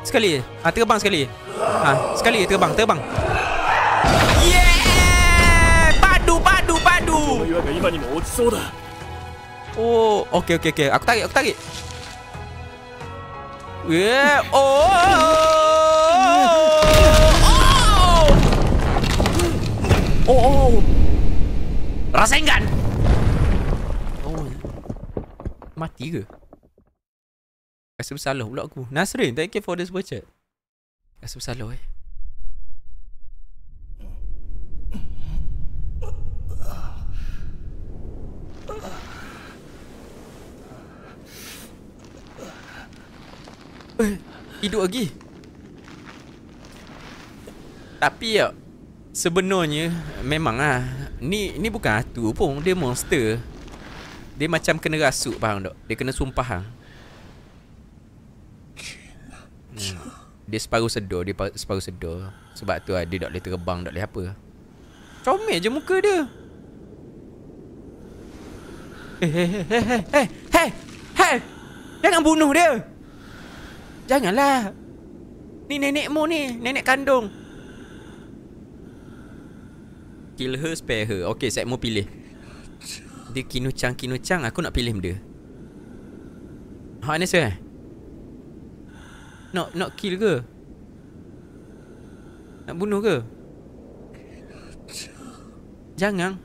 Sekali ha, Terbang sekali ha, Sekali terbang Terbang Yeah Padu Padu Padu Oh Okay okay okay Aku tarik Aku tarik Yeah Oh Oh Oh Oh Oh Rasengan Oh Mati ke? Rasa bersalah pula aku Nasrin thank you for this super chat Rasa bersalah eh. eh Hidup lagi Tapi ya Sebenarnya Memang lah Ni ni bukan hatu pun Dia monster Dia macam kena rasuk Faham tak Dia kena sumpah lah dia separuh sedur Dia separuh sedur Sebab tu lah Dia tak boleh terbang Tak boleh apa Comel je muka dia Eh eh eh eh eh Eh Eh, eh. Jangan bunuh dia Janganlah Ni nenekmu ni Nenek kandung Kill her spare her Okay saya mau pilih Dia kinucang kinucang Aku nak pilih dia. Hak ni saya eh? Nak nak kill ke? Nak bunuh ke? Jangan.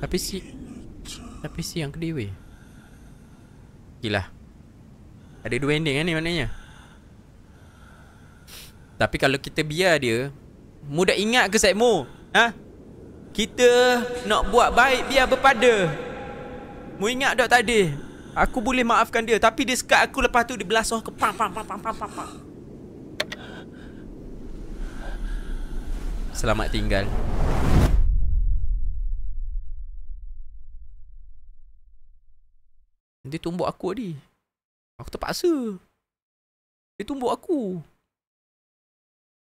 Tapi si Tapi si yang kedewi Gila Ada dua ending kan ni maknanya Tapi kalau kita biar dia Mu ingat ke Syed Ha? Kita nak buat baik biar berpada. Mu ingat tak tadi? Aku boleh maafkan dia tapi dia sekat aku lepas tu dia belasah ke pam pam pam pam pam pam. Selamat tinggal. Dia tumbuk aku tadi. Aku terpaksa. Dia tumbuk aku.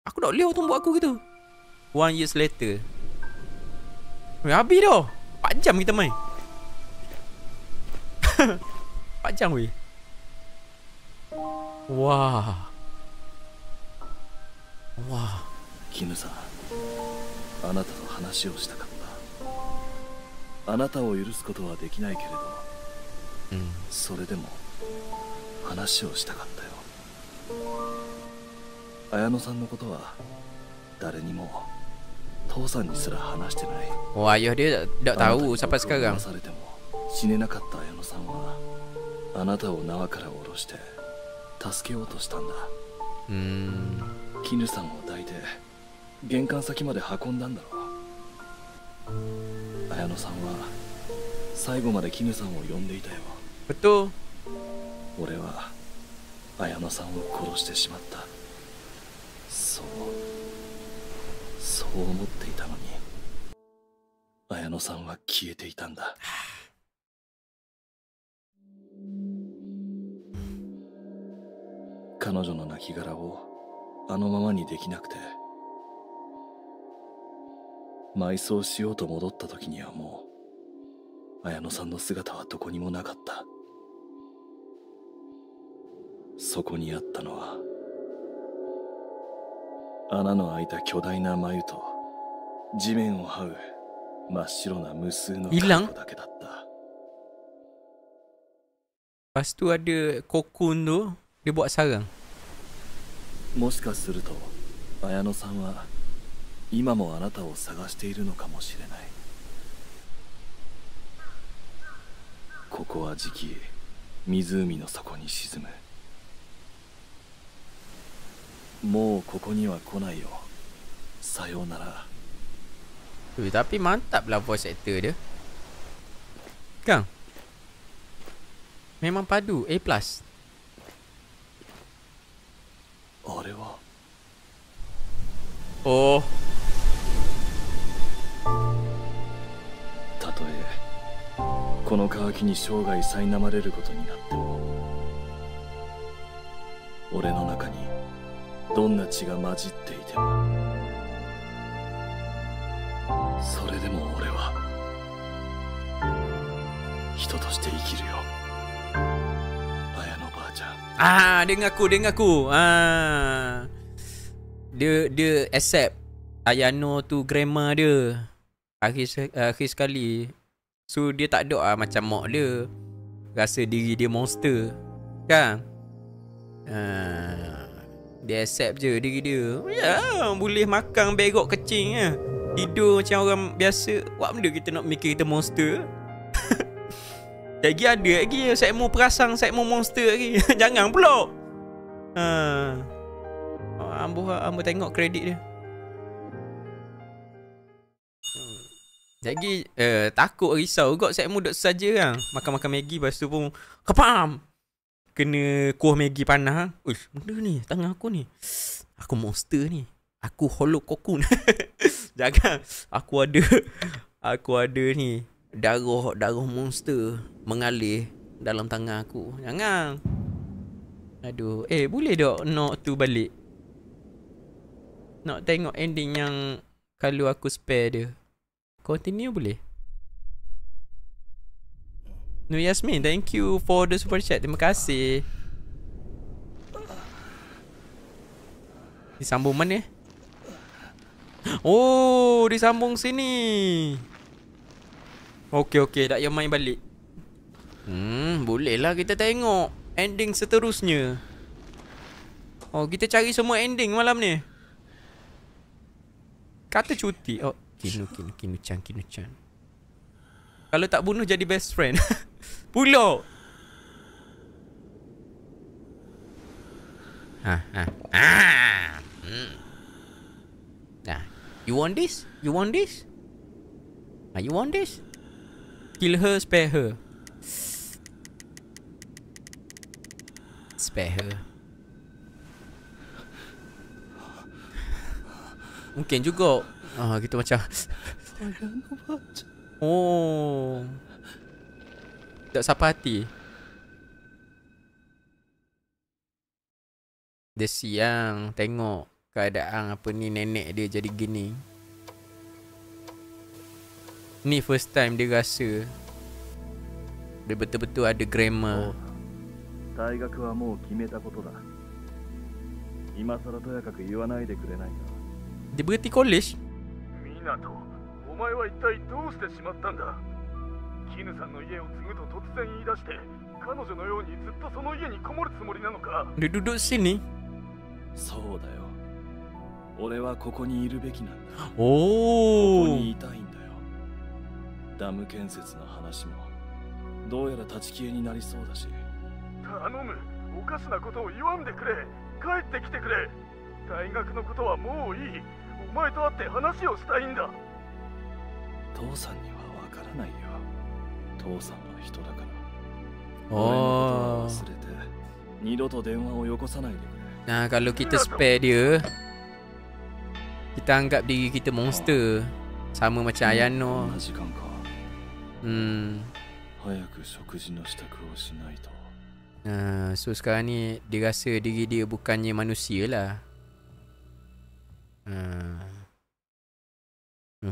Aku nak leo tumbuk aku gitu. One years later Weh habis dah 4 jam kita main 4 jam weh Wah Wah キムさんあなたと話をしたかったあなたを許すことはできないけれど、うん、それでも話をしたかったよ綾乃さんのことは誰にも父さんにすら話してないおはよう、o h d i tidak tahu s 死ねなかった綾野さんはあなたを縄から下ろして助けようとしたんだうん絹さんを抱いて玄関先まで運んだんだろう綾野さんは最後まで絹さんを呼んでいたよえっと俺は綾野さんを殺してしまったそうそう思っていたのに綾乃さんは消えていたんだ彼女の亡骸をあのままにできなくて埋葬しようと戻った時にはもう綾乃さんの姿はどこにもなかったそこにあったのは穴の開いた巨大な眉と地面を這う真っ白な無数の過去だけだった Lepas tu ada kokun もしかすると綾乃さんは今もあなたを探しているのかもしれないここは時期、湖の底に沈むもうここには来ないよさようなら Ui, tapi mantap lah v o i c a c t o あれはおおたとえこの渇きに生涯苛まれることになっても俺の中にどんな血が混じっていてもそれでも俺は人として生きるよ綾乃ばあちゃんああ dia ngaku d i ngaku ah dia dia accept Ayano tu g r a n m a dia akhir akhir sekali so dia tak ada lah macam mak dia rasa diri dia monster kan ah Dia accept je diri dia Ya boleh makan berok kecing ya. Tidur macam orang biasa Buat benda kita nak mikir kita monster Lagi ada lagi saya mau Segmu saya mau monster lagi Jangan pulak ha. Oh, ambu, ambu tengok kredit dia lagi uh, takut risau juga set mood saja kan makan-makan Maggi lepas tu pun kepam kena kuah Maggi panah. Ah. Uish, benda ni, tangan aku ni. Aku monster ni. Aku hollow cocoon. Jangan. Aku ada, aku ada ni. Darah, darah monster mengalir dalam tangan aku. Jangan. Aduh. Eh, boleh tak nak tu balik? Nak tengok ending yang kalau aku spare dia. Continue boleh? Nu Yasmin, thank you for the super chat. Terima kasih. Disambung mana? Eh? Oh, disambung sini. Okey okey, tak yang main balik. Hmm, bolehlah kita tengok ending seterusnya. Oh, kita cari semua ending malam ni. Kata cuti. Oh, kinu kinu kinu chan kinu chan. Kalau tak bunuh jadi best friend Pulau Ha ha Ha ah. You want this? You want this? Ah, you want this? Kill her, spare her Spare her Mungkin juga uh, ah, Kita macam Oh. Tak sampai hati. Dia siang tengok keadaan apa ni nenek dia jadi gini. Ni first time dia rasa dia betul-betul ada grammar. Oh. 大学はもう決めたことだ今更とやかく言わないでくれないか。で、ブーティコレッシュ。前は一体どうしてしまったんだキヌさんの家を継ぐと突然言い出して彼女のようにずっとその家にこもるつもりなのかルルルシニそうだよ俺はここにいるべきなんだおおここにいたいんだよダム建設の話もどうやら立ち消えになりそうだし頼むおかしなことを言わんでくれ帰ってきてくれ大学のことはもういいお前と会って話をしたいんだ父さんにはわからないよ。父さんは人だから。Oh. kalau kita spare dia, kita anggap diri kita monster. Sama macam Ayano. Hmm. Uh, so sekarang ni dia rasa diri dia bukannya manusia lah. Uh.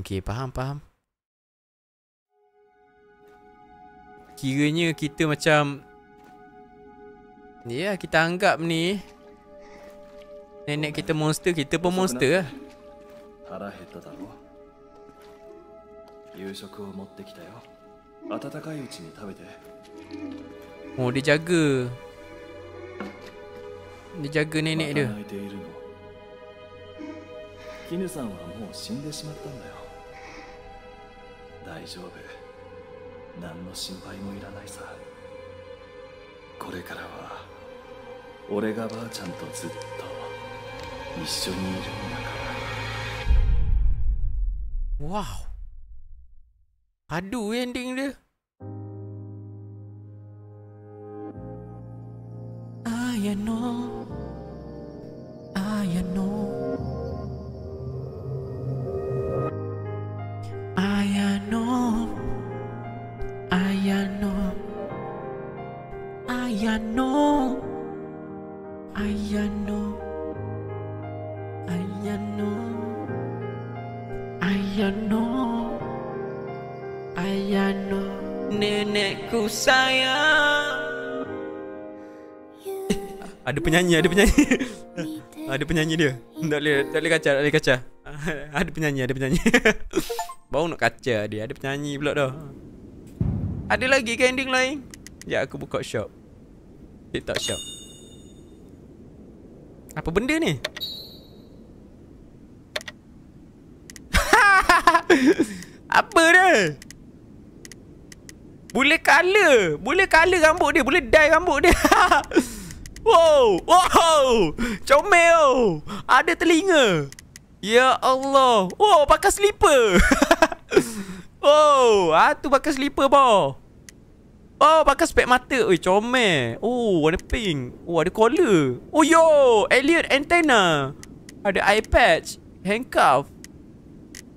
Okay, faham, faham. Kiranya kita macam Ya yeah, kita anggap ni Nenek kita monster Kita pun monster lah Hara hitta ah, Oh dia jaga Dia jaga nenek dia Kine-san sudah mati. shinde shimatta nda 何の心配もいらないさこれからは俺がばあちゃんとずっと一緒にいるんだからわ o w Padu ending dia I k n sayang Ada penyanyi Ada penyanyi Ada penyanyi dia Tak boleh Tak boleh kacau Tak boleh kacau Ada penyanyi Ada penyanyi Baru nak kaca dia Ada penyanyi pula dah Ada lagi ke ending lain Sekejap ya, aku buka shop eh, TikTok shop Apa benda ni Apa dia boleh color Boleh color rambut dia Boleh dye rambut dia Wow Wow Comel Ada telinga Ya Allah Wow pakai slipper Wow ah, tu pakai slipper bo Oh pakai spek mata Oi comel Oh warna pink Oh ada collar Oh yo Elliot antenna Ada eye patch Handcuff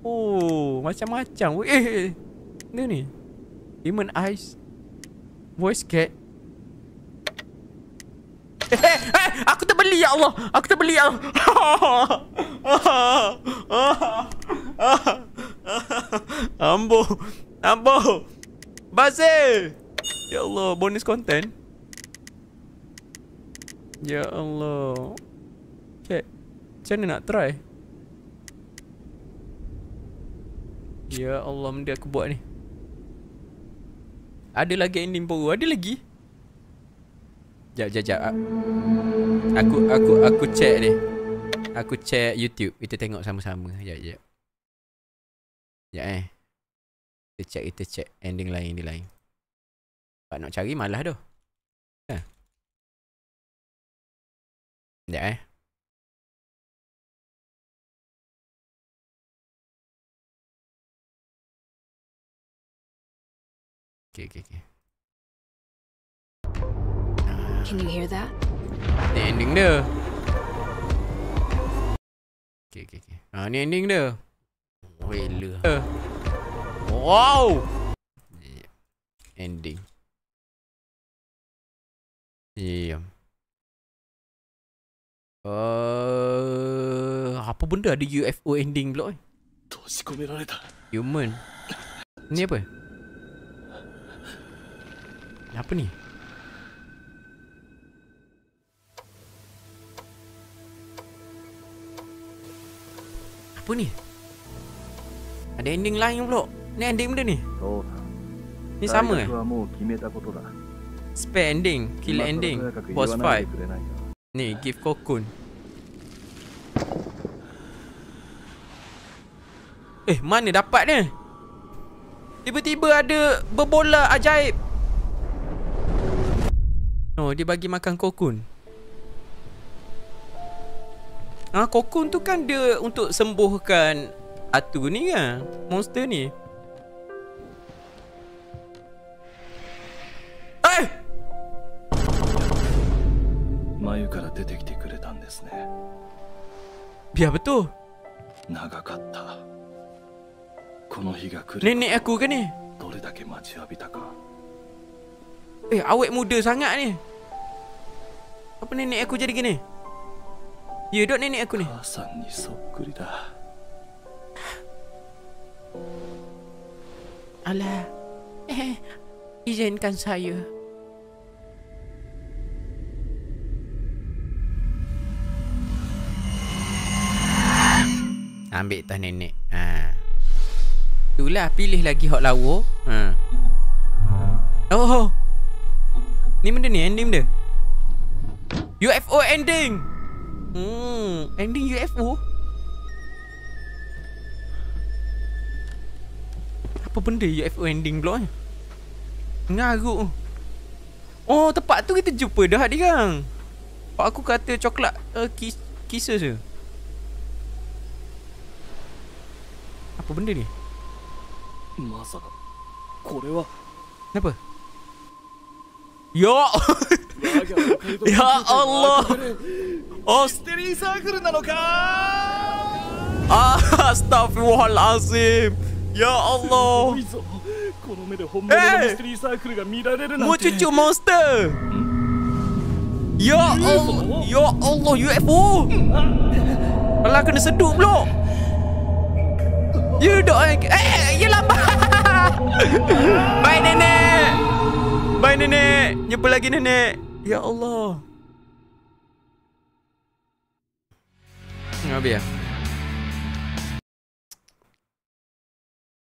Oh macam-macam Eh eh eh Dia ni Human eyes Voice cat eh, eh, Aku terbeli ya Allah Aku terbeli ya Allah Ambo Ambo Basil Ya Allah Bonus content Ya Allah cek, cek ni nak try Ya Allah Benda aku buat ni ada lagi ending baru Ada lagi Sekejap, sekejap, Aku, aku, aku check ni Aku check YouTube Kita tengok sama-sama Sekejap, sekejap Sekejap eh Kita check, kita check Ending lain, ending lain Tak nak cari malah tu Ha Ya. eh okay, okay, okay. Can you hear that? Ni ending dia. Okay, okay, okay. Ah, ni ending dia. Wele. Wow. Yeah. Ending. Yeah. Uh, apa benda ada UFO ending pula eh? Human. Ni apa? Apa ni? Apa ni? Ada ending lain pulak. Ni ending benda ni. Oh. Ni sama eh. Spare ending, kill ending, boss fight. Ni give cocoon. Eh, mana dapat ni? Tiba-tiba ada berbola ajaib. No, dia bagi makan kokun. Ah, kokun tu kan dia untuk sembuhkan atu ni kan, monster ni. Eh! Mayu kara tetekite kuretan desu ne. Ya betul. Nagakatta. Kono hi ga kuru. Nenek aku ke ni? Dore dake machi abita ka. Eh, awet muda sangat ni. Apa nenek aku jadi gini? Ya, dok nenek aku ni. Kasan ni sokri dah. Alah. Eh, izinkan saya. Ambil tas nenek. Ha. Itulah, pilih lagi hot lawa. Ha. Hmm. Oh, oh, ni benda ni, ending dia. UFO ending. Hmm, ending UFO. Apa benda UFO ending pula eh? Ngaruk. Oh, tempat tu kita jumpa dah dia kan. Pak aku kata coklat uh, kisah je. Apa benda ni? Masa. Kenapa? Ya Ya Allah Asterisa kerana noka Astaghfirullahalazim Ya Allah Eh Mucucu monster Ya Allah Ya Allah UFO Alah kena seduk pula You don't Eh Yelah Bye nenek Bye nenek. Jumpa lagi nenek. Ya Allah. Ngabi ya. Lah.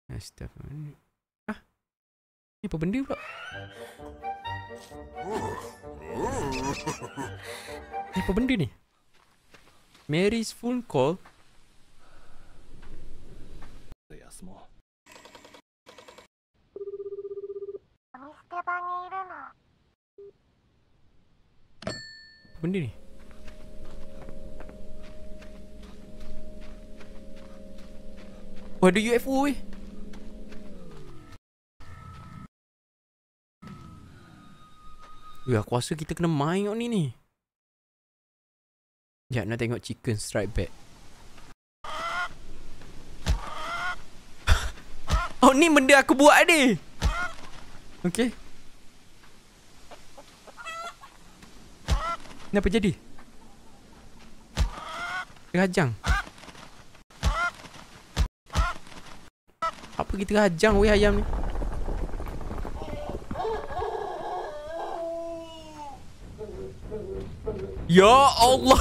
Astaghfirullah. Ah. Ini apa benda pula? Ini apa benda ni? Mary's phone call Benda ni. にいるの分離に Ada UFO weh Weh aku rasa kita kena main kat ni ni Sekejap nak tengok chicken strike back Oh ni benda aku buat ni Okay Kenapa jadi? Rajang Apa kita rajang weh ayam ni? Ya Allah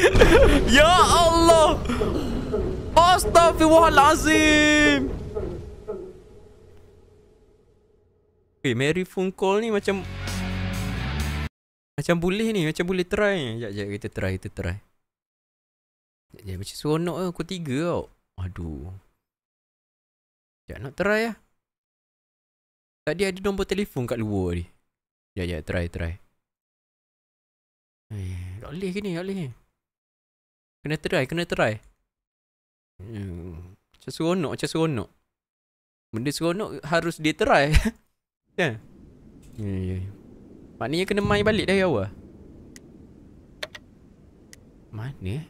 Ya Allah Astaghfirullahalazim Okay, eh, Mary phone call ni macam macam boleh ni Macam boleh try ni Sekejap sekejap kita try Kita try Sekejap sekejap Macam seronok lah Aku tiga tau Aduh Sekejap nak try lah Tadi ada nombor telefon kat luar ni Sekejap sekejap try try Eh, tak boleh ke ni, tak boleh Kena try, kena try Hmm, macam seronok, macam seronok Benda seronok harus dia try Ya yeah. yeah, yeah, yeah. Maknanya kena main balik dari awal Mana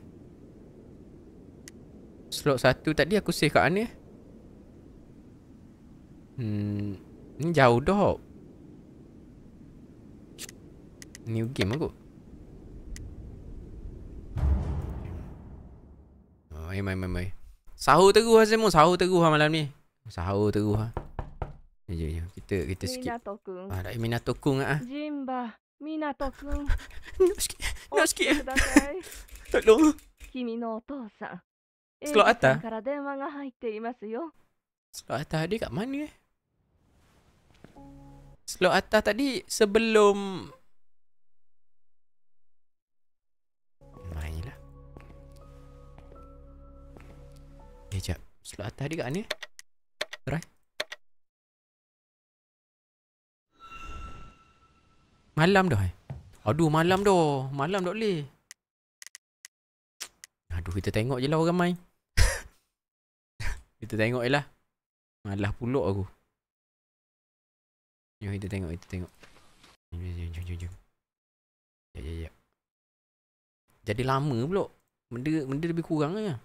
Slot satu tadi aku save kat mana Hmm Ni jauh dah New game aku Oh, mai mai main. Sahur teruh Azimu, lah, sahur teruh lah malam ni. Sahur teruh ha. Lah. Ya, ya, ya. Kita, kita skip. Minato-kun. Ah, dah, Minato-kun lah. Jimba, Minato-kun. nak sikit. Nak oh, sikit. Tolong. Kimi no otosan. Eh, Slot atas. Kara denwa ah, ga haitte imasu yo. Slot atas tadi kat mana eh? Slot atas tadi sebelum... Main lah. Eh, jap. Slot atas tadi kat mana? Try. Malam dah eh? Aduh malam dah Malam tak boleh Aduh kita tengok je lah orang main Kita tengok je lah Malah pulak aku Jom kita tengok kita tengok Jom jom jom jom Jom jom ya, jom ya, ya. Jadi lama pulak Benda, benda lebih kurang lah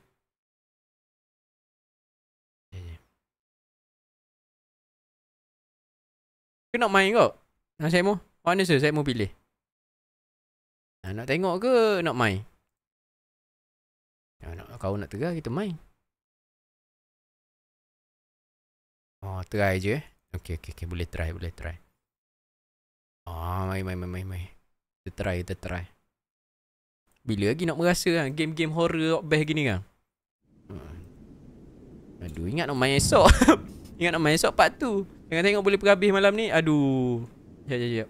Kau nak main kau? Nak saya mau? Mana sir saya mau pilih? Nah, ha, nak tengok ke nak main? Nah, ha, nak, kau nak tegar kita main. Oh, try je eh. Okey, okey, boleh try, boleh try. Oh, mai, mai, mai, mai, main. Kita try, kita try. Bila lagi nak merasa kan, game-game horror best gini kan? Hmm. Aduh, ingat nak main esok. ingat nak main esok part tu. Jangan tengok boleh perhabis malam ni. Aduh. Sekejap, sekejap, sekejap.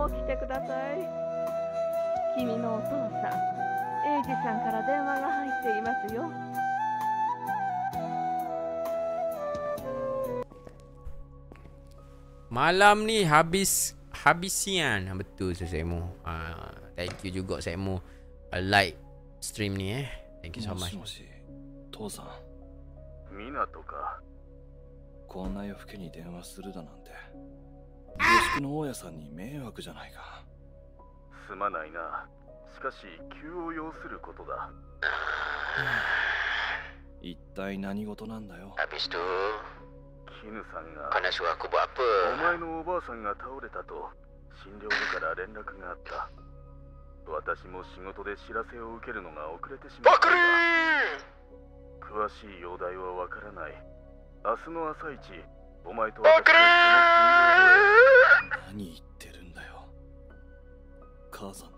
もう来てください君のお父さん英治さんから電話が入っていますよマラムにハビス Habisian Betul tu Semo ha, Thank you juga Semo a Like stream ni eh Thank you so much 父さん湊かこんな夜更けに電話するだなんて常識の大家さんに迷惑じゃないかすまないなしかし急を要することだ一体何事なんだよアビストキヌさんが話はこばお前のおばあさんが倒れたと診療所から連絡があった私も仕事で知らせを受けるのが遅れてしまった詳しい容体はわからない明日の朝一お前と私何言ってるんだよ母さんの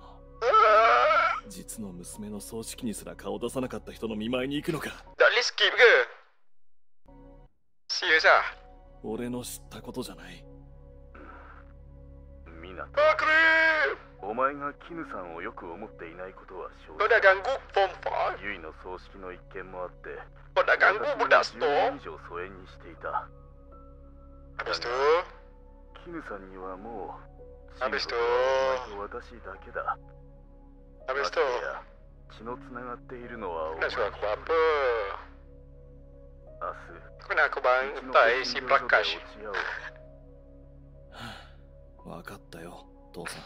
実の娘の葬式にすら顔出さなかった人の見舞いに行くのかダリスキブグシエザ俺の知ったことじゃないみんなお前がキヌさんをよく思っていないことは承知ユイの葬式の一件もあって私は10年以上疎遠にしていたあの人キムさんにはもうあの人私だけだあの人血のつながっているのは Kenapa aku apa? Kenapa aku bantai si Prakash? わかったよ、父さん。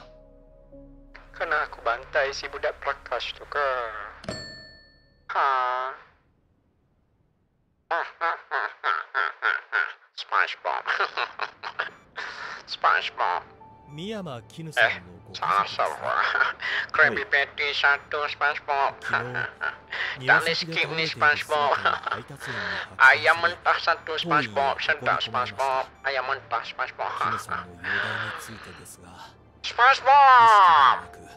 Kena aku bantai si budak Prakash tu ke? Ha. Ha ha ha ha ha ha ha. Sponge Bob. Sponge Bob. 三山絹 さんのご家族ですクレビペティさんとスパンシボーダネスキムにスパンスボーアイアムンタさんとスパンシボーセンタスパンスボーアイアムンタスパンシボースパンスボー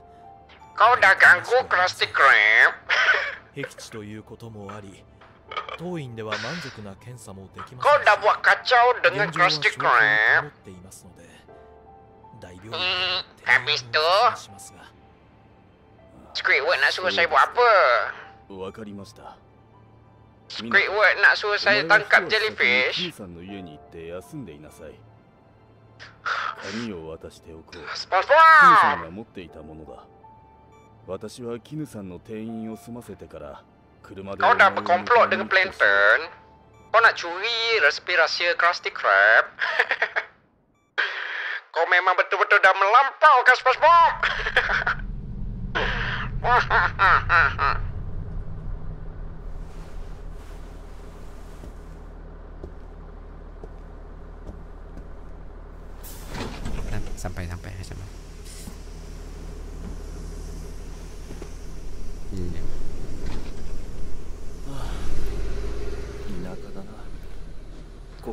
顔だがんごくらクレーム。僻地ということもあり当院では満足な検査もできませ今度はカチャを dengan Krusty k す大病院。habis itu。Squidward nak s わかりました。Squidward nak ッ u r u さんの家に行って休んでいなさい。紙を渡しておこう。スパスパー。さんが持っていたものだ。私は絹さんの店員を済ませてから Kau dah berkomplot dengan Plankton? Kau nak curi resipi rahsia Krusty Krab? Kau memang betul-betul dah melampau ke SpongeBob? 哈哈哈哈哈。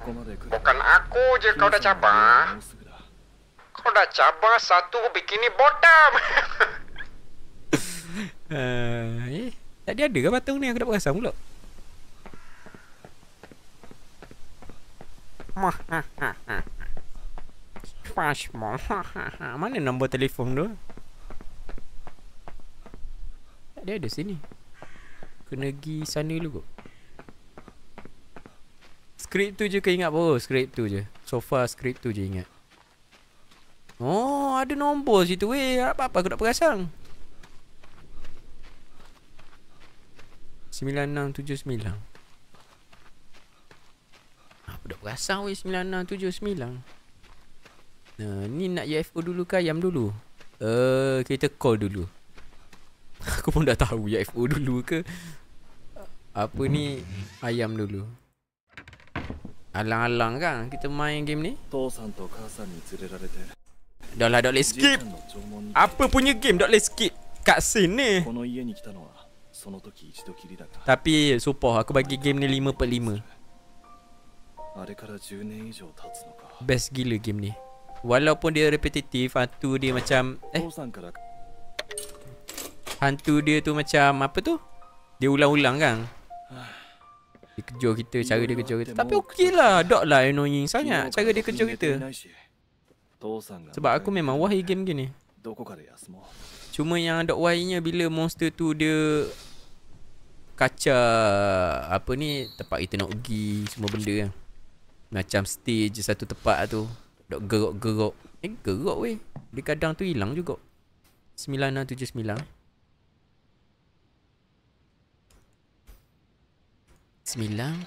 Bukan aku je kau dah cabar. Kau dah cabar satu bikini bottom. eh, eh tak dia ada ke patung ni aku dah perasan pula. Mah. Mana nombor telefon tu? Tak dia ada sini. Kena pergi sana dulu kot. Skrip tu je kau ingat bro oh, Skrip tu je So far skrip tu je ingat Oh ada nombor situ Weh apa-apa aku nak perasan 9679 Aku dah perasan weh 9679 Nah, ni nak UFO dulu ke ayam dulu? Eh, uh, kita call dulu. aku pun dah tahu UFO dulu ke apa ni ayam dulu. Alang-alang kan kita main game ni Dah lah, tak boleh skip Apa punya game tak boleh skip kat sini Tapi supoh aku bagi game ni 5 per 5 Best gila game ni Walaupun dia repetitif Hantu dia macam Eh Hantu dia tu macam Apa tu Dia ulang-ulang kan dia kejur kita Cara dia kejur kita Tapi okey lah Tak lah annoying sangat Cara dia kejur kita Sebab aku memang wahai game gini Cuma yang dok wahinya Bila monster tu dia Kaca Apa ni Tempat kita nak pergi Semua benda kan Macam stage Satu tempat tu Dok gerok-gerok Eh gerok weh Dia kadang tu hilang juga 9679 Sembilan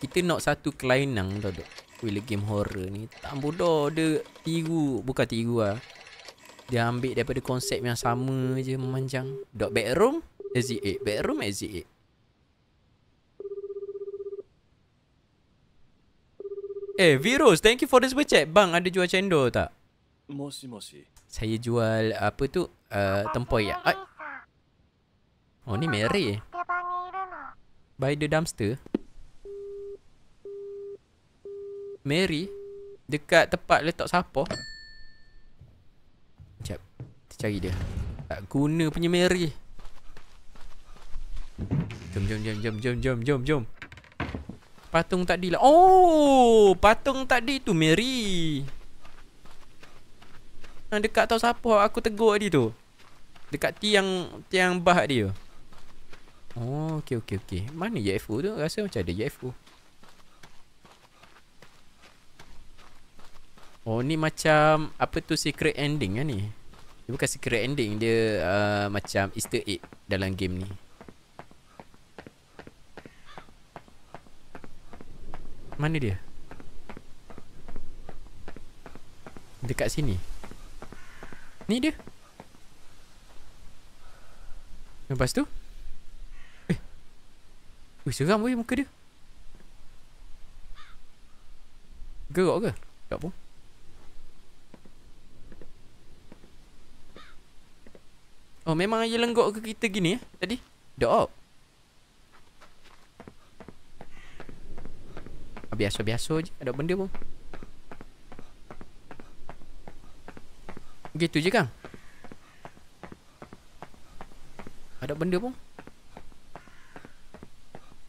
Kita nak satu kelainan tau Wila game horror ni Tak bodoh Dia tiru Bukan tiru lah Dia ambil daripada konsep yang sama je Memanjang Dok bedroom Exit 8 Bedroom exit 8 Eh, Virus, thank you for the super chat. Bang, ada jual cendol tak? Mosi, mosi. Saya jual apa tu? Uh, tempoyak. Ay. Oh, ni Mary. Eh by the dumpster Mary Dekat tempat letak sapa Sekejap Kita cari dia Tak guna punya Mary Jom jom jom jom jom jom jom jom Patung tadi lah Oh Patung tadi tu Mary Dekat tau siapa aku tegur dia tu Dekat tiang Tiang bah dia Oh, okey okey okey. Mana UFO tu? Rasa macam ada UFO. Oh, ni macam apa tu secret ending kan ni? Dia bukan secret ending, dia uh, macam easter egg dalam game ni. Mana dia? Dekat sini. Ni dia. Lepas tu Ui seram weh muka dia Gerok ke? Tak pun Oh memang air lenggok ke kita gini eh Tadi Dok Biasa-biasa je Ada benda pun Gitu je kan Ada benda pun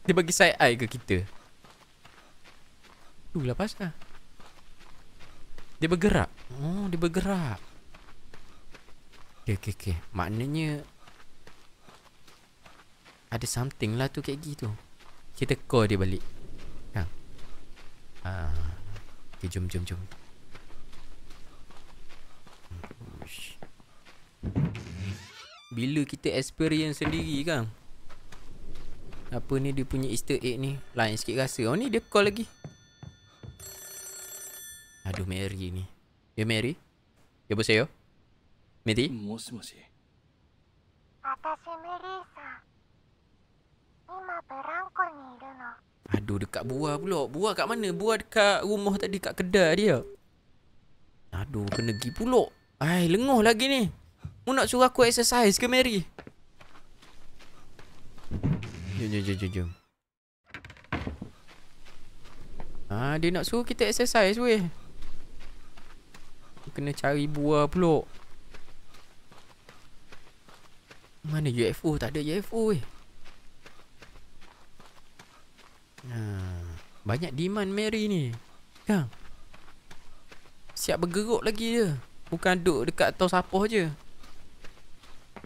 dia bagi side eye ke kita Duh lah pasal Dia bergerak Oh dia bergerak Okay okay okay Maknanya Ada something lah tu kayak gitu Kita call dia balik Ha Ha Okay jom jom jom Bila kita experience sendiri kan apa ni dia punya easter egg ni Lain sikit rasa Oh ni dia call lagi Aduh Mary ni Ya Mary Ya bos saya Mary Mos mos ya. Aduh dekat buah pula Buah kat mana? Buah dekat rumah tadi kat kedai dia Aduh kena pergi pula Ay lenguh lagi ni Mu nak suruh aku exercise ke Mary? Jom, jom, jom, jom, jom. Ah, dia nak suruh kita exercise weh. Kena cari buah pulak. Mana UFO? Tak ada UFO weh. Nah, banyak demand Mary ni. Kang. Siap bergeruk lagi dia. Bukan duduk dekat tau sapah je.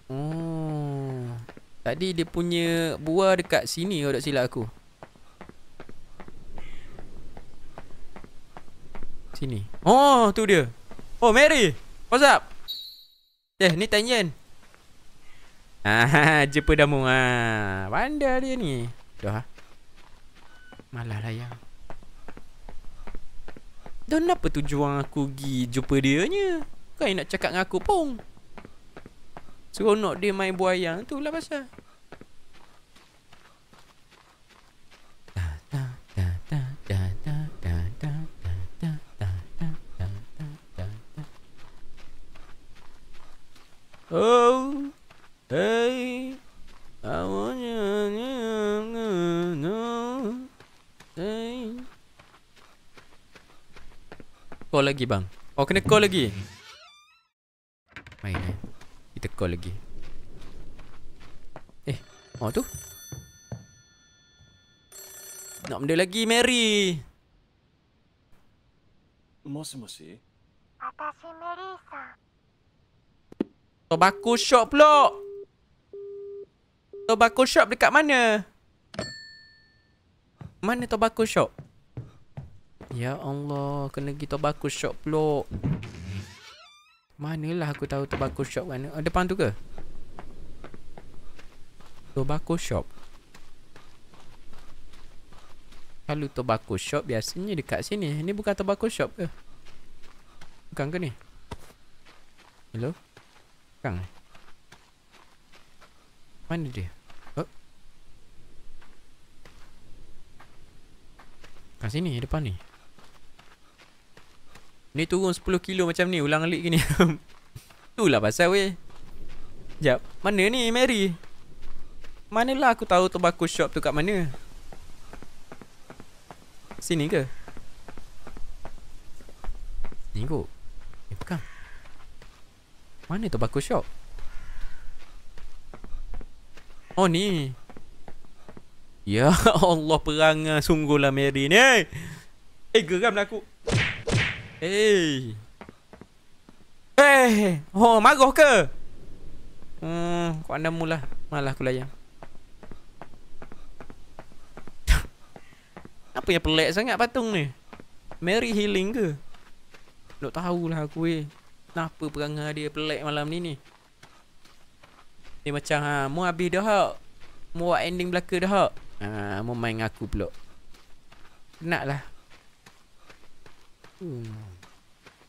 Oh. Tadi dia punya buah dekat sini kalau tak silap aku. Sini. Oh, tu dia. Oh, Mary. What's up? Eh, ni Tanyan. Ah, jumpa damu ah. Pandai dia ni. Dah. Ah. Malah layang. Dan apa tujuan aku pergi jumpa dia nya? Kau nak cakap dengan aku pun. Seronok dia main buaya tu lah pasal. Oh, hey, I lagi bang. Oh, kena call lagi kita call lagi Eh Oh tu Nak benda lagi Mary Mosi mosi Atasi Merisa Tobacco shop pula Tobacco shop dekat mana Mana tobacco shop Ya Allah Kena pergi tobacco shop pula Manalah aku tahu tobacco shop mana? Oh, depan tu ke? Tobacco shop. Kalau tobacco shop biasanya dekat sini. Ini bukan tobacco shop ke? Bukan ke ni? Hello? Bukan eh? Mana dia? Oh. Kat sini, depan ni. Ni turun 10 kilo macam ni ulang alik gini. Itulah pasal weh. Jap, mana ni Mary? Manalah aku tahu tobacco shop tu kat mana? Sini ke? Ni kot. Eh, bukan. Mana tobacco shop? Oh ni. Ya Allah perang sungguhlah Mary ni. Eh, eh geram lah aku. Eh. Eh, oh, marah ke? Hmm, kau anda mula. Malah aku layan. Apa yang pelik sangat patung ni? Mary healing ke? Tak tahulah aku eh. Kenapa perangai dia pelik malam ni ni? Ni macam ha, mau habis dah hak. Mau buat ending belaka dah hak. Ha, mau main aku pula. Kenaklah. Hmm.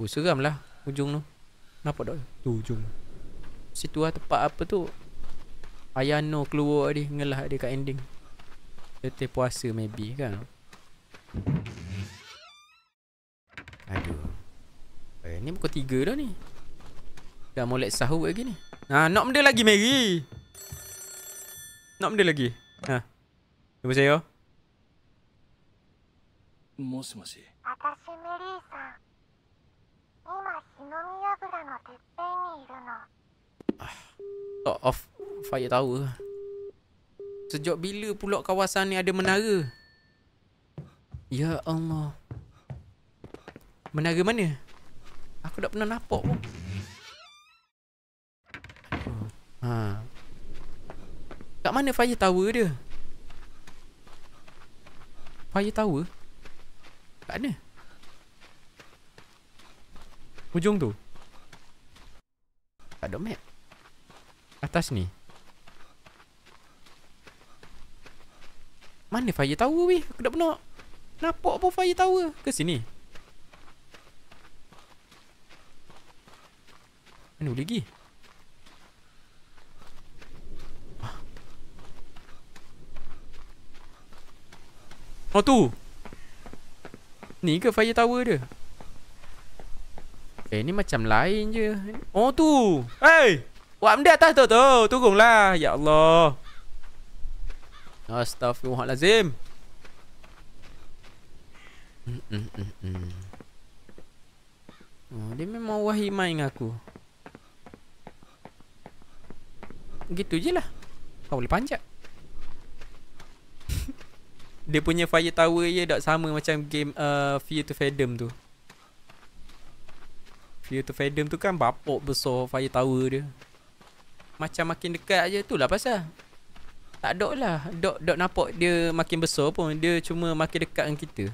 Oh seram lah Ujung tu Nampak tak Tu ujung Situ lah tempat apa tu Ayano keluar dia Ngelah dia kat ending Letih puasa maybe kan Aduh Eh ni pukul tiga dah ni Dah mulai sahur lagi ni Ha ah, nak benda lagi Mary Nak benda lagi Ha Jumpa saya Mose Mose Akashi Mary-san 今日の宮ぐらのてっぺんにいるのあ、oh, off fire tower sejak bila pula kawasan ni ada menara ya Allah menara mana aku tak pernah nampak pun ha kat mana fire tower dia fire tower kat mana Hujung tu Tak ada map Atas ni Mana fire tower weh Aku tak pernah Nampak apa fire tower Ke sini Mana boleh pergi ah. Oh tu Ni ke fire tower dia Eh ni macam lain je Oh tu Hei Buat benda atas tu tu Turunlah Ya Allah Astaghfirullahalazim hmm, hmm, hmm, hmm. Oh, Dia memang wahi main dengan aku Gitu je lah Kau boleh panjat Dia punya fire tower je Tak sama macam game uh, Fear to Fathom tu Fear to Fandom tu kan bapak besar fire tower dia Macam makin dekat je tu lah pasal Tak dok lah Dok dok nampak dia makin besar pun Dia cuma makin dekat dengan kita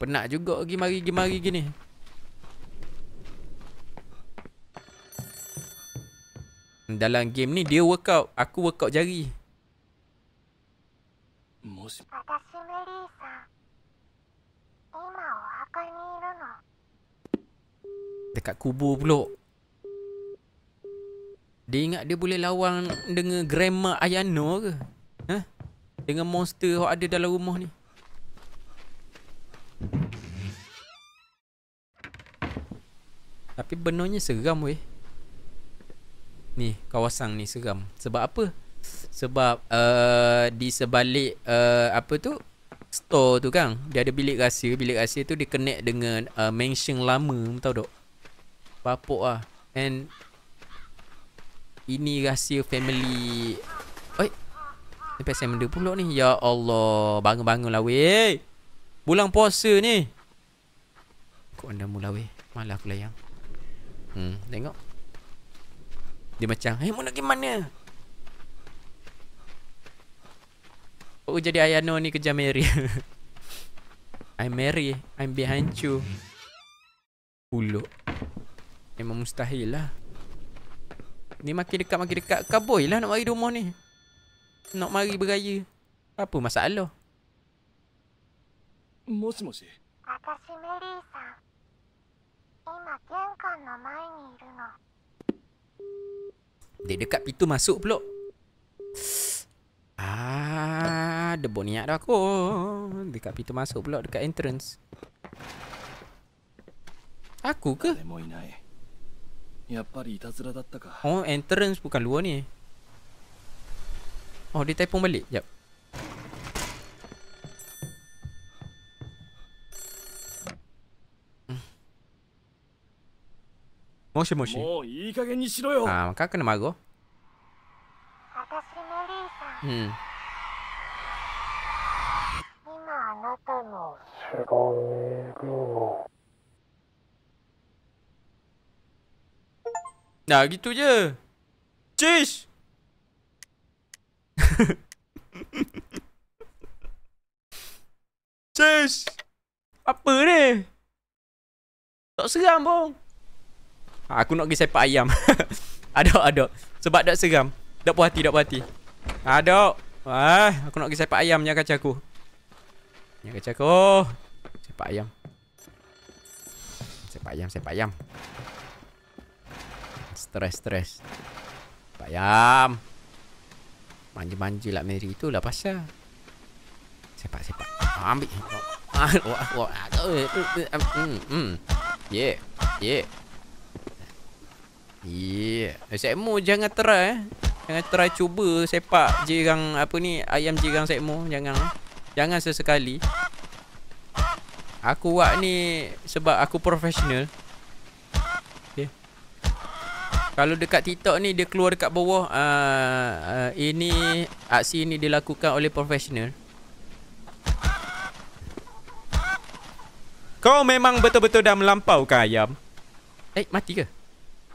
Penat juga pergi mari-gi mari gini Dalam game ni dia workout Aku workout jari Mus mana? Dekat kubur pulak. Dia ingat dia boleh lawan dengan grandma Ayano ke? Ha? Dengan monster yang ada dalam rumah ni. Tapi benarnya seram weh. Ni kawasan ni seram. Sebab apa? Sebab uh, di sebalik uh, apa tu? store tu kan Dia ada bilik rahsia Bilik rahsia tu dia connect dengan uh, mansion lama Tahu tak? Bapak lah And Ini rahsia family Oi Sampai pasal benda pulak ni Ya Allah Bangun-bangun lah weh Bulan puasa ni Kok anda mula weh Malah aku layang Hmm tengok Dia macam Eh hey, mau nak pergi mana Oh jadi Ayano ni kejar Mary I'm Mary I'm behind you Puluk Memang mustahil lah Ni makin dekat makin dekat Kaboy lah nak mari rumah ni Nak mari beraya Apa masalah Mosi mosi eh. Atasi Mary-san Ima jengkan no mai ni iru no Dia dekat pintu masuk pulak Ah, debut niat dah aku. Dekat pintu masuk pula dekat entrance. Aku ke? Eh? Oh, entrance bukan luar ni. Oh, dia telefon balik. Jap. Moshi hmm. moshi. Ah, maka kena marah. Nah hmm. gitu うん今あなたの知らねえぐをなぎとじゃチェイス Cheers. Apa ni? Tak seram pun. Ha, aku nak pergi sepak ayam. ada, ada. Sebab tak seram. Tak puas hati, tak puas hati. Ada. Wah, aku nak pergi sepak ayam jangan kacau aku. Jangan kacau aku. Sepak ayam. Sepak ayam, sepak ayam. Stress, stress. Sepak ayam. Manja-manja lah Mary tu lah pasal. Sepak, sepak. Ah, ambil. Ah, wah, wah, hmm, hmm, Yeah, yeah. Yeah. Saya mau jangan try eh. Jangan try cuba sepak jirang apa ni ayam jirang Sekmo jangan jangan sesekali. Aku buat ni sebab aku profesional. Okay. Kalau dekat TikTok ni dia keluar dekat bawah uh, uh, ini aksi ni dilakukan oleh profesional. Kau memang betul-betul dah melampau ke ayam? Eh, mati ke?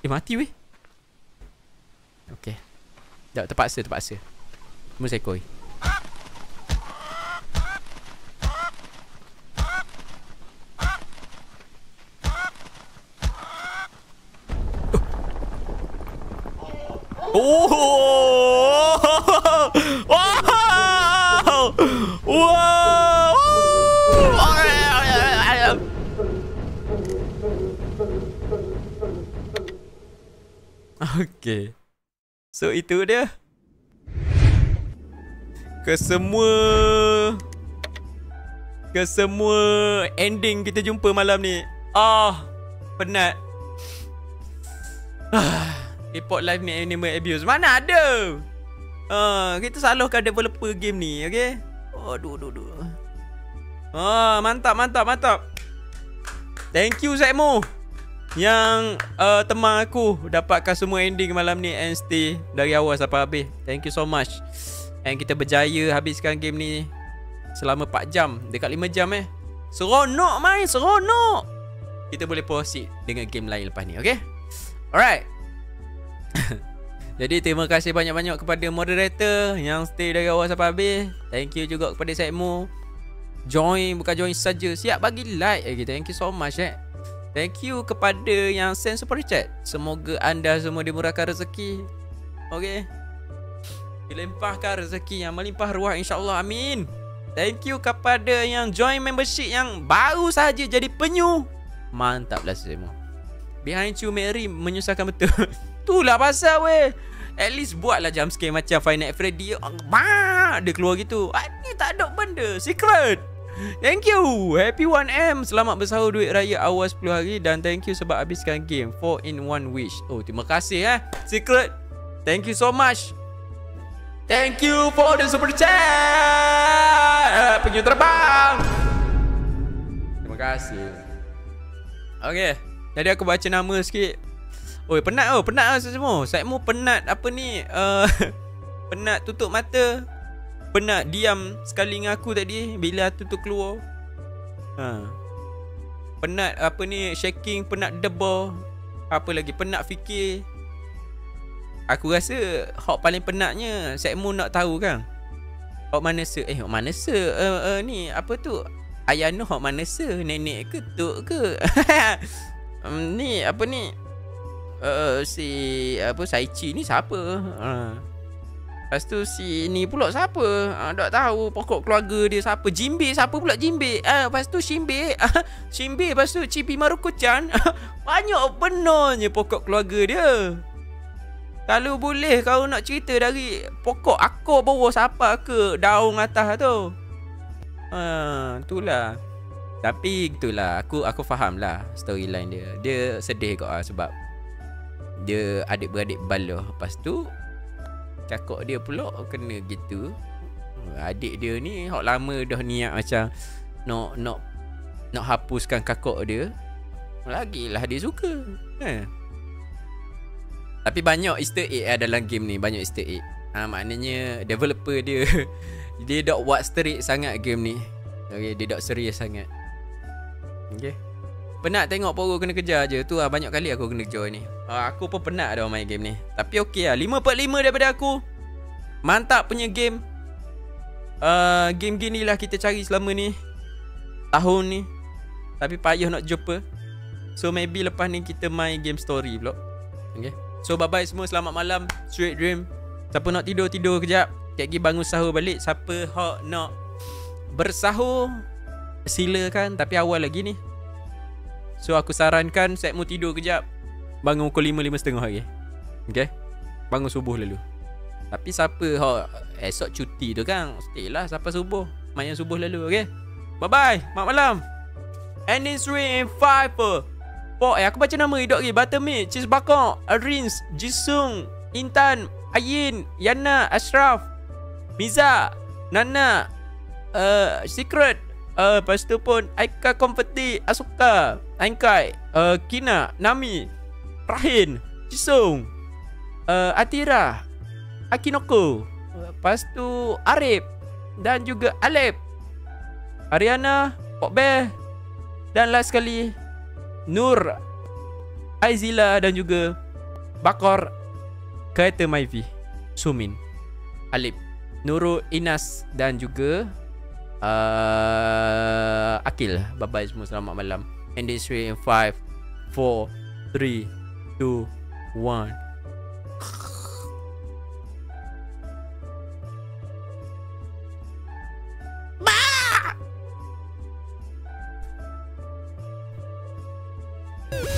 Eh, mati weh. Okay. Tak terpaksa terpaksa. Cuma sekoi. Oh. Okay. So itu dia Kesemua Kesemua ending kita jumpa malam ni Ah Penat ah, Report live ni animal abuse Mana ada ah, Kita salahkan developer game ni Okay Aduh oh, aduh aduh Ah mantap mantap mantap Thank you Zekmo yang uh, teman aku dapatkan semua ending malam ni and stay dari awal sampai habis. Thank you so much. And kita berjaya habiskan game ni selama 4 jam, dekat 5 jam eh. Seronok main, seronok. Kita boleh proceed dengan game lain lepas ni, okey? Alright. Jadi terima kasih banyak-banyak kepada moderator yang stay dari awal sampai habis. Thank you juga kepada Sekmo. Join bukan join saja, siap bagi like lagi. Thank you so much eh. Thank you kepada yang send super chat. Semoga anda semua dimurahkan rezeki. Okey. Dilimpahkan rezeki yang melimpah ruah insyaAllah. Amin. Thank you kepada yang join membership yang baru saja jadi penyu. Mantaplah semua. Behind you Mary menyusahkan betul. Itulah pasal we. At least buatlah jump scare macam Final Freddy. Dia keluar gitu. Ini ah, tak ada benda. Secret. Thank you Happy 1M Selamat bersahur duit raya awas 10 hari Dan thank you sebab habiskan game Four in One wish Oh terima kasih eh Secret Thank you so much Thank you for the super chat eh, Penyu terbang Terima kasih Okay Jadi aku baca nama sikit Oh, penat oh penat lah semua Saya mau penat apa ni uh, Penat tutup mata penat diam sekali dengan aku tadi bila tu tu keluar. Ha. Penat apa ni shaking, penat debor, Apa lagi penat fikir. Aku rasa hok paling penatnya Sekmu nak tahu kan. Hok mana se eh hok mana se uh, uh, ni apa tu? Ayah no hok mana se nenek ke tok ke? um, ni apa ni? Uh, si apa Saichi ni siapa? Ha. Uh. Lepas tu si ni pula siapa? Ah, tak tahu pokok keluarga dia siapa. Jimbe siapa pula Jimbe? Ah, lepas tu Shimbe. Ah, Shimbe lepas tu Cipi Marukuchan. Ah, banyak benarnya pokok keluarga dia. Kalau boleh kau nak cerita dari pokok aku bawah siapa ke daun atas tu. Ha, ah, itulah. Tapi itulah aku aku faham lah. storyline dia. Dia sedih kau lah sebab dia adik-beradik balah. Lepas tu Kakak dia pula kena gitu Adik dia ni Hak lama dah niat macam Nak Nak Nak hapuskan kakak dia Lagilah dia suka ha. Tapi banyak easter egg dalam game ni Banyak easter egg ha, Maknanya developer dia Dia dok buat straight sangat game ni okay, Dia dok serius sangat Okay Penat tengok poro kena kejar je Tu lah banyak kali aku kena kejar ni uh, Aku pun penat dah main game ni Tapi okey lah 5 per 5 daripada aku Mantap punya game uh, Game gini lah kita cari selama ni Tahun ni Tapi payah nak jumpa So maybe lepas ni kita main game story pula okay. So bye bye semua selamat malam Sweet dream Siapa nak tidur tidur kejap Kek bangun sahur balik Siapa hot nak bersahur Silakan Tapi awal lagi ni So aku sarankan set mu tidur kejap Bangun pukul 5-5.30 lagi okay? okay Bangun subuh lalu Tapi siapa ha, Esok cuti tu kan Stay lah sampai subuh Main yang subuh lalu okay Bye bye Mak malam And in and 5 Oh, eh, aku baca nama hidup lagi Buttermilk Cheese Bakok Arins Jisung Intan Ayin Yana Ashraf Miza Nana uh, Secret Uh, lepas tu pun Aika Comforti Asuka Aikai uh, Kina Nami Rahin Jisung uh, Atira Akinoko Lepas tu Arif Dan juga Alep Ariana Pokbe Dan last sekali Nur Aizila Dan juga Bakor Kaita Maivi Sumin Alep, Nurul Inas Dan juga uh, Akil Bye bye semua Selamat malam And this way in 5 4 3 2 1